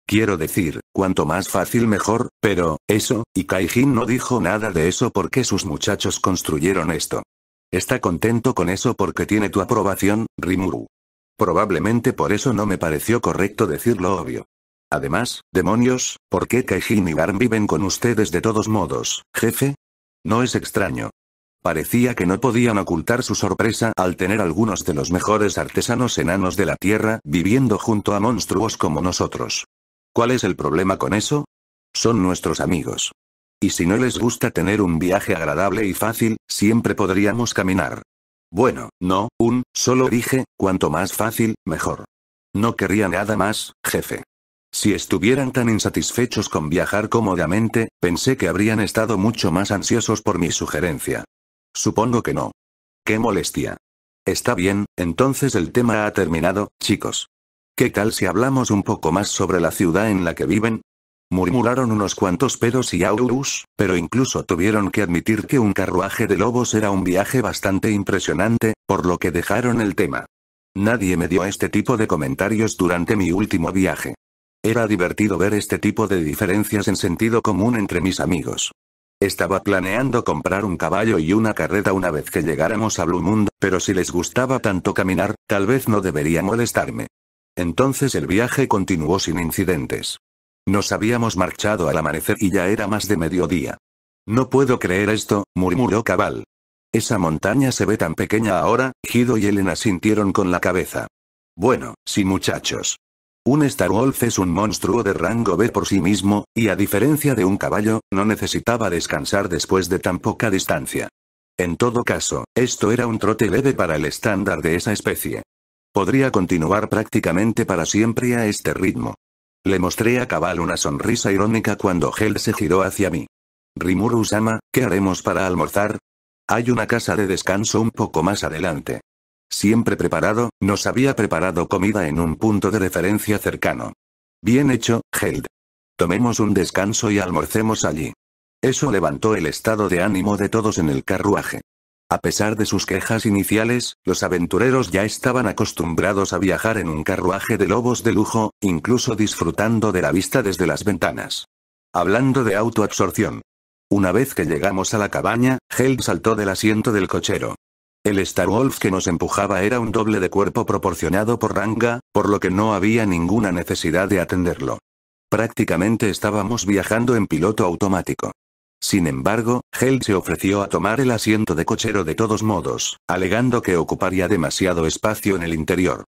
Quiero decir, cuanto más fácil mejor, pero, eso, y Kaijin no dijo nada de eso porque sus muchachos construyeron esto. Está contento con eso porque tiene tu aprobación, Rimuru. Probablemente por eso no me pareció correcto decirlo obvio. Además, demonios, ¿por qué Kaijin y Garm viven con ustedes de todos modos, jefe? No es extraño. Parecía que no podían ocultar su sorpresa al tener algunos de los mejores artesanos enanos de la Tierra viviendo junto a monstruos como nosotros. ¿Cuál es el problema con eso? Son nuestros amigos. Y si no les gusta tener un viaje agradable y fácil, siempre podríamos caminar. Bueno, no, un, solo dije, cuanto más fácil, mejor. No querría nada más, jefe. Si estuvieran tan insatisfechos con viajar cómodamente, pensé que habrían estado mucho más ansiosos por mi sugerencia. Supongo que no. Qué molestia. Está bien, entonces el tema ha terminado, chicos. ¿Qué tal si hablamos un poco más sobre la ciudad en la que viven? Murmuraron unos cuantos pedos y aurus, pero incluso tuvieron que admitir que un carruaje de lobos era un viaje bastante impresionante, por lo que dejaron el tema. Nadie me dio este tipo de comentarios durante mi último viaje. Era divertido ver este tipo de diferencias en sentido común entre mis amigos. Estaba planeando comprar un caballo y una carreta una vez que llegáramos a Blue Moon, pero si les gustaba tanto caminar, tal vez no debería molestarme. Entonces el viaje continuó sin incidentes. Nos habíamos marchado al amanecer y ya era más de mediodía. No puedo creer esto, murmuró Cabal. Esa montaña se ve tan pequeña ahora, Gido y Elena sintieron con la cabeza. Bueno, sí muchachos. Un Star Wolf es un monstruo de rango B por sí mismo, y a diferencia de un caballo, no necesitaba descansar después de tan poca distancia. En todo caso, esto era un trote leve para el estándar de esa especie. Podría continuar prácticamente para siempre a este ritmo. Le mostré a Cabal una sonrisa irónica cuando Held se giró hacia mí. Rimuru-sama, ¿qué haremos para almorzar? Hay una casa de descanso un poco más adelante. Siempre preparado, nos había preparado comida en un punto de referencia cercano. Bien hecho, Held. Tomemos un descanso y almorcemos allí. Eso levantó el estado de ánimo de todos en el carruaje. A pesar de sus quejas iniciales, los aventureros ya estaban acostumbrados a viajar en un carruaje de lobos de lujo, incluso disfrutando de la vista desde las ventanas. Hablando de autoabsorción. Una vez que llegamos a la cabaña, Held saltó del asiento del cochero. El Star Wolf que nos empujaba era un doble de cuerpo proporcionado por Ranga, por lo que no había ninguna necesidad de atenderlo. Prácticamente estábamos viajando en piloto automático. Sin embargo, Held se ofreció a tomar el asiento de cochero de todos modos, alegando que ocuparía demasiado espacio en el interior.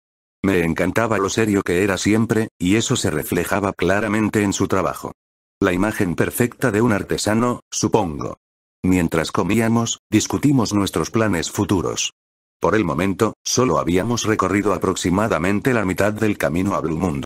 Me encantaba lo serio que era siempre, y eso se reflejaba claramente en su trabajo. La imagen perfecta de un artesano, supongo. Mientras comíamos, discutimos nuestros planes futuros. Por el momento, solo habíamos recorrido aproximadamente la mitad del camino a Blue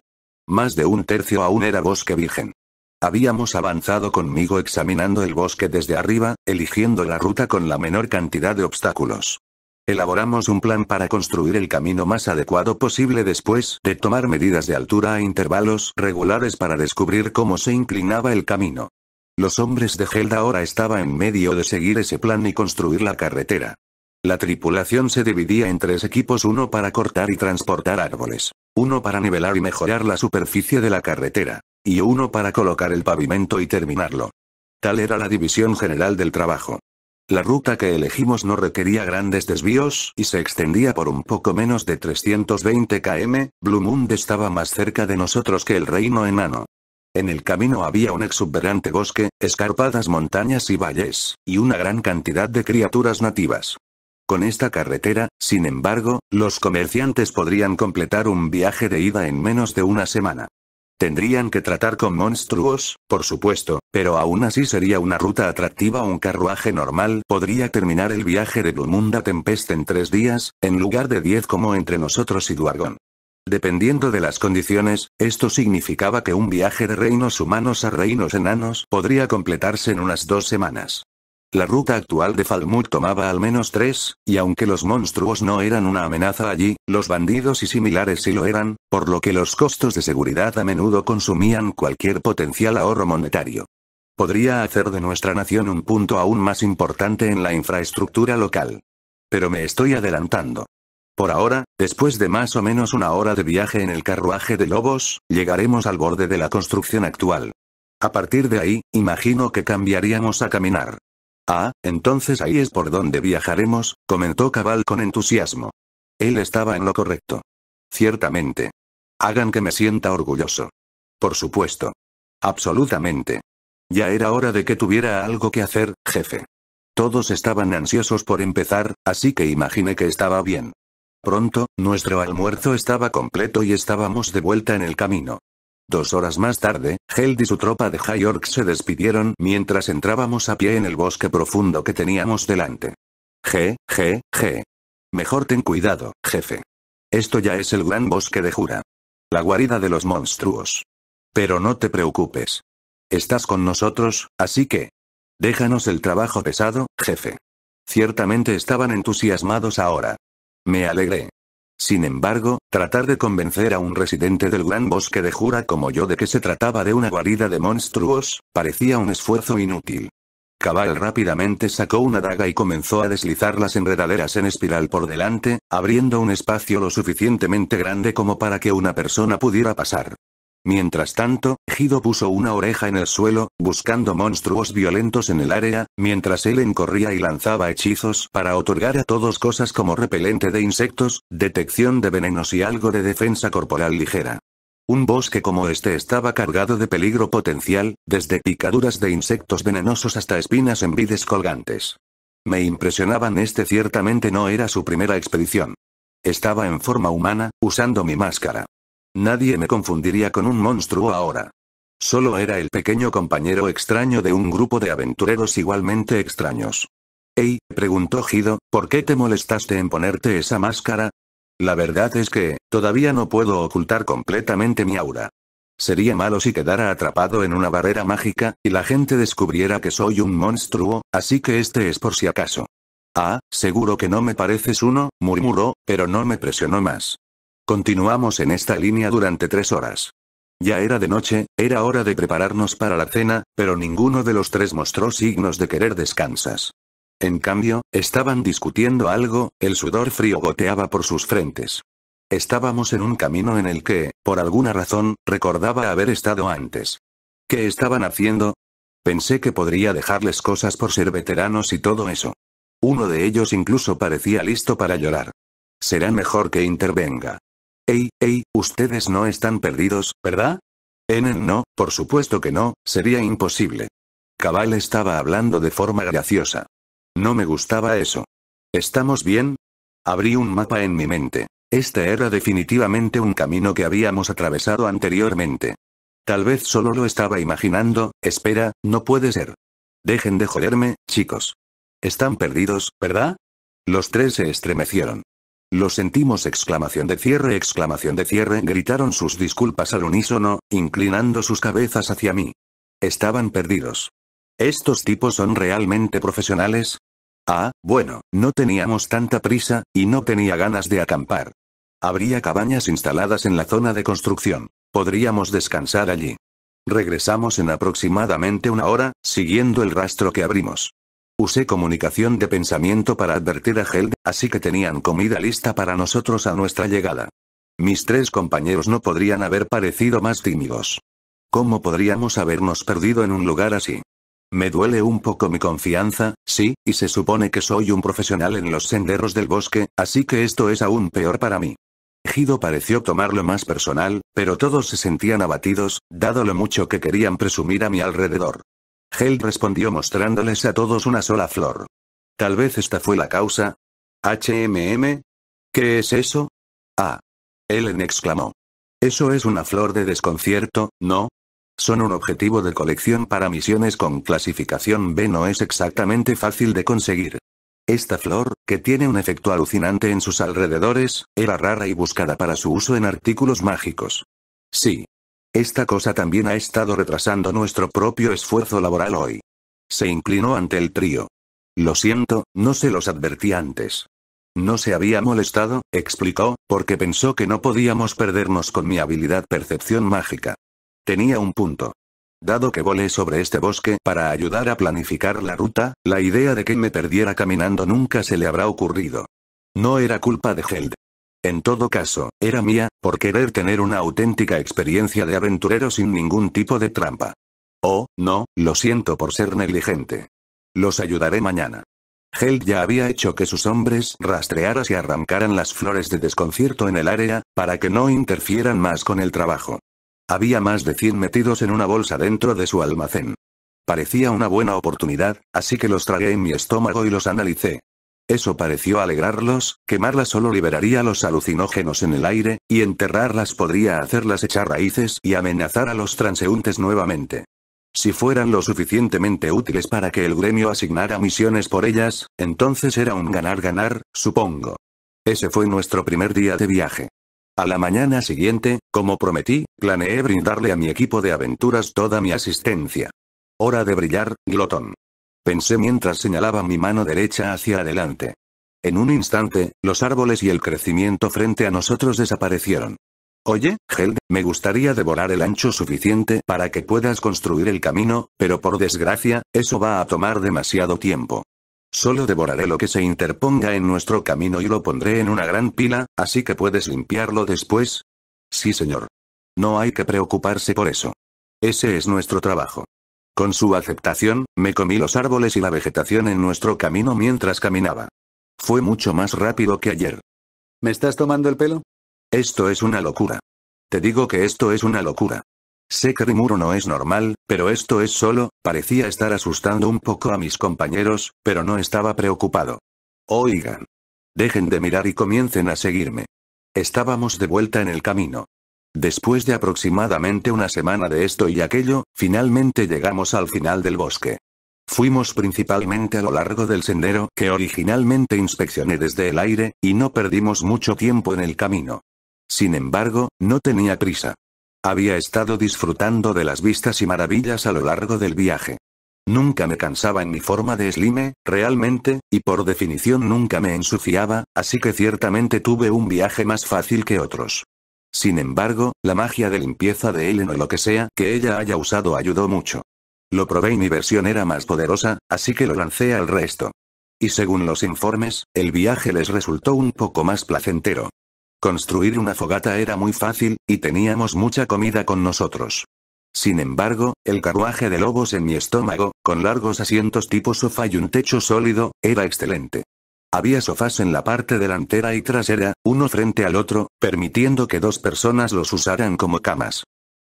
Más de un tercio aún era bosque virgen. Habíamos avanzado conmigo examinando el bosque desde arriba, eligiendo la ruta con la menor cantidad de obstáculos. Elaboramos un plan para construir el camino más adecuado posible después de tomar medidas de altura a intervalos regulares para descubrir cómo se inclinaba el camino. Los hombres de Gelda ahora estaban en medio de seguir ese plan y construir la carretera. La tripulación se dividía en tres equipos, uno para cortar y transportar árboles, uno para nivelar y mejorar la superficie de la carretera. Y uno para colocar el pavimento y terminarlo. Tal era la división general del trabajo. La ruta que elegimos no requería grandes desvíos y se extendía por un poco menos de 320 km. Blumund estaba más cerca de nosotros que el reino enano. En el camino había un exuberante bosque, escarpadas montañas y valles, y una gran cantidad de criaturas nativas. Con esta carretera, sin embargo, los comerciantes podrían completar un viaje de ida en menos de una semana. Tendrían que tratar con monstruos, por supuesto, pero aún así sería una ruta atractiva. Un carruaje normal podría terminar el viaje de Blumunda Tempest en tres días, en lugar de diez como entre nosotros y Duargón. Dependiendo de las condiciones, esto significaba que un viaje de reinos humanos a reinos enanos podría completarse en unas dos semanas. La ruta actual de Falmouth tomaba al menos tres, y aunque los monstruos no eran una amenaza allí, los bandidos y similares sí lo eran, por lo que los costos de seguridad a menudo consumían cualquier potencial ahorro monetario. Podría hacer de nuestra nación un punto aún más importante en la infraestructura local. Pero me estoy adelantando. Por ahora, después de más o menos una hora de viaje en el carruaje de lobos, llegaremos al borde de la construcción actual. A partir de ahí, imagino que cambiaríamos a caminar. Ah, entonces ahí es por donde viajaremos, comentó Cabal con entusiasmo. Él estaba en lo correcto. Ciertamente. Hagan que me sienta orgulloso. Por supuesto. Absolutamente. Ya era hora de que tuviera algo que hacer, jefe. Todos estaban ansiosos por empezar, así que imaginé que estaba bien. Pronto, nuestro almuerzo estaba completo y estábamos de vuelta en el camino. Dos horas más tarde, Held y su tropa de High York se despidieron mientras entrábamos a pie en el bosque profundo que teníamos delante. G, G, G. Mejor ten cuidado, jefe. Esto ya es el gran bosque de Jura. La guarida de los monstruos. Pero no te preocupes. Estás con nosotros, así que... Déjanos el trabajo pesado, jefe. Ciertamente estaban entusiasmados ahora. Me alegré. Sin embargo, tratar de convencer a un residente del gran bosque de Jura como yo de que se trataba de una guarida de monstruos, parecía un esfuerzo inútil. Cabal rápidamente sacó una daga y comenzó a deslizar las enredaderas en espiral por delante, abriendo un espacio lo suficientemente grande como para que una persona pudiera pasar. Mientras tanto, Gido puso una oreja en el suelo, buscando monstruos violentos en el área, mientras él encorría y lanzaba hechizos para otorgar a todos cosas como repelente de insectos, detección de venenos y algo de defensa corporal ligera. Un bosque como este estaba cargado de peligro potencial, desde picaduras de insectos venenosos hasta espinas en vides colgantes. Me impresionaban este ciertamente no era su primera expedición. Estaba en forma humana, usando mi máscara. Nadie me confundiría con un monstruo ahora. Solo era el pequeño compañero extraño de un grupo de aventureros igualmente extraños. Ey, preguntó Gido, ¿por qué te molestaste en ponerte esa máscara? La verdad es que, todavía no puedo ocultar completamente mi aura. Sería malo si quedara atrapado en una barrera mágica, y la gente descubriera que soy un monstruo, así que este es por si acaso. Ah, seguro que no me pareces uno, murmuró, pero no me presionó más. Continuamos en esta línea durante tres horas. Ya era de noche, era hora de prepararnos para la cena, pero ninguno de los tres mostró signos de querer descansas. En cambio, estaban discutiendo algo, el sudor frío goteaba por sus frentes. Estábamos en un camino en el que, por alguna razón, recordaba haber estado antes. ¿Qué estaban haciendo? Pensé que podría dejarles cosas por ser veteranos y todo eso. Uno de ellos incluso parecía listo para llorar. Será mejor que intervenga. Ey, ey, ustedes no están perdidos, ¿verdad? Enen no, por supuesto que no, sería imposible. Cabal estaba hablando de forma graciosa. No me gustaba eso. ¿Estamos bien? Abrí un mapa en mi mente. Este era definitivamente un camino que habíamos atravesado anteriormente. Tal vez solo lo estaba imaginando, espera, no puede ser. Dejen de joderme, chicos. Están perdidos, ¿verdad? Los tres se estremecieron. Lo sentimos exclamación de cierre exclamación de cierre gritaron sus disculpas al unísono, inclinando sus cabezas hacia mí. Estaban perdidos. ¿Estos tipos son realmente profesionales? Ah, bueno, no teníamos tanta prisa, y no tenía ganas de acampar. Habría cabañas instaladas en la zona de construcción. Podríamos descansar allí. Regresamos en aproximadamente una hora, siguiendo el rastro que abrimos. Usé comunicación de pensamiento para advertir a Held, así que tenían comida lista para nosotros a nuestra llegada. Mis tres compañeros no podrían haber parecido más tímidos. ¿Cómo podríamos habernos perdido en un lugar así? Me duele un poco mi confianza, sí, y se supone que soy un profesional en los senderos del bosque, así que esto es aún peor para mí. Gido pareció tomarlo más personal, pero todos se sentían abatidos, dado lo mucho que querían presumir a mi alrededor. Held respondió mostrándoles a todos una sola flor. Tal vez esta fue la causa. HMM. ¿Qué es eso? Ah. Ellen exclamó. Eso es una flor de desconcierto, ¿no? Son un objetivo de colección para misiones con clasificación B no es exactamente fácil de conseguir. Esta flor, que tiene un efecto alucinante en sus alrededores, era rara y buscada para su uso en artículos mágicos. Sí, esta cosa también ha estado retrasando nuestro propio esfuerzo laboral hoy. Se inclinó ante el trío. Lo siento, no se los advertí antes. No se había molestado, explicó, porque pensó que no podíamos perdernos con mi habilidad percepción mágica. Tenía un punto. Dado que volé sobre este bosque para ayudar a planificar la ruta, la idea de que me perdiera caminando nunca se le habrá ocurrido. No era culpa de Held. En todo caso, era mía, por querer tener una auténtica experiencia de aventurero sin ningún tipo de trampa. Oh, no, lo siento por ser negligente. Los ayudaré mañana. Held ya había hecho que sus hombres rastrearan y arrancaran las flores de desconcierto en el área, para que no interfieran más con el trabajo. Había más de 100 metidos en una bolsa dentro de su almacén. Parecía una buena oportunidad, así que los tragué en mi estómago y los analicé. Eso pareció alegrarlos, quemarlas solo liberaría los alucinógenos en el aire, y enterrarlas podría hacerlas echar raíces y amenazar a los transeúntes nuevamente. Si fueran lo suficientemente útiles para que el gremio asignara misiones por ellas, entonces era un ganar-ganar, supongo. Ese fue nuestro primer día de viaje. A la mañana siguiente, como prometí, planeé brindarle a mi equipo de aventuras toda mi asistencia. Hora de brillar, glotón pensé mientras señalaba mi mano derecha hacia adelante. En un instante, los árboles y el crecimiento frente a nosotros desaparecieron. Oye, Held, me gustaría devorar el ancho suficiente para que puedas construir el camino, pero por desgracia, eso va a tomar demasiado tiempo. Solo devoraré lo que se interponga en nuestro camino y lo pondré en una gran pila, así que puedes limpiarlo después. Sí, señor. No hay que preocuparse por eso. Ese es nuestro trabajo. Con su aceptación, me comí los árboles y la vegetación en nuestro camino mientras caminaba. Fue mucho más rápido que ayer. ¿Me estás tomando el pelo? Esto es una locura. Te digo que esto es una locura. Sé que Rimuro no es normal, pero esto es solo, parecía estar asustando un poco a mis compañeros, pero no estaba preocupado. Oigan. Dejen de mirar y comiencen a seguirme. Estábamos de vuelta en el camino. Después de aproximadamente una semana de esto y aquello, finalmente llegamos al final del bosque. Fuimos principalmente a lo largo del sendero, que originalmente inspeccioné desde el aire, y no perdimos mucho tiempo en el camino. Sin embargo, no tenía prisa. Había estado disfrutando de las vistas y maravillas a lo largo del viaje. Nunca me cansaba en mi forma de slime, realmente, y por definición nunca me ensuciaba, así que ciertamente tuve un viaje más fácil que otros. Sin embargo, la magia de limpieza de Ellen o lo que sea que ella haya usado ayudó mucho. Lo probé y mi versión era más poderosa, así que lo lancé al resto. Y según los informes, el viaje les resultó un poco más placentero. Construir una fogata era muy fácil, y teníamos mucha comida con nosotros. Sin embargo, el carruaje de lobos en mi estómago, con largos asientos tipo sofá y un techo sólido, era excelente. Había sofás en la parte delantera y trasera, uno frente al otro, permitiendo que dos personas los usaran como camas.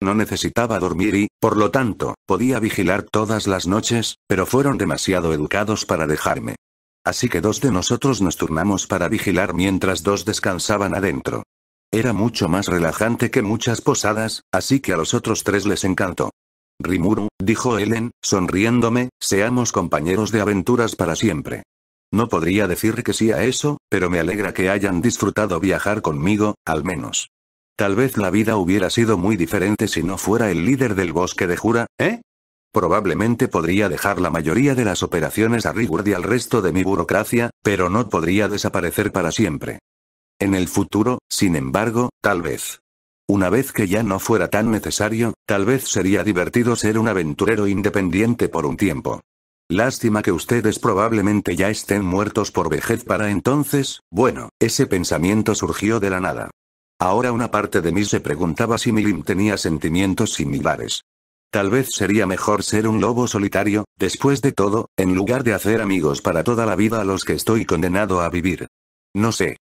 No necesitaba dormir y, por lo tanto, podía vigilar todas las noches, pero fueron demasiado educados para dejarme. Así que dos de nosotros nos turnamos para vigilar mientras dos descansaban adentro. Era mucho más relajante que muchas posadas, así que a los otros tres les encantó. Rimuru, dijo Ellen, sonriéndome, seamos compañeros de aventuras para siempre. No podría decir que sí a eso, pero me alegra que hayan disfrutado viajar conmigo, al menos. Tal vez la vida hubiera sido muy diferente si no fuera el líder del bosque de Jura, ¿eh? Probablemente podría dejar la mayoría de las operaciones a Rigurd y al resto de mi burocracia, pero no podría desaparecer para siempre. En el futuro, sin embargo, tal vez. Una vez que ya no fuera tan necesario, tal vez sería divertido ser un aventurero independiente por un tiempo. Lástima que ustedes probablemente ya estén muertos por vejez para entonces, bueno, ese pensamiento surgió de la nada. Ahora una parte de mí se preguntaba si Milim tenía sentimientos similares. Tal vez sería mejor ser un lobo solitario, después de todo, en lugar de hacer amigos para toda la vida a los que estoy condenado a vivir. No sé.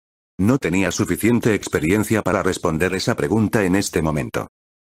No tenía suficiente experiencia para responder esa pregunta en este momento.